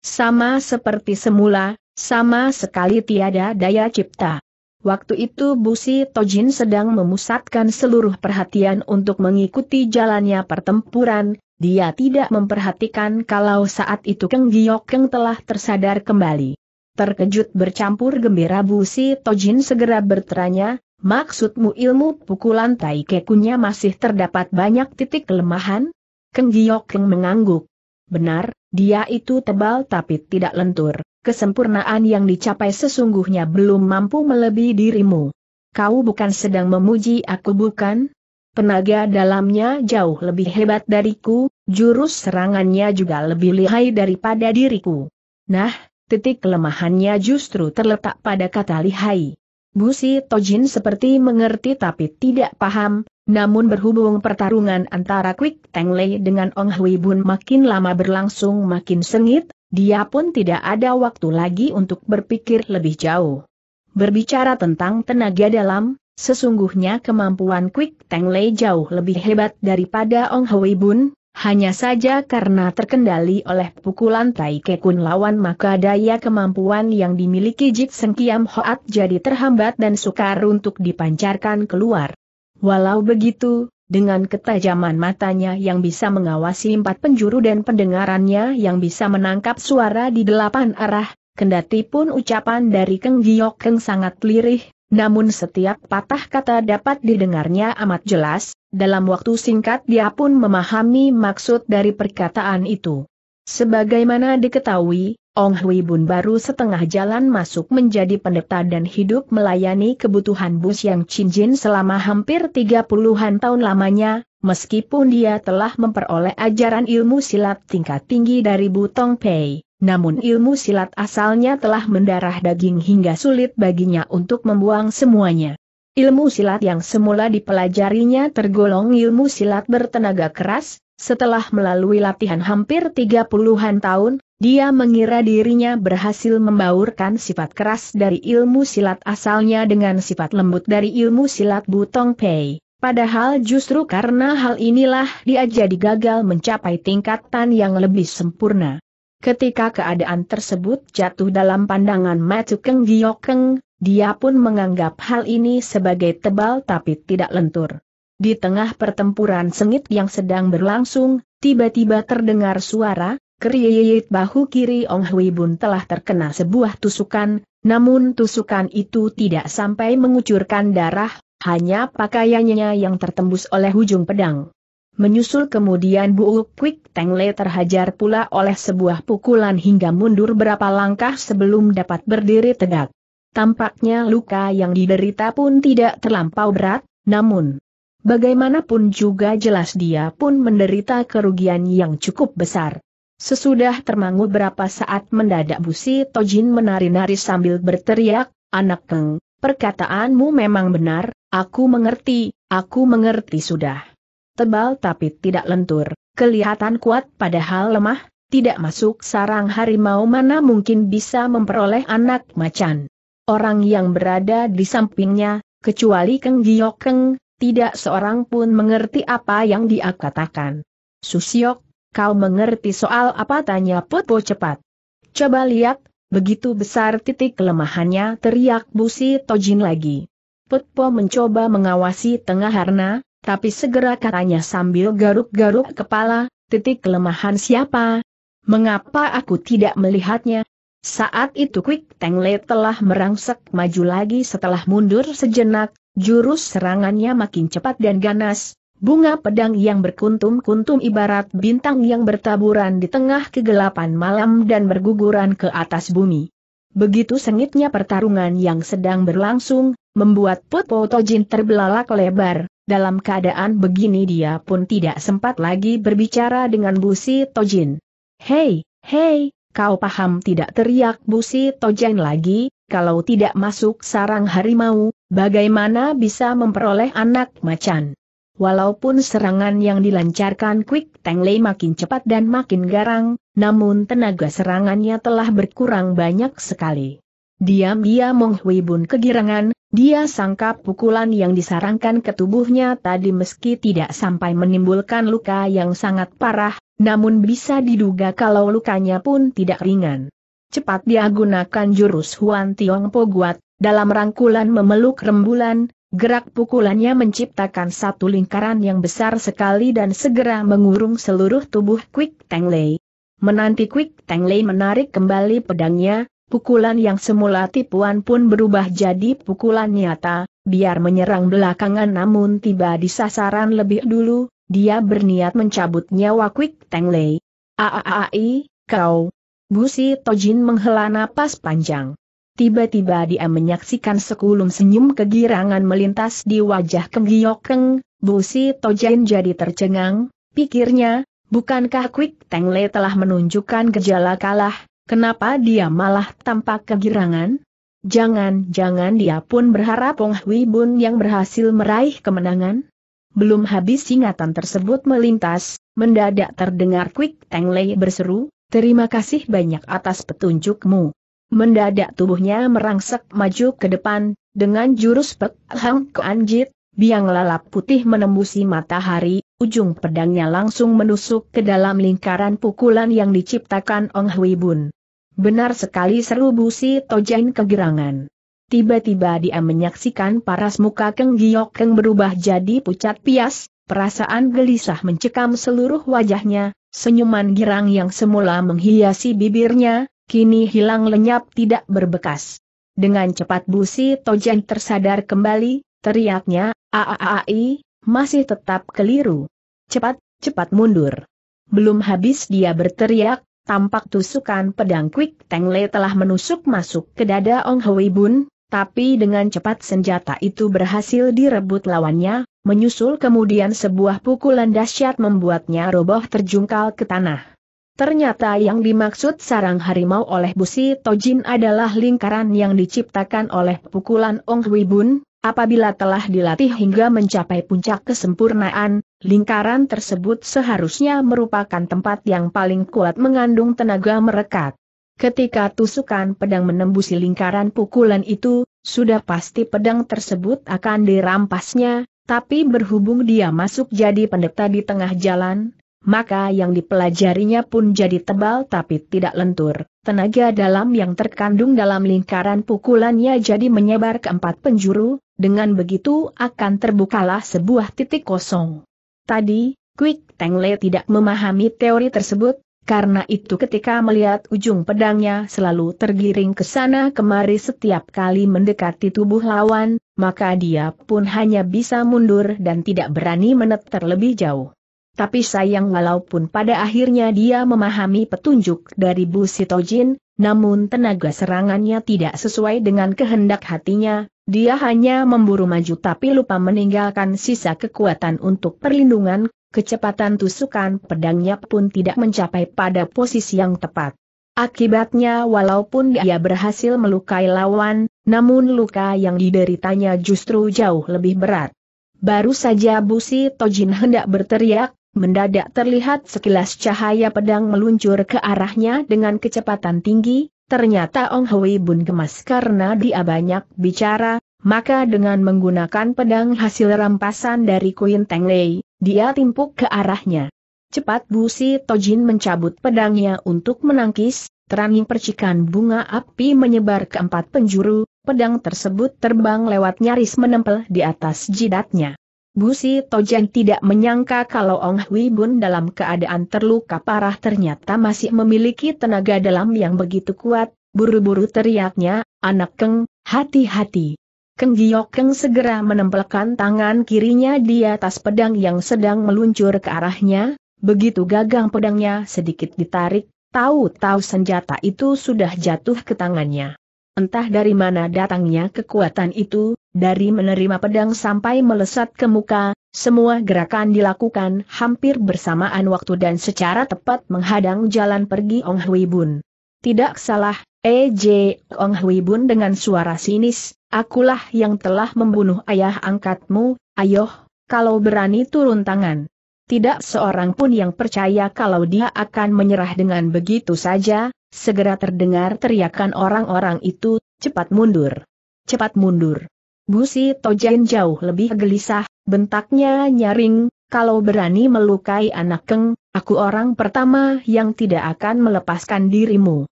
Sama seperti semula, sama sekali tiada daya cipta. Waktu itu Busi Tojin sedang memusatkan seluruh perhatian untuk mengikuti jalannya pertempuran, dia tidak memperhatikan kalau saat itu Keng Keng telah tersadar kembali. Terkejut bercampur gembira Busi Tojin segera bertanya, maksudmu ilmu pukulan Tai Kekunya masih terdapat banyak titik kelemahan? Keng Keng mengangguk. Benar, dia itu tebal tapi tidak lentur kesempurnaan yang dicapai sesungguhnya belum mampu melebihi dirimu. Kau bukan sedang memuji aku bukan? Penaga dalamnya jauh lebih hebat dariku, jurus serangannya juga lebih lihai daripada diriku. Nah, titik kelemahannya justru terletak pada kata lihai. Busi Tojin seperti mengerti tapi tidak paham, namun berhubung pertarungan antara Quick Tang Lei dengan Ong Hui Bun makin lama berlangsung makin sengit, dia pun tidak ada waktu lagi untuk berpikir lebih jauh. Berbicara tentang tenaga dalam, sesungguhnya kemampuan Quick Tang Lei jauh lebih hebat daripada Ong Hui Bun, hanya saja karena terkendali oleh pukulan Tai Kekun lawan maka daya kemampuan yang dimiliki Jit Seng Kiam Hoat jadi terhambat dan sukar untuk dipancarkan keluar. Walau begitu, dengan ketajaman matanya yang bisa mengawasi empat penjuru dan pendengarannya yang bisa menangkap suara di delapan arah, kendati pun ucapan dari Keng Giok Keng sangat lirih, namun setiap patah kata dapat didengarnya amat jelas, dalam waktu singkat dia pun memahami maksud dari perkataan itu. Sebagaimana diketahui, Ong Hui Bun baru setengah jalan masuk menjadi pendeta dan hidup melayani kebutuhan Bus Yang Cinjin selama hampir tiga puluhan tahun lamanya, meskipun dia telah memperoleh ajaran ilmu silat tingkat tinggi dari Butong Pei. Namun ilmu silat asalnya telah mendarah daging hingga sulit baginya untuk membuang semuanya. Ilmu silat yang semula dipelajarinya tergolong ilmu silat bertenaga keras, setelah melalui latihan hampir tiga puluhan tahun, dia mengira dirinya berhasil membaurkan sifat keras dari ilmu silat asalnya dengan sifat lembut dari ilmu silat Butong Pei. Padahal justru karena hal inilah dia jadi gagal mencapai tingkatan yang lebih sempurna. Ketika keadaan tersebut jatuh dalam pandangan Matu Keng Giokeng, dia pun menganggap hal ini sebagai tebal tapi tidak lentur. Di tengah pertempuran sengit yang sedang berlangsung, tiba-tiba terdengar suara, keriyit bahu kiri Ong Hui Bun telah terkena sebuah tusukan, namun tusukan itu tidak sampai mengucurkan darah, hanya pakaiannya yang tertembus oleh ujung pedang. Menyusul kemudian Bu Kwik Teng Le terhajar pula oleh sebuah pukulan hingga mundur berapa langkah sebelum dapat berdiri tegak. Tampaknya luka yang diderita pun tidak terlampau berat, namun Bagaimanapun juga jelas dia pun menderita kerugian yang cukup besar. Sesudah termangu berapa saat mendadak Busi Tojin menari-nari sambil berteriak, Anak Keng, perkataanmu memang benar, aku mengerti, aku mengerti sudah. Tebal tapi tidak lentur, kelihatan kuat padahal lemah, tidak masuk sarang harimau mana mungkin bisa memperoleh anak macan. Orang yang berada di sampingnya, kecuali Keng Giokeng, tidak seorang pun mengerti apa yang dia katakan. Susiok, kau mengerti soal apa tanya Popo cepat. Coba lihat, begitu besar titik kelemahannya teriak Busi Tojin lagi. Putpo mencoba mengawasi tengah harna, tapi segera katanya sambil garuk-garuk kepala, titik kelemahan siapa? Mengapa aku tidak melihatnya? Saat itu Quick Tengle telah merangsek maju lagi setelah mundur sejenak, Jurus serangannya makin cepat dan ganas, bunga pedang yang berkuntum-kuntum ibarat bintang yang bertaburan di tengah kegelapan malam dan berguguran ke atas bumi. Begitu sengitnya pertarungan yang sedang berlangsung, membuat Putpo Tojin terbelalak lebar. Dalam keadaan begini dia pun tidak sempat lagi berbicara dengan Busi Tojin. Hei, hei, kau paham tidak teriak Busi Tojin lagi, kalau tidak masuk sarang harimau, Bagaimana bisa memperoleh anak macan? Walaupun serangan yang dilancarkan Quick Tang Lei makin cepat dan makin garang, namun tenaga serangannya telah berkurang banyak sekali. Diam-diam Mong Hui Bun kegirangan, dia sangka pukulan yang disarankan ke tubuhnya tadi meski tidak sampai menimbulkan luka yang sangat parah, namun bisa diduga kalau lukanya pun tidak ringan. Cepat dia gunakan jurus Huan Tiong Po Guat, dalam rangkulan memeluk rembulan, gerak pukulannya menciptakan satu lingkaran yang besar sekali dan segera mengurung seluruh tubuh Quick Tang Lei. Menanti Quick Tang Lei menarik kembali pedangnya, pukulan yang semula tipuan pun berubah jadi pukulan nyata, biar menyerang belakangan namun tiba di sasaran lebih dulu, dia berniat mencabut nyawa Quick Tang Lei. Aaai, kau! Busi Tojin menghela napas panjang tiba-tiba dia menyaksikan sekulum senyum kegirangan melintas di wajah Keng keng. Bu Si Tojain jadi tercengang, pikirnya, bukankah Quick Teng Le telah menunjukkan gejala kalah, kenapa dia malah tampak kegirangan? Jangan-jangan dia pun berharap Wong Hui Bun yang berhasil meraih kemenangan? Belum habis ingatan tersebut melintas, mendadak terdengar Quick Teng Le berseru, terima kasih banyak atas petunjukmu. Mendadak tubuhnya merangsek maju ke depan, dengan jurus Pek Hang anjit, biang lalap putih menembusi matahari, ujung pedangnya langsung menusuk ke dalam lingkaran pukulan yang diciptakan Ong Hui Bun. Benar sekali seru busi Tojain kegirangan. Tiba-tiba dia menyaksikan paras muka Keng Giok Keng berubah jadi pucat pias, perasaan gelisah mencekam seluruh wajahnya, senyuman girang yang semula menghiasi bibirnya, kini hilang lenyap tidak berbekas. Dengan cepat Busi Tojen tersadar kembali, teriaknya, Aaai, masih tetap keliru. Cepat, cepat mundur. Belum habis dia berteriak, tampak tusukan pedang Quick Tengle telah menusuk masuk ke dada Ong Hui Bun, tapi dengan cepat senjata itu berhasil direbut lawannya, menyusul kemudian sebuah pukulan dahsyat membuatnya roboh terjungkal ke tanah. Ternyata yang dimaksud sarang harimau oleh Busi Tojin adalah lingkaran yang diciptakan oleh pukulan Ong Hui Bun, apabila telah dilatih hingga mencapai puncak kesempurnaan, lingkaran tersebut seharusnya merupakan tempat yang paling kuat mengandung tenaga merekat. Ketika tusukan pedang menembusi lingkaran pukulan itu, sudah pasti pedang tersebut akan dirampasnya, tapi berhubung dia masuk jadi pendeta di tengah jalan, maka yang dipelajarinya pun jadi tebal tapi tidak lentur. Tenaga dalam yang terkandung dalam lingkaran pukulannya jadi menyebar ke empat penjuru, dengan begitu akan terbukalah sebuah titik kosong. Tadi, Quick Le tidak memahami teori tersebut, karena itu ketika melihat ujung pedangnya selalu tergiring ke sana kemari setiap kali mendekati tubuh lawan, maka dia pun hanya bisa mundur dan tidak berani menetap terlebih jauh tapi sayang walaupun pada akhirnya dia memahami petunjuk dari Bu Sitojin, namun tenaga serangannya tidak sesuai dengan kehendak hatinya, dia hanya memburu maju tapi lupa meninggalkan sisa kekuatan untuk perlindungan, kecepatan tusukan pedangnya pun tidak mencapai pada posisi yang tepat. Akibatnya walaupun dia berhasil melukai lawan, namun luka yang dideritanya justru jauh lebih berat. Baru saja Busi Tojin hendak berteriak, Mendadak terlihat sekilas cahaya pedang meluncur ke arahnya dengan kecepatan tinggi, ternyata Ong Hui Bun gemas karena dia banyak bicara, maka dengan menggunakan pedang hasil rampasan dari Kuin Teng Lei, dia timpuk ke arahnya. Cepat Busi Tojin mencabut pedangnya untuk menangkis, Terangi percikan bunga api menyebar ke empat penjuru, pedang tersebut terbang lewat nyaris menempel di atas jidatnya. Busi Tojang tidak menyangka kalau Ong Hui Bun dalam keadaan terluka parah ternyata masih memiliki tenaga dalam yang begitu kuat, buru-buru teriaknya, anak Keng, hati-hati. Keng Giok Keng segera menempelkan tangan kirinya di atas pedang yang sedang meluncur ke arahnya, begitu gagang pedangnya sedikit ditarik, tahu-tahu senjata itu sudah jatuh ke tangannya. Entah dari mana datangnya kekuatan itu, dari menerima pedang sampai melesat ke muka, semua gerakan dilakukan hampir bersamaan waktu dan secara tepat menghadang jalan pergi Ong Hui Bun. Tidak salah, EJ Ong Hui Bun dengan suara sinis, akulah yang telah membunuh ayah angkatmu, ayoh, kalau berani turun tangan. Tidak seorang pun yang percaya kalau dia akan menyerah dengan begitu saja, Segera terdengar teriakan orang-orang itu, cepat mundur. Cepat mundur. Busi Tojen jauh lebih gelisah, bentaknya nyaring, kalau berani melukai anak keng, aku orang pertama yang tidak akan melepaskan dirimu.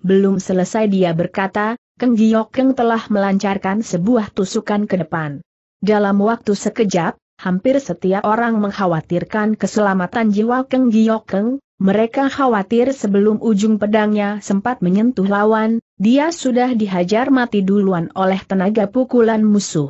Belum selesai dia berkata, Keng giok keng telah melancarkan sebuah tusukan ke depan. Dalam waktu sekejap, hampir setiap orang mengkhawatirkan keselamatan jiwa Keng giok keng mereka khawatir sebelum ujung pedangnya sempat menyentuh lawan, dia sudah dihajar mati duluan oleh tenaga pukulan musuh.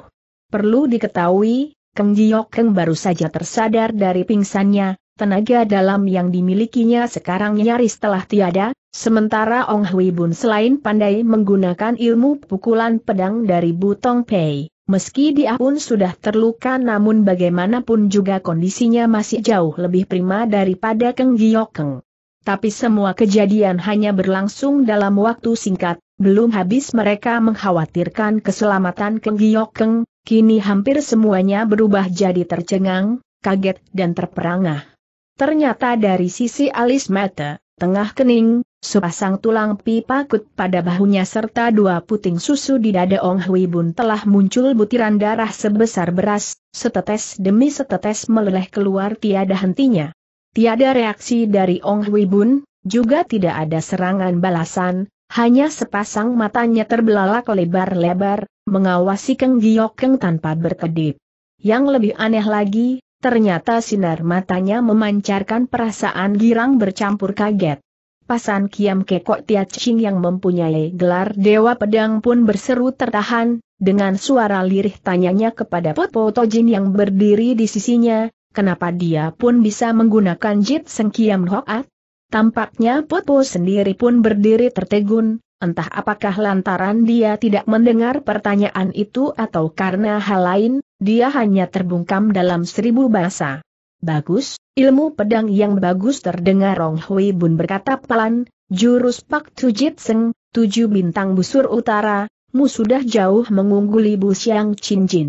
Perlu diketahui, Keng Jiokeng baru saja tersadar dari pingsannya, tenaga dalam yang dimilikinya sekarang nyaris telah tiada, sementara Ong Hui Bun selain pandai menggunakan ilmu pukulan pedang dari Butong Pei, Meski dia pun sudah terluka namun bagaimanapun juga kondisinya masih jauh lebih prima daripada Keng Giokeng. Tapi semua kejadian hanya berlangsung dalam waktu singkat, belum habis mereka mengkhawatirkan keselamatan Keng Giokeng, kini hampir semuanya berubah jadi tercengang, kaget dan terperangah. Ternyata dari sisi alis mata, tengah kening, sepasang tulang pipa kut pada bahunya serta dua puting susu di dada Ong Hui Bun telah muncul butiran darah sebesar beras, setetes demi setetes meleleh keluar tiada hentinya. Tiada reaksi dari Ong Hui Bun, juga tidak ada serangan balasan, hanya sepasang matanya terbelalak lebar-lebar, mengawasi Keng Giok Keng tanpa berkedip. Yang lebih aneh lagi, Ternyata sinar matanya memancarkan perasaan girang bercampur kaget. Pasan Kiam Kekok Tiaching yang mempunyai gelar Dewa Pedang pun berseru tertahan, dengan suara lirih tanyanya kepada Potpo Tojin yang berdiri di sisinya, kenapa dia pun bisa menggunakan Jit Seng Kiam Hoat? Tampaknya Potpo sendiri pun berdiri tertegun, entah apakah lantaran dia tidak mendengar pertanyaan itu atau karena hal lain, dia hanya terbungkam dalam seribu bahasa. Bagus, ilmu pedang yang bagus terdengar Rong Hui Bun berkata pelan, jurus Pak Tujit Seng, tujuh bintang busur utara, mu sudah jauh mengungguli Bu Xiang Chin Jin.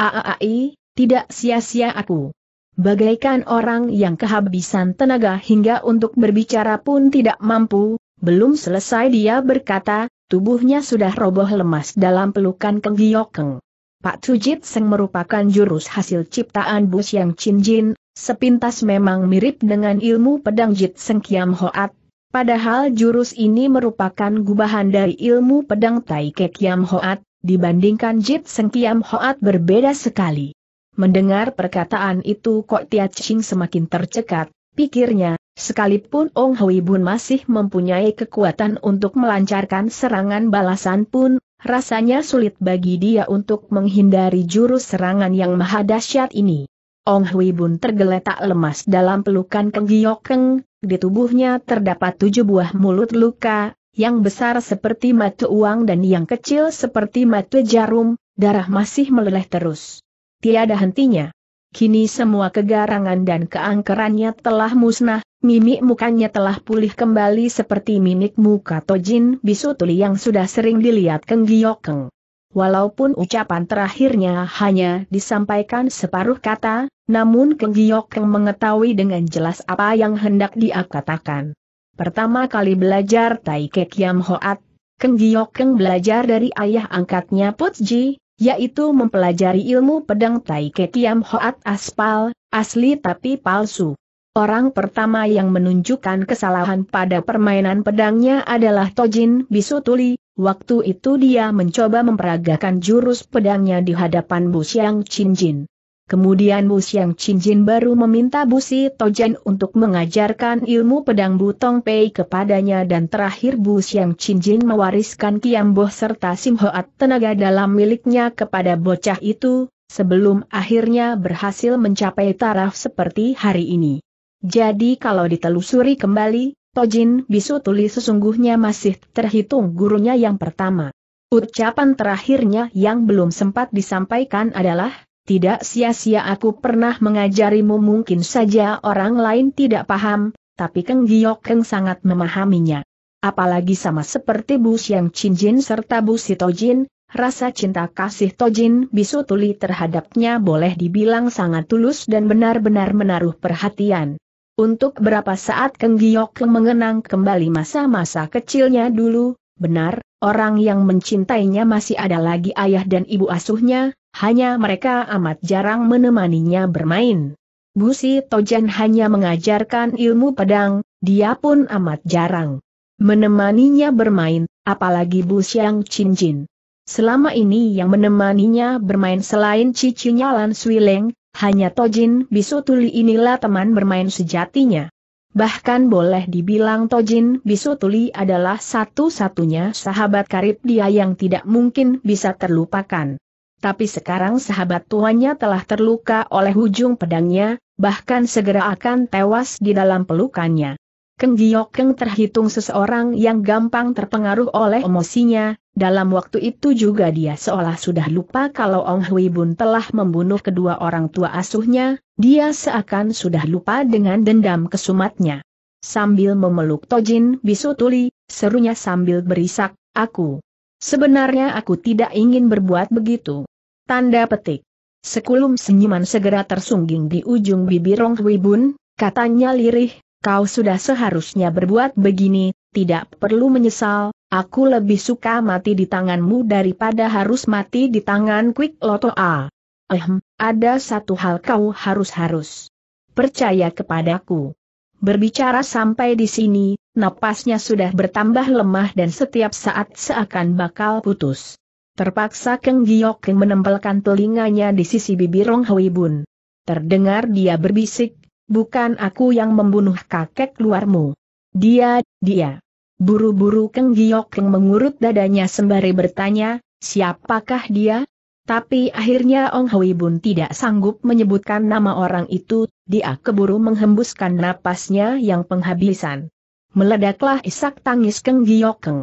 Aaai, tidak sia-sia aku. Bagaikan orang yang kehabisan tenaga hingga untuk berbicara pun tidak mampu, belum selesai dia berkata, tubuhnya sudah roboh lemas dalam pelukan Keng Giokeng. Pak Tujit Seng merupakan jurus hasil ciptaan Bus Yang Chin Jin, sepintas memang mirip dengan ilmu pedang Jit Seng Kiam Hoat, padahal jurus ini merupakan gubahan dari ilmu pedang Tai Ke Kiam Hoat, dibandingkan Jit Seng Kiam Hoat berbeda sekali. Mendengar perkataan itu Kok Tia Ching semakin tercekat, pikirnya, Sekalipun Ong Hui Bun masih mempunyai kekuatan untuk melancarkan serangan balasan pun, Rasanya sulit bagi dia untuk menghindari jurus serangan yang maha dahsyat ini. Ong Hui Bun tergeletak lemas dalam pelukan Keng Keng, di tubuhnya terdapat tujuh buah mulut luka, yang besar seperti mata uang dan yang kecil seperti mata jarum, darah masih meleleh terus. Tiada hentinya. Kini semua kegarangan dan keangkerannya telah musnah, mimik mukanya telah pulih kembali seperti mimik muka Tojin Tuli yang sudah sering dilihat Keng Giokeng. Walaupun ucapan terakhirnya hanya disampaikan separuh kata, namun Keng Giokeng mengetahui dengan jelas apa yang hendak dia katakan. Pertama kali belajar Tai Kek Yam Hoat, Keng Giokeng belajar dari ayah angkatnya Putji, yaitu mempelajari ilmu pedang Tai Kek Yam Hoat aspal, asli tapi palsu. Orang pertama yang menunjukkan kesalahan pada permainan pedangnya adalah Tojin Bisutuli, waktu itu dia mencoba memperagakan jurus pedangnya di hadapan Bu Chinjin. Kemudian Bu Chinjin baru meminta Busi Tojin untuk mengajarkan ilmu pedang Butong Pei kepadanya dan terakhir Bu Chinjin mewariskan Kiamboh serta Simhoat tenaga dalam miliknya kepada bocah itu, sebelum akhirnya berhasil mencapai taraf seperti hari ini. Jadi kalau ditelusuri kembali, Tojin Bisu Tuli sesungguhnya masih terhitung gurunya yang pertama. Ucapan terakhirnya yang belum sempat disampaikan adalah, tidak sia-sia aku pernah mengajarimu mungkin saja orang lain tidak paham, tapi Keng Giyok Keng sangat memahaminya. Apalagi sama seperti Bu Chin Jin serta Bu Sitojin, rasa cinta kasih Tojin Bisu Tuli terhadapnya boleh dibilang sangat tulus dan benar-benar menaruh perhatian. Untuk berapa saat Keng Giok mengenang kembali masa-masa kecilnya dulu, benar, orang yang mencintainya masih ada lagi ayah dan ibu asuhnya, hanya mereka amat jarang menemaninya bermain. Busi Tojan hanya mengajarkan ilmu pedang, dia pun amat jarang menemaninya bermain, apalagi Bu Siang Chin Selama ini yang menemaninya bermain selain cicinya Lan Swileng, hanya Tojin Bisu Tuli inilah teman bermain sejatinya. Bahkan boleh dibilang Tojin Bisu Tuli adalah satu-satunya sahabat karib dia yang tidak mungkin bisa terlupakan. Tapi sekarang sahabat tuanya telah terluka oleh ujung pedangnya, bahkan segera akan tewas di dalam pelukannya. Keng Keng terhitung seseorang yang gampang terpengaruh oleh emosinya, dalam waktu itu juga dia seolah sudah lupa kalau Ong Hui Bun telah membunuh kedua orang tua asuhnya, dia seakan sudah lupa dengan dendam kesumatnya. Sambil memeluk Tojin Bisu Tuli, serunya sambil berisak, aku. Sebenarnya aku tidak ingin berbuat begitu. Tanda petik. Sekulum senyuman segera tersungging di ujung bibir Ong Hui Bun, katanya lirih, kau sudah seharusnya berbuat begini, tidak perlu menyesal, aku lebih suka mati di tanganmu daripada harus mati di tangan Quick Loto A. Ehm, ada satu hal kau harus-harus. Percaya kepadaku. Berbicara sampai di sini, napasnya sudah bertambah lemah dan setiap saat seakan bakal putus. Terpaksa Keng Giok menempelkan telinganya di sisi bibir Rong Hui Bun. Terdengar dia berbisik, Bukan aku yang membunuh kakek luarmu. Dia, dia. Buru-buru Keng Giok yang mengurut dadanya sembari bertanya, siapakah dia? Tapi akhirnya Ong Hui Bun tidak sanggup menyebutkan nama orang itu, dia keburu menghembuskan napasnya yang penghabisan. Meledaklah isak tangis Keng Giok Keng.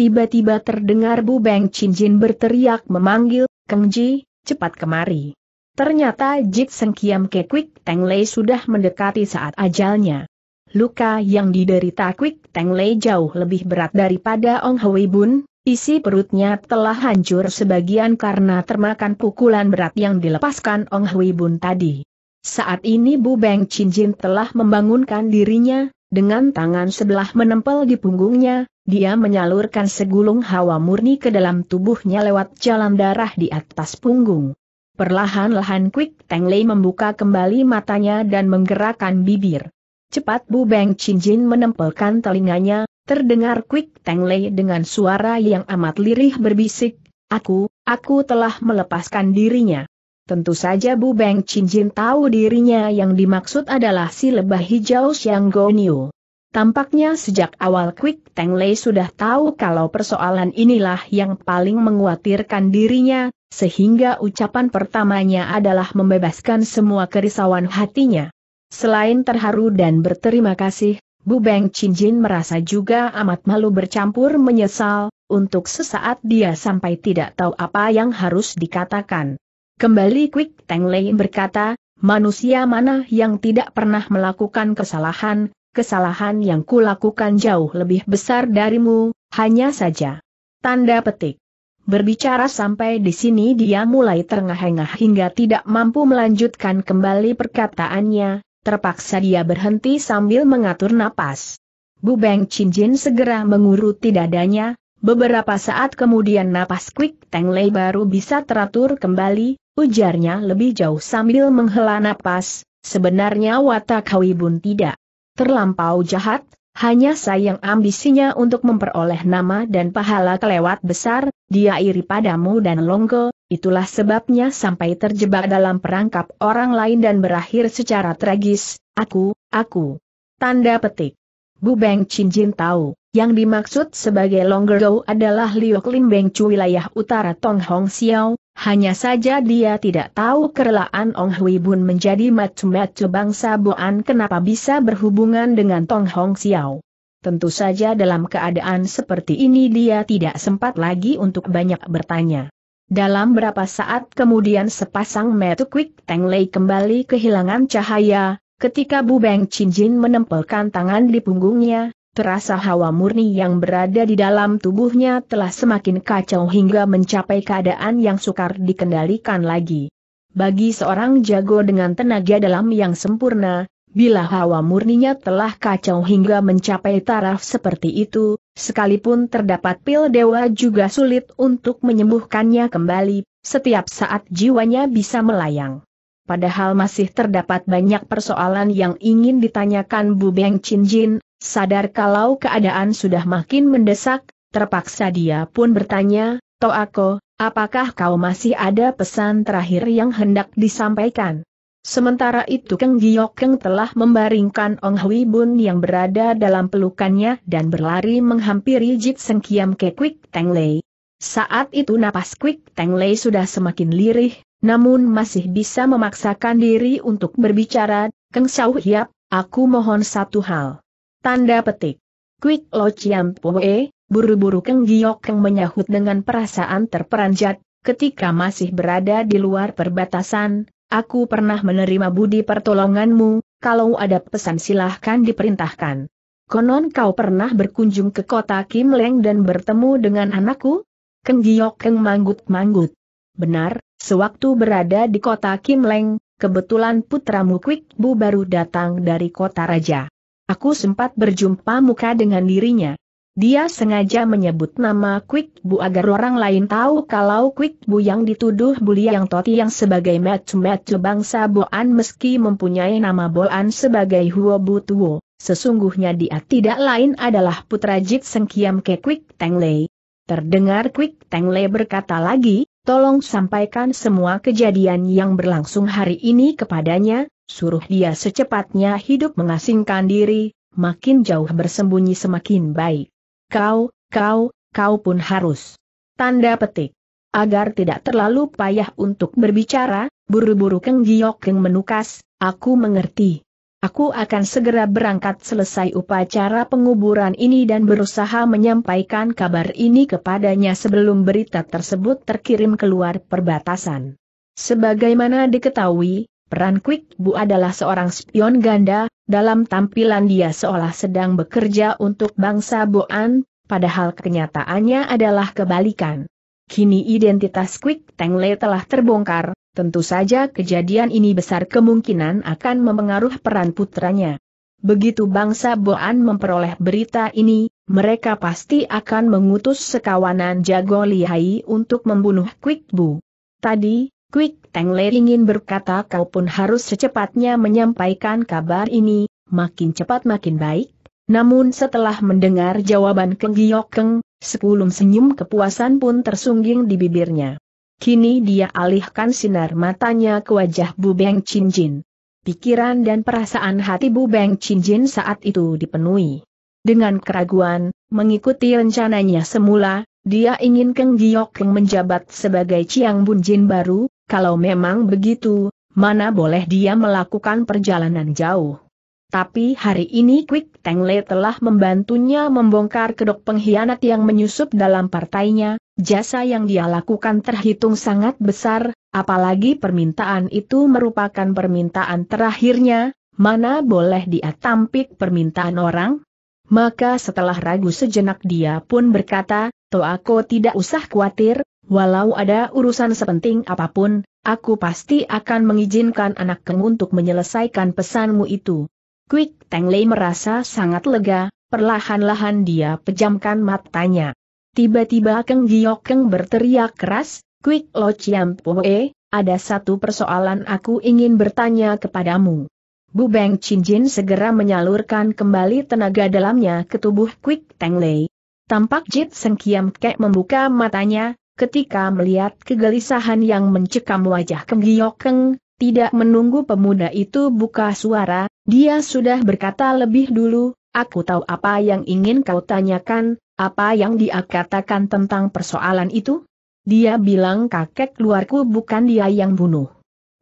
Tiba-tiba terdengar Bu Beng Chin Jin berteriak memanggil, Keng Ji, cepat kemari. Ternyata Jit Seng Kiam Ke Kwik Teng Lei sudah mendekati saat ajalnya. Luka yang diderita Kwik Teng Lei jauh lebih berat daripada Ong Hwi Bun, isi perutnya telah hancur sebagian karena termakan pukulan berat yang dilepaskan Ong Hwi Bun tadi. Saat ini Bu Beng Chin Jin telah membangunkan dirinya, dengan tangan sebelah menempel di punggungnya, dia menyalurkan segulung hawa murni ke dalam tubuhnya lewat jalan darah di atas punggung. Perlahan-lahan Quick Tang Lei membuka kembali matanya dan menggerakkan bibir. Cepat Bu Beng Chin Jin menempelkan telinganya, terdengar Quick Tang Lei dengan suara yang amat lirih berbisik, Aku, aku telah melepaskan dirinya. Tentu saja Bu Beng Chin Jin tahu dirinya yang dimaksud adalah si lebah hijau Xiang Goniu. Tampaknya sejak awal Quick Tang Lei sudah tahu kalau persoalan inilah yang paling menguatirkan dirinya, sehingga ucapan pertamanya adalah membebaskan semua kerisauan hatinya. Selain terharu dan berterima kasih, Bu Beng Jin merasa juga amat malu bercampur menyesal, untuk sesaat dia sampai tidak tahu apa yang harus dikatakan. Kembali Quick Tang Lei berkata, manusia mana yang tidak pernah melakukan kesalahan, kesalahan yang kulakukan jauh lebih besar darimu, hanya saja. Tanda petik. Berbicara sampai di sini dia mulai terengah-engah hingga tidak mampu melanjutkan kembali perkataannya, terpaksa dia berhenti sambil mengatur napas. Bu Beng Jin segera menguruti dadanya, beberapa saat kemudian napas Quick Teng Lei baru bisa teratur kembali, ujarnya lebih jauh sambil menghela napas, sebenarnya watak Hui Bun tidak terlampau jahat, hanya sayang ambisinya untuk memperoleh nama dan pahala kelewat besar, dia iri padamu dan longgo, itulah sebabnya sampai terjebak dalam perangkap orang lain dan berakhir secara tragis, aku, aku. Tanda petik. Bu Beng Chin Jin tahu, yang dimaksud sebagai Longgo adalah Liu Klim Beng Chu wilayah utara Tong Hong Xiao, hanya saja dia tidak tahu kerelaan Ong Hui Bun menjadi macu-macu bangsa Boan kenapa bisa berhubungan dengan Tong Hong Xiao. Tentu saja dalam keadaan seperti ini dia tidak sempat lagi untuk banyak bertanya. Dalam berapa saat kemudian sepasang metu Quick Teng kembali kehilangan cahaya, ketika Bu Beng Jin menempelkan tangan di punggungnya, terasa hawa murni yang berada di dalam tubuhnya telah semakin kacau hingga mencapai keadaan yang sukar dikendalikan lagi. Bagi seorang jago dengan tenaga dalam yang sempurna, Bila hawa murninya telah kacau hingga mencapai taraf seperti itu, sekalipun terdapat pil dewa juga sulit untuk menyembuhkannya kembali, setiap saat jiwanya bisa melayang. Padahal masih terdapat banyak persoalan yang ingin ditanyakan Bu Beng Chin Jin, sadar kalau keadaan sudah makin mendesak, terpaksa dia pun bertanya, Toako, apakah kau masih ada pesan terakhir yang hendak disampaikan? Sementara itu Keng Giokeng telah membaringkan Ong Hui Bun yang berada dalam pelukannya dan berlari menghampiri Jit Seng Kiam ke Kwik Teng Lei. Saat itu napas Kwik Teng Lei sudah semakin lirih, namun masih bisa memaksakan diri untuk berbicara, Keng Sau Hiap, aku mohon satu hal. Tanda petik. Kwik Lo Chiam Poe, buru-buru Keng Giokeng menyahut dengan perasaan terperanjat, ketika masih berada di luar perbatasan, Aku pernah menerima budi pertolonganmu, kalau ada pesan silahkan diperintahkan. Konon kau pernah berkunjung ke kota Kim Leng dan bertemu dengan anakku? Keng Giok Keng manggut-manggut. Benar, sewaktu berada di kota Kim Leng, kebetulan putramu Kwik Bu baru datang dari kota raja. Aku sempat berjumpa muka dengan dirinya. Dia sengaja menyebut nama Quick Bu agar orang lain tahu kalau Quick Bu yang dituduh Bulia yang Toti yang sebagai match-match bangsa Boan meski mempunyai nama Boan sebagai Huo Bu Tuo, sesungguhnya dia tidak lain adalah putra Jit Sengkiam Ke Quick Teng Lei. Terdengar Quick Teng Lei berkata lagi, tolong sampaikan semua kejadian yang berlangsung hari ini kepadanya, suruh dia secepatnya hidup mengasingkan diri, makin jauh bersembunyi semakin baik. Kau, kau, kau pun harus. Tanda petik. Agar tidak terlalu payah untuk berbicara, buru-buru Keng Keng menukas, aku mengerti. Aku akan segera berangkat selesai upacara penguburan ini dan berusaha menyampaikan kabar ini kepadanya sebelum berita tersebut terkirim keluar perbatasan. Sebagaimana diketahui, peran Quick Bu adalah seorang spion ganda, dalam tampilan dia seolah sedang bekerja untuk bangsa Boan, padahal kenyataannya adalah kebalikan. Kini identitas Quick Le telah terbongkar, tentu saja kejadian ini besar kemungkinan akan memengaruhi peran putranya. Begitu bangsa Boan memperoleh berita ini, mereka pasti akan mengutus sekawanan jago lihai untuk membunuh Quick Bu. Tadi, Quick Tang Lei ingin berkata kau pun harus secepatnya menyampaikan kabar ini, makin cepat makin baik. Namun setelah mendengar jawaban Keng Giokeng, sepuluh senyum kepuasan pun tersungging di bibirnya. Kini dia alihkan sinar matanya ke wajah Bu Beng Chin Jin. Pikiran dan perasaan hati Bu Beng Chin Jin saat itu dipenuhi. Dengan keraguan, mengikuti rencananya semula, dia ingin Keng Giok Keng menjabat sebagai Chiang Jin baru, kalau memang begitu, mana boleh dia melakukan perjalanan jauh. Tapi hari ini Quick Teng Le telah membantunya membongkar kedok pengkhianat yang menyusup dalam partainya, jasa yang dia lakukan terhitung sangat besar, apalagi permintaan itu merupakan permintaan terakhirnya, mana boleh dia tampik permintaan orang? Maka setelah ragu sejenak dia pun berkata, Toh aku tidak usah khawatir, Walau ada urusan sepenting apapun, aku pasti akan mengizinkan anak Keng untuk menyelesaikan pesanmu itu. Quick Teng Lei merasa sangat lega, perlahan-lahan dia pejamkan matanya. Tiba-tiba Keng Giok Keng berteriak keras, Quick Lo Chiam Poe, ada satu persoalan aku ingin bertanya kepadamu. Bu Beng Chin Jin segera menyalurkan kembali tenaga dalamnya ke tubuh Quick Teng Lei. Tampak Jit Seng Kiam Kek membuka matanya, ketika melihat kegelisahan yang mencekam wajah Keng tidak menunggu pemuda itu buka suara, dia sudah berkata lebih dulu, aku tahu apa yang ingin kau tanyakan, apa yang dia katakan tentang persoalan itu? Dia bilang kakek keluarku bukan dia yang bunuh.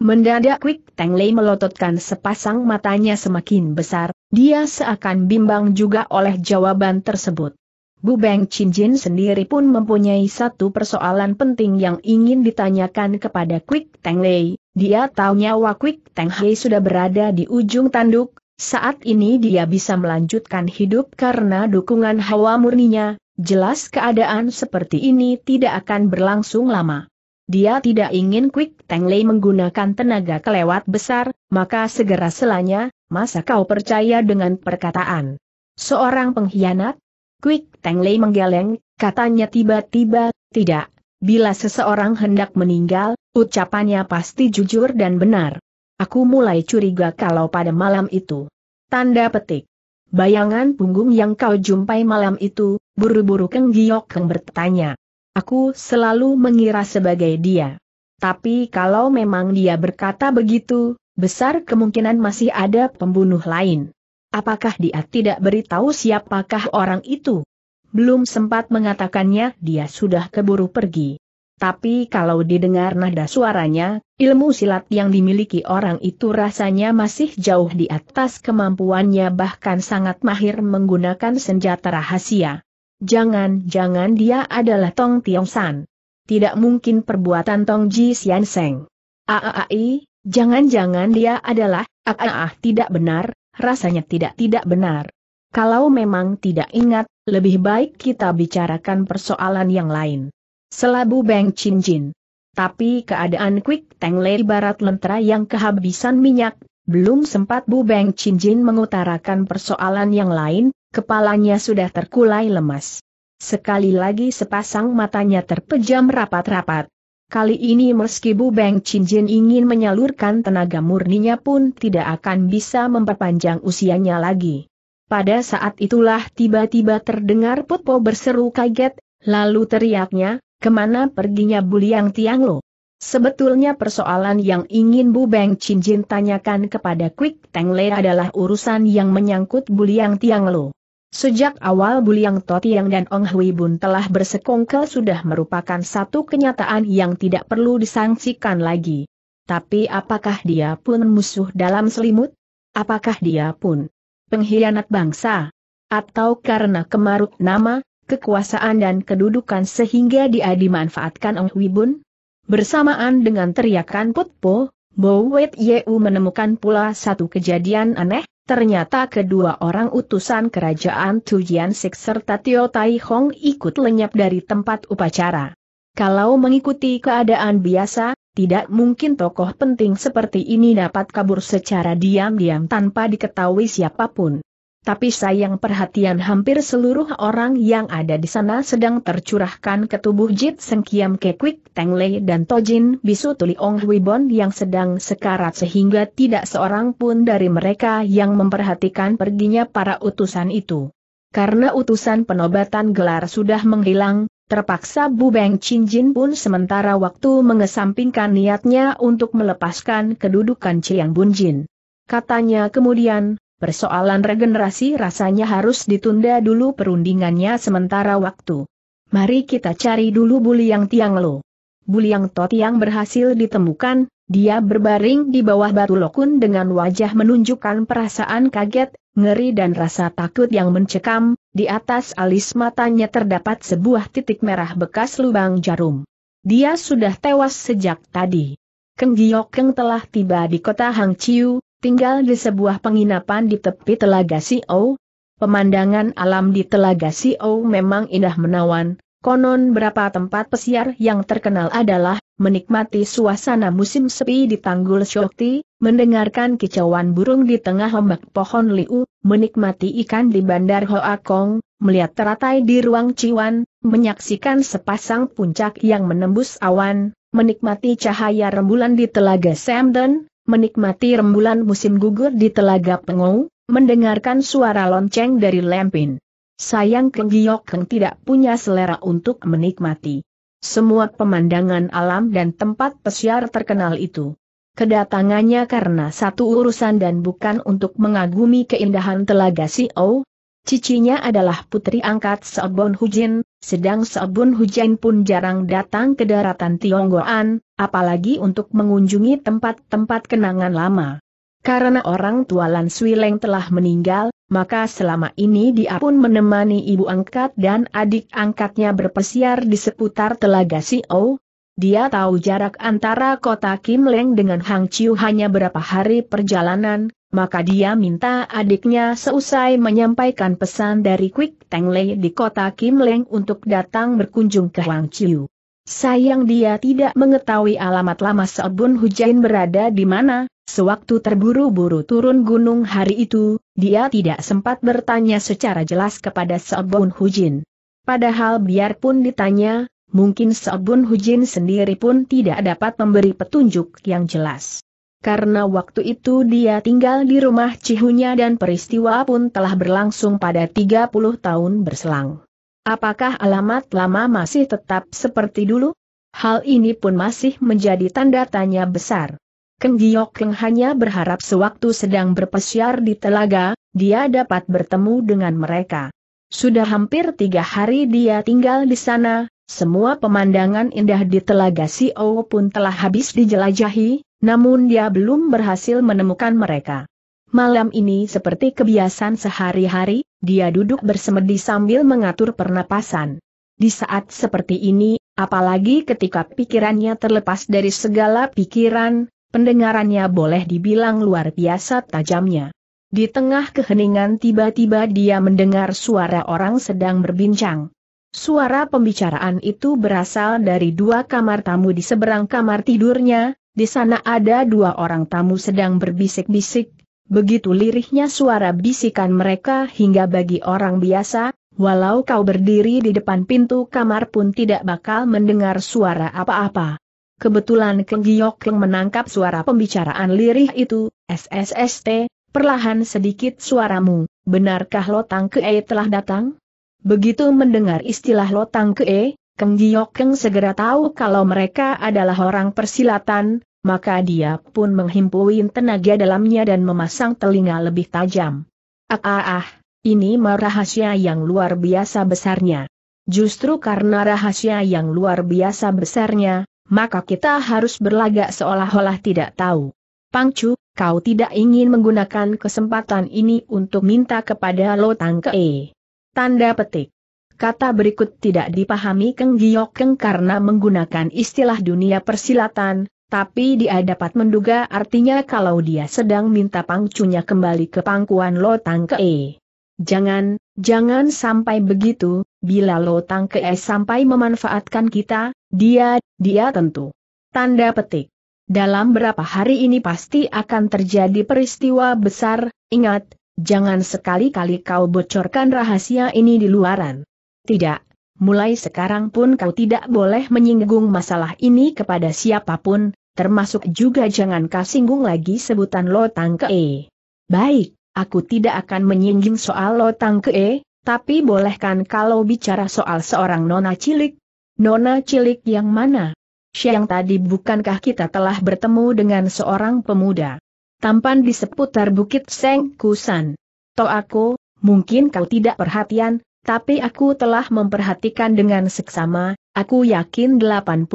Mendadak Quick Tang Lei melototkan sepasang matanya semakin besar, dia seakan bimbang juga oleh jawaban tersebut. Bu Beng Jin sendiri pun mempunyai satu persoalan penting yang ingin ditanyakan kepada Quick Tang Lei. Dia tahu nyawa Quick Teng Hei sudah berada di ujung tanduk, saat ini dia bisa melanjutkan hidup karena dukungan hawa murninya, jelas keadaan seperti ini tidak akan berlangsung lama. Dia tidak ingin Quick Tang Lei menggunakan tenaga kelewat besar, maka segera selanya, masa kau percaya dengan perkataan seorang pengkhianat? Quick Teng Lei menggeleng, katanya tiba-tiba, tidak, bila seseorang hendak meninggal, ucapannya pasti jujur dan benar. Aku mulai curiga kalau pada malam itu. Tanda petik. Bayangan punggung yang kau jumpai malam itu, buru-buru Keng Giok Keng bertanya. Aku selalu mengira sebagai dia. Tapi kalau memang dia berkata begitu, besar kemungkinan masih ada pembunuh lain. Apakah dia tidak beritahu siapakah orang itu? Belum sempat mengatakannya, dia sudah keburu pergi. Tapi kalau didengar nada suaranya, ilmu silat yang dimiliki orang itu rasanya masih jauh di atas kemampuannya bahkan sangat mahir menggunakan senjata rahasia. Jangan-jangan dia adalah Tong Tiong San. Tidak mungkin perbuatan Tong Ji Sian Seng. Aai, jangan-jangan dia adalah, Aaah, tidak benar, rasanya tidak-tidak benar. Kalau memang tidak ingat, lebih baik kita bicarakan persoalan yang lain. Selabu Beng Chin Jin. Tapi keadaan Quick Tang Lei ibarat lentera yang kehabisan minyak, belum sempat Bu Beng Chin Jin mengutarakan persoalan yang lain, kepalanya sudah terkulai lemas. Sekali lagi sepasang matanya terpejam rapat-rapat, Kali ini meski Bu Beng Jin ingin menyalurkan tenaga murninya pun tidak akan bisa memperpanjang usianya lagi. Pada saat itulah tiba-tiba terdengar Putpo berseru kaget, lalu teriaknya, kemana perginya Buliang Tianglo? Sebetulnya persoalan yang ingin Bu Beng Jin tanyakan kepada Quick Teng Le adalah urusan yang menyangkut Buliang Tianglo. Sejak awal Buliang Totiang dan Ong Hui Bun telah bersekongkel sudah merupakan satu kenyataan yang tidak perlu disangsikan lagi. Tapi apakah dia pun musuh dalam selimut? Apakah dia pun pengkhianat bangsa? Atau karena kemarut nama, kekuasaan dan kedudukan sehingga dia dimanfaatkan Ong Hui Bun? Bersamaan dengan teriakan Putpo, Bo Wet Yeu menemukan pula satu kejadian aneh, Ternyata kedua orang utusan kerajaan Tujian Sik serta Tio Tai Hong ikut lenyap dari tempat upacara. Kalau mengikuti keadaan biasa, tidak mungkin tokoh penting seperti ini dapat kabur secara diam-diam tanpa diketahui siapapun. Tapi sayang perhatian hampir seluruh orang yang ada di sana sedang tercurahkan ke tubuh Jit Sengkiam Kekwik, Teng Lei dan Tojin Bisu Tuli Ong Huibon yang sedang sekarat sehingga tidak seorang pun dari mereka yang memperhatikan perginya para utusan itu. Karena utusan penobatan gelar sudah menghilang, terpaksa Bu Beng Jin pun sementara waktu mengesampingkan niatnya untuk melepaskan kedudukan Chiang Bunjin. Katanya kemudian, Persoalan regenerasi rasanya harus ditunda dulu perundingannya sementara waktu. Mari kita cari dulu Buliang Tiang Lo. Buliang yang berhasil ditemukan, dia berbaring di bawah batu lokun dengan wajah menunjukkan perasaan kaget, ngeri dan rasa takut yang mencekam, di atas alis matanya terdapat sebuah titik merah bekas lubang jarum. Dia sudah tewas sejak tadi. Keng Keng telah tiba di kota Hangchiu tinggal di sebuah penginapan di tepi Telaga Sio. Pemandangan alam di Telaga Sio memang indah menawan, konon berapa tempat pesiar yang terkenal adalah menikmati suasana musim sepi di tanggul Syokti, mendengarkan kicauan burung di tengah ombak pohon liu, menikmati ikan di bandar Hoakong, melihat teratai di ruang Ciwan, menyaksikan sepasang puncak yang menembus awan, menikmati cahaya rembulan di Telaga Samden, menikmati rembulan musim gugur di telaga Pengou, mendengarkan suara lonceng dari Lempin. Sayang Keng Giok Keng tidak punya selera untuk menikmati semua pemandangan alam dan tempat pesiar terkenal itu. Kedatangannya karena satu urusan dan bukan untuk mengagumi keindahan telaga Siou. Cicinya adalah putri angkat Seobon Hujin, sedang sabun hujan pun jarang datang ke daratan Tionggoan, apalagi untuk mengunjungi tempat-tempat kenangan lama. Karena orang tua Lan Swileng telah meninggal, maka selama ini dia pun menemani ibu angkat dan adik angkatnya berpesiar di seputar Telaga Sio. Dia tahu jarak antara kota Kim Leng dengan Hang Chiu hanya berapa hari perjalanan, maka dia minta adiknya seusai menyampaikan pesan dari Quick Tang Lei di kota Kim Leng untuk datang berkunjung ke Chiu. Sayang dia tidak mengetahui alamat lama Seobun Hujain berada di mana, sewaktu terburu-buru turun gunung hari itu, dia tidak sempat bertanya secara jelas kepada Seobun Hujin. Padahal biarpun ditanya, mungkin Seobun Hujin sendiri pun tidak dapat memberi petunjuk yang jelas karena waktu itu dia tinggal di rumah cihunya dan peristiwa pun telah berlangsung pada 30 tahun berselang. Apakah alamat lama masih tetap seperti dulu? Hal ini pun masih menjadi tanda tanya besar. Keng Giok Keng hanya berharap sewaktu sedang berpesiar di telaga, dia dapat bertemu dengan mereka. Sudah hampir tiga hari dia tinggal di sana, semua pemandangan indah di Telaga Sio pun telah habis dijelajahi, namun dia belum berhasil menemukan mereka. Malam ini seperti kebiasaan sehari-hari, dia duduk bersemedi sambil mengatur pernapasan. Di saat seperti ini, apalagi ketika pikirannya terlepas dari segala pikiran, pendengarannya boleh dibilang luar biasa tajamnya. Di tengah keheningan tiba-tiba dia mendengar suara orang sedang berbincang. Suara pembicaraan itu berasal dari dua kamar tamu di seberang kamar tidurnya, di sana ada dua orang tamu sedang berbisik-bisik, begitu lirihnya suara bisikan mereka hingga bagi orang biasa, walau kau berdiri di depan pintu kamar pun tidak bakal mendengar suara apa-apa. Kebetulan Keng Giyok Keng menangkap suara pembicaraan lirih itu, SSST, perlahan sedikit suaramu, benarkah Lotang Kei telah datang? Begitu mendengar istilah lotang kee, Keng Giokeng segera tahu kalau mereka adalah orang persilatan, maka dia pun menghimpuin tenaga dalamnya dan memasang telinga lebih tajam. Ah ah ah, ini mah rahasia yang luar biasa besarnya. Justru karena rahasia yang luar biasa besarnya, maka kita harus berlagak seolah-olah tidak tahu. Pangcu, kau tidak ingin menggunakan kesempatan ini untuk minta kepada Lo kee? Tanda petik. Kata berikut tidak dipahami Keng Keng karena menggunakan istilah dunia persilatan, tapi dia dapat menduga artinya kalau dia sedang minta pangcunya kembali ke pangkuan Lo Tang Ke. E. Jangan, jangan sampai begitu, bila Lo Tang Ke e sampai memanfaatkan kita, dia, dia tentu. Tanda petik. Dalam berapa hari ini pasti akan terjadi peristiwa besar, ingat, Jangan sekali-kali kau bocorkan rahasia ini di luaran. Tidak, mulai sekarang pun kau tidak boleh menyinggung masalah ini kepada siapapun, termasuk juga jangan kau singgung lagi sebutan Lotang Kee. Baik, aku tidak akan menyinggung soal Lotang Kee, tapi bolehkan kalau bicara soal seorang nona cilik? Nona cilik yang mana? Siang tadi bukankah kita telah bertemu dengan seorang pemuda? tampan di seputar Bukit Seng Kusan. Toh aku, mungkin kau tidak perhatian, tapi aku telah memperhatikan dengan seksama, aku yakin 80%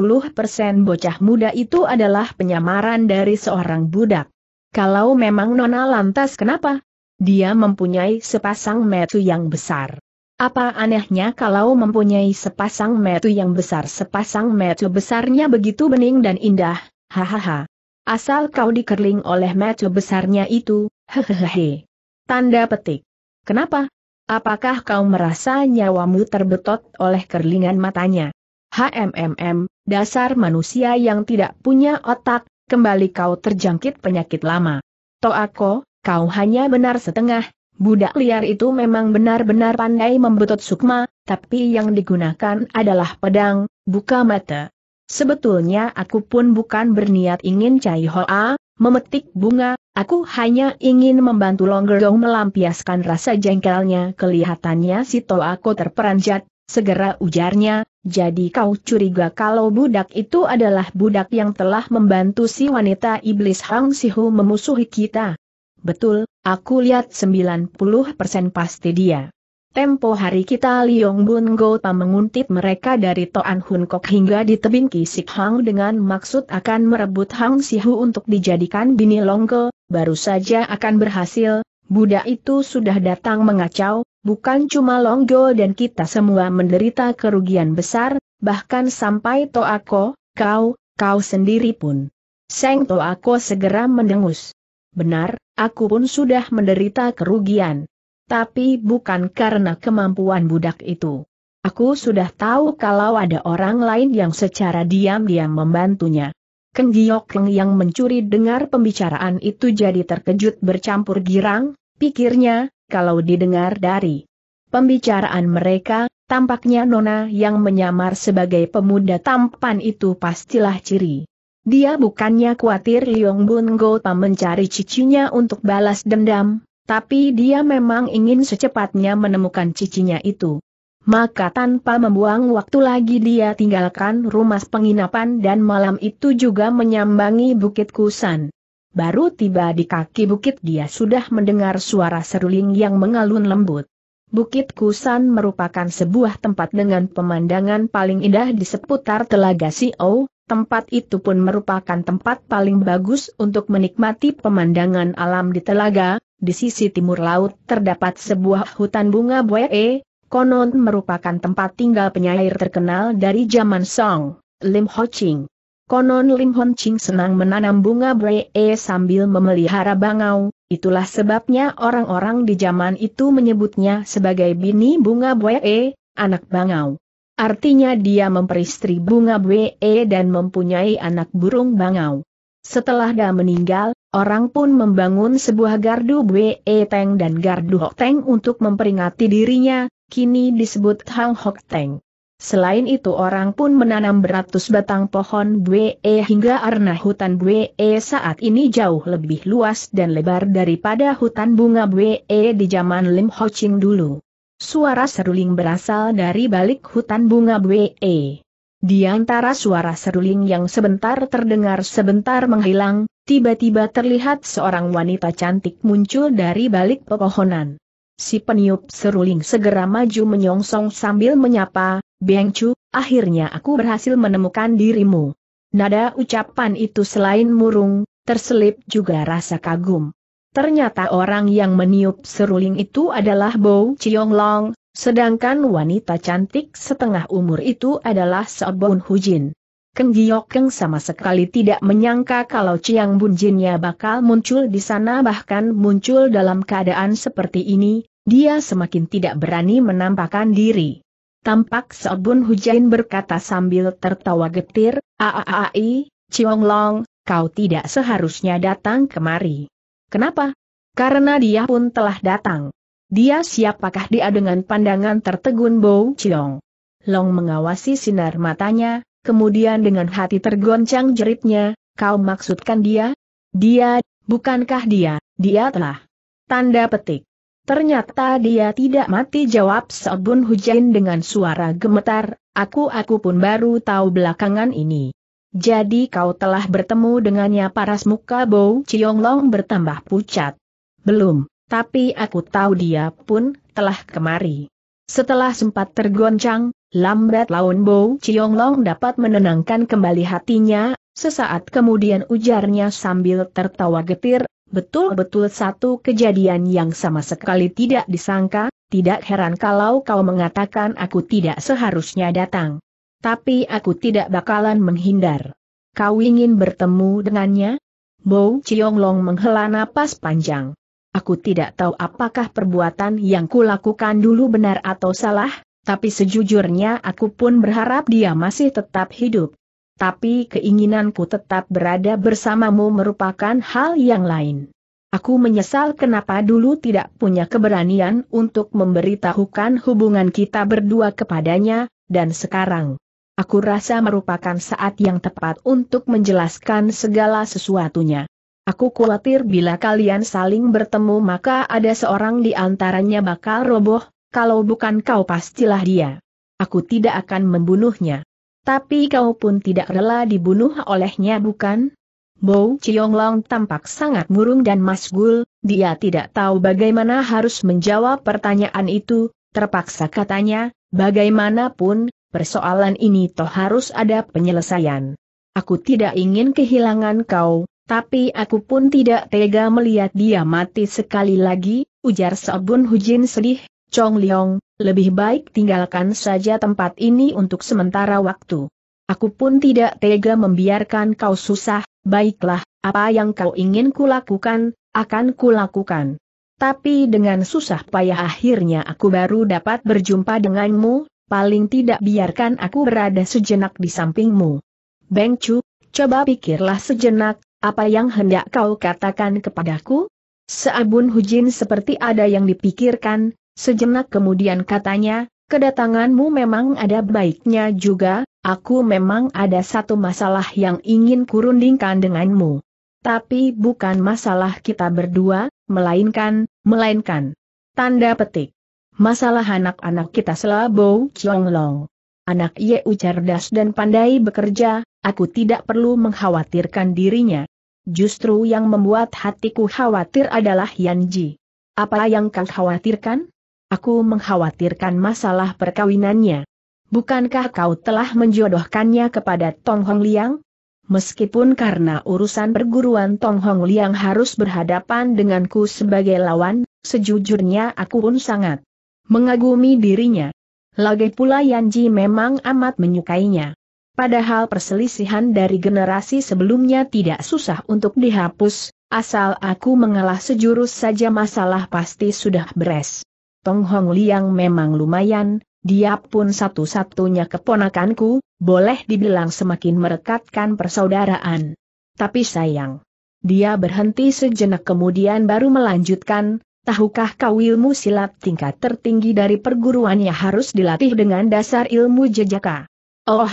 bocah muda itu adalah penyamaran dari seorang budak. Kalau memang Nona lantas kenapa? Dia mempunyai sepasang metu yang besar. Apa anehnya kalau mempunyai sepasang metu yang besar? Sepasang metu besarnya begitu bening dan indah, hahaha. Asal kau dikerling oleh mata besarnya itu, hehehe. Tanda petik. Kenapa? Apakah kau merasa nyawamu terbetot oleh kerlingan matanya? HMMM, dasar manusia yang tidak punya otak, kembali kau terjangkit penyakit lama. Toako, kau hanya benar setengah, budak liar itu memang benar-benar pandai membetot sukma, tapi yang digunakan adalah pedang, buka mata. Sebetulnya aku pun bukan berniat ingin Cai Hoa, memetik bunga, aku hanya ingin membantu Longgerong melampiaskan rasa jengkelnya. Kelihatannya si aku terperanjat, segera ujarnya, jadi kau curiga kalau budak itu adalah budak yang telah membantu si wanita iblis Hang Sihu memusuhi kita. Betul, aku lihat 90% pasti dia. Tempo hari kita Liong Bun Go menguntit mereka dari Toan Hun Kok hingga di tebing Kisik Hang dengan maksud akan merebut Hang Sihu untuk dijadikan bini Longko, baru saja akan berhasil, Buddha itu sudah datang mengacau, bukan cuma Longgo dan kita semua menderita kerugian besar, bahkan sampai Toako, kau, kau sendiri pun. Seng Toako segera mendengus. Benar, aku pun sudah menderita kerugian. Tapi bukan karena kemampuan budak itu. Aku sudah tahu kalau ada orang lain yang secara diam-diam membantunya. Keng Giok yang mencuri dengar pembicaraan itu jadi terkejut bercampur girang, pikirnya, kalau didengar dari pembicaraan mereka, tampaknya Nona yang menyamar sebagai pemuda tampan itu pastilah ciri. Dia bukannya khawatir Liong Bun Go mencari cicinya untuk balas dendam, tapi dia memang ingin secepatnya menemukan cicinya itu. Maka tanpa membuang waktu lagi dia tinggalkan rumah penginapan dan malam itu juga menyambangi Bukit Kusan. Baru tiba di kaki bukit dia sudah mendengar suara seruling yang mengalun lembut. Bukit Kusan merupakan sebuah tempat dengan pemandangan paling indah di seputar Telaga Sio, tempat itu pun merupakan tempat paling bagus untuk menikmati pemandangan alam di telaga, di sisi timur laut terdapat sebuah hutan bunga bue, konon merupakan tempat tinggal penyair terkenal dari zaman Song, Lim Ho Ching. Konon Lim Ho Ching senang menanam bunga bue sambil memelihara bangau, itulah sebabnya orang-orang di zaman itu menyebutnya sebagai bini bunga bue, anak bangau. Artinya dia memperistri bunga bue dan mempunyai anak burung bangau. Setelah dia meninggal, Orang pun membangun sebuah gardu Bwe Teng dan gardu Hok Teng untuk memperingati dirinya, kini disebut Hang Hok Teng. Selain itu orang pun menanam beratus batang pohon Bwe hingga arna hutan Bwe saat ini jauh lebih luas dan lebar daripada hutan bunga Bwe di zaman Lim Ho Ching dulu. Suara seruling berasal dari balik hutan bunga Bwe. Di antara suara seruling yang sebentar terdengar sebentar menghilang, tiba-tiba terlihat seorang wanita cantik muncul dari balik pepohonan. Si peniup seruling segera maju menyongsong sambil menyapa, Beng Chu, akhirnya aku berhasil menemukan dirimu. Nada ucapan itu selain murung, terselip juga rasa kagum. Ternyata orang yang meniup seruling itu adalah Bo Chiong Long, sedangkan wanita cantik setengah umur itu adalah Seobon Hujin. Keng Giok Keng sama sekali tidak menyangka kalau Chiang Bunjinnya bakal muncul di sana bahkan muncul dalam keadaan seperti ini, dia semakin tidak berani menampakkan diri. Tampak Seobun Hujain berkata sambil tertawa getir, Aaai, Ciong Long, kau tidak seharusnya datang kemari. Kenapa? Karena dia pun telah datang. Dia siapakah dia dengan pandangan tertegun Bow Ciong? Long mengawasi sinar matanya, kemudian dengan hati tergoncang jeritnya, kau maksudkan dia? Dia, bukankah dia, dia telah. Tanda petik. Ternyata dia tidak mati jawab Seobun Hujain dengan suara gemetar, aku-aku pun baru tahu belakangan ini. Jadi kau telah bertemu dengannya paras muka Bou Long bertambah pucat. Belum, tapi aku tahu dia pun telah kemari. Setelah sempat tergoncang, lambat laun Bo Long dapat menenangkan kembali hatinya, sesaat kemudian ujarnya sambil tertawa getir, betul-betul satu kejadian yang sama sekali tidak disangka, tidak heran kalau kau mengatakan aku tidak seharusnya datang. Tapi aku tidak bakalan menghindar. Kau ingin bertemu dengannya? Bo Long menghela napas panjang. Aku tidak tahu apakah perbuatan yang kulakukan dulu benar atau salah, tapi sejujurnya aku pun berharap dia masih tetap hidup. Tapi keinginanku tetap berada bersamamu merupakan hal yang lain. Aku menyesal kenapa dulu tidak punya keberanian untuk memberitahukan hubungan kita berdua kepadanya, dan sekarang. Aku rasa merupakan saat yang tepat untuk menjelaskan segala sesuatunya. Aku khawatir bila kalian saling bertemu maka ada seorang di antaranya bakal roboh, kalau bukan kau pastilah dia. Aku tidak akan membunuhnya. Tapi kau pun tidak rela dibunuh olehnya bukan? Bo Long tampak sangat murung dan masgul, dia tidak tahu bagaimana harus menjawab pertanyaan itu, terpaksa katanya, bagaimanapun, persoalan ini toh harus ada penyelesaian. Aku tidak ingin kehilangan kau, tapi aku pun tidak tega melihat dia mati sekali lagi, ujar Sobun Hujin sedih, Chong Leong, lebih baik tinggalkan saja tempat ini untuk sementara waktu. Aku pun tidak tega membiarkan kau susah, baiklah, apa yang kau ingin kulakukan, akan kulakukan. Tapi dengan susah payah akhirnya aku baru dapat berjumpa denganmu, paling tidak biarkan aku berada sejenak di sampingmu. Beng Chu, coba pikirlah sejenak, apa yang hendak kau katakan kepadaku? Seabun Hujin seperti ada yang dipikirkan, Sejenak kemudian katanya, kedatanganmu memang ada baiknya juga, aku memang ada satu masalah yang ingin kurundingkan denganmu. Tapi bukan masalah kita berdua, melainkan, melainkan. Tanda petik. Masalah anak-anak kita selabau, Chonglong. Anak Ye U cerdas dan pandai bekerja, aku tidak perlu mengkhawatirkan dirinya. Justru yang membuat hatiku khawatir adalah Yan Ji. Apa yang kau khawatirkan? aku mengkhawatirkan masalah perkawinannya. Bukankah kau telah menjodohkannya kepada Tong Hong Liang? Meskipun karena urusan perguruan Tong Hong Liang harus berhadapan denganku sebagai lawan, sejujurnya aku pun sangat mengagumi dirinya. Lagi pula Yanji memang amat menyukainya. Padahal perselisihan dari generasi sebelumnya tidak susah untuk dihapus, asal aku mengalah sejurus saja masalah pasti sudah beres. Tong Hong Liang memang lumayan, dia pun satu-satunya keponakanku, boleh dibilang semakin merekatkan persaudaraan. Tapi sayang. Dia berhenti sejenak kemudian baru melanjutkan, tahukah kau ilmu silat tingkat tertinggi dari perguruannya harus dilatih dengan dasar ilmu jejaka? Oh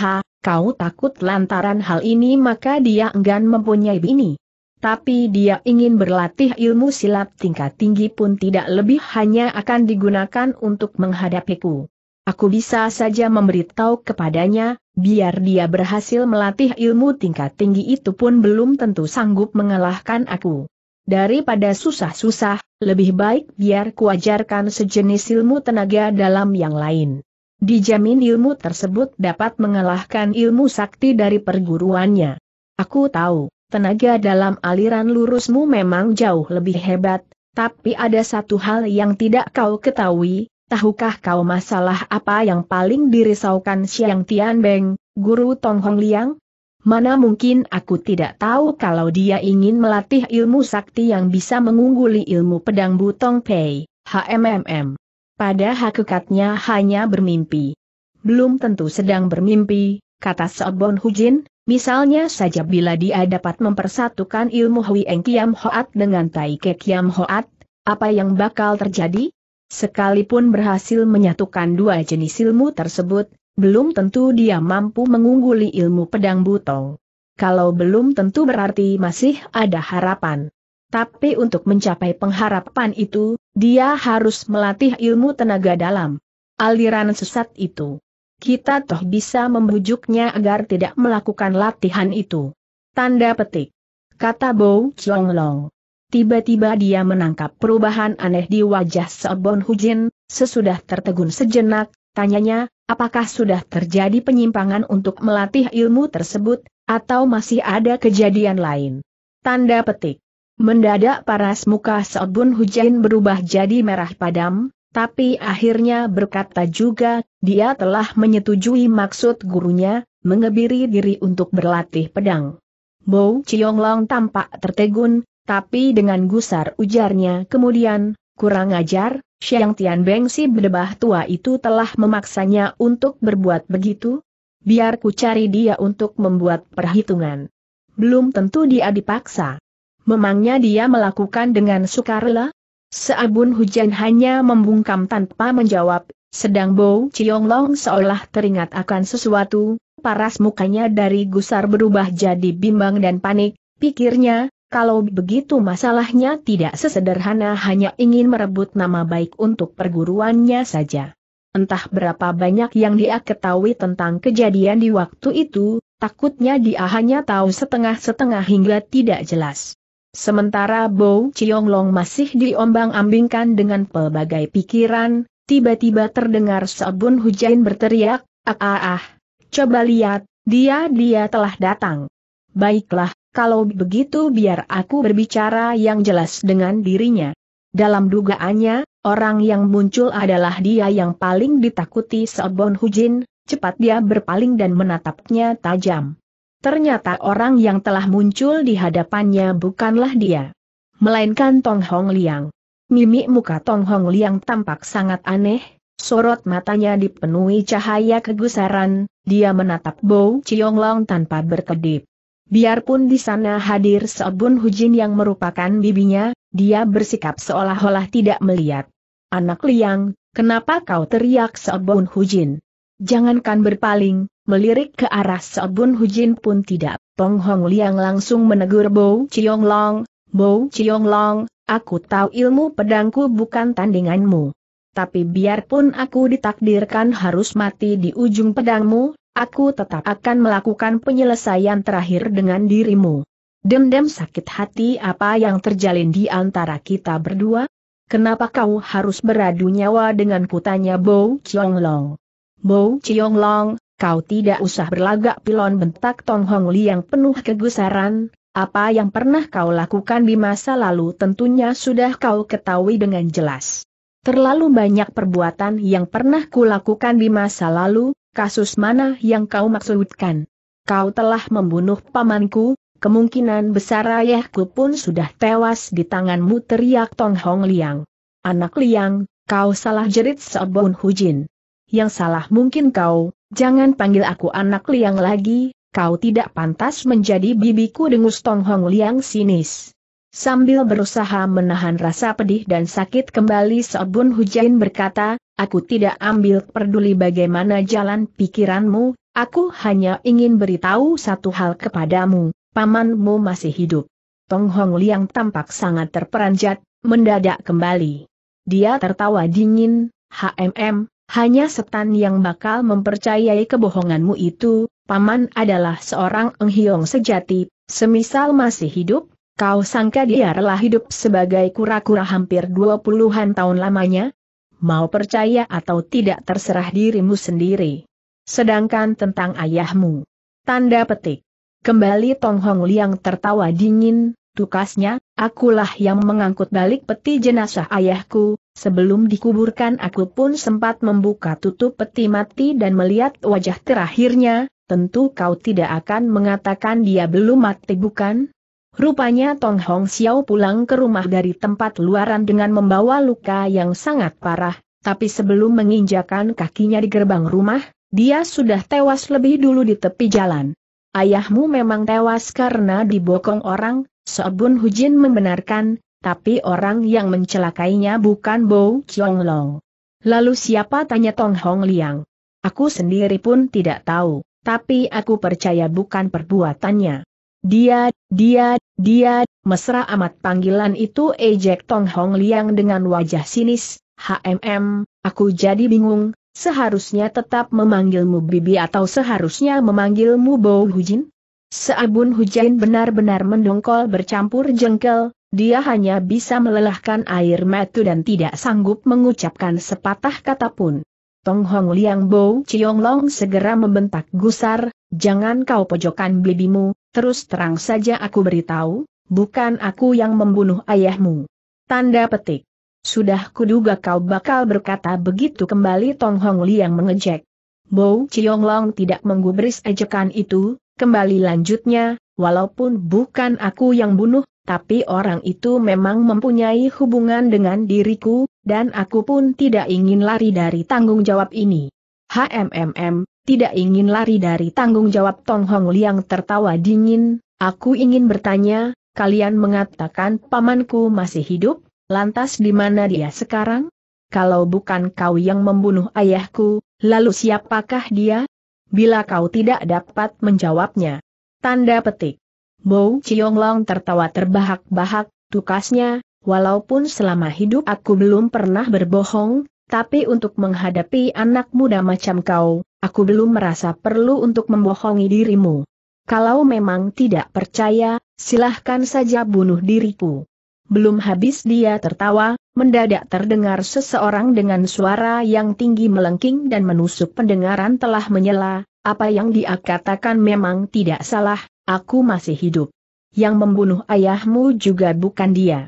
kau takut lantaran hal ini maka dia enggan mempunyai bini. Tapi dia ingin berlatih ilmu silat tingkat tinggi pun tidak lebih hanya akan digunakan untuk menghadapiku. Aku bisa saja memberitahu kepadanya, biar dia berhasil melatih ilmu tingkat tinggi itu pun belum tentu sanggup mengalahkan aku. Daripada susah-susah, lebih baik biar kuajarkan sejenis ilmu tenaga dalam yang lain. Dijamin ilmu tersebut dapat mengalahkan ilmu sakti dari perguruannya. Aku tahu, tenaga dalam aliran lurusmu memang jauh lebih hebat, tapi ada satu hal yang tidak kau ketahui, tahukah kau masalah apa yang paling dirisaukan Siang Tian Beng, guru Tong Hong Liang? Mana mungkin aku tidak tahu kalau dia ingin melatih ilmu sakti yang bisa mengungguli ilmu pedang Butong Pei, HMMM. Pada hakikatnya hanya bermimpi. Belum tentu sedang bermimpi, kata Seobon Hujin, misalnya saja bila dia dapat mempersatukan ilmu Hui Eng Kiam Hoat dengan Tai Ke Kiam Hoat, apa yang bakal terjadi? Sekalipun berhasil menyatukan dua jenis ilmu tersebut, belum tentu dia mampu mengungguli ilmu pedang butong. Kalau belum tentu berarti masih ada harapan. Tapi untuk mencapai pengharapan itu, dia harus melatih ilmu tenaga dalam. Aliran sesat itu kita toh bisa membujuknya agar tidak melakukan latihan itu. Tanda petik. Kata Bo Chong Long. Tiba-tiba dia menangkap perubahan aneh di wajah Sobon Hujin, sesudah tertegun sejenak, tanyanya, apakah sudah terjadi penyimpangan untuk melatih ilmu tersebut, atau masih ada kejadian lain? Tanda petik. Mendadak paras muka Sobon Hujin berubah jadi merah padam, tapi akhirnya berkata juga, dia telah menyetujui maksud gurunya, mengebiri diri untuk berlatih pedang. Bo Long tampak tertegun, tapi dengan gusar ujarnya kemudian, kurang ajar, Xiang Tian Beng si bedebah tua itu telah memaksanya untuk berbuat begitu? Biar ku cari dia untuk membuat perhitungan. Belum tentu dia dipaksa. Memangnya dia melakukan dengan sukarela? Seabun hujan hanya membungkam tanpa menjawab, sedang Bo Chiong Long seolah teringat akan sesuatu, paras mukanya dari gusar berubah jadi bimbang dan panik, pikirnya, kalau begitu masalahnya tidak sesederhana hanya ingin merebut nama baik untuk perguruannya saja. Entah berapa banyak yang dia ketahui tentang kejadian di waktu itu, takutnya dia hanya tahu setengah-setengah hingga tidak jelas. Sementara Bo Long masih diombang-ambingkan dengan pelbagai pikiran, tiba-tiba terdengar Sabun Hujain berteriak, ah ah ah, coba lihat, dia-dia telah datang. Baiklah, kalau begitu biar aku berbicara yang jelas dengan dirinya. Dalam dugaannya, orang yang muncul adalah dia yang paling ditakuti Sabun Hujin, cepat dia berpaling dan menatapnya tajam. Ternyata orang yang telah muncul di hadapannya bukanlah dia. Melainkan Tong Hong Liang. Mimik muka Tong Hong Liang tampak sangat aneh, sorot matanya dipenuhi cahaya kegusaran, dia menatap Bo Chiong Long tanpa berkedip. Biarpun di sana hadir Seobun Hujin yang merupakan bibinya, dia bersikap seolah-olah tidak melihat. Anak Liang, kenapa kau teriak Seobun Hujin? Jangankan berpaling, Melirik ke arah Sobun Hujin pun tidak, Tong Hong Liang langsung menegur Bo Chiong Long, Bo Chiong Long, aku tahu ilmu pedangku bukan tandinganmu. Tapi biarpun aku ditakdirkan harus mati di ujung pedangmu, aku tetap akan melakukan penyelesaian terakhir dengan dirimu. dem sakit hati apa yang terjalin di antara kita berdua? Kenapa kau harus beradu nyawa dengan kutanya Bo Chiong Long? Bo Chiong Long, kau tidak usah berlagak pilon bentak Tong Hong Li yang penuh kegusaran, apa yang pernah kau lakukan di masa lalu tentunya sudah kau ketahui dengan jelas. Terlalu banyak perbuatan yang pernah kulakukan di masa lalu, kasus mana yang kau maksudkan? Kau telah membunuh pamanku, kemungkinan besar ayahku pun sudah tewas di tanganmu teriak Tong Hong Liang. Anak Liang, kau salah jerit Sobun Hujin. Yang salah mungkin kau, Jangan panggil aku anak liang lagi, kau tidak pantas menjadi bibiku dengus Tong Hong Liang sinis. Sambil berusaha menahan rasa pedih dan sakit kembali Sobun Hujain berkata, aku tidak ambil peduli bagaimana jalan pikiranmu, aku hanya ingin beritahu satu hal kepadamu, pamanmu masih hidup. Tong Hong Liang tampak sangat terperanjat, mendadak kembali. Dia tertawa dingin, HMM, hanya setan yang bakal mempercayai kebohonganmu itu, paman adalah seorang enghiong sejati, semisal masih hidup, kau sangka dia rela hidup sebagai kura-kura hampir dua puluhan tahun lamanya? Mau percaya atau tidak terserah dirimu sendiri. Sedangkan tentang ayahmu. Tanda petik. Kembali Tong Hong Liang tertawa dingin, tukasnya, Akulah yang mengangkut balik peti jenazah ayahku, sebelum dikuburkan aku pun sempat membuka tutup peti mati dan melihat wajah terakhirnya, tentu kau tidak akan mengatakan dia belum mati bukan? Rupanya Tong Hong Xiao pulang ke rumah dari tempat luaran dengan membawa luka yang sangat parah, tapi sebelum menginjakan kakinya di gerbang rumah, dia sudah tewas lebih dulu di tepi jalan. Ayahmu memang tewas karena dibokong orang, Sobun Hujin membenarkan, tapi orang yang mencelakainya bukan Bo Chiong Long. Lalu siapa tanya Tong Hong Liang? Aku sendiri pun tidak tahu, tapi aku percaya bukan perbuatannya. Dia, dia, dia, mesra amat panggilan itu ejek Tong Hong Liang dengan wajah sinis, HMM, aku jadi bingung, seharusnya tetap memanggilmu Bibi atau seharusnya memanggilmu Bo Hujin? Seabun hujan benar-benar mendongkol bercampur jengkel, dia hanya bisa melelahkan air mata dan tidak sanggup mengucapkan sepatah kata pun. Tong Hong Liang Bo Chiong Long segera membentak gusar, jangan kau pojokan bibimu, terus terang saja aku beritahu, bukan aku yang membunuh ayahmu. Tanda petik. Sudah kuduga kau bakal berkata begitu kembali Tong Hong Liang mengejek. Bo Chiong Long tidak menggubris ejekan itu, Kembali lanjutnya, walaupun bukan aku yang bunuh, tapi orang itu memang mempunyai hubungan dengan diriku, dan aku pun tidak ingin lari dari tanggung jawab ini. HMMM, tidak ingin lari dari tanggung jawab Tong Hong Liang tertawa dingin, aku ingin bertanya, kalian mengatakan pamanku masih hidup, lantas di mana dia sekarang? Kalau bukan kau yang membunuh ayahku, lalu siapakah dia? bila kau tidak dapat menjawabnya. Tanda petik. Bo Long tertawa terbahak-bahak, tukasnya, walaupun selama hidup aku belum pernah berbohong, tapi untuk menghadapi anak muda macam kau, aku belum merasa perlu untuk membohongi dirimu. Kalau memang tidak percaya, silahkan saja bunuh diriku. Belum habis dia tertawa, mendadak terdengar seseorang dengan suara yang tinggi melengking dan menusuk pendengaran telah menyela, apa yang dia katakan memang tidak salah, aku masih hidup. Yang membunuh ayahmu juga bukan dia.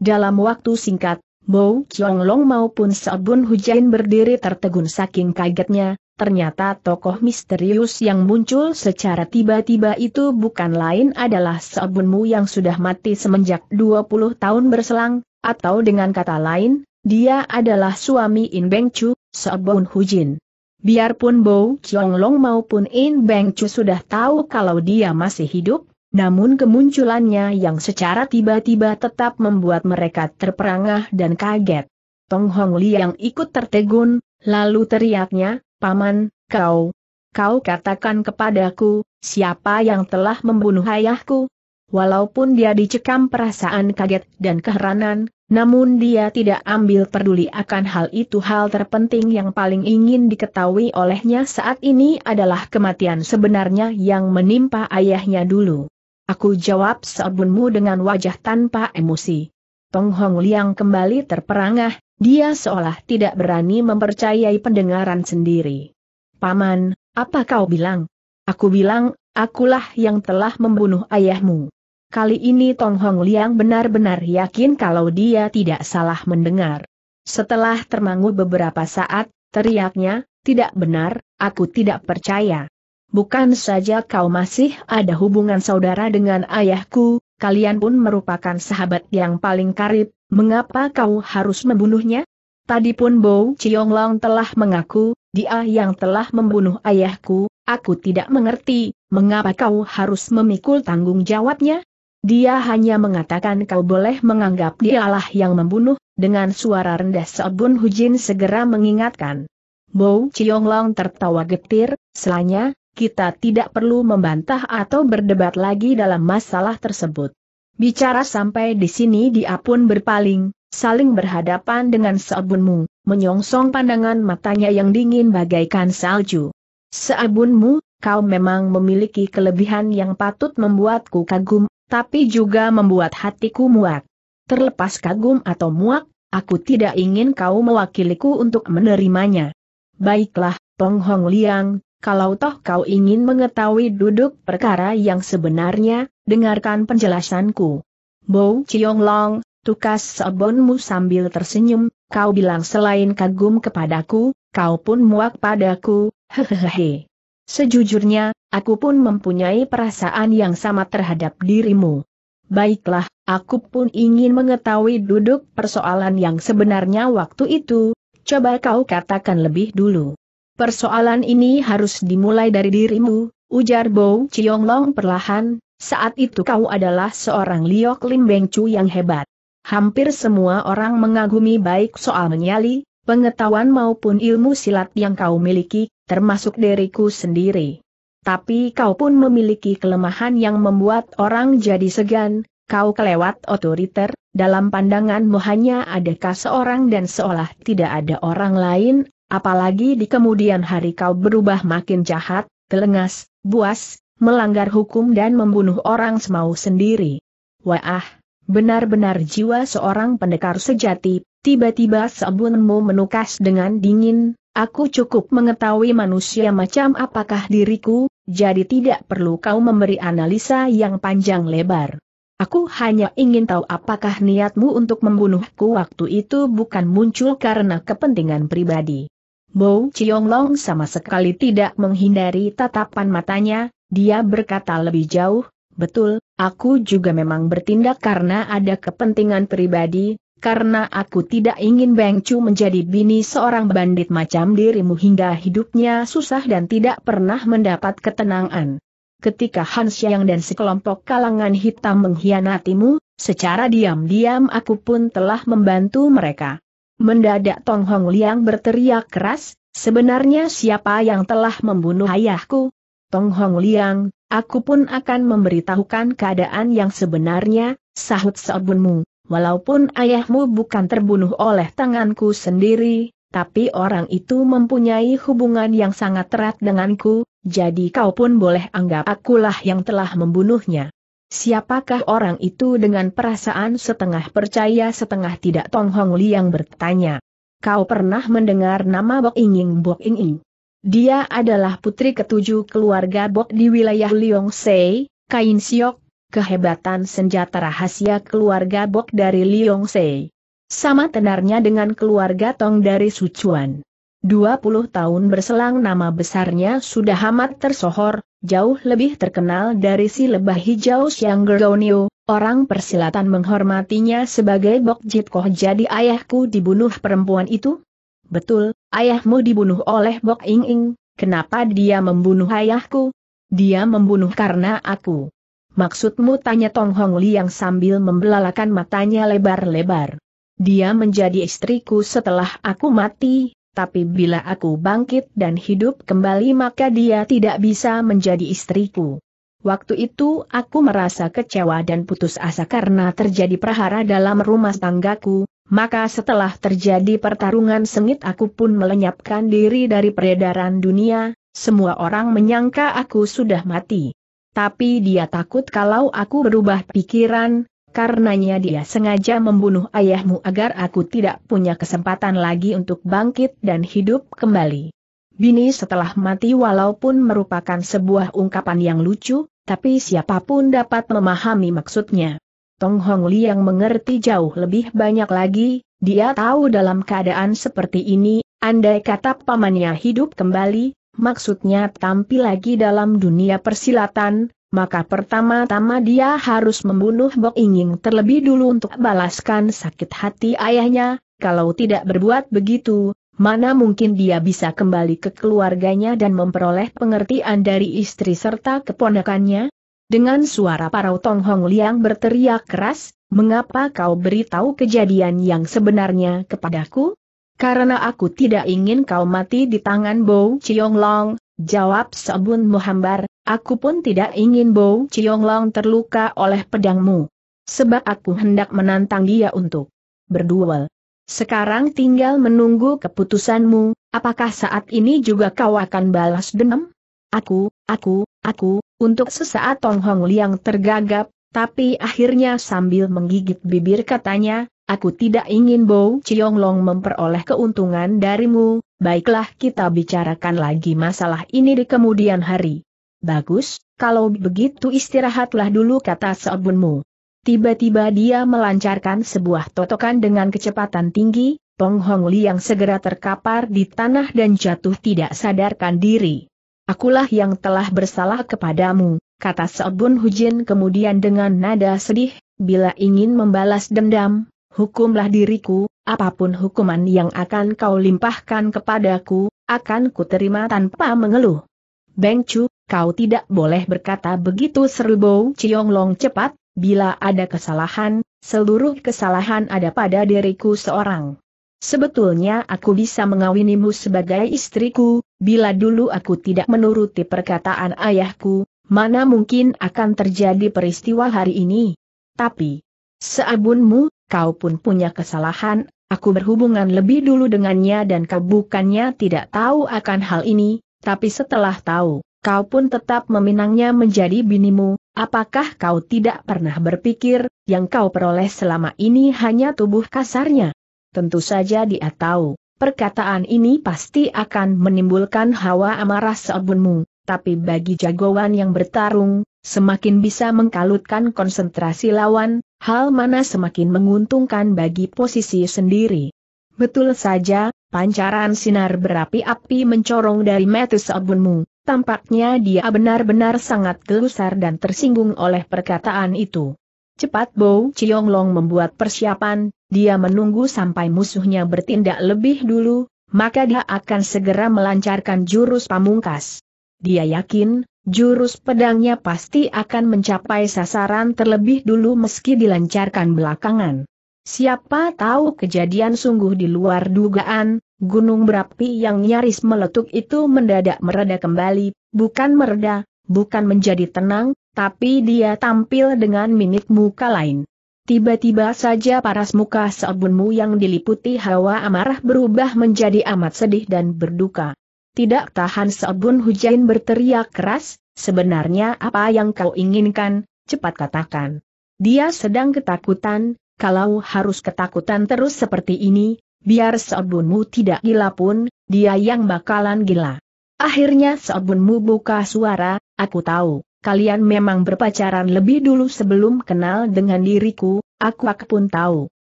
Dalam waktu singkat, Bo Chiong Long maupun Sabun Hujain berdiri tertegun saking kagetnya, ternyata tokoh misterius yang muncul secara tiba-tiba itu bukan lain adalah Sabunmu yang sudah mati semenjak 20 tahun berselang, atau dengan kata lain, dia adalah suami In Beng Chu, Seobon Hujin. Biarpun Bo Chong Long maupun In Beng Chu sudah tahu kalau dia masih hidup, namun kemunculannya yang secara tiba-tiba tetap membuat mereka terperangah dan kaget. Tong Hong Li yang ikut tertegun, lalu teriaknya, Paman, kau, kau katakan kepadaku, siapa yang telah membunuh ayahku? Walaupun dia dicekam perasaan kaget dan keheranan, namun dia tidak ambil peduli akan hal itu hal terpenting yang paling ingin diketahui olehnya saat ini adalah kematian sebenarnya yang menimpa ayahnya dulu. Aku jawab seabunmu dengan wajah tanpa emosi. Tong Hong Liang kembali terperangah, dia seolah tidak berani mempercayai pendengaran sendiri. Paman, apa kau bilang? Aku bilang, akulah yang telah membunuh ayahmu. Kali ini Tong Hong Liang benar-benar yakin kalau dia tidak salah mendengar. Setelah termangu beberapa saat, teriaknya, tidak benar, aku tidak percaya. Bukan saja kau masih ada hubungan saudara dengan ayahku, kalian pun merupakan sahabat yang paling karib, mengapa kau harus membunuhnya? Tadi pun Bo Long telah mengaku, dia yang telah membunuh ayahku, aku tidak mengerti, mengapa kau harus memikul tanggung jawabnya? Dia hanya mengatakan kau boleh menganggap dialah yang membunuh, dengan suara rendah Sobun Hujin segera mengingatkan. Bo Long tertawa getir, selanya, kita tidak perlu membantah atau berdebat lagi dalam masalah tersebut. Bicara sampai di sini dia pun berpaling, saling berhadapan dengan Mu, menyongsong pandangan matanya yang dingin bagaikan salju. Seobunmu, kau memang memiliki kelebihan yang patut membuatku kagum, tapi juga membuat hatiku muak. Terlepas kagum atau muak, aku tidak ingin kau mewakiliku untuk menerimanya. Baiklah, Peng Hong Liang, kalau toh kau ingin mengetahui duduk perkara yang sebenarnya, dengarkan penjelasanku. Bo Chiong Long, tukas sebonmu sambil tersenyum, kau bilang selain kagum kepadaku, kau pun muak padaku, hehehe. Sejujurnya, aku pun mempunyai perasaan yang sama terhadap dirimu. Baiklah, aku pun ingin mengetahui duduk persoalan yang sebenarnya waktu itu, coba kau katakan lebih dulu. Persoalan ini harus dimulai dari dirimu, ujar Bow Chionglong perlahan, saat itu kau adalah seorang Liok Lim Beng Chu yang hebat. Hampir semua orang mengagumi baik soal menyali, pengetahuan maupun ilmu silat yang kau miliki, termasuk diriku sendiri. Tapi kau pun memiliki kelemahan yang membuat orang jadi segan, kau kelewat otoriter, dalam pandanganmu hanya adakah seorang dan seolah tidak ada orang lain, apalagi di kemudian hari kau berubah makin jahat, telengas, buas, melanggar hukum dan membunuh orang semau sendiri. Wah, benar-benar jiwa seorang pendekar sejati, tiba-tiba sabunmu menukas dengan dingin, Aku cukup mengetahui manusia macam apakah diriku, jadi tidak perlu kau memberi analisa yang panjang lebar. Aku hanya ingin tahu apakah niatmu untuk membunuhku waktu itu bukan muncul karena kepentingan pribadi. Bo Long sama sekali tidak menghindari tatapan matanya, dia berkata lebih jauh, betul, aku juga memang bertindak karena ada kepentingan pribadi, karena aku tidak ingin Beng Chu menjadi bini seorang bandit macam dirimu hingga hidupnya susah dan tidak pernah mendapat ketenangan. Ketika Han Xiang dan sekelompok kalangan hitam mengkhianatimu, secara diam-diam aku pun telah membantu mereka. Mendadak Tong Hong Liang berteriak keras, sebenarnya siapa yang telah membunuh ayahku? Tong Hong Liang, aku pun akan memberitahukan keadaan yang sebenarnya, sahut seobunmu. Walaupun ayahmu bukan terbunuh oleh tanganku sendiri, tapi orang itu mempunyai hubungan yang sangat erat denganku, jadi kau pun boleh anggap akulah yang telah membunuhnya. Siapakah orang itu dengan perasaan setengah percaya setengah tidak Tong Hong Liang bertanya. Kau pernah mendengar nama Bok Inging Bok Inging? Dia adalah putri ketujuh keluarga Bok di wilayah Liong Sei, Kain Siok, kehebatan senjata rahasia keluarga Bok dari Sei. Sama tenarnya dengan keluarga Tong dari Sucuan. 20 tahun berselang nama besarnya sudah amat tersohor, jauh lebih terkenal dari si lebah hijau Xiang Gerlonio, orang persilatan menghormatinya sebagai Bok Jit Koh jadi ayahku dibunuh perempuan itu? Betul, ayahmu dibunuh oleh Bok Ing Ing, kenapa dia membunuh ayahku? Dia membunuh karena aku. Maksudmu tanya Tong Hong Li yang sambil membelalakan matanya lebar-lebar. Dia menjadi istriku setelah aku mati, tapi bila aku bangkit dan hidup kembali maka dia tidak bisa menjadi istriku. Waktu itu aku merasa kecewa dan putus asa karena terjadi prahara dalam rumah tanggaku, maka setelah terjadi pertarungan sengit aku pun melenyapkan diri dari peredaran dunia, semua orang menyangka aku sudah mati tapi dia takut kalau aku berubah pikiran, karenanya dia sengaja membunuh ayahmu agar aku tidak punya kesempatan lagi untuk bangkit dan hidup kembali. Bini setelah mati walaupun merupakan sebuah ungkapan yang lucu, tapi siapapun dapat memahami maksudnya. Tong Hong Li yang mengerti jauh lebih banyak lagi, dia tahu dalam keadaan seperti ini, andai kata pamannya hidup kembali, maksudnya tampil lagi dalam dunia persilatan, maka pertama-tama dia harus membunuh Bok Inging terlebih dulu untuk balaskan sakit hati ayahnya, kalau tidak berbuat begitu, mana mungkin dia bisa kembali ke keluarganya dan memperoleh pengertian dari istri serta keponakannya? Dengan suara parau Tong Hong Liang berteriak keras, mengapa kau beritahu kejadian yang sebenarnya kepadaku? Karena aku tidak ingin kau mati di tangan Bow Chiong Long, jawab Sabun Muhambar, aku pun tidak ingin Bow Chiong Long terluka oleh pedangmu. Sebab aku hendak menantang dia untuk berduel. Sekarang tinggal menunggu keputusanmu, apakah saat ini juga kau akan balas dendam? Aku, aku, aku, untuk sesaat Tong Hong Liang tergagap, tapi akhirnya sambil menggigit bibir katanya, Aku tidak ingin Bo Chionglong memperoleh keuntungan darimu, baiklah kita bicarakan lagi masalah ini di kemudian hari. Bagus, kalau begitu istirahatlah dulu kata Seobunmu. Tiba-tiba dia melancarkan sebuah totokan dengan kecepatan tinggi, Pong Hong Li yang segera terkapar di tanah dan jatuh tidak sadarkan diri. Akulah yang telah bersalah kepadamu, kata Seobun Hujin kemudian dengan nada sedih, bila ingin membalas dendam, Hukumlah diriku, apapun hukuman yang akan kau limpahkan kepadaku, akan kuterima tanpa mengeluh. Beng Chu, kau tidak boleh berkata begitu seru Bou Long cepat, bila ada kesalahan, seluruh kesalahan ada pada diriku seorang. Sebetulnya aku bisa mengawinimu sebagai istriku, bila dulu aku tidak menuruti perkataan ayahku, mana mungkin akan terjadi peristiwa hari ini. Tapi, Seabunmu, kau pun punya kesalahan, aku berhubungan lebih dulu dengannya dan kau bukannya tidak tahu akan hal ini, tapi setelah tahu, kau pun tetap meminangnya menjadi binimu, apakah kau tidak pernah berpikir, yang kau peroleh selama ini hanya tubuh kasarnya? Tentu saja dia tahu, perkataan ini pasti akan menimbulkan hawa amarah seabunmu, tapi bagi jagoan yang bertarung, semakin bisa mengkalutkan konsentrasi lawan, hal mana semakin menguntungkan bagi posisi sendiri. Betul saja, pancaran sinar berapi-api mencorong dari metus Abunmu. tampaknya dia benar-benar sangat gelusar dan tersinggung oleh perkataan itu. Cepat Bow Chionglong membuat persiapan, dia menunggu sampai musuhnya bertindak lebih dulu, maka dia akan segera melancarkan jurus pamungkas. Dia yakin, jurus pedangnya pasti akan mencapai sasaran terlebih dulu meski dilancarkan belakangan. Siapa tahu kejadian sungguh di luar dugaan, gunung berapi yang nyaris meletuk itu mendadak mereda kembali, bukan mereda, bukan menjadi tenang, tapi dia tampil dengan mimik muka lain. Tiba-tiba saja paras muka Seobunmu yang diliputi hawa amarah berubah menjadi amat sedih dan berduka. Tidak tahan Sebun Hujain berteriak keras, sebenarnya apa yang kau inginkan, cepat katakan. Dia sedang ketakutan, kalau harus ketakutan terus seperti ini, biar Sebunmu tidak gila pun, dia yang bakalan gila. Akhirnya Sebunmu buka suara, aku tahu, kalian memang berpacaran lebih dulu sebelum kenal dengan diriku, aku, aku pun tahu.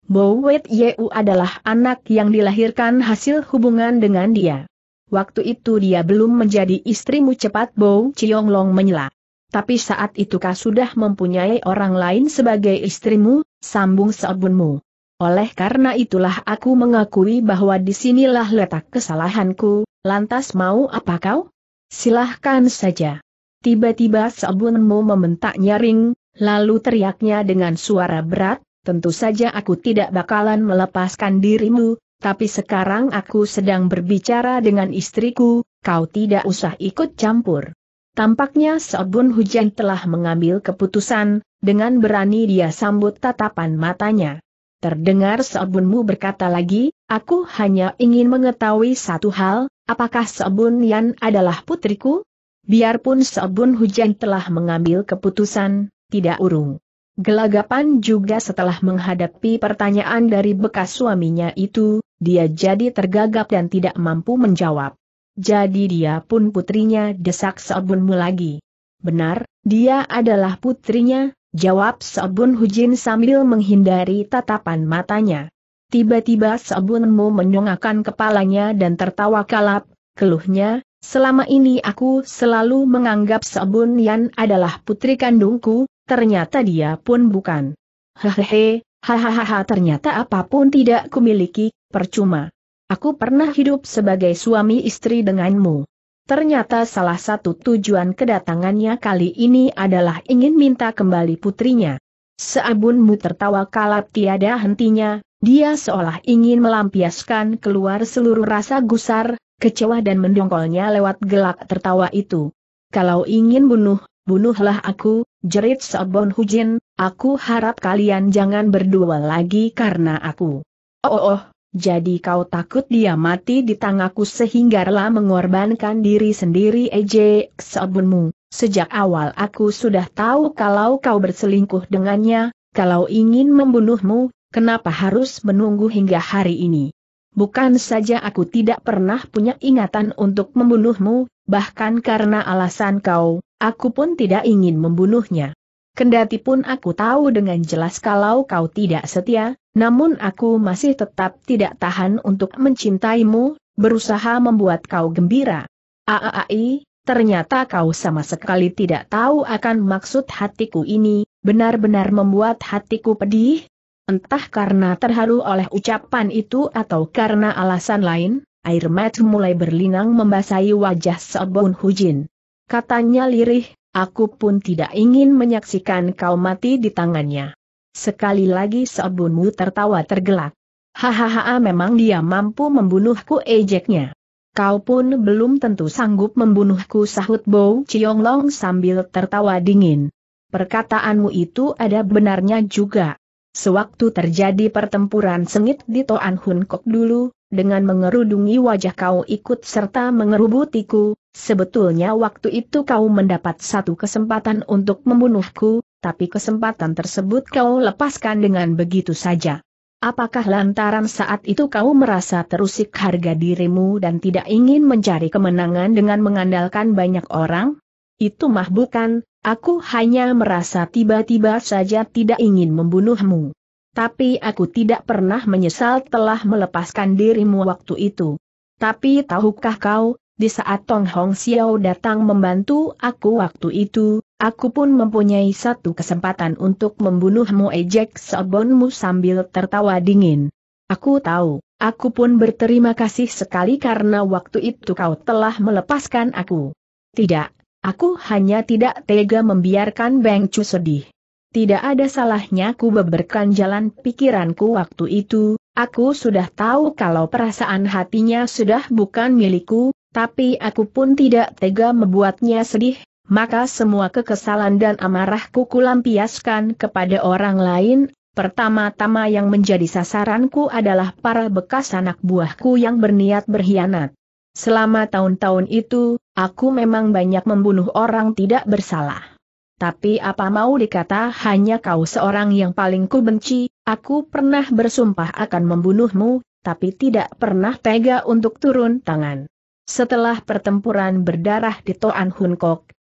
Bowet Yeu adalah anak yang dilahirkan hasil hubungan dengan dia. Waktu itu dia belum menjadi istrimu cepat Bo Chiong Long menyela. Tapi saat itu kau sudah mempunyai orang lain sebagai istrimu, sambung seobunmu. Oleh karena itulah aku mengakui bahwa disinilah letak kesalahanku, lantas mau apa kau? Silahkan saja. Tiba-tiba seobunmu mementak nyaring, lalu teriaknya dengan suara berat, tentu saja aku tidak bakalan melepaskan dirimu, tapi sekarang aku sedang berbicara dengan istriku, kau tidak usah ikut campur. Tampaknya Sobun Hujan telah mengambil keputusan, dengan berani dia sambut tatapan matanya. Terdengar Sobunmu berkata lagi, aku hanya ingin mengetahui satu hal, apakah Sobun Yan adalah putriku? Biarpun Sobun Hujan telah mengambil keputusan, tidak urung. Gelagapan juga setelah menghadapi pertanyaan dari bekas suaminya itu, dia jadi tergagap dan tidak mampu menjawab. Jadi dia pun putrinya desak Seobunmu lagi. Benar, dia adalah putrinya, jawab Seobun Hujin sambil menghindari tatapan matanya. Tiba-tiba Seobunmu menyongakkan kepalanya dan tertawa kalap, keluhnya, selama ini aku selalu menganggap Seobun Yan adalah putri kandungku, ternyata dia pun bukan. Hehehe, Hahaha ternyata apapun tidak kumiliki, percuma. Aku pernah hidup sebagai suami istri denganmu. Ternyata salah satu tujuan kedatangannya kali ini adalah ingin minta kembali putrinya. Seabunmu tertawa kalap tiada hentinya, dia seolah ingin melampiaskan keluar seluruh rasa gusar, kecewa dan mendongkolnya lewat gelak tertawa itu. Kalau ingin bunuh, bunuhlah aku, jerit Sabon Hujin, aku harap kalian jangan berdua lagi karena aku. Oh, oh, oh jadi kau takut dia mati di tanganku sehingga rela mengorbankan diri sendiri ejek sabunmu. Sejak awal aku sudah tahu kalau kau berselingkuh dengannya, kalau ingin membunuhmu, kenapa harus menunggu hingga hari ini? Bukan saja aku tidak pernah punya ingatan untuk membunuhmu, bahkan karena alasan kau, Aku pun tidak ingin membunuhnya. Kendati pun aku tahu dengan jelas kalau kau tidak setia, namun aku masih tetap tidak tahan untuk mencintaimu, berusaha membuat kau gembira. Aaai, ternyata kau sama sekali tidak tahu akan maksud hatiku ini, benar-benar membuat hatiku pedih. Entah karena terharu oleh ucapan itu atau karena alasan lain, air mata mulai berlinang membasahi wajah Sobun Hujin katanya lirih, aku pun tidak ingin menyaksikan kau mati di tangannya. Sekali lagi sabunmu tertawa tergelak. Hahaha memang dia mampu membunuhku ejeknya. Kau pun belum tentu sanggup membunuhku sahut Bo Long sambil tertawa dingin. Perkataanmu itu ada benarnya juga. Sewaktu terjadi pertempuran sengit di Toan Hun Kok dulu, dengan mengerudungi wajah kau ikut serta mengerubutiku, Sebetulnya waktu itu kau mendapat satu kesempatan untuk membunuhku, tapi kesempatan tersebut kau lepaskan dengan begitu saja. Apakah lantaran saat itu kau merasa terusik harga dirimu dan tidak ingin mencari kemenangan dengan mengandalkan banyak orang? Itu mah bukan, aku hanya merasa tiba-tiba saja tidak ingin membunuhmu. Tapi aku tidak pernah menyesal telah melepaskan dirimu waktu itu. Tapi tahukah kau, di saat Tong Hong Xiao datang membantu aku waktu itu, aku pun mempunyai satu kesempatan untuk membunuhmu ejek sebonmu sambil tertawa dingin. Aku tahu, aku pun berterima kasih sekali karena waktu itu kau telah melepaskan aku. Tidak, aku hanya tidak tega membiarkan Beng Chu sedih. Tidak ada salahnya ku beberkan jalan pikiranku waktu itu, aku sudah tahu kalau perasaan hatinya sudah bukan milikku, tapi aku pun tidak tega membuatnya sedih, maka semua kekesalan dan amarahku kulampiaskan kepada orang lain, pertama-tama yang menjadi sasaranku adalah para bekas anak buahku yang berniat berkhianat. Selama tahun-tahun itu, aku memang banyak membunuh orang tidak bersalah. Tapi apa mau dikata hanya kau seorang yang paling ku benci, aku pernah bersumpah akan membunuhmu, tapi tidak pernah tega untuk turun tangan. Setelah pertempuran berdarah di Toan Hun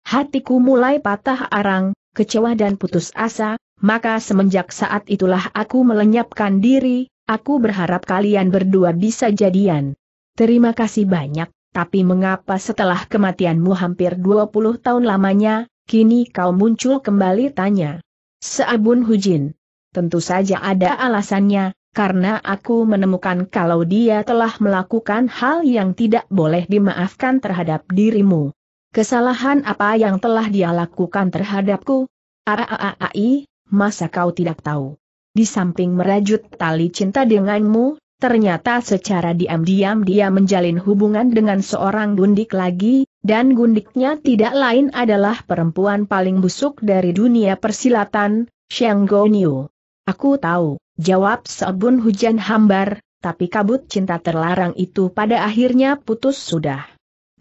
hatiku mulai patah arang, kecewa dan putus asa, maka semenjak saat itulah aku melenyapkan diri, aku berharap kalian berdua bisa jadian. Terima kasih banyak, tapi mengapa setelah kematianmu hampir 20 tahun lamanya, kini kau muncul kembali tanya. Seabun Hujin. Tentu saja ada alasannya, karena aku menemukan kalau dia telah melakukan hal yang tidak boleh dimaafkan terhadap dirimu. Kesalahan apa yang telah dia lakukan terhadapku? Aaai, masa kau tidak tahu? Di samping merajut tali cinta denganmu, Ternyata secara diam-diam dia menjalin hubungan dengan seorang gundik lagi, dan gundiknya tidak lain adalah perempuan paling busuk dari dunia persilatan, Xiang Niu. Aku tahu. Jawab sabun hujan hambar, tapi kabut cinta terlarang itu pada akhirnya putus sudah.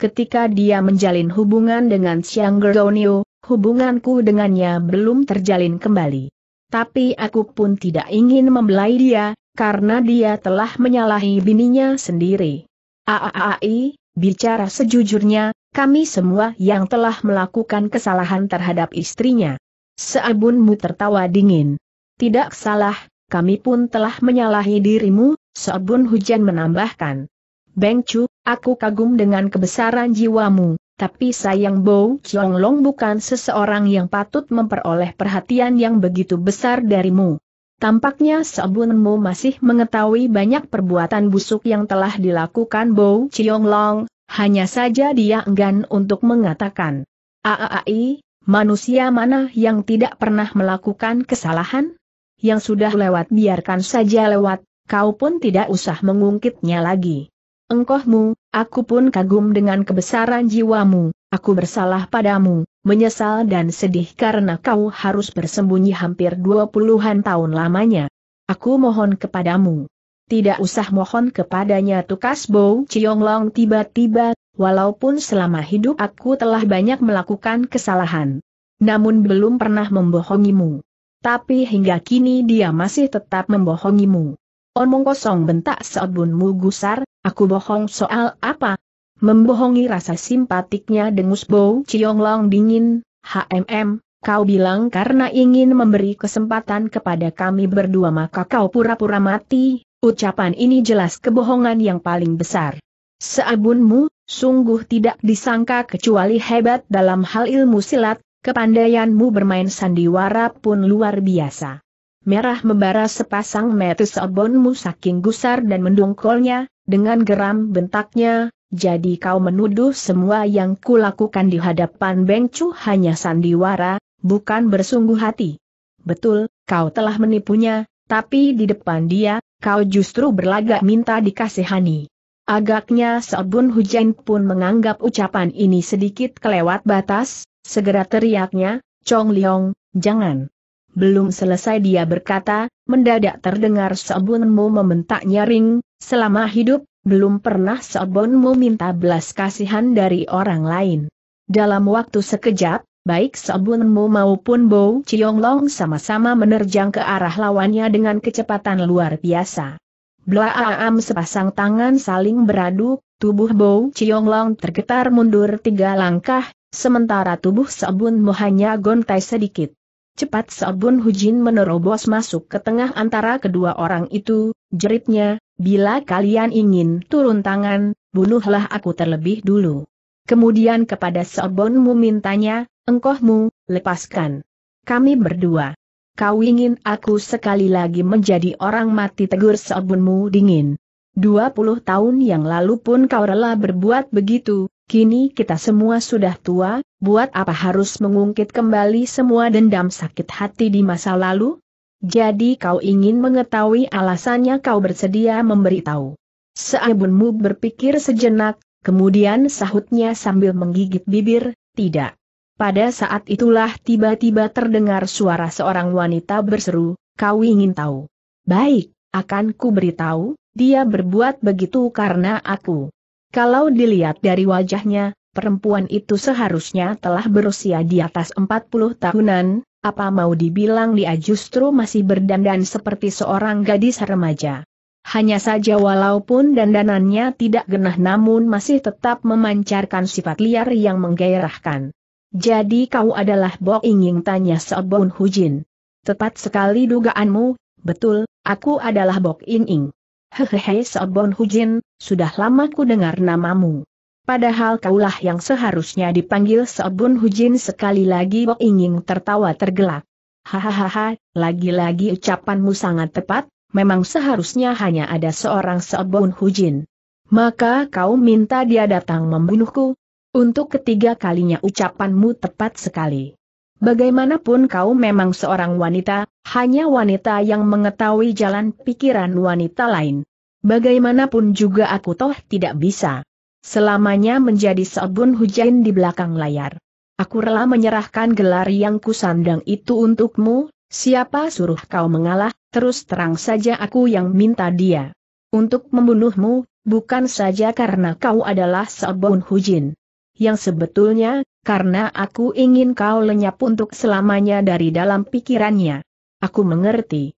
Ketika dia menjalin hubungan dengan Siang Gerdonio, hubunganku dengannya belum terjalin kembali. Tapi aku pun tidak ingin membelai dia, karena dia telah menyalahi bininya sendiri. Aaai, bicara sejujurnya, kami semua yang telah melakukan kesalahan terhadap istrinya. Seabunmu tertawa dingin. Tidak salah, kami pun telah menyalahi dirimu, Sobun Hujan menambahkan. Beng Chu, aku kagum dengan kebesaran jiwamu, tapi sayang Bo Chiong Long bukan seseorang yang patut memperoleh perhatian yang begitu besar darimu. Tampaknya Sobunmu masih mengetahui banyak perbuatan busuk yang telah dilakukan Bo Chiong Long, hanya saja dia enggan untuk mengatakan. Aai, manusia mana yang tidak pernah melakukan kesalahan? yang sudah lewat biarkan saja lewat, kau pun tidak usah mengungkitnya lagi. Engkohmu, aku pun kagum dengan kebesaran jiwamu, aku bersalah padamu, menyesal dan sedih karena kau harus bersembunyi hampir dua puluhan tahun lamanya. Aku mohon kepadamu. Tidak usah mohon kepadanya tukas Bow Long tiba-tiba, walaupun selama hidup aku telah banyak melakukan kesalahan. Namun belum pernah membohongimu tapi hingga kini dia masih tetap membohongimu. Omong kosong bentak seobunmu gusar, aku bohong soal apa? Membohongi rasa simpatiknya dengus Bow Long dingin, HMM, kau bilang karena ingin memberi kesempatan kepada kami berdua maka kau pura-pura mati, ucapan ini jelas kebohongan yang paling besar. Seabunmu, sungguh tidak disangka kecuali hebat dalam hal ilmu silat, Kepandaianmu bermain sandiwara pun luar biasa. Merah membara sepasang metis obonmu saking gusar dan mendongkolnya, dengan geram bentaknya, jadi kau menuduh semua yang kulakukan di hadapan Bengcu hanya sandiwara, bukan bersungguh hati. Betul, kau telah menipunya, tapi di depan dia, kau justru berlagak minta dikasihani. Agaknya Sobun Hujan pun menganggap ucapan ini sedikit kelewat batas, Segera teriaknya, Chong Liong, jangan. Belum selesai dia berkata, mendadak terdengar Sebunmu membentak nyaring, selama hidup, belum pernah Sebunmu minta belas kasihan dari orang lain. Dalam waktu sekejap, baik Sebunmu maupun Bo Chiong Long sama-sama menerjang ke arah lawannya dengan kecepatan luar biasa. Blaam sepasang tangan saling beradu, tubuh Bo Chiong Long tergetar mundur tiga langkah, Sementara tubuh Seobun Mo hanya gontai sedikit. Cepat Seobun Hujin menerobos masuk ke tengah antara kedua orang itu, jeritnya, bila kalian ingin turun tangan, bunuhlah aku terlebih dulu. Kemudian kepada Seobun Mu mintanya, engkohmu, lepaskan. Kami berdua. Kau ingin aku sekali lagi menjadi orang mati tegur Seobun dingin. 20 tahun yang lalu pun kau rela berbuat begitu, Kini kita semua sudah tua, buat apa harus mengungkit kembali semua dendam sakit hati di masa lalu? Jadi kau ingin mengetahui alasannya kau bersedia memberitahu. Seabunmu berpikir sejenak, kemudian sahutnya sambil menggigit bibir, tidak. Pada saat itulah tiba-tiba terdengar suara seorang wanita berseru, kau ingin tahu. Baik, akan ku beritahu, dia berbuat begitu karena aku. Kalau dilihat dari wajahnya, perempuan itu seharusnya telah berusia di atas 40 tahunan, apa mau dibilang dia justru masih berdandan seperti seorang gadis remaja. Hanya saja walaupun dandanannya tidak genah namun masih tetap memancarkan sifat liar yang menggairahkan. Jadi kau adalah Bo Inging tanya Seobon Hujin. Tepat sekali dugaanmu, betul, aku adalah Bok Inging. Hehehe Sobon Hujin, sudah lama ku dengar namamu. Padahal kaulah yang seharusnya dipanggil Sobon Hujin sekali lagi Bok Inging tertawa tergelak. Hahaha, lagi-lagi ucapanmu sangat tepat, memang seharusnya hanya ada seorang Sobon Hujin. Maka kau minta dia datang membunuhku? Untuk ketiga kalinya ucapanmu tepat sekali. Bagaimanapun kau memang seorang wanita, hanya wanita yang mengetahui jalan pikiran wanita lain. Bagaimanapun juga aku toh tidak bisa. Selamanya menjadi sabun hujan di belakang layar. Aku rela menyerahkan gelar yang kusandang itu untukmu, siapa suruh kau mengalah, terus terang saja aku yang minta dia. Untuk membunuhmu, bukan saja karena kau adalah sabun hujin. Yang sebetulnya, karena aku ingin kau lenyap untuk selamanya dari dalam pikirannya. Aku mengerti.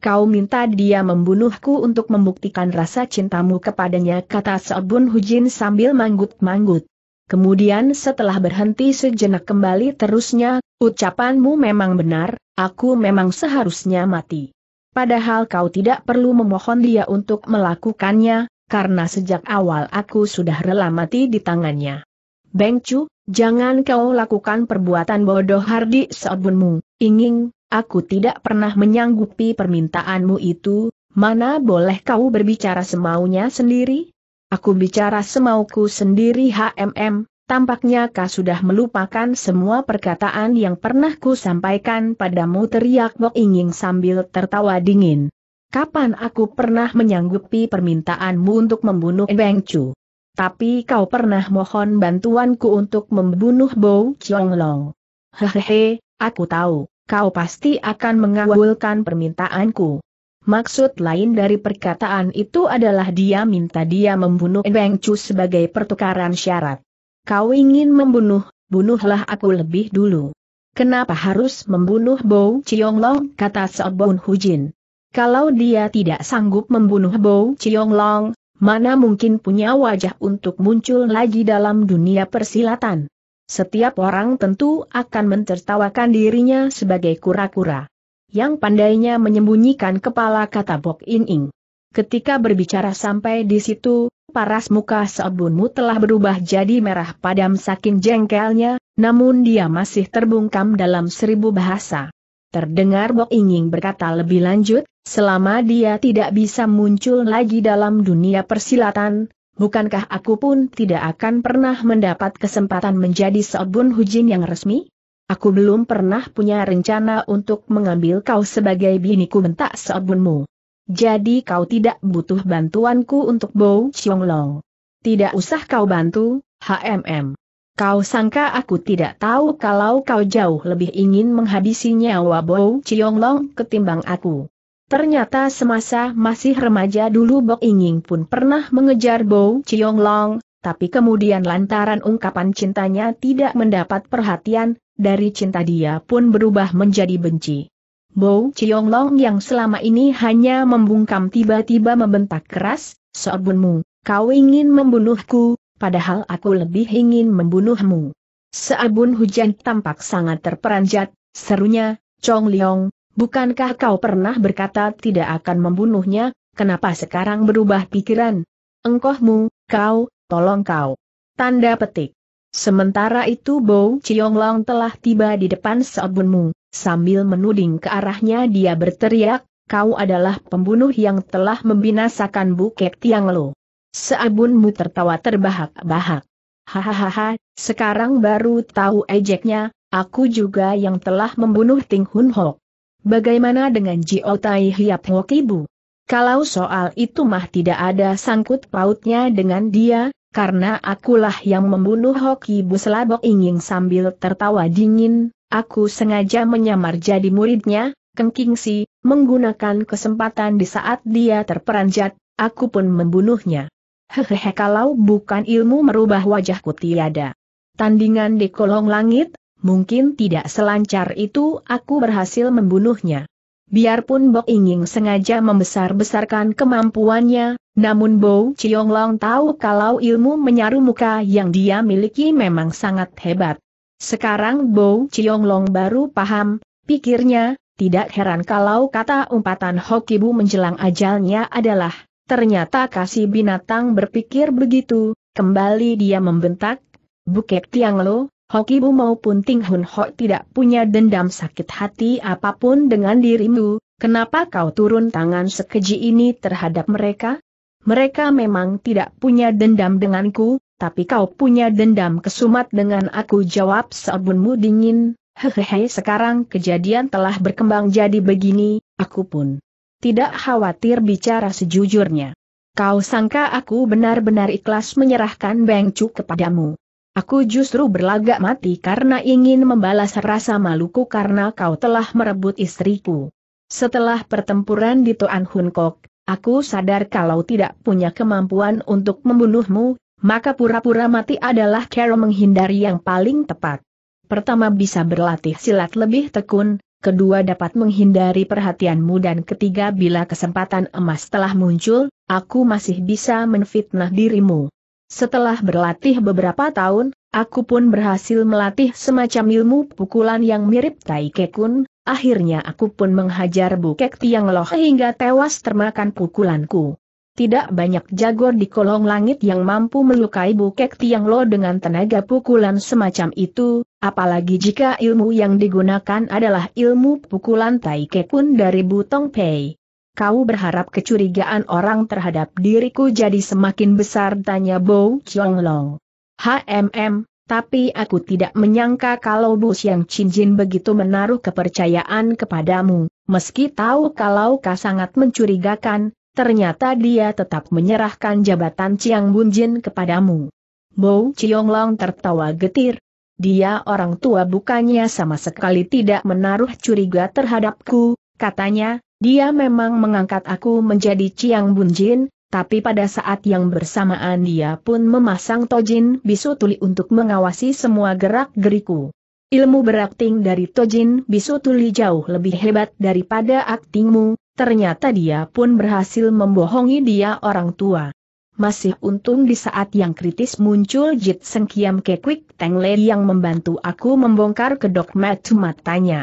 Kau minta dia membunuhku untuk membuktikan rasa cintamu kepadanya kata Sabun Hujin sambil manggut-manggut. Kemudian setelah berhenti sejenak kembali terusnya, ucapanmu memang benar, aku memang seharusnya mati. Padahal kau tidak perlu memohon dia untuk melakukannya, karena sejak awal aku sudah rela mati di tangannya. Beng Chu, Jangan kau lakukan perbuatan bodoh Hardi Seobunmu, ingin, aku tidak pernah menyanggupi permintaanmu itu, mana boleh kau berbicara semaunya sendiri? Aku bicara semauku sendiri HMM, tampaknya kau sudah melupakan semua perkataan yang pernah ku sampaikan padamu teriak Bok Inging sambil tertawa dingin. Kapan aku pernah menyanggupi permintaanmu untuk membunuh Beng Chu? Tapi kau pernah mohon bantuanku untuk membunuh Bo Chong Long. Hehehe, aku tahu, kau pasti akan mengawulkan permintaanku. Maksud lain dari perkataan itu adalah dia minta dia membunuh Beng Chu sebagai pertukaran syarat. Kau ingin membunuh, bunuhlah aku lebih dulu. Kenapa harus membunuh Bo Long? kata Seobun Hujin. Kalau dia tidak sanggup membunuh Bo Long, mana mungkin punya wajah untuk muncul lagi dalam dunia persilatan. Setiap orang tentu akan mentertawakan dirinya sebagai kura-kura. Yang pandainya menyembunyikan kepala kata Bok In Ing. Ketika berbicara sampai di situ, paras muka Sabunmu telah berubah jadi merah padam saking jengkelnya, namun dia masih terbungkam dalam seribu bahasa. Terdengar Bok Inging berkata lebih lanjut, selama dia tidak bisa muncul lagi dalam dunia persilatan, bukankah aku pun tidak akan pernah mendapat kesempatan menjadi Seobun Hujin yang resmi? Aku belum pernah punya rencana untuk mengambil kau sebagai biniku bentak Seobunmu. Jadi kau tidak butuh bantuanku untuk Bo Chiong Long. Tidak usah kau bantu, HMM. Kau sangka aku tidak tahu kalau kau jauh lebih ingin menghabisi nyawa Bou Long ketimbang aku. Ternyata semasa masih remaja dulu Bok Inging pun pernah mengejar Bou Long, tapi kemudian lantaran ungkapan cintanya tidak mendapat perhatian, dari cinta dia pun berubah menjadi benci. Bou Long yang selama ini hanya membungkam tiba-tiba membentak keras, Sobunmu, kau ingin membunuhku, padahal aku lebih ingin membunuhmu. Seabun hujan tampak sangat terperanjat, serunya, Chong Leong, bukankah kau pernah berkata tidak akan membunuhnya, kenapa sekarang berubah pikiran? Engkohmu, kau, tolong kau. Tanda petik. Sementara itu Bow Long telah tiba di depan seabunmu, sambil menuding ke arahnya dia berteriak, kau adalah pembunuh yang telah membinasakan Bukit Tiang Lo. Seabunmu tertawa terbahak-bahak. Hahaha, sekarang baru tahu ejeknya, aku juga yang telah membunuh Ting Hun Hok. Bagaimana dengan Jio Tai Hiap Hok Ibu? Kalau soal itu mah tidak ada sangkut pautnya dengan dia, karena akulah yang membunuh Hok Ibu selabok ingin sambil tertawa dingin, aku sengaja menyamar jadi muridnya, Kengking Si, menggunakan kesempatan di saat dia terperanjat, aku pun membunuhnya. Hehehe kalau bukan ilmu merubah wajahku tiada. Tandingan di kolong langit, mungkin tidak selancar itu aku berhasil membunuhnya. Biarpun Bok Inging sengaja membesar-besarkan kemampuannya, namun Bo Long tahu kalau ilmu menyaru muka yang dia miliki memang sangat hebat. Sekarang Bo Long baru paham, pikirnya, tidak heran kalau kata umpatan Hokibu menjelang ajalnya adalah Ternyata kasih binatang berpikir begitu, kembali dia membentak, Bukek Tianglo, Hokibu maupun Ting Hun Ho tidak punya dendam sakit hati apapun dengan dirimu, kenapa kau turun tangan sekeji ini terhadap mereka? Mereka memang tidak punya dendam denganku, tapi kau punya dendam kesumat dengan aku jawab sabunmu dingin, hehehe sekarang kejadian telah berkembang jadi begini, aku pun tidak khawatir bicara sejujurnya. Kau sangka aku benar-benar ikhlas menyerahkan Bengcu kepadamu. Aku justru berlagak mati karena ingin membalas rasa maluku karena kau telah merebut istriku. Setelah pertempuran di Toan Hun Kok, aku sadar kalau tidak punya kemampuan untuk membunuhmu, maka pura-pura mati adalah cara menghindari yang paling tepat. Pertama bisa berlatih silat lebih tekun, kedua dapat menghindari perhatianmu dan ketiga bila kesempatan emas telah muncul, aku masih bisa menfitnah dirimu. Setelah berlatih beberapa tahun, aku pun berhasil melatih semacam ilmu pukulan yang mirip Taikekun, akhirnya aku pun menghajar Bu Kek Tiang Loh hingga tewas termakan pukulanku tidak banyak jagor di kolong langit yang mampu melukai Bu Bukek Tiang Lo dengan tenaga pukulan semacam itu, apalagi jika ilmu yang digunakan adalah ilmu pukulan Tai pun dari Butong Pei. Kau berharap kecurigaan orang terhadap diriku jadi semakin besar tanya Bo Chong Long. HMM, tapi aku tidak menyangka kalau Bu Xiang Jin begitu menaruh kepercayaan kepadamu, meski tahu kalau kau sangat mencurigakan, Ternyata dia tetap menyerahkan jabatan Chiang Bunjin kepadamu. Bo Chiong Long tertawa getir. Dia orang tua bukannya sama sekali tidak menaruh curiga terhadapku, katanya, dia memang mengangkat aku menjadi Chiang Bunjin, tapi pada saat yang bersamaan dia pun memasang Tojin Bisu Tuli untuk mengawasi semua gerak-geriku. Ilmu berakting dari Tojin Bisu Tuli jauh lebih hebat daripada aktingmu, ternyata dia pun berhasil membohongi dia orang tua. Masih untung di saat yang kritis muncul Jit Seng Kiam Kekwik Teng Le yang membantu aku membongkar kedok mata matanya.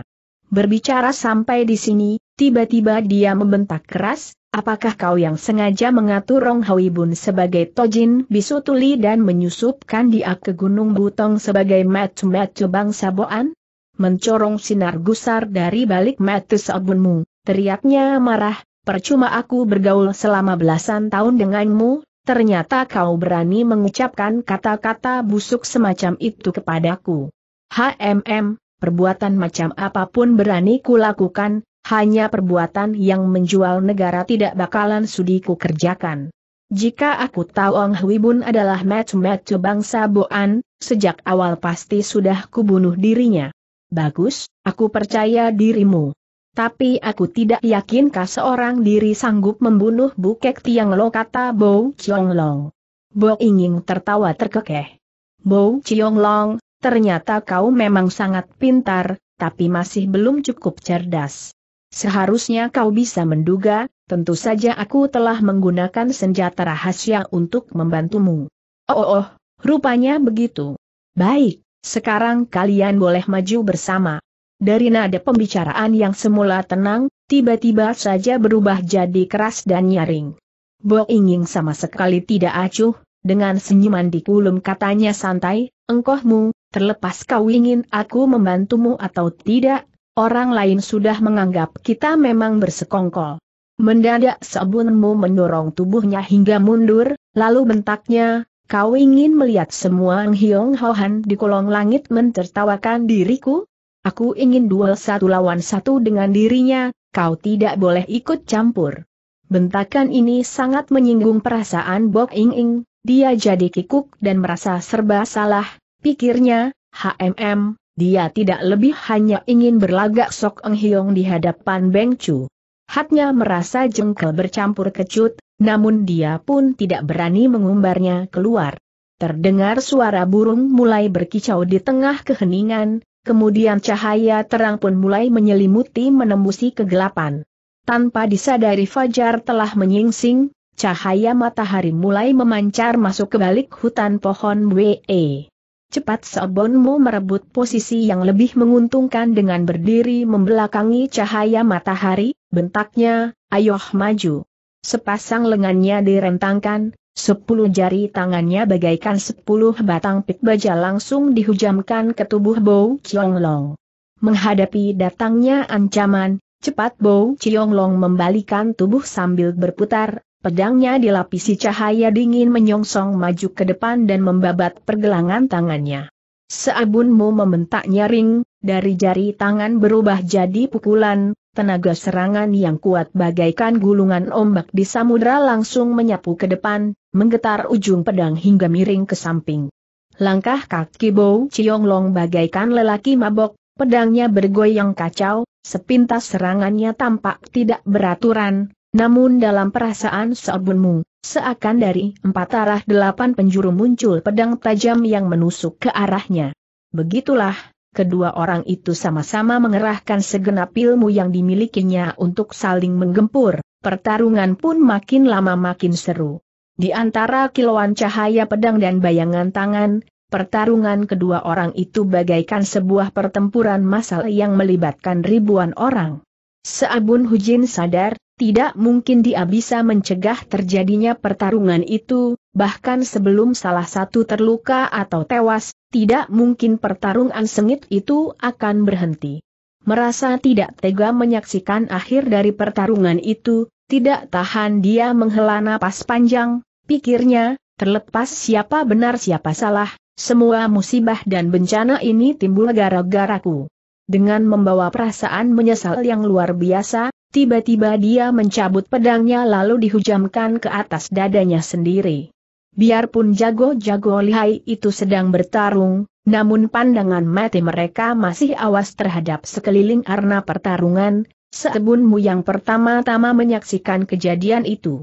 Berbicara sampai di sini, tiba-tiba dia membentak keras, apakah kau yang sengaja mengatur Rong Hawi Bun sebagai Tojin Bisu Tuli dan menyusupkan dia ke Gunung Butong sebagai mata-mata bangsa Boan? Mencorong sinar gusar dari balik mata sabunmu teriaknya marah, percuma aku bergaul selama belasan tahun denganmu, ternyata kau berani mengucapkan kata-kata busuk semacam itu kepadaku. HMM, perbuatan macam apapun berani kulakukan, hanya perbuatan yang menjual negara tidak bakalan sudi ku kerjakan. Jika aku tahu Ong Hui Bun adalah metu-metu bangsa Boan, sejak awal pasti sudah kubunuh dirinya. Bagus, aku percaya dirimu. Tapi aku tidak yakinkah seorang diri sanggup membunuh Bukek Tiang Lo kata Bo Chiong Long. Bo ingin tertawa terkekeh. Bo Chiong Long, ternyata kau memang sangat pintar, tapi masih belum cukup cerdas. Seharusnya kau bisa menduga, tentu saja aku telah menggunakan senjata rahasia untuk membantumu. Oh, oh, oh rupanya begitu. Baik, sekarang kalian boleh maju bersama. Dari nada pembicaraan yang semula tenang, tiba-tiba saja berubah jadi keras dan nyaring. Bo Inging sama sekali tidak acuh, dengan senyuman di kulum katanya santai, engkohmu, terlepas kau ingin aku membantumu atau tidak, orang lain sudah menganggap kita memang bersekongkol. Mendadak sabunmu mendorong tubuhnya hingga mundur, lalu bentaknya, kau ingin melihat semua Hyong Hohan di kolong langit mentertawakan diriku? Aku ingin duel satu lawan satu dengan dirinya, kau tidak boleh ikut campur. Bentakan ini sangat menyinggung perasaan Bok Ing Ing, dia jadi kikuk dan merasa serba salah, pikirnya, HMM, dia tidak lebih hanya ingin berlagak sok Eng Hiong di hadapan Beng Chu. Hatnya merasa jengkel bercampur kecut, namun dia pun tidak berani mengumbarnya keluar. Terdengar suara burung mulai berkicau di tengah keheningan, Kemudian cahaya terang pun mulai menyelimuti menembusi kegelapan. Tanpa disadari Fajar telah menyingsing, cahaya matahari mulai memancar masuk ke balik hutan pohon WE. Cepat Sobonmu merebut posisi yang lebih menguntungkan dengan berdiri membelakangi cahaya matahari, bentaknya, ayoh maju. Sepasang lengannya direntangkan, Sepuluh jari tangannya bagaikan sepuluh batang pit baja langsung dihujamkan ke tubuh Bo Chiong Long. Menghadapi datangnya ancaman, cepat Bo Chiong Long membalikan tubuh sambil berputar, pedangnya dilapisi cahaya dingin menyongsong maju ke depan dan membabat pergelangan tangannya. Seabunmu membentak nyaring, dari jari tangan berubah jadi pukulan, tenaga serangan yang kuat bagaikan gulungan ombak di samudera langsung menyapu ke depan, menggetar ujung pedang hingga miring ke samping. Langkah kaki Bow Long bagaikan lelaki mabok, pedangnya bergoyang kacau, sepintas serangannya tampak tidak beraturan, namun dalam perasaan Seobunmu, seakan dari empat arah delapan penjuru muncul pedang tajam yang menusuk ke arahnya. Begitulah, kedua orang itu sama-sama mengerahkan segenap ilmu yang dimilikinya untuk saling menggempur, pertarungan pun makin lama makin seru. Di antara kilauan cahaya pedang dan bayangan tangan, pertarungan kedua orang itu bagaikan sebuah pertempuran massal yang melibatkan ribuan orang. Seabun Hujin sadar, tidak mungkin dia bisa mencegah terjadinya pertarungan itu, bahkan sebelum salah satu terluka atau tewas, tidak mungkin pertarungan sengit itu akan berhenti. Merasa tidak tega menyaksikan akhir dari pertarungan itu, tidak tahan dia menghela napas panjang, pikirnya, terlepas siapa benar siapa salah, semua musibah dan bencana ini timbul gara-garaku. Dengan membawa perasaan menyesal yang luar biasa, tiba-tiba dia mencabut pedangnya lalu dihujamkan ke atas dadanya sendiri. Biarpun jago-jago lihai itu sedang bertarung, namun pandangan mati mereka masih awas terhadap sekeliling arena pertarungan, seebunmu yang pertama-tama menyaksikan kejadian itu.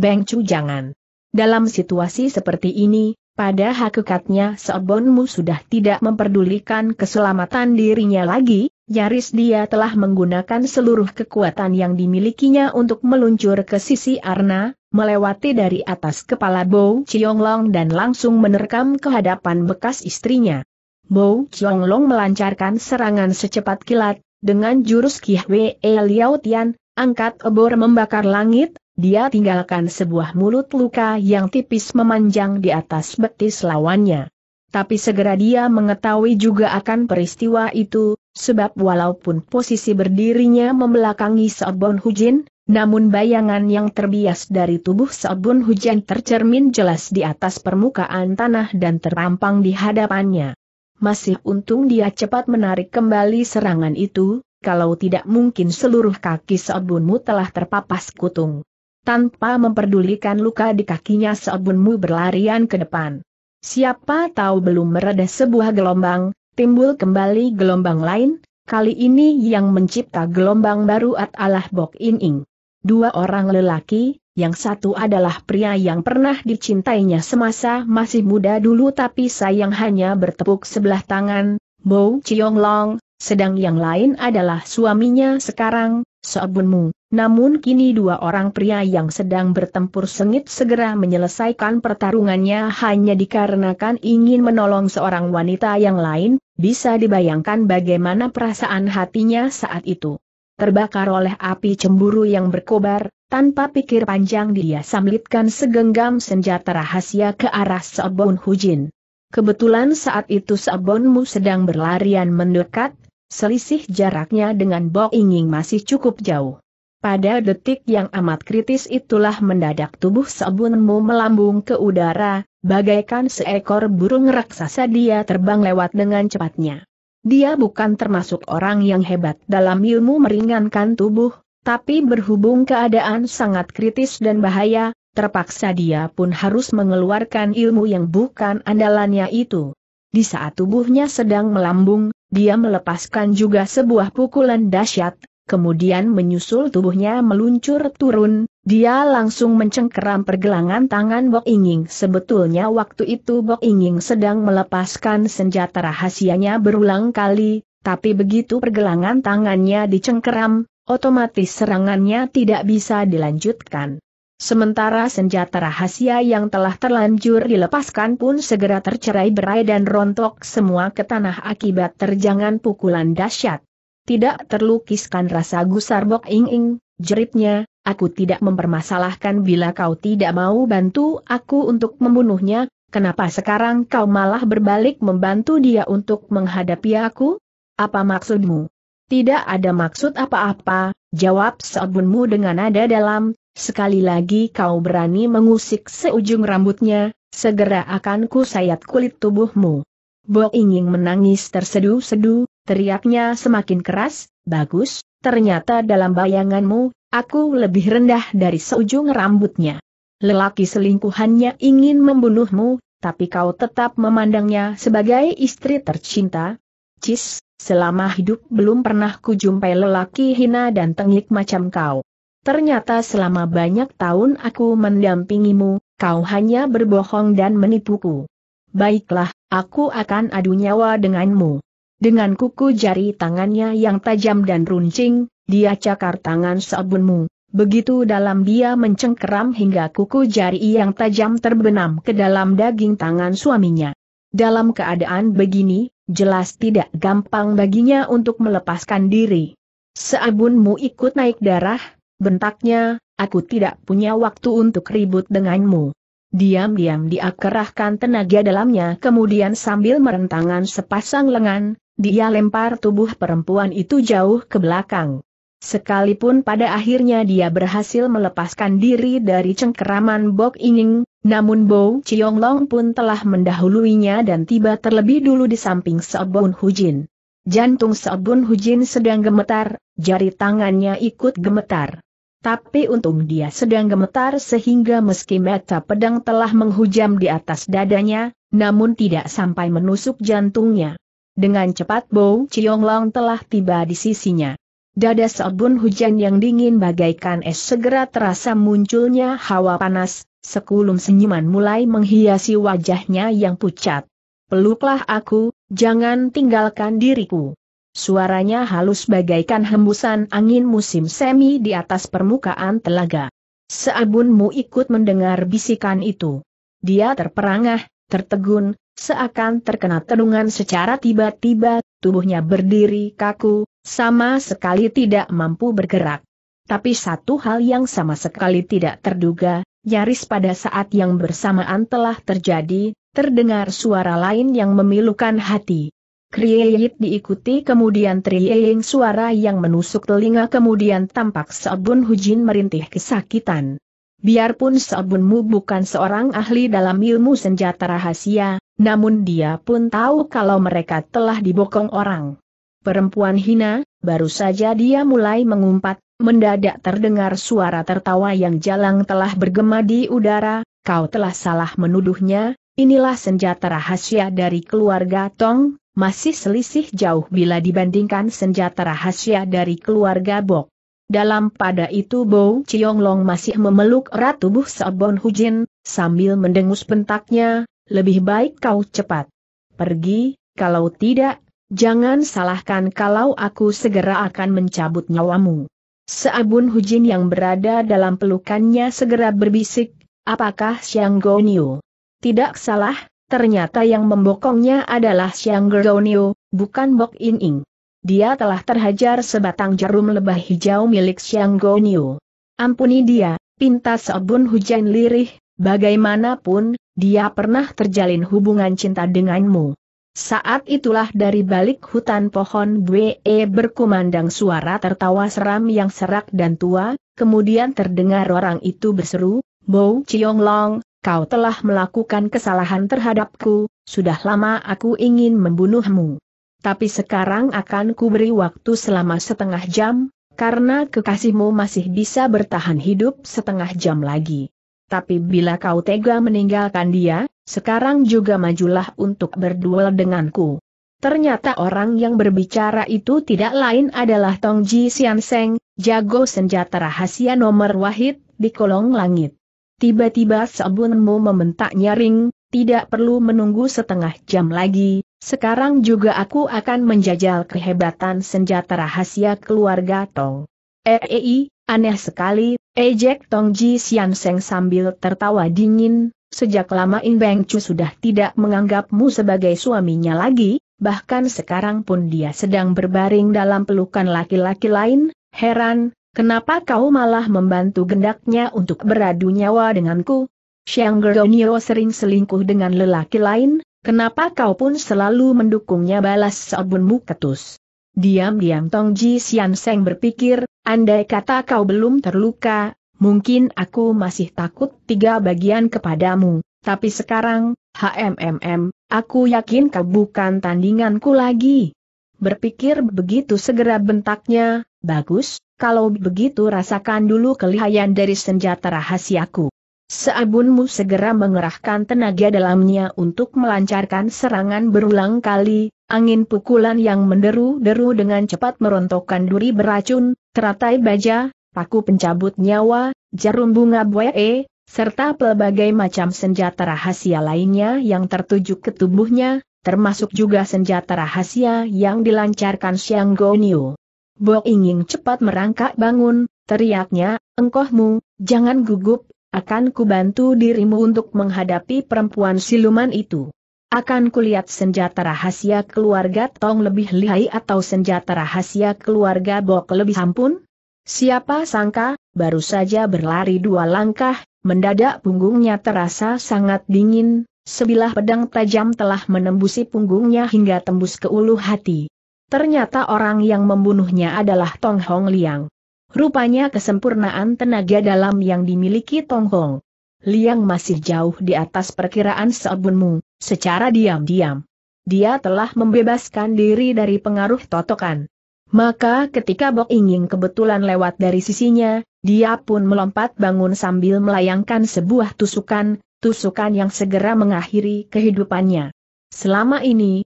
Beng Cu jangan. Dalam situasi seperti ini, pada hakikatnya seebunmu sudah tidak memperdulikan keselamatan dirinya lagi, Nyaris dia telah menggunakan seluruh kekuatan yang dimilikinya untuk meluncur ke sisi Arna, melewati dari atas kepala Bo Long dan langsung menerkam ke hadapan bekas istrinya. Bo Long melancarkan serangan secepat kilat, dengan jurus Kihwe E Liao Tian, angkat obor membakar langit, dia tinggalkan sebuah mulut luka yang tipis memanjang di atas betis lawannya. Tapi segera dia mengetahui juga akan peristiwa itu, sebab walaupun posisi berdirinya membelakangi Seobon Hujin, namun bayangan yang terbias dari tubuh Seobun Hujan tercermin jelas di atas permukaan tanah dan terampang di hadapannya. Masih untung dia cepat menarik kembali serangan itu, kalau tidak mungkin seluruh kaki Seobunmu telah terpapas kutung. Tanpa memperdulikan luka di kakinya Seobunmu berlarian ke depan. Siapa tahu belum mereda sebuah gelombang, timbul kembali gelombang lain, kali ini yang mencipta gelombang baru adalah Bok In Ing. Dua orang lelaki, yang satu adalah pria yang pernah dicintainya semasa masih muda dulu tapi sayang hanya bertepuk sebelah tangan, Bo Chiong Long, sedang yang lain adalah suaminya sekarang, Sobunmu. Namun kini dua orang pria yang sedang bertempur sengit segera menyelesaikan pertarungannya hanya dikarenakan ingin menolong seorang wanita yang lain, bisa dibayangkan bagaimana perasaan hatinya saat itu. Terbakar oleh api cemburu yang berkobar, tanpa pikir panjang dia samlitkan segenggam senjata rahasia ke arah Sabon Hujin. Kebetulan saat itu Sabonmu sedang berlarian mendekat, selisih jaraknya dengan Bok Inging masih cukup jauh. Pada detik yang amat kritis itulah mendadak tubuh Sabunmu melambung ke udara, Bagaikan seekor burung raksasa dia terbang lewat dengan cepatnya. Dia bukan termasuk orang yang hebat dalam ilmu meringankan tubuh, tapi berhubung keadaan sangat kritis dan bahaya, terpaksa dia pun harus mengeluarkan ilmu yang bukan andalannya itu. Di saat tubuhnya sedang melambung, dia melepaskan juga sebuah pukulan dahsyat, kemudian menyusul tubuhnya meluncur turun, dia langsung mencengkeram pergelangan tangan Bok Inging. Sebetulnya waktu itu Bok Inging sedang melepaskan senjata rahasianya berulang kali, tapi begitu pergelangan tangannya dicengkeram, otomatis serangannya tidak bisa dilanjutkan. Sementara senjata rahasia yang telah terlanjur dilepaskan pun segera tercerai berai dan rontok semua ke tanah akibat terjangan pukulan dahsyat tidak terlukiskan rasa gusar Bok Ing Ing, jeritnya, aku tidak mempermasalahkan bila kau tidak mau bantu aku untuk membunuhnya, kenapa sekarang kau malah berbalik membantu dia untuk menghadapi aku? Apa maksudmu? Tidak ada maksud apa-apa, jawab Seobunmu dengan nada dalam, sekali lagi kau berani mengusik seujung rambutnya, segera akan ku kulit tubuhmu. Bo ingin menangis terseduh sedu teriaknya semakin keras, bagus, ternyata dalam bayanganmu, aku lebih rendah dari seujung rambutnya. Lelaki selingkuhannya ingin membunuhmu, tapi kau tetap memandangnya sebagai istri tercinta. Cis, selama hidup belum pernah kujumpai lelaki hina dan tengik macam kau. Ternyata selama banyak tahun aku mendampingimu, kau hanya berbohong dan menipuku. Baiklah, aku akan adu nyawa denganmu. Dengan kuku jari tangannya yang tajam dan runcing, dia cakar tangan Sabunmu, Begitu dalam dia mencengkeram hingga kuku jari yang tajam terbenam ke dalam daging tangan suaminya. Dalam keadaan begini, jelas tidak gampang baginya untuk melepaskan diri. Seabunmu ikut naik darah, bentaknya, aku tidak punya waktu untuk ribut denganmu. Diam-diam dia kerahkan tenaga dalamnya kemudian sambil merentangan sepasang lengan, dia lempar tubuh perempuan itu jauh ke belakang. Sekalipun pada akhirnya dia berhasil melepaskan diri dari cengkeraman Bok Inging, namun Bo Long pun telah mendahuluinya dan tiba terlebih dulu di samping Seobun Hujin. Jantung Seobun Hujin sedang gemetar, jari tangannya ikut gemetar. Tapi untung dia sedang gemetar sehingga meski mata pedang telah menghujam di atas dadanya, namun tidak sampai menusuk jantungnya. Dengan cepat Bow Long telah tiba di sisinya. Dada sabun hujan yang dingin bagaikan es segera terasa munculnya hawa panas, sekulum senyuman mulai menghiasi wajahnya yang pucat. Peluklah aku, jangan tinggalkan diriku. Suaranya halus bagaikan hembusan angin musim semi di atas permukaan telaga. Seabunmu ikut mendengar bisikan itu. Dia terperangah, tertegun, seakan terkena tenungan secara tiba-tiba, tubuhnya berdiri kaku, sama sekali tidak mampu bergerak. Tapi satu hal yang sama sekali tidak terduga, nyaris pada saat yang bersamaan telah terjadi, terdengar suara lain yang memilukan hati. Kriyit diikuti kemudian teriing suara yang menusuk telinga kemudian tampak Sabun Hujin merintih kesakitan. Biarpun Sabunmu bukan seorang ahli dalam ilmu senjata rahasia, namun dia pun tahu kalau mereka telah dibokong orang. Perempuan hina, baru saja dia mulai mengumpat, mendadak terdengar suara tertawa yang jalang telah bergema di udara, kau telah salah menuduhnya, inilah senjata rahasia dari keluarga Tong, masih selisih jauh bila dibandingkan senjata rahasia dari keluarga Bok. Dalam pada itu Bo Long masih memeluk erat tubuh Sabon Hujin, sambil mendengus pentaknya, lebih baik kau cepat. Pergi, kalau tidak, jangan salahkan kalau aku segera akan mencabut nyawamu. Seabun Hujin yang berada dalam pelukannya segera berbisik, apakah Xiang Goniu? Tidak salah, ternyata yang membokongnya adalah Xiang Goniu, bukan Bok In Ing. Dia telah terhajar sebatang jarum lebah hijau milik Xiang Gonyu. Ampuni dia, pintas Seobun hujan lirih, bagaimanapun, dia pernah terjalin hubungan cinta denganmu. Saat itulah dari balik hutan pohon Bwe berkumandang suara tertawa seram yang serak dan tua, kemudian terdengar orang itu berseru, Bo Chiong Long, kau telah melakukan kesalahan terhadapku, sudah lama aku ingin membunuhmu tapi sekarang akan kuberi waktu selama setengah jam, karena kekasihmu masih bisa bertahan hidup setengah jam lagi. Tapi bila kau tega meninggalkan dia, sekarang juga majulah untuk berduel denganku. Ternyata orang yang berbicara itu tidak lain adalah Tong Ji Seng, jago senjata rahasia nomor wahid di kolong langit. Tiba-tiba sabunmu mementak nyaring, tidak perlu menunggu setengah jam lagi, sekarang juga aku akan menjajal kehebatan senjata rahasia keluarga Tong. Eei, eh, eh, aneh sekali, ejek Tong Ji Xian Seng sambil tertawa dingin, sejak lama In Beng Chu sudah tidak menganggapmu sebagai suaminya lagi, bahkan sekarang pun dia sedang berbaring dalam pelukan laki-laki lain, heran, kenapa kau malah membantu gendaknya untuk beradu nyawa denganku? Xiang Gerdonio sering selingkuh dengan lelaki lain, Kenapa kau pun selalu mendukungnya balas seobunmu ketus? Diam-diam Tong Ji Sian Seng berpikir, andai kata kau belum terluka, mungkin aku masih takut tiga bagian kepadamu, tapi sekarang, HMMM, aku yakin kau bukan tandinganku lagi. Berpikir begitu segera bentaknya, bagus, kalau begitu rasakan dulu kelihayan dari senjata rahasiaku. Seabunmu segera mengerahkan tenaga dalamnya untuk melancarkan serangan berulang kali, angin pukulan yang menderu-deru dengan cepat merontokkan duri beracun, teratai baja, paku pencabut nyawa, jarum bunga buae, serta pelbagai macam senjata rahasia lainnya yang tertuju ke tubuhnya, termasuk juga senjata rahasia yang dilancarkan Xiang Goniu. Bo ingin cepat merangkak bangun, teriaknya, engkohmu, jangan gugup, akan kubantu dirimu untuk menghadapi perempuan siluman itu. Akan kulihat senjata rahasia keluarga Tong lebih lihai atau senjata rahasia keluarga Bok lebih ampun? Siapa sangka, baru saja berlari dua langkah, mendadak punggungnya terasa sangat dingin, sebilah pedang tajam telah menembusi punggungnya hingga tembus ke ulu hati. Ternyata orang yang membunuhnya adalah Tong Hong Liang. Rupanya kesempurnaan tenaga dalam yang dimiliki Tong Hong Liang masih jauh di atas perkiraan Seobunmu, secara diam-diam. Dia telah membebaskan diri dari pengaruh totokan. Maka ketika Bok Inging kebetulan lewat dari sisinya, dia pun melompat bangun sambil melayangkan sebuah tusukan, tusukan yang segera mengakhiri kehidupannya. Selama ini,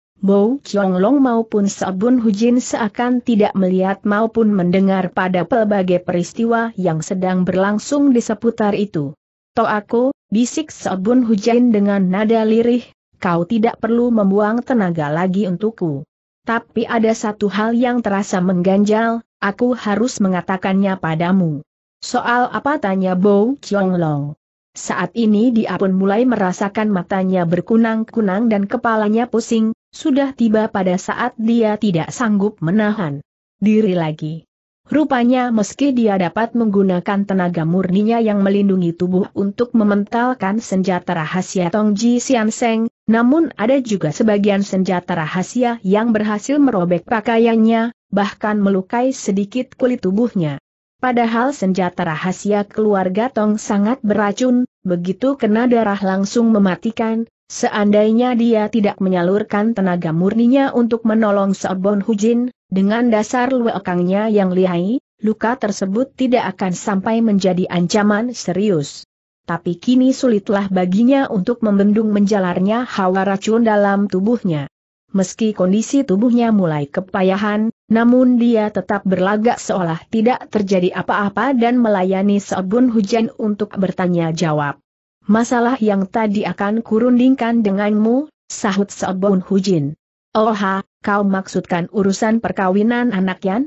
Chong Long maupun Sabun Hujin seakan tidak melihat maupun mendengar pada pelbagai peristiwa yang sedang berlangsung di seputar itu. To aku, bisik Sabun Hujin dengan nada lirih, kau tidak perlu membuang tenaga lagi untukku. Tapi ada satu hal yang terasa mengganjal, aku harus mengatakannya padamu. Soal apa tanya Chong Long? Saat ini dia pun mulai merasakan matanya berkunang-kunang dan kepalanya pusing, sudah tiba pada saat dia tidak sanggup menahan diri lagi. Rupanya meski dia dapat menggunakan tenaga murninya yang melindungi tubuh untuk mementalkan senjata rahasia Tong Ji Sian Seng, namun ada juga sebagian senjata rahasia yang berhasil merobek pakaiannya, bahkan melukai sedikit kulit tubuhnya. Padahal senjata rahasia keluarga Tong sangat beracun, begitu kena darah langsung mematikan, Seandainya dia tidak menyalurkan tenaga murninya untuk menolong Sobon Hujin, dengan dasar luekangnya yang lihai, luka tersebut tidak akan sampai menjadi ancaman serius. Tapi kini sulitlah baginya untuk membendung menjalarnya hawa racun dalam tubuhnya. Meski kondisi tubuhnya mulai kepayahan, namun dia tetap berlagak seolah tidak terjadi apa-apa dan melayani Seobun Hujan untuk bertanya jawab masalah yang tadi akan kurundingkan denganmu, sahut Sobun Hujin. Oha, kau maksudkan urusan perkawinan anak Yan?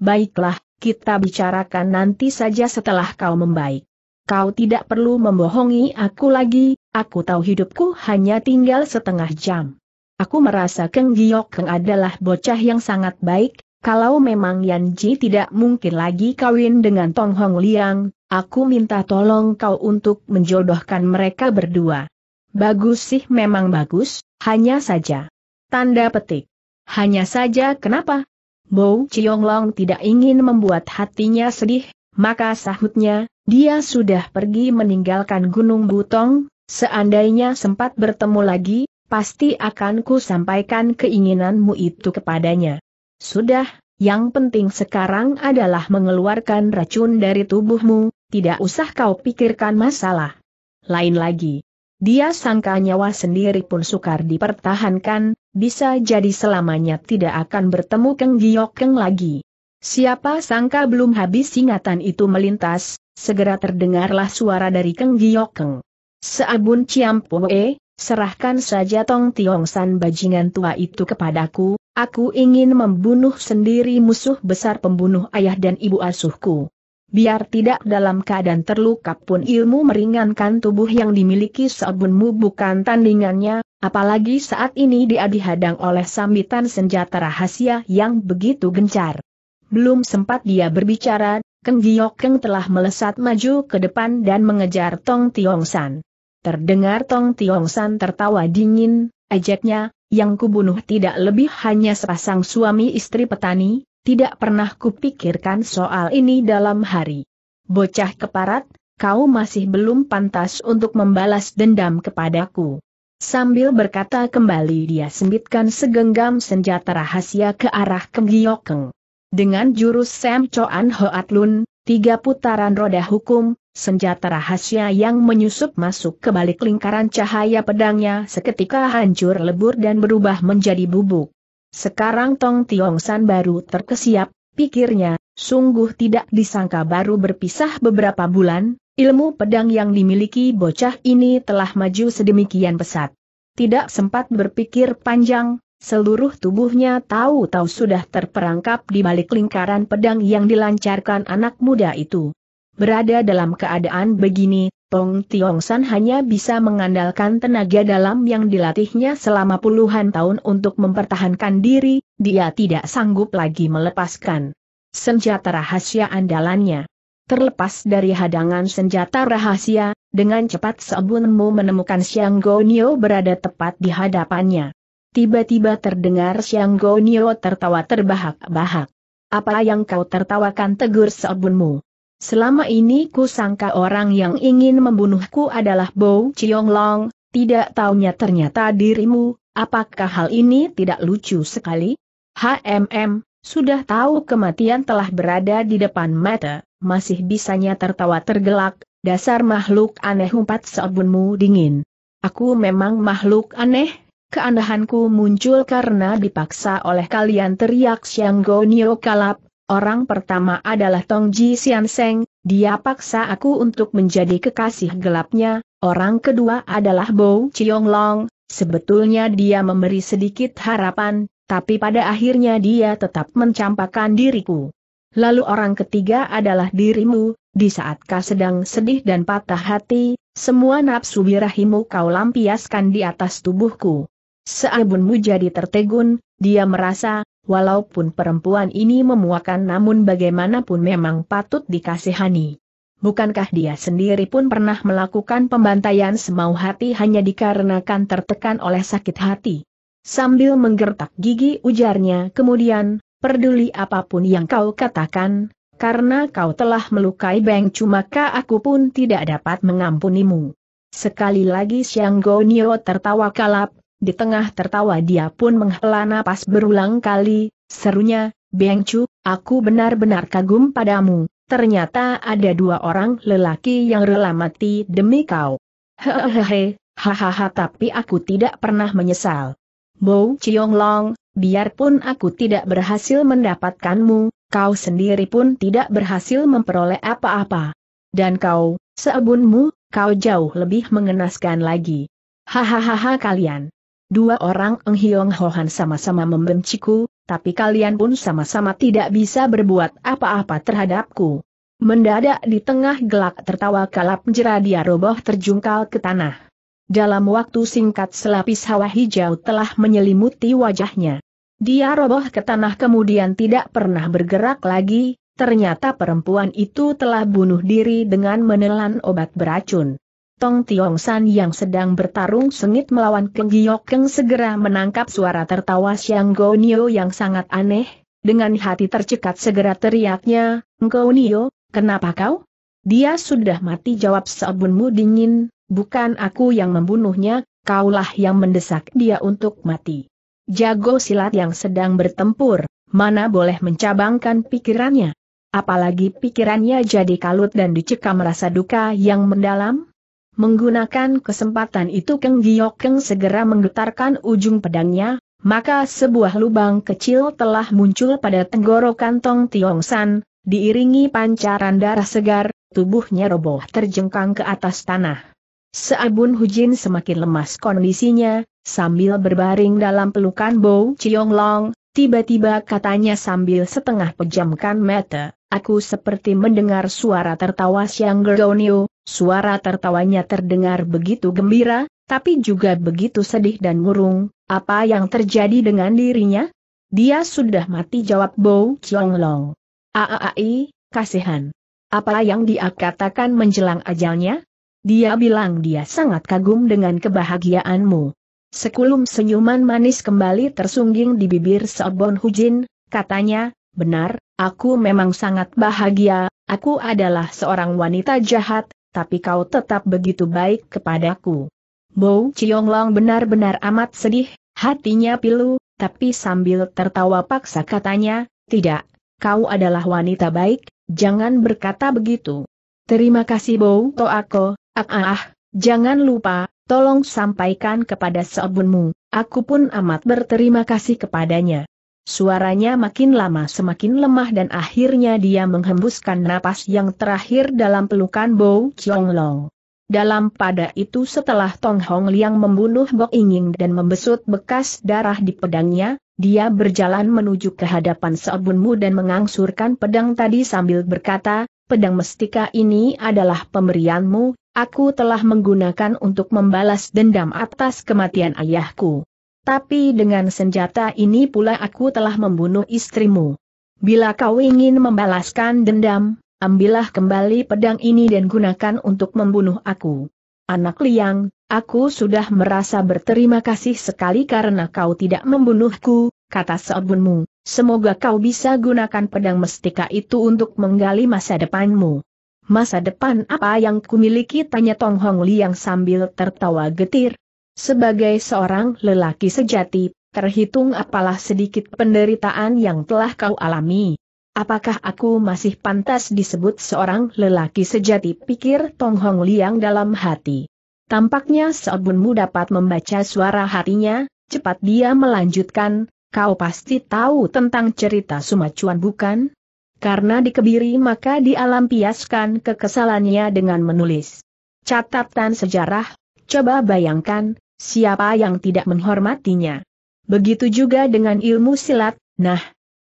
Baiklah, kita bicarakan nanti saja setelah kau membaik. Kau tidak perlu membohongi aku lagi, aku tahu hidupku hanya tinggal setengah jam. Aku merasa Keng Giok Keng adalah bocah yang sangat baik, kalau memang Yan Ji tidak mungkin lagi kawin dengan Tong Hong Liang, Aku minta tolong kau untuk menjodohkan mereka berdua. Bagus sih memang bagus, hanya saja. Tanda petik. Hanya saja kenapa? Bo Chionglong tidak ingin membuat hatinya sedih, maka sahutnya, dia sudah pergi meninggalkan Gunung Butong, seandainya sempat bertemu lagi, pasti akan ku sampaikan keinginanmu itu kepadanya. Sudah, yang penting sekarang adalah mengeluarkan racun dari tubuhmu, tidak usah kau pikirkan masalah. Lain lagi. Dia sangka nyawa sendiri pun sukar dipertahankan, bisa jadi selamanya tidak akan bertemu Keng Giokeng lagi. Siapa sangka belum habis ingatan itu melintas, segera terdengarlah suara dari Keng Giokeng. Seabun Ciampue, serahkan saja Tong Tiong San bajingan tua itu kepadaku, Aku ingin membunuh sendiri musuh besar pembunuh ayah dan ibu asuhku. Biar tidak dalam keadaan terluka pun ilmu meringankan tubuh yang dimiliki sebunmu bukan tandingannya, apalagi saat ini dia dihadang oleh sambitan senjata rahasia yang begitu gencar. Belum sempat dia berbicara, Keng keng telah melesat maju ke depan dan mengejar Tong Tiong San. Terdengar Tong Tiong San tertawa dingin, ajaknya. Yang kubunuh tidak lebih hanya sepasang suami istri petani, tidak pernah kupikirkan soal ini dalam hari. Bocah keparat, kau masih belum pantas untuk membalas dendam kepadaku. Sambil berkata kembali dia sembitkan segenggam senjata rahasia ke arah Kenggiokeng. Dengan jurus Sam Choan Hoat Lun, tiga putaran roda hukum, Senjata rahasia yang menyusup masuk ke balik lingkaran cahaya pedangnya seketika hancur lebur dan berubah menjadi bubuk. Sekarang Tong Tiong San baru terkesiap, pikirnya, sungguh tidak disangka baru berpisah beberapa bulan, ilmu pedang yang dimiliki bocah ini telah maju sedemikian pesat. Tidak sempat berpikir panjang, seluruh tubuhnya tahu-tahu sudah terperangkap di balik lingkaran pedang yang dilancarkan anak muda itu. Berada dalam keadaan begini, Pong Tiong San hanya bisa mengandalkan tenaga dalam yang dilatihnya selama puluhan tahun untuk mempertahankan diri, dia tidak sanggup lagi melepaskan senjata rahasia andalannya. Terlepas dari hadangan senjata rahasia, dengan cepat Sebunmu menemukan Xiang Gonio berada tepat di hadapannya. Tiba-tiba terdengar Xiang Gonio tertawa terbahak-bahak. Apa yang kau tertawakan tegur Sebunmu? Selama ini ku sangka orang yang ingin membunuhku adalah Bo Long, tidak taunya ternyata dirimu, apakah hal ini tidak lucu sekali? HMM, sudah tahu kematian telah berada di depan mata, masih bisanya tertawa tergelak, dasar makhluk aneh umpat sabunmu dingin. Aku memang makhluk aneh, keandahanku muncul karena dipaksa oleh kalian teriak Siang Gonio kalap, Orang pertama adalah Tong Ji Sian Seng, dia paksa aku untuk menjadi kekasih gelapnya. Orang kedua adalah Bo Chiong Long, sebetulnya dia memberi sedikit harapan, tapi pada akhirnya dia tetap mencampakkan diriku. Lalu orang ketiga adalah dirimu, di saat kau sedang sedih dan patah hati, semua nafsu birahimu kau lampiaskan di atas tubuhku. Seabunmu jadi tertegun, dia merasa, Walaupun perempuan ini memuakan namun bagaimanapun memang patut dikasihani. Bukankah dia sendiri pun pernah melakukan pembantaian semau hati hanya dikarenakan tertekan oleh sakit hati? Sambil menggertak gigi ujarnya kemudian, peduli apapun yang kau katakan, karena kau telah melukai Beng maka aku pun tidak dapat mengampunimu. Sekali lagi Siang Nio tertawa kalap, di tengah tertawa dia pun menghela napas berulang kali, serunya, Beng Chu, aku benar-benar kagum padamu, ternyata ada dua orang lelaki yang rela mati demi kau. Hehehe, hahaha tapi aku tidak pernah menyesal. Bo Chiong Long, biarpun aku tidak berhasil mendapatkanmu, kau sendiri pun tidak berhasil memperoleh apa-apa. Dan kau, seabunmu, kau jauh lebih mengenaskan lagi. Hahaha kalian dua orang Eng Hiong Hohan sama-sama membenciku, tapi kalian pun sama-sama tidak bisa berbuat apa-apa terhadapku. Mendadak di tengah gelak tertawa kalap jera dia roboh terjungkal ke tanah. Dalam waktu singkat selapis hawa hijau telah menyelimuti wajahnya. Dia roboh ke tanah kemudian tidak pernah bergerak lagi, ternyata perempuan itu telah bunuh diri dengan menelan obat beracun. Tong Tiong San yang sedang bertarung sengit melawan Keng Keng segera menangkap suara tertawa Go Gonio yang sangat aneh, dengan hati tercekat segera teriaknya, Gonio, kenapa kau? Dia sudah mati jawab sabunmu dingin, bukan aku yang membunuhnya, kaulah yang mendesak dia untuk mati. Jago silat yang sedang bertempur, mana boleh mencabangkan pikirannya. Apalagi pikirannya jadi kalut dan dicekam rasa duka yang mendalam, Menggunakan kesempatan itu Keng Giokeng segera menggetarkan ujung pedangnya, maka sebuah lubang kecil telah muncul pada tenggorokan Tong Tiong San, diiringi pancaran darah segar, tubuhnya roboh terjengkang ke atas tanah. Seabun Hujin semakin lemas kondisinya, sambil berbaring dalam pelukan Bo Chiong Long, tiba-tiba katanya sambil setengah pejamkan mata, aku seperti mendengar suara tertawa Siang Gergonio, Suara tertawanya terdengar begitu gembira, tapi juga begitu sedih dan murung, apa yang terjadi dengan dirinya? Dia sudah mati jawab Bo Chiong Long. Aai, kasihan. Apa yang dia katakan menjelang ajalnya? Dia bilang dia sangat kagum dengan kebahagiaanmu. Sekulum senyuman manis kembali tersungging di bibir Sobon Hujin, katanya, benar, aku memang sangat bahagia, aku adalah seorang wanita jahat, tapi kau tetap begitu baik kepadaku. Bo Long benar-benar amat sedih, hatinya pilu, tapi sambil tertawa paksa katanya, tidak, kau adalah wanita baik, jangan berkata begitu. Terima kasih Bo Toako, ah ah, ah jangan lupa, tolong sampaikan kepada seobunmu, aku pun amat berterima kasih kepadanya. Suaranya makin lama semakin lemah dan akhirnya dia menghembuskan napas yang terakhir dalam pelukan Bo Chong Long. Dalam pada itu setelah Tong Hong Liang membunuh Bok Inging dan membesut bekas darah di pedangnya, dia berjalan menuju ke hadapan Seobunmu dan mengangsurkan pedang tadi sambil berkata, pedang mestika ini adalah pemberianmu, aku telah menggunakan untuk membalas dendam atas kematian ayahku. Tapi dengan senjata ini pula aku telah membunuh istrimu. Bila kau ingin membalaskan dendam, ambillah kembali pedang ini dan gunakan untuk membunuh aku. Anak liang, aku sudah merasa berterima kasih sekali karena kau tidak membunuhku, kata Seobunmu. Semoga kau bisa gunakan pedang mestika itu untuk menggali masa depanmu. Masa depan apa yang kumiliki tanya Tong Hong Liang sambil tertawa getir, sebagai seorang lelaki sejati, terhitung apalah sedikit penderitaan yang telah kau alami. Apakah aku masih pantas disebut seorang lelaki sejati pikir Tong Hong Liang dalam hati. Tampaknya Seobunmu dapat membaca suara hatinya, cepat dia melanjutkan, kau pasti tahu tentang cerita Sumacuan bukan? Karena dikebiri maka dialampiaskan kekesalannya dengan menulis. Catatan sejarah, coba bayangkan, Siapa yang tidak menghormatinya? Begitu juga dengan ilmu silat, nah,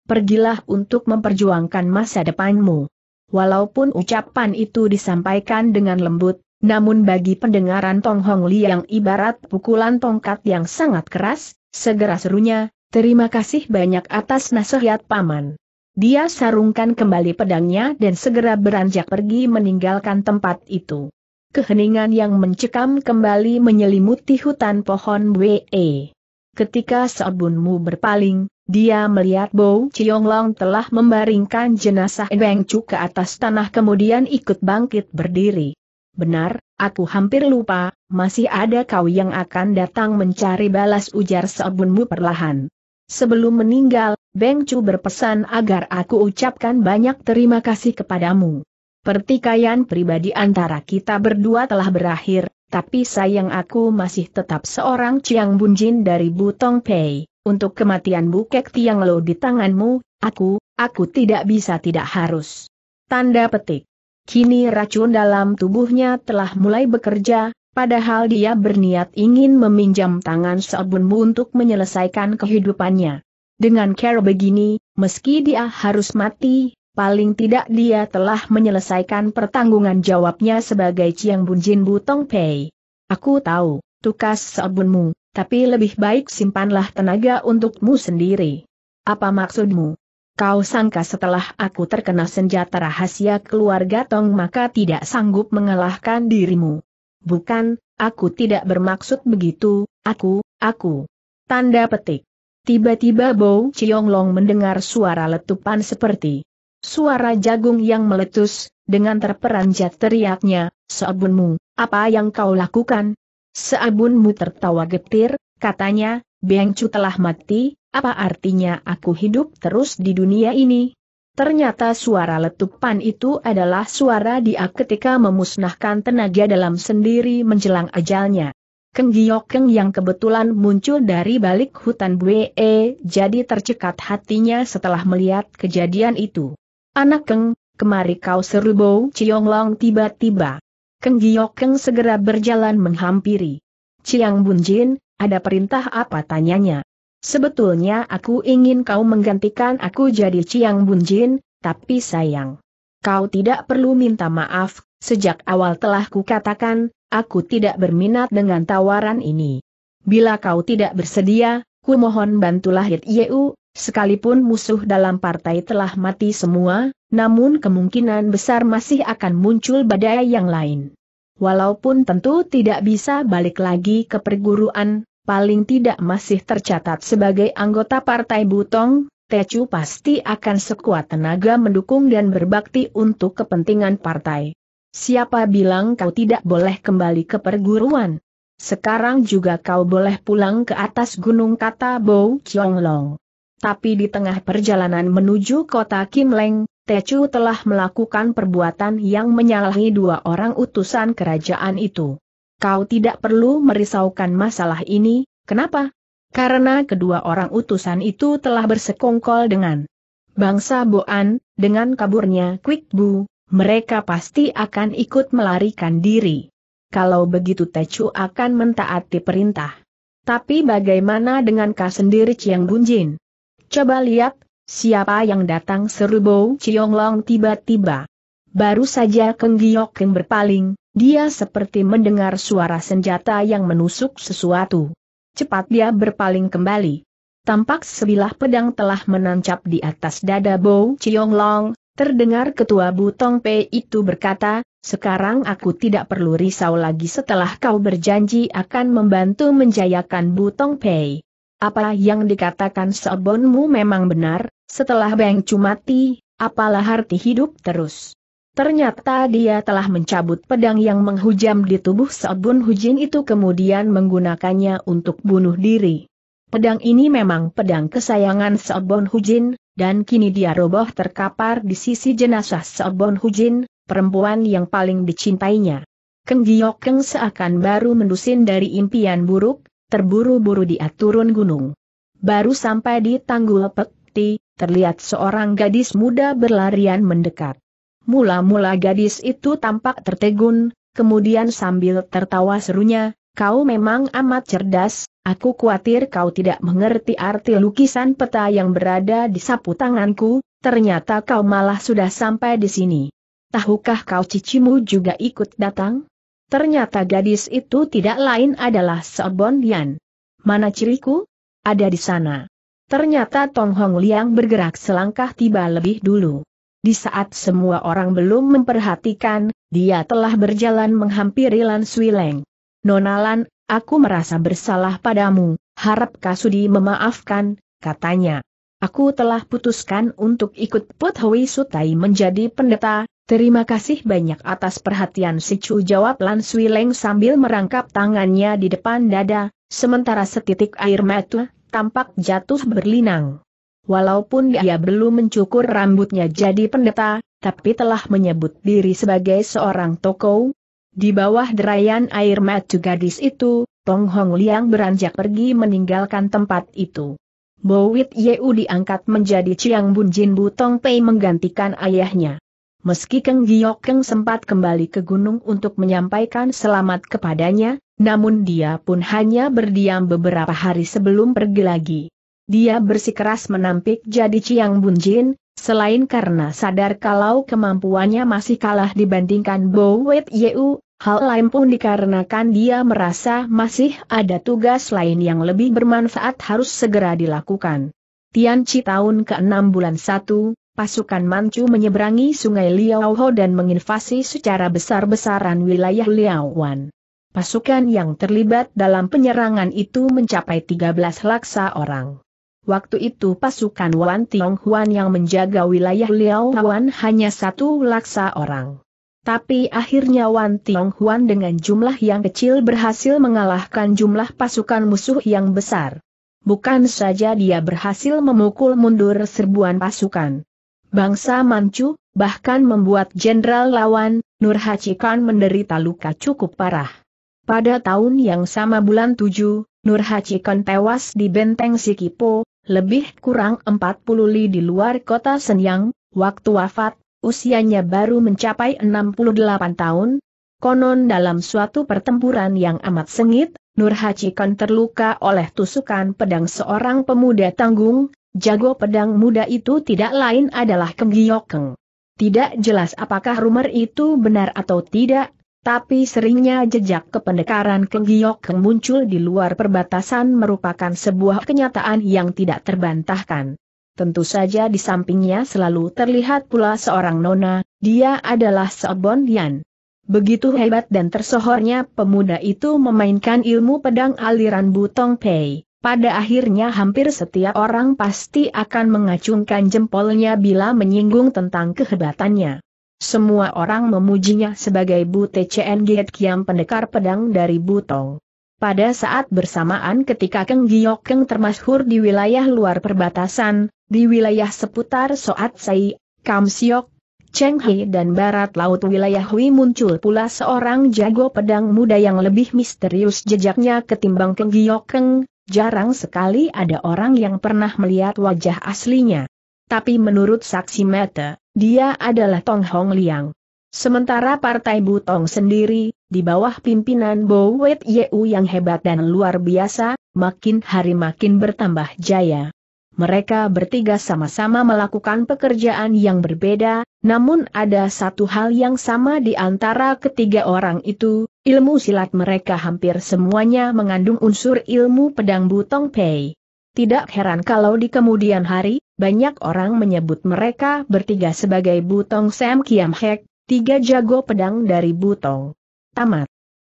pergilah untuk memperjuangkan masa depanmu. Walaupun ucapan itu disampaikan dengan lembut, namun bagi pendengaran Tong Hong Li yang ibarat pukulan tongkat yang sangat keras, segera serunya, terima kasih banyak atas nasihat paman. Dia sarungkan kembali pedangnya dan segera beranjak pergi meninggalkan tempat itu keheningan yang mencekam kembali menyelimuti hutan pohon Wee. Ketika Sobunmu berpaling, dia melihat Bo Chionglong telah membaringkan jenazah Weng Chu ke atas tanah kemudian ikut bangkit berdiri. Benar, aku hampir lupa, masih ada kau yang akan datang mencari balas ujar Sobunmu perlahan. Sebelum meninggal, Beng Chu berpesan agar aku ucapkan banyak terima kasih kepadamu. Pertikaian pribadi antara kita berdua telah berakhir, tapi sayang aku masih tetap seorang Chiang Bunjin dari Butong Pei. Untuk kematian Bukek Tiang Lo di tanganmu, aku, aku tidak bisa tidak harus. Tanda petik. Kini racun dalam tubuhnya telah mulai bekerja, padahal dia berniat ingin meminjam tangan seabunmu untuk menyelesaikan kehidupannya. Dengan cara begini, meski dia harus mati, paling tidak dia telah menyelesaikan pertanggungan jawabnya sebagai Chiang Bunjin Butong Pei. Aku tahu, tukas sabunmu, tapi lebih baik simpanlah tenaga untukmu sendiri. Apa maksudmu? Kau sangka setelah aku terkena senjata rahasia keluarga Tong maka tidak sanggup mengalahkan dirimu. Bukan, aku tidak bermaksud begitu, aku, aku. Tanda petik. Tiba-tiba Bo Chiong Long mendengar suara letupan seperti Suara jagung yang meletus, dengan terperanjat teriaknya, Seabunmu, apa yang kau lakukan? Seabunmu tertawa getir, katanya, Bengcu telah mati, apa artinya aku hidup terus di dunia ini? Ternyata suara letupan itu adalah suara dia ketika memusnahkan tenaga dalam sendiri menjelang ajalnya. Kenggiokeng yang kebetulan muncul dari balik hutan Bue jadi tercekat hatinya setelah melihat kejadian itu. Anak Keng, kemari kau seru Bau Long tiba-tiba. Keng Giok Keng segera berjalan menghampiri. Ciang Bunjin, ada perintah apa tanyanya? Sebetulnya aku ingin kau menggantikan aku jadi Ciang Bunjin, tapi sayang. Kau tidak perlu minta maaf, sejak awal telah kukatakan, aku tidak berminat dengan tawaran ini. Bila kau tidak bersedia, ku mohon bantulah Hit Yeu, Sekalipun musuh dalam partai telah mati semua, namun kemungkinan besar masih akan muncul badai yang lain. Walaupun tentu tidak bisa balik lagi ke perguruan, paling tidak masih tercatat sebagai anggota partai Butong, Tecu pasti akan sekuat tenaga mendukung dan berbakti untuk kepentingan partai. Siapa bilang kau tidak boleh kembali ke perguruan? Sekarang juga kau boleh pulang ke atas gunung kata Bo Long. Tapi di tengah perjalanan menuju kota Kim Leng, Techu telah melakukan perbuatan yang menyalahi dua orang utusan kerajaan itu. Kau tidak perlu merisaukan masalah ini, kenapa? Karena kedua orang utusan itu telah bersekongkol dengan bangsa Boan, dengan kaburnya Quick Bu, mereka pasti akan ikut melarikan diri. Kalau begitu Techu akan mentaati perintah. Tapi bagaimana dengan Ka sendiri Chiang Bunjin? Coba lihat, siapa yang datang seru Bow Bo Long tiba-tiba. Baru saja Keng Giok Keng berpaling, dia seperti mendengar suara senjata yang menusuk sesuatu. Cepat dia berpaling kembali. Tampak sebilah pedang telah menancap di atas dada Bow Bo Long. terdengar ketua Butong Pei itu berkata, sekarang aku tidak perlu risau lagi setelah kau berjanji akan membantu menjayakan Butong Pei. Apa yang dikatakan sebonmu memang benar, setelah Beng Cumati, apalah arti hidup terus. Ternyata dia telah mencabut pedang yang menghujam di tubuh Sobun Hujin itu kemudian menggunakannya untuk bunuh diri. Pedang ini memang pedang kesayangan Sobon Hujin, dan kini dia roboh terkapar di sisi jenazah Sobon Hujin, perempuan yang paling dicintainya. Keng seakan baru mendusin dari impian buruk, terburu-buru dia turun gunung. Baru sampai di tanggul peti, terlihat seorang gadis muda berlarian mendekat. Mula-mula gadis itu tampak tertegun, kemudian sambil tertawa serunya, kau memang amat cerdas, aku khawatir kau tidak mengerti arti lukisan peta yang berada di sapu tanganku, ternyata kau malah sudah sampai di sini. Tahukah kau cicimu juga ikut datang? Ternyata gadis itu tidak lain adalah Seobon Yan. Mana ciriku? Ada di sana. Ternyata Tong Hong Liang bergerak selangkah tiba lebih dulu. Di saat semua orang belum memperhatikan, dia telah berjalan menghampiri Lan Sui Leng. Nona Lan, aku merasa bersalah padamu, harap Kasudi memaafkan, katanya. Aku telah putuskan untuk ikut Put Hui Sutai menjadi pendeta, Terima kasih banyak atas perhatian si Chu jawab Lan Sui Leng sambil merangkap tangannya di depan dada, sementara setitik air mata tampak jatuh berlinang. Walaupun dia belum mencukur rambutnya jadi pendeta, tapi telah menyebut diri sebagai seorang toko. Di bawah derayan air mata gadis itu, Tong Hong Liang beranjak pergi meninggalkan tempat itu. Bowit Yeu diangkat menjadi Chiang Bunjin Butong Pei menggantikan ayahnya. Meski Keng Giok Keng sempat kembali ke gunung untuk menyampaikan selamat kepadanya, namun dia pun hanya berdiam beberapa hari sebelum pergi lagi. Dia bersikeras menampik jadi Chiang Bunjin, selain karena sadar kalau kemampuannya masih kalah dibandingkan Bo Yeu, hal lain pun dikarenakan dia merasa masih ada tugas lain yang lebih bermanfaat harus segera dilakukan. Tian Chi tahun ke-6 bulan 1, pasukan Manchu menyeberangi sungai Liaoho dan menginvasi secara besar-besaran wilayah Liaoan. Pasukan yang terlibat dalam penyerangan itu mencapai 13 laksa orang. Waktu itu pasukan Wan Huan yang menjaga wilayah Liaoan hanya satu laksa orang. Tapi akhirnya Wan Huan dengan jumlah yang kecil berhasil mengalahkan jumlah pasukan musuh yang besar. Bukan saja dia berhasil memukul mundur serbuan pasukan, bangsa Manchu, bahkan membuat jenderal lawan, Nur Hachikan menderita luka cukup parah. Pada tahun yang sama bulan 7, Nur Hachikan tewas di benteng Sikipo, lebih kurang 40 li di luar kota Senyang, waktu wafat, usianya baru mencapai 68 tahun. Konon dalam suatu pertempuran yang amat sengit, Nur Hachikan terluka oleh tusukan pedang seorang pemuda tanggung, Jago pedang muda itu tidak lain adalah Keng Tidak jelas apakah rumor itu benar atau tidak, tapi seringnya jejak kependekaran Keng muncul di luar perbatasan merupakan sebuah kenyataan yang tidak terbantahkan. Tentu saja di sampingnya selalu terlihat pula seorang nona, dia adalah Seobon Yan. Begitu hebat dan tersohornya pemuda itu memainkan ilmu pedang aliran Butong Pei. Pada akhirnya hampir setiap orang pasti akan mengacungkan jempolnya bila menyinggung tentang kehebatannya. Semua orang memujinya sebagai Bu TCN Giet Kiam pendekar pedang dari Butong. Pada saat bersamaan ketika Keng Giok Keng termasyhur di wilayah luar perbatasan, di wilayah seputar Soat Sai, Kam Siok, Cheng He dan barat laut wilayah Hui muncul pula seorang jago pedang muda yang lebih misterius jejaknya ketimbang Keng Giok Keng, Jarang sekali ada orang yang pernah melihat wajah aslinya. Tapi menurut saksi mata, dia adalah Tong Hong Liang. Sementara Partai Butong sendiri, di bawah pimpinan Bo Wet Yeu yang hebat dan luar biasa, makin hari makin bertambah jaya. Mereka bertiga sama-sama melakukan pekerjaan yang berbeda, namun ada satu hal yang sama di antara ketiga orang itu, Ilmu silat mereka hampir semuanya mengandung unsur ilmu pedang butong pei. Tidak heran kalau di kemudian hari, banyak orang menyebut mereka bertiga sebagai butong Sam Kiam Hek, tiga jago pedang dari butong. Tamat.